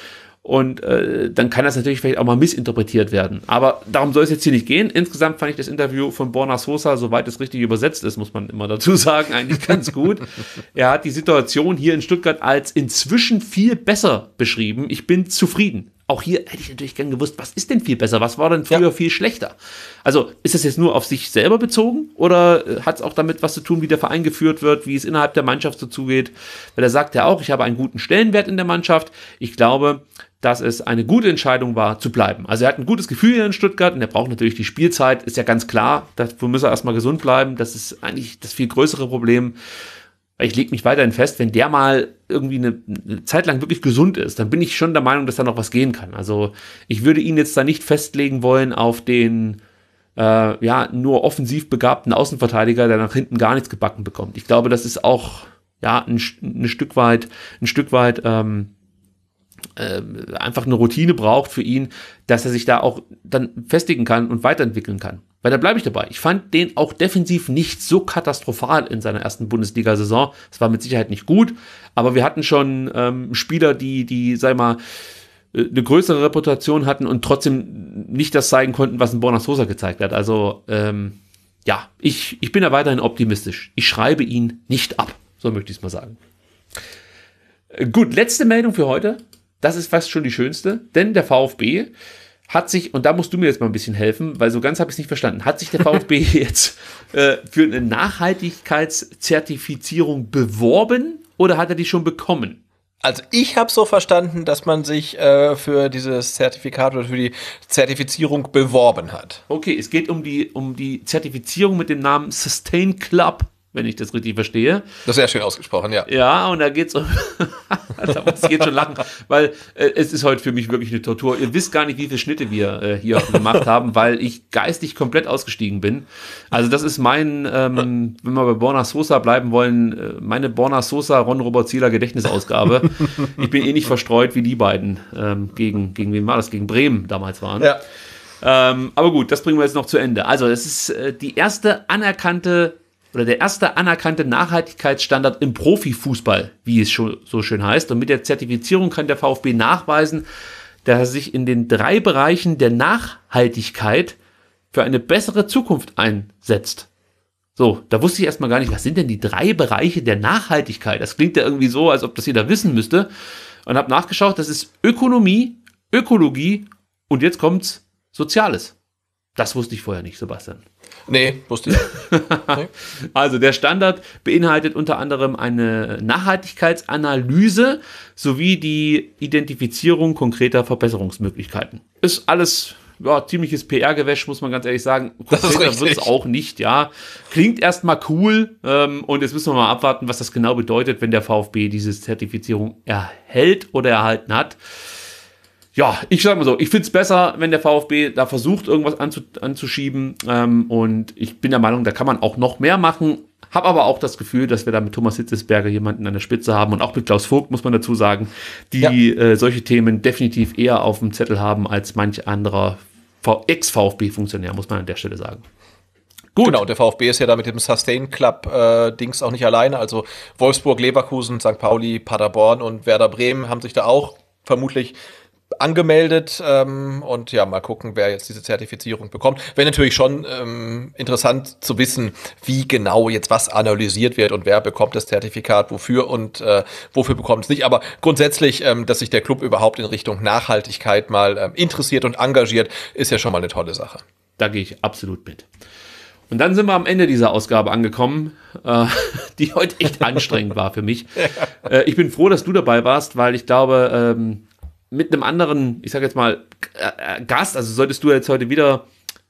B: Und äh, dann kann das natürlich vielleicht auch mal missinterpretiert werden. Aber darum soll es jetzt hier nicht gehen. Insgesamt fand ich das Interview von Borna Sosa, soweit es richtig übersetzt ist, muss man immer dazu sagen, eigentlich ganz gut. er hat die Situation hier in Stuttgart als inzwischen viel besser beschrieben. Ich bin zufrieden auch hier hätte ich natürlich gern gewusst, was ist denn viel besser, was war denn früher ja. viel schlechter? Also ist das jetzt nur auf sich selber bezogen oder äh, hat es auch damit was zu tun, wie der Verein geführt wird, wie es innerhalb der Mannschaft so zugeht? Weil er sagt ja auch, ich habe einen guten Stellenwert in der Mannschaft. Ich glaube, dass es eine gute Entscheidung war, zu bleiben. Also er hat ein gutes Gefühl hier in Stuttgart und er braucht natürlich die Spielzeit, ist ja ganz klar. Dafür muss er erstmal gesund bleiben. Das ist eigentlich das viel größere Problem weil ich lege mich weiterhin fest, wenn der mal irgendwie eine, eine, Zeit lang wirklich gesund ist, dann bin ich schon der Meinung, dass da noch was gehen kann. Also ich würde ihn jetzt da nicht festlegen wollen auf den äh, ja nur offensiv begabten Außenverteidiger, der nach hinten gar nichts gebacken bekommt. Ich glaube, das ist auch ja ein, ein Stück weit ein Stück weit ähm, ähm, einfach eine Routine braucht für ihn, dass er sich da auch dann festigen kann und weiterentwickeln kann. Weil da bleibe ich dabei. Ich fand den auch defensiv nicht so katastrophal in seiner ersten Bundesliga-Saison. Es war mit Sicherheit nicht gut, aber wir hatten schon ähm, Spieler, die, die, sag mal, äh, eine größere Reputation hatten und trotzdem nicht das zeigen konnten, was ein Borna Sosa gezeigt hat. Also ähm, ja, ich, ich bin da weiterhin optimistisch. Ich schreibe ihn nicht ab, so möchte ich es mal sagen. Äh, gut, letzte Meldung für heute das ist fast schon die schönste, denn der VfB hat sich, und da musst du mir jetzt mal ein bisschen helfen, weil so ganz habe ich es nicht verstanden, hat sich der VfB jetzt äh, für eine Nachhaltigkeitszertifizierung beworben
C: oder hat er die schon bekommen? Also ich habe so verstanden, dass man sich äh, für dieses Zertifikat oder für die Zertifizierung beworben hat. Okay, es geht um die, um die Zertifizierung mit dem Namen Sustain Club wenn ich das richtig verstehe. Das ist sehr schön ausgesprochen,
B: ja. Ja, und da geht's um. da muss ich jetzt schon lachen, weil äh, es ist heute für mich wirklich eine Tortur. Ihr wisst gar nicht, wie viele Schnitte wir äh, hier gemacht haben, weil ich geistig komplett ausgestiegen bin. Also, das ist mein, ähm, wenn wir bei Borna Sosa bleiben wollen, äh, meine Borna Sosa, Ron Robert Zieler Gedächtnisausgabe. ich bin eh nicht verstreut wie die beiden. Ähm, gegen, gegen wen war das? Gegen Bremen damals waren. Ja. Ähm, aber gut, das bringen wir jetzt noch zu Ende. Also, das ist äh, die erste anerkannte oder der erste anerkannte Nachhaltigkeitsstandard im Profifußball, wie es schon so schön heißt. Und mit der Zertifizierung kann der VfB nachweisen, dass er sich in den drei Bereichen der Nachhaltigkeit für eine bessere Zukunft einsetzt. So, da wusste ich erstmal gar nicht, was sind denn die drei Bereiche der Nachhaltigkeit? Das klingt ja irgendwie so, als ob das jeder wissen müsste. Und habe nachgeschaut, das ist Ökonomie, Ökologie und jetzt kommt's Soziales. Das wusste ich vorher nicht, Sebastian. Nee, wusste ich. Nee. also der Standard beinhaltet unter anderem eine Nachhaltigkeitsanalyse sowie die Identifizierung konkreter Verbesserungsmöglichkeiten. Ist alles ja, ziemliches PR-Gewäsch, muss man ganz ehrlich sagen. Konkreter wird es auch nicht, ja. Klingt erstmal cool ähm, und jetzt müssen wir mal abwarten, was das genau bedeutet, wenn der VfB diese Zertifizierung erhält oder erhalten hat ja, ich sage mal so, ich finde es besser, wenn der VfB da versucht, irgendwas anzu, anzuschieben. Ähm, und ich bin der Meinung, da kann man auch noch mehr machen. Habe aber auch das Gefühl, dass wir da mit Thomas Hitzesberger jemanden an der Spitze haben und auch mit Klaus Vogt, muss man dazu sagen, die ja. äh, solche Themen definitiv eher auf dem Zettel haben als manch anderer Ex-VfB-Funktionär, muss man an der Stelle sagen.
C: Gut. Genau, der VfB ist ja da mit dem Sustain Club-Dings äh, auch nicht alleine. Also Wolfsburg, Leverkusen, St. Pauli, Paderborn und Werder Bremen haben sich da auch vermutlich angemeldet ähm, und ja, mal gucken, wer jetzt diese Zertifizierung bekommt. Wäre natürlich schon ähm, interessant zu wissen, wie genau jetzt was analysiert wird und wer bekommt das Zertifikat wofür und äh, wofür bekommt es nicht. Aber grundsätzlich, ähm, dass sich der Club überhaupt in Richtung Nachhaltigkeit mal ähm, interessiert und engagiert, ist ja schon mal eine tolle Sache. Da gehe ich absolut mit.
B: Und dann sind wir am Ende dieser Ausgabe angekommen, äh, die heute echt anstrengend war für mich. Äh, ich bin froh, dass du dabei warst, weil ich glaube, ähm, mit einem anderen, ich sag jetzt mal, äh, äh, Gast, also solltest du jetzt heute wieder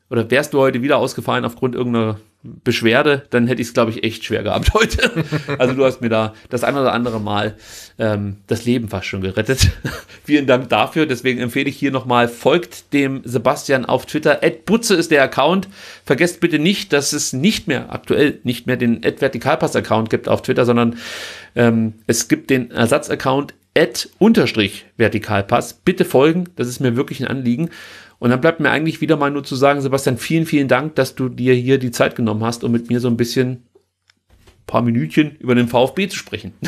B: oder wärst du heute wieder ausgefallen aufgrund irgendeiner Beschwerde, dann hätte ich es, glaube ich, echt schwer gehabt heute. Also du hast mir da das ein oder andere Mal ähm, das Leben fast schon gerettet. Vielen Dank dafür. Deswegen empfehle ich hier nochmal, folgt dem Sebastian auf Twitter. Ed Butze ist der Account. Vergesst bitte nicht, dass es nicht mehr aktuell nicht mehr den Ed Vertikalpass Account gibt auf Twitter, sondern ähm, es gibt den Ersatz Account at unterstrich Vertikalpass. Bitte folgen, das ist mir wirklich ein Anliegen. Und dann bleibt mir eigentlich wieder mal nur zu sagen, Sebastian, vielen, vielen Dank, dass du dir hier die Zeit genommen hast, um mit mir so ein bisschen paar Minütchen über den VfB zu sprechen.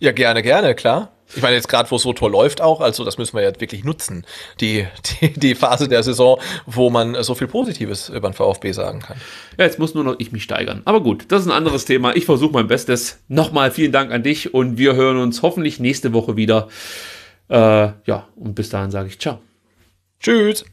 C: Ja, gerne, gerne, klar. Ich meine, jetzt gerade, wo es so toll läuft auch, also das müssen wir ja wirklich nutzen, die, die, die Phase der Saison, wo man so viel Positives über den VfB sagen kann.
B: Ja, jetzt muss nur noch ich mich steigern. Aber gut, das ist ein anderes Thema. Ich versuche mein Bestes. Nochmal vielen Dank an dich und wir hören uns hoffentlich nächste Woche wieder. Äh, ja, und bis dahin sage ich ciao. Tschüss.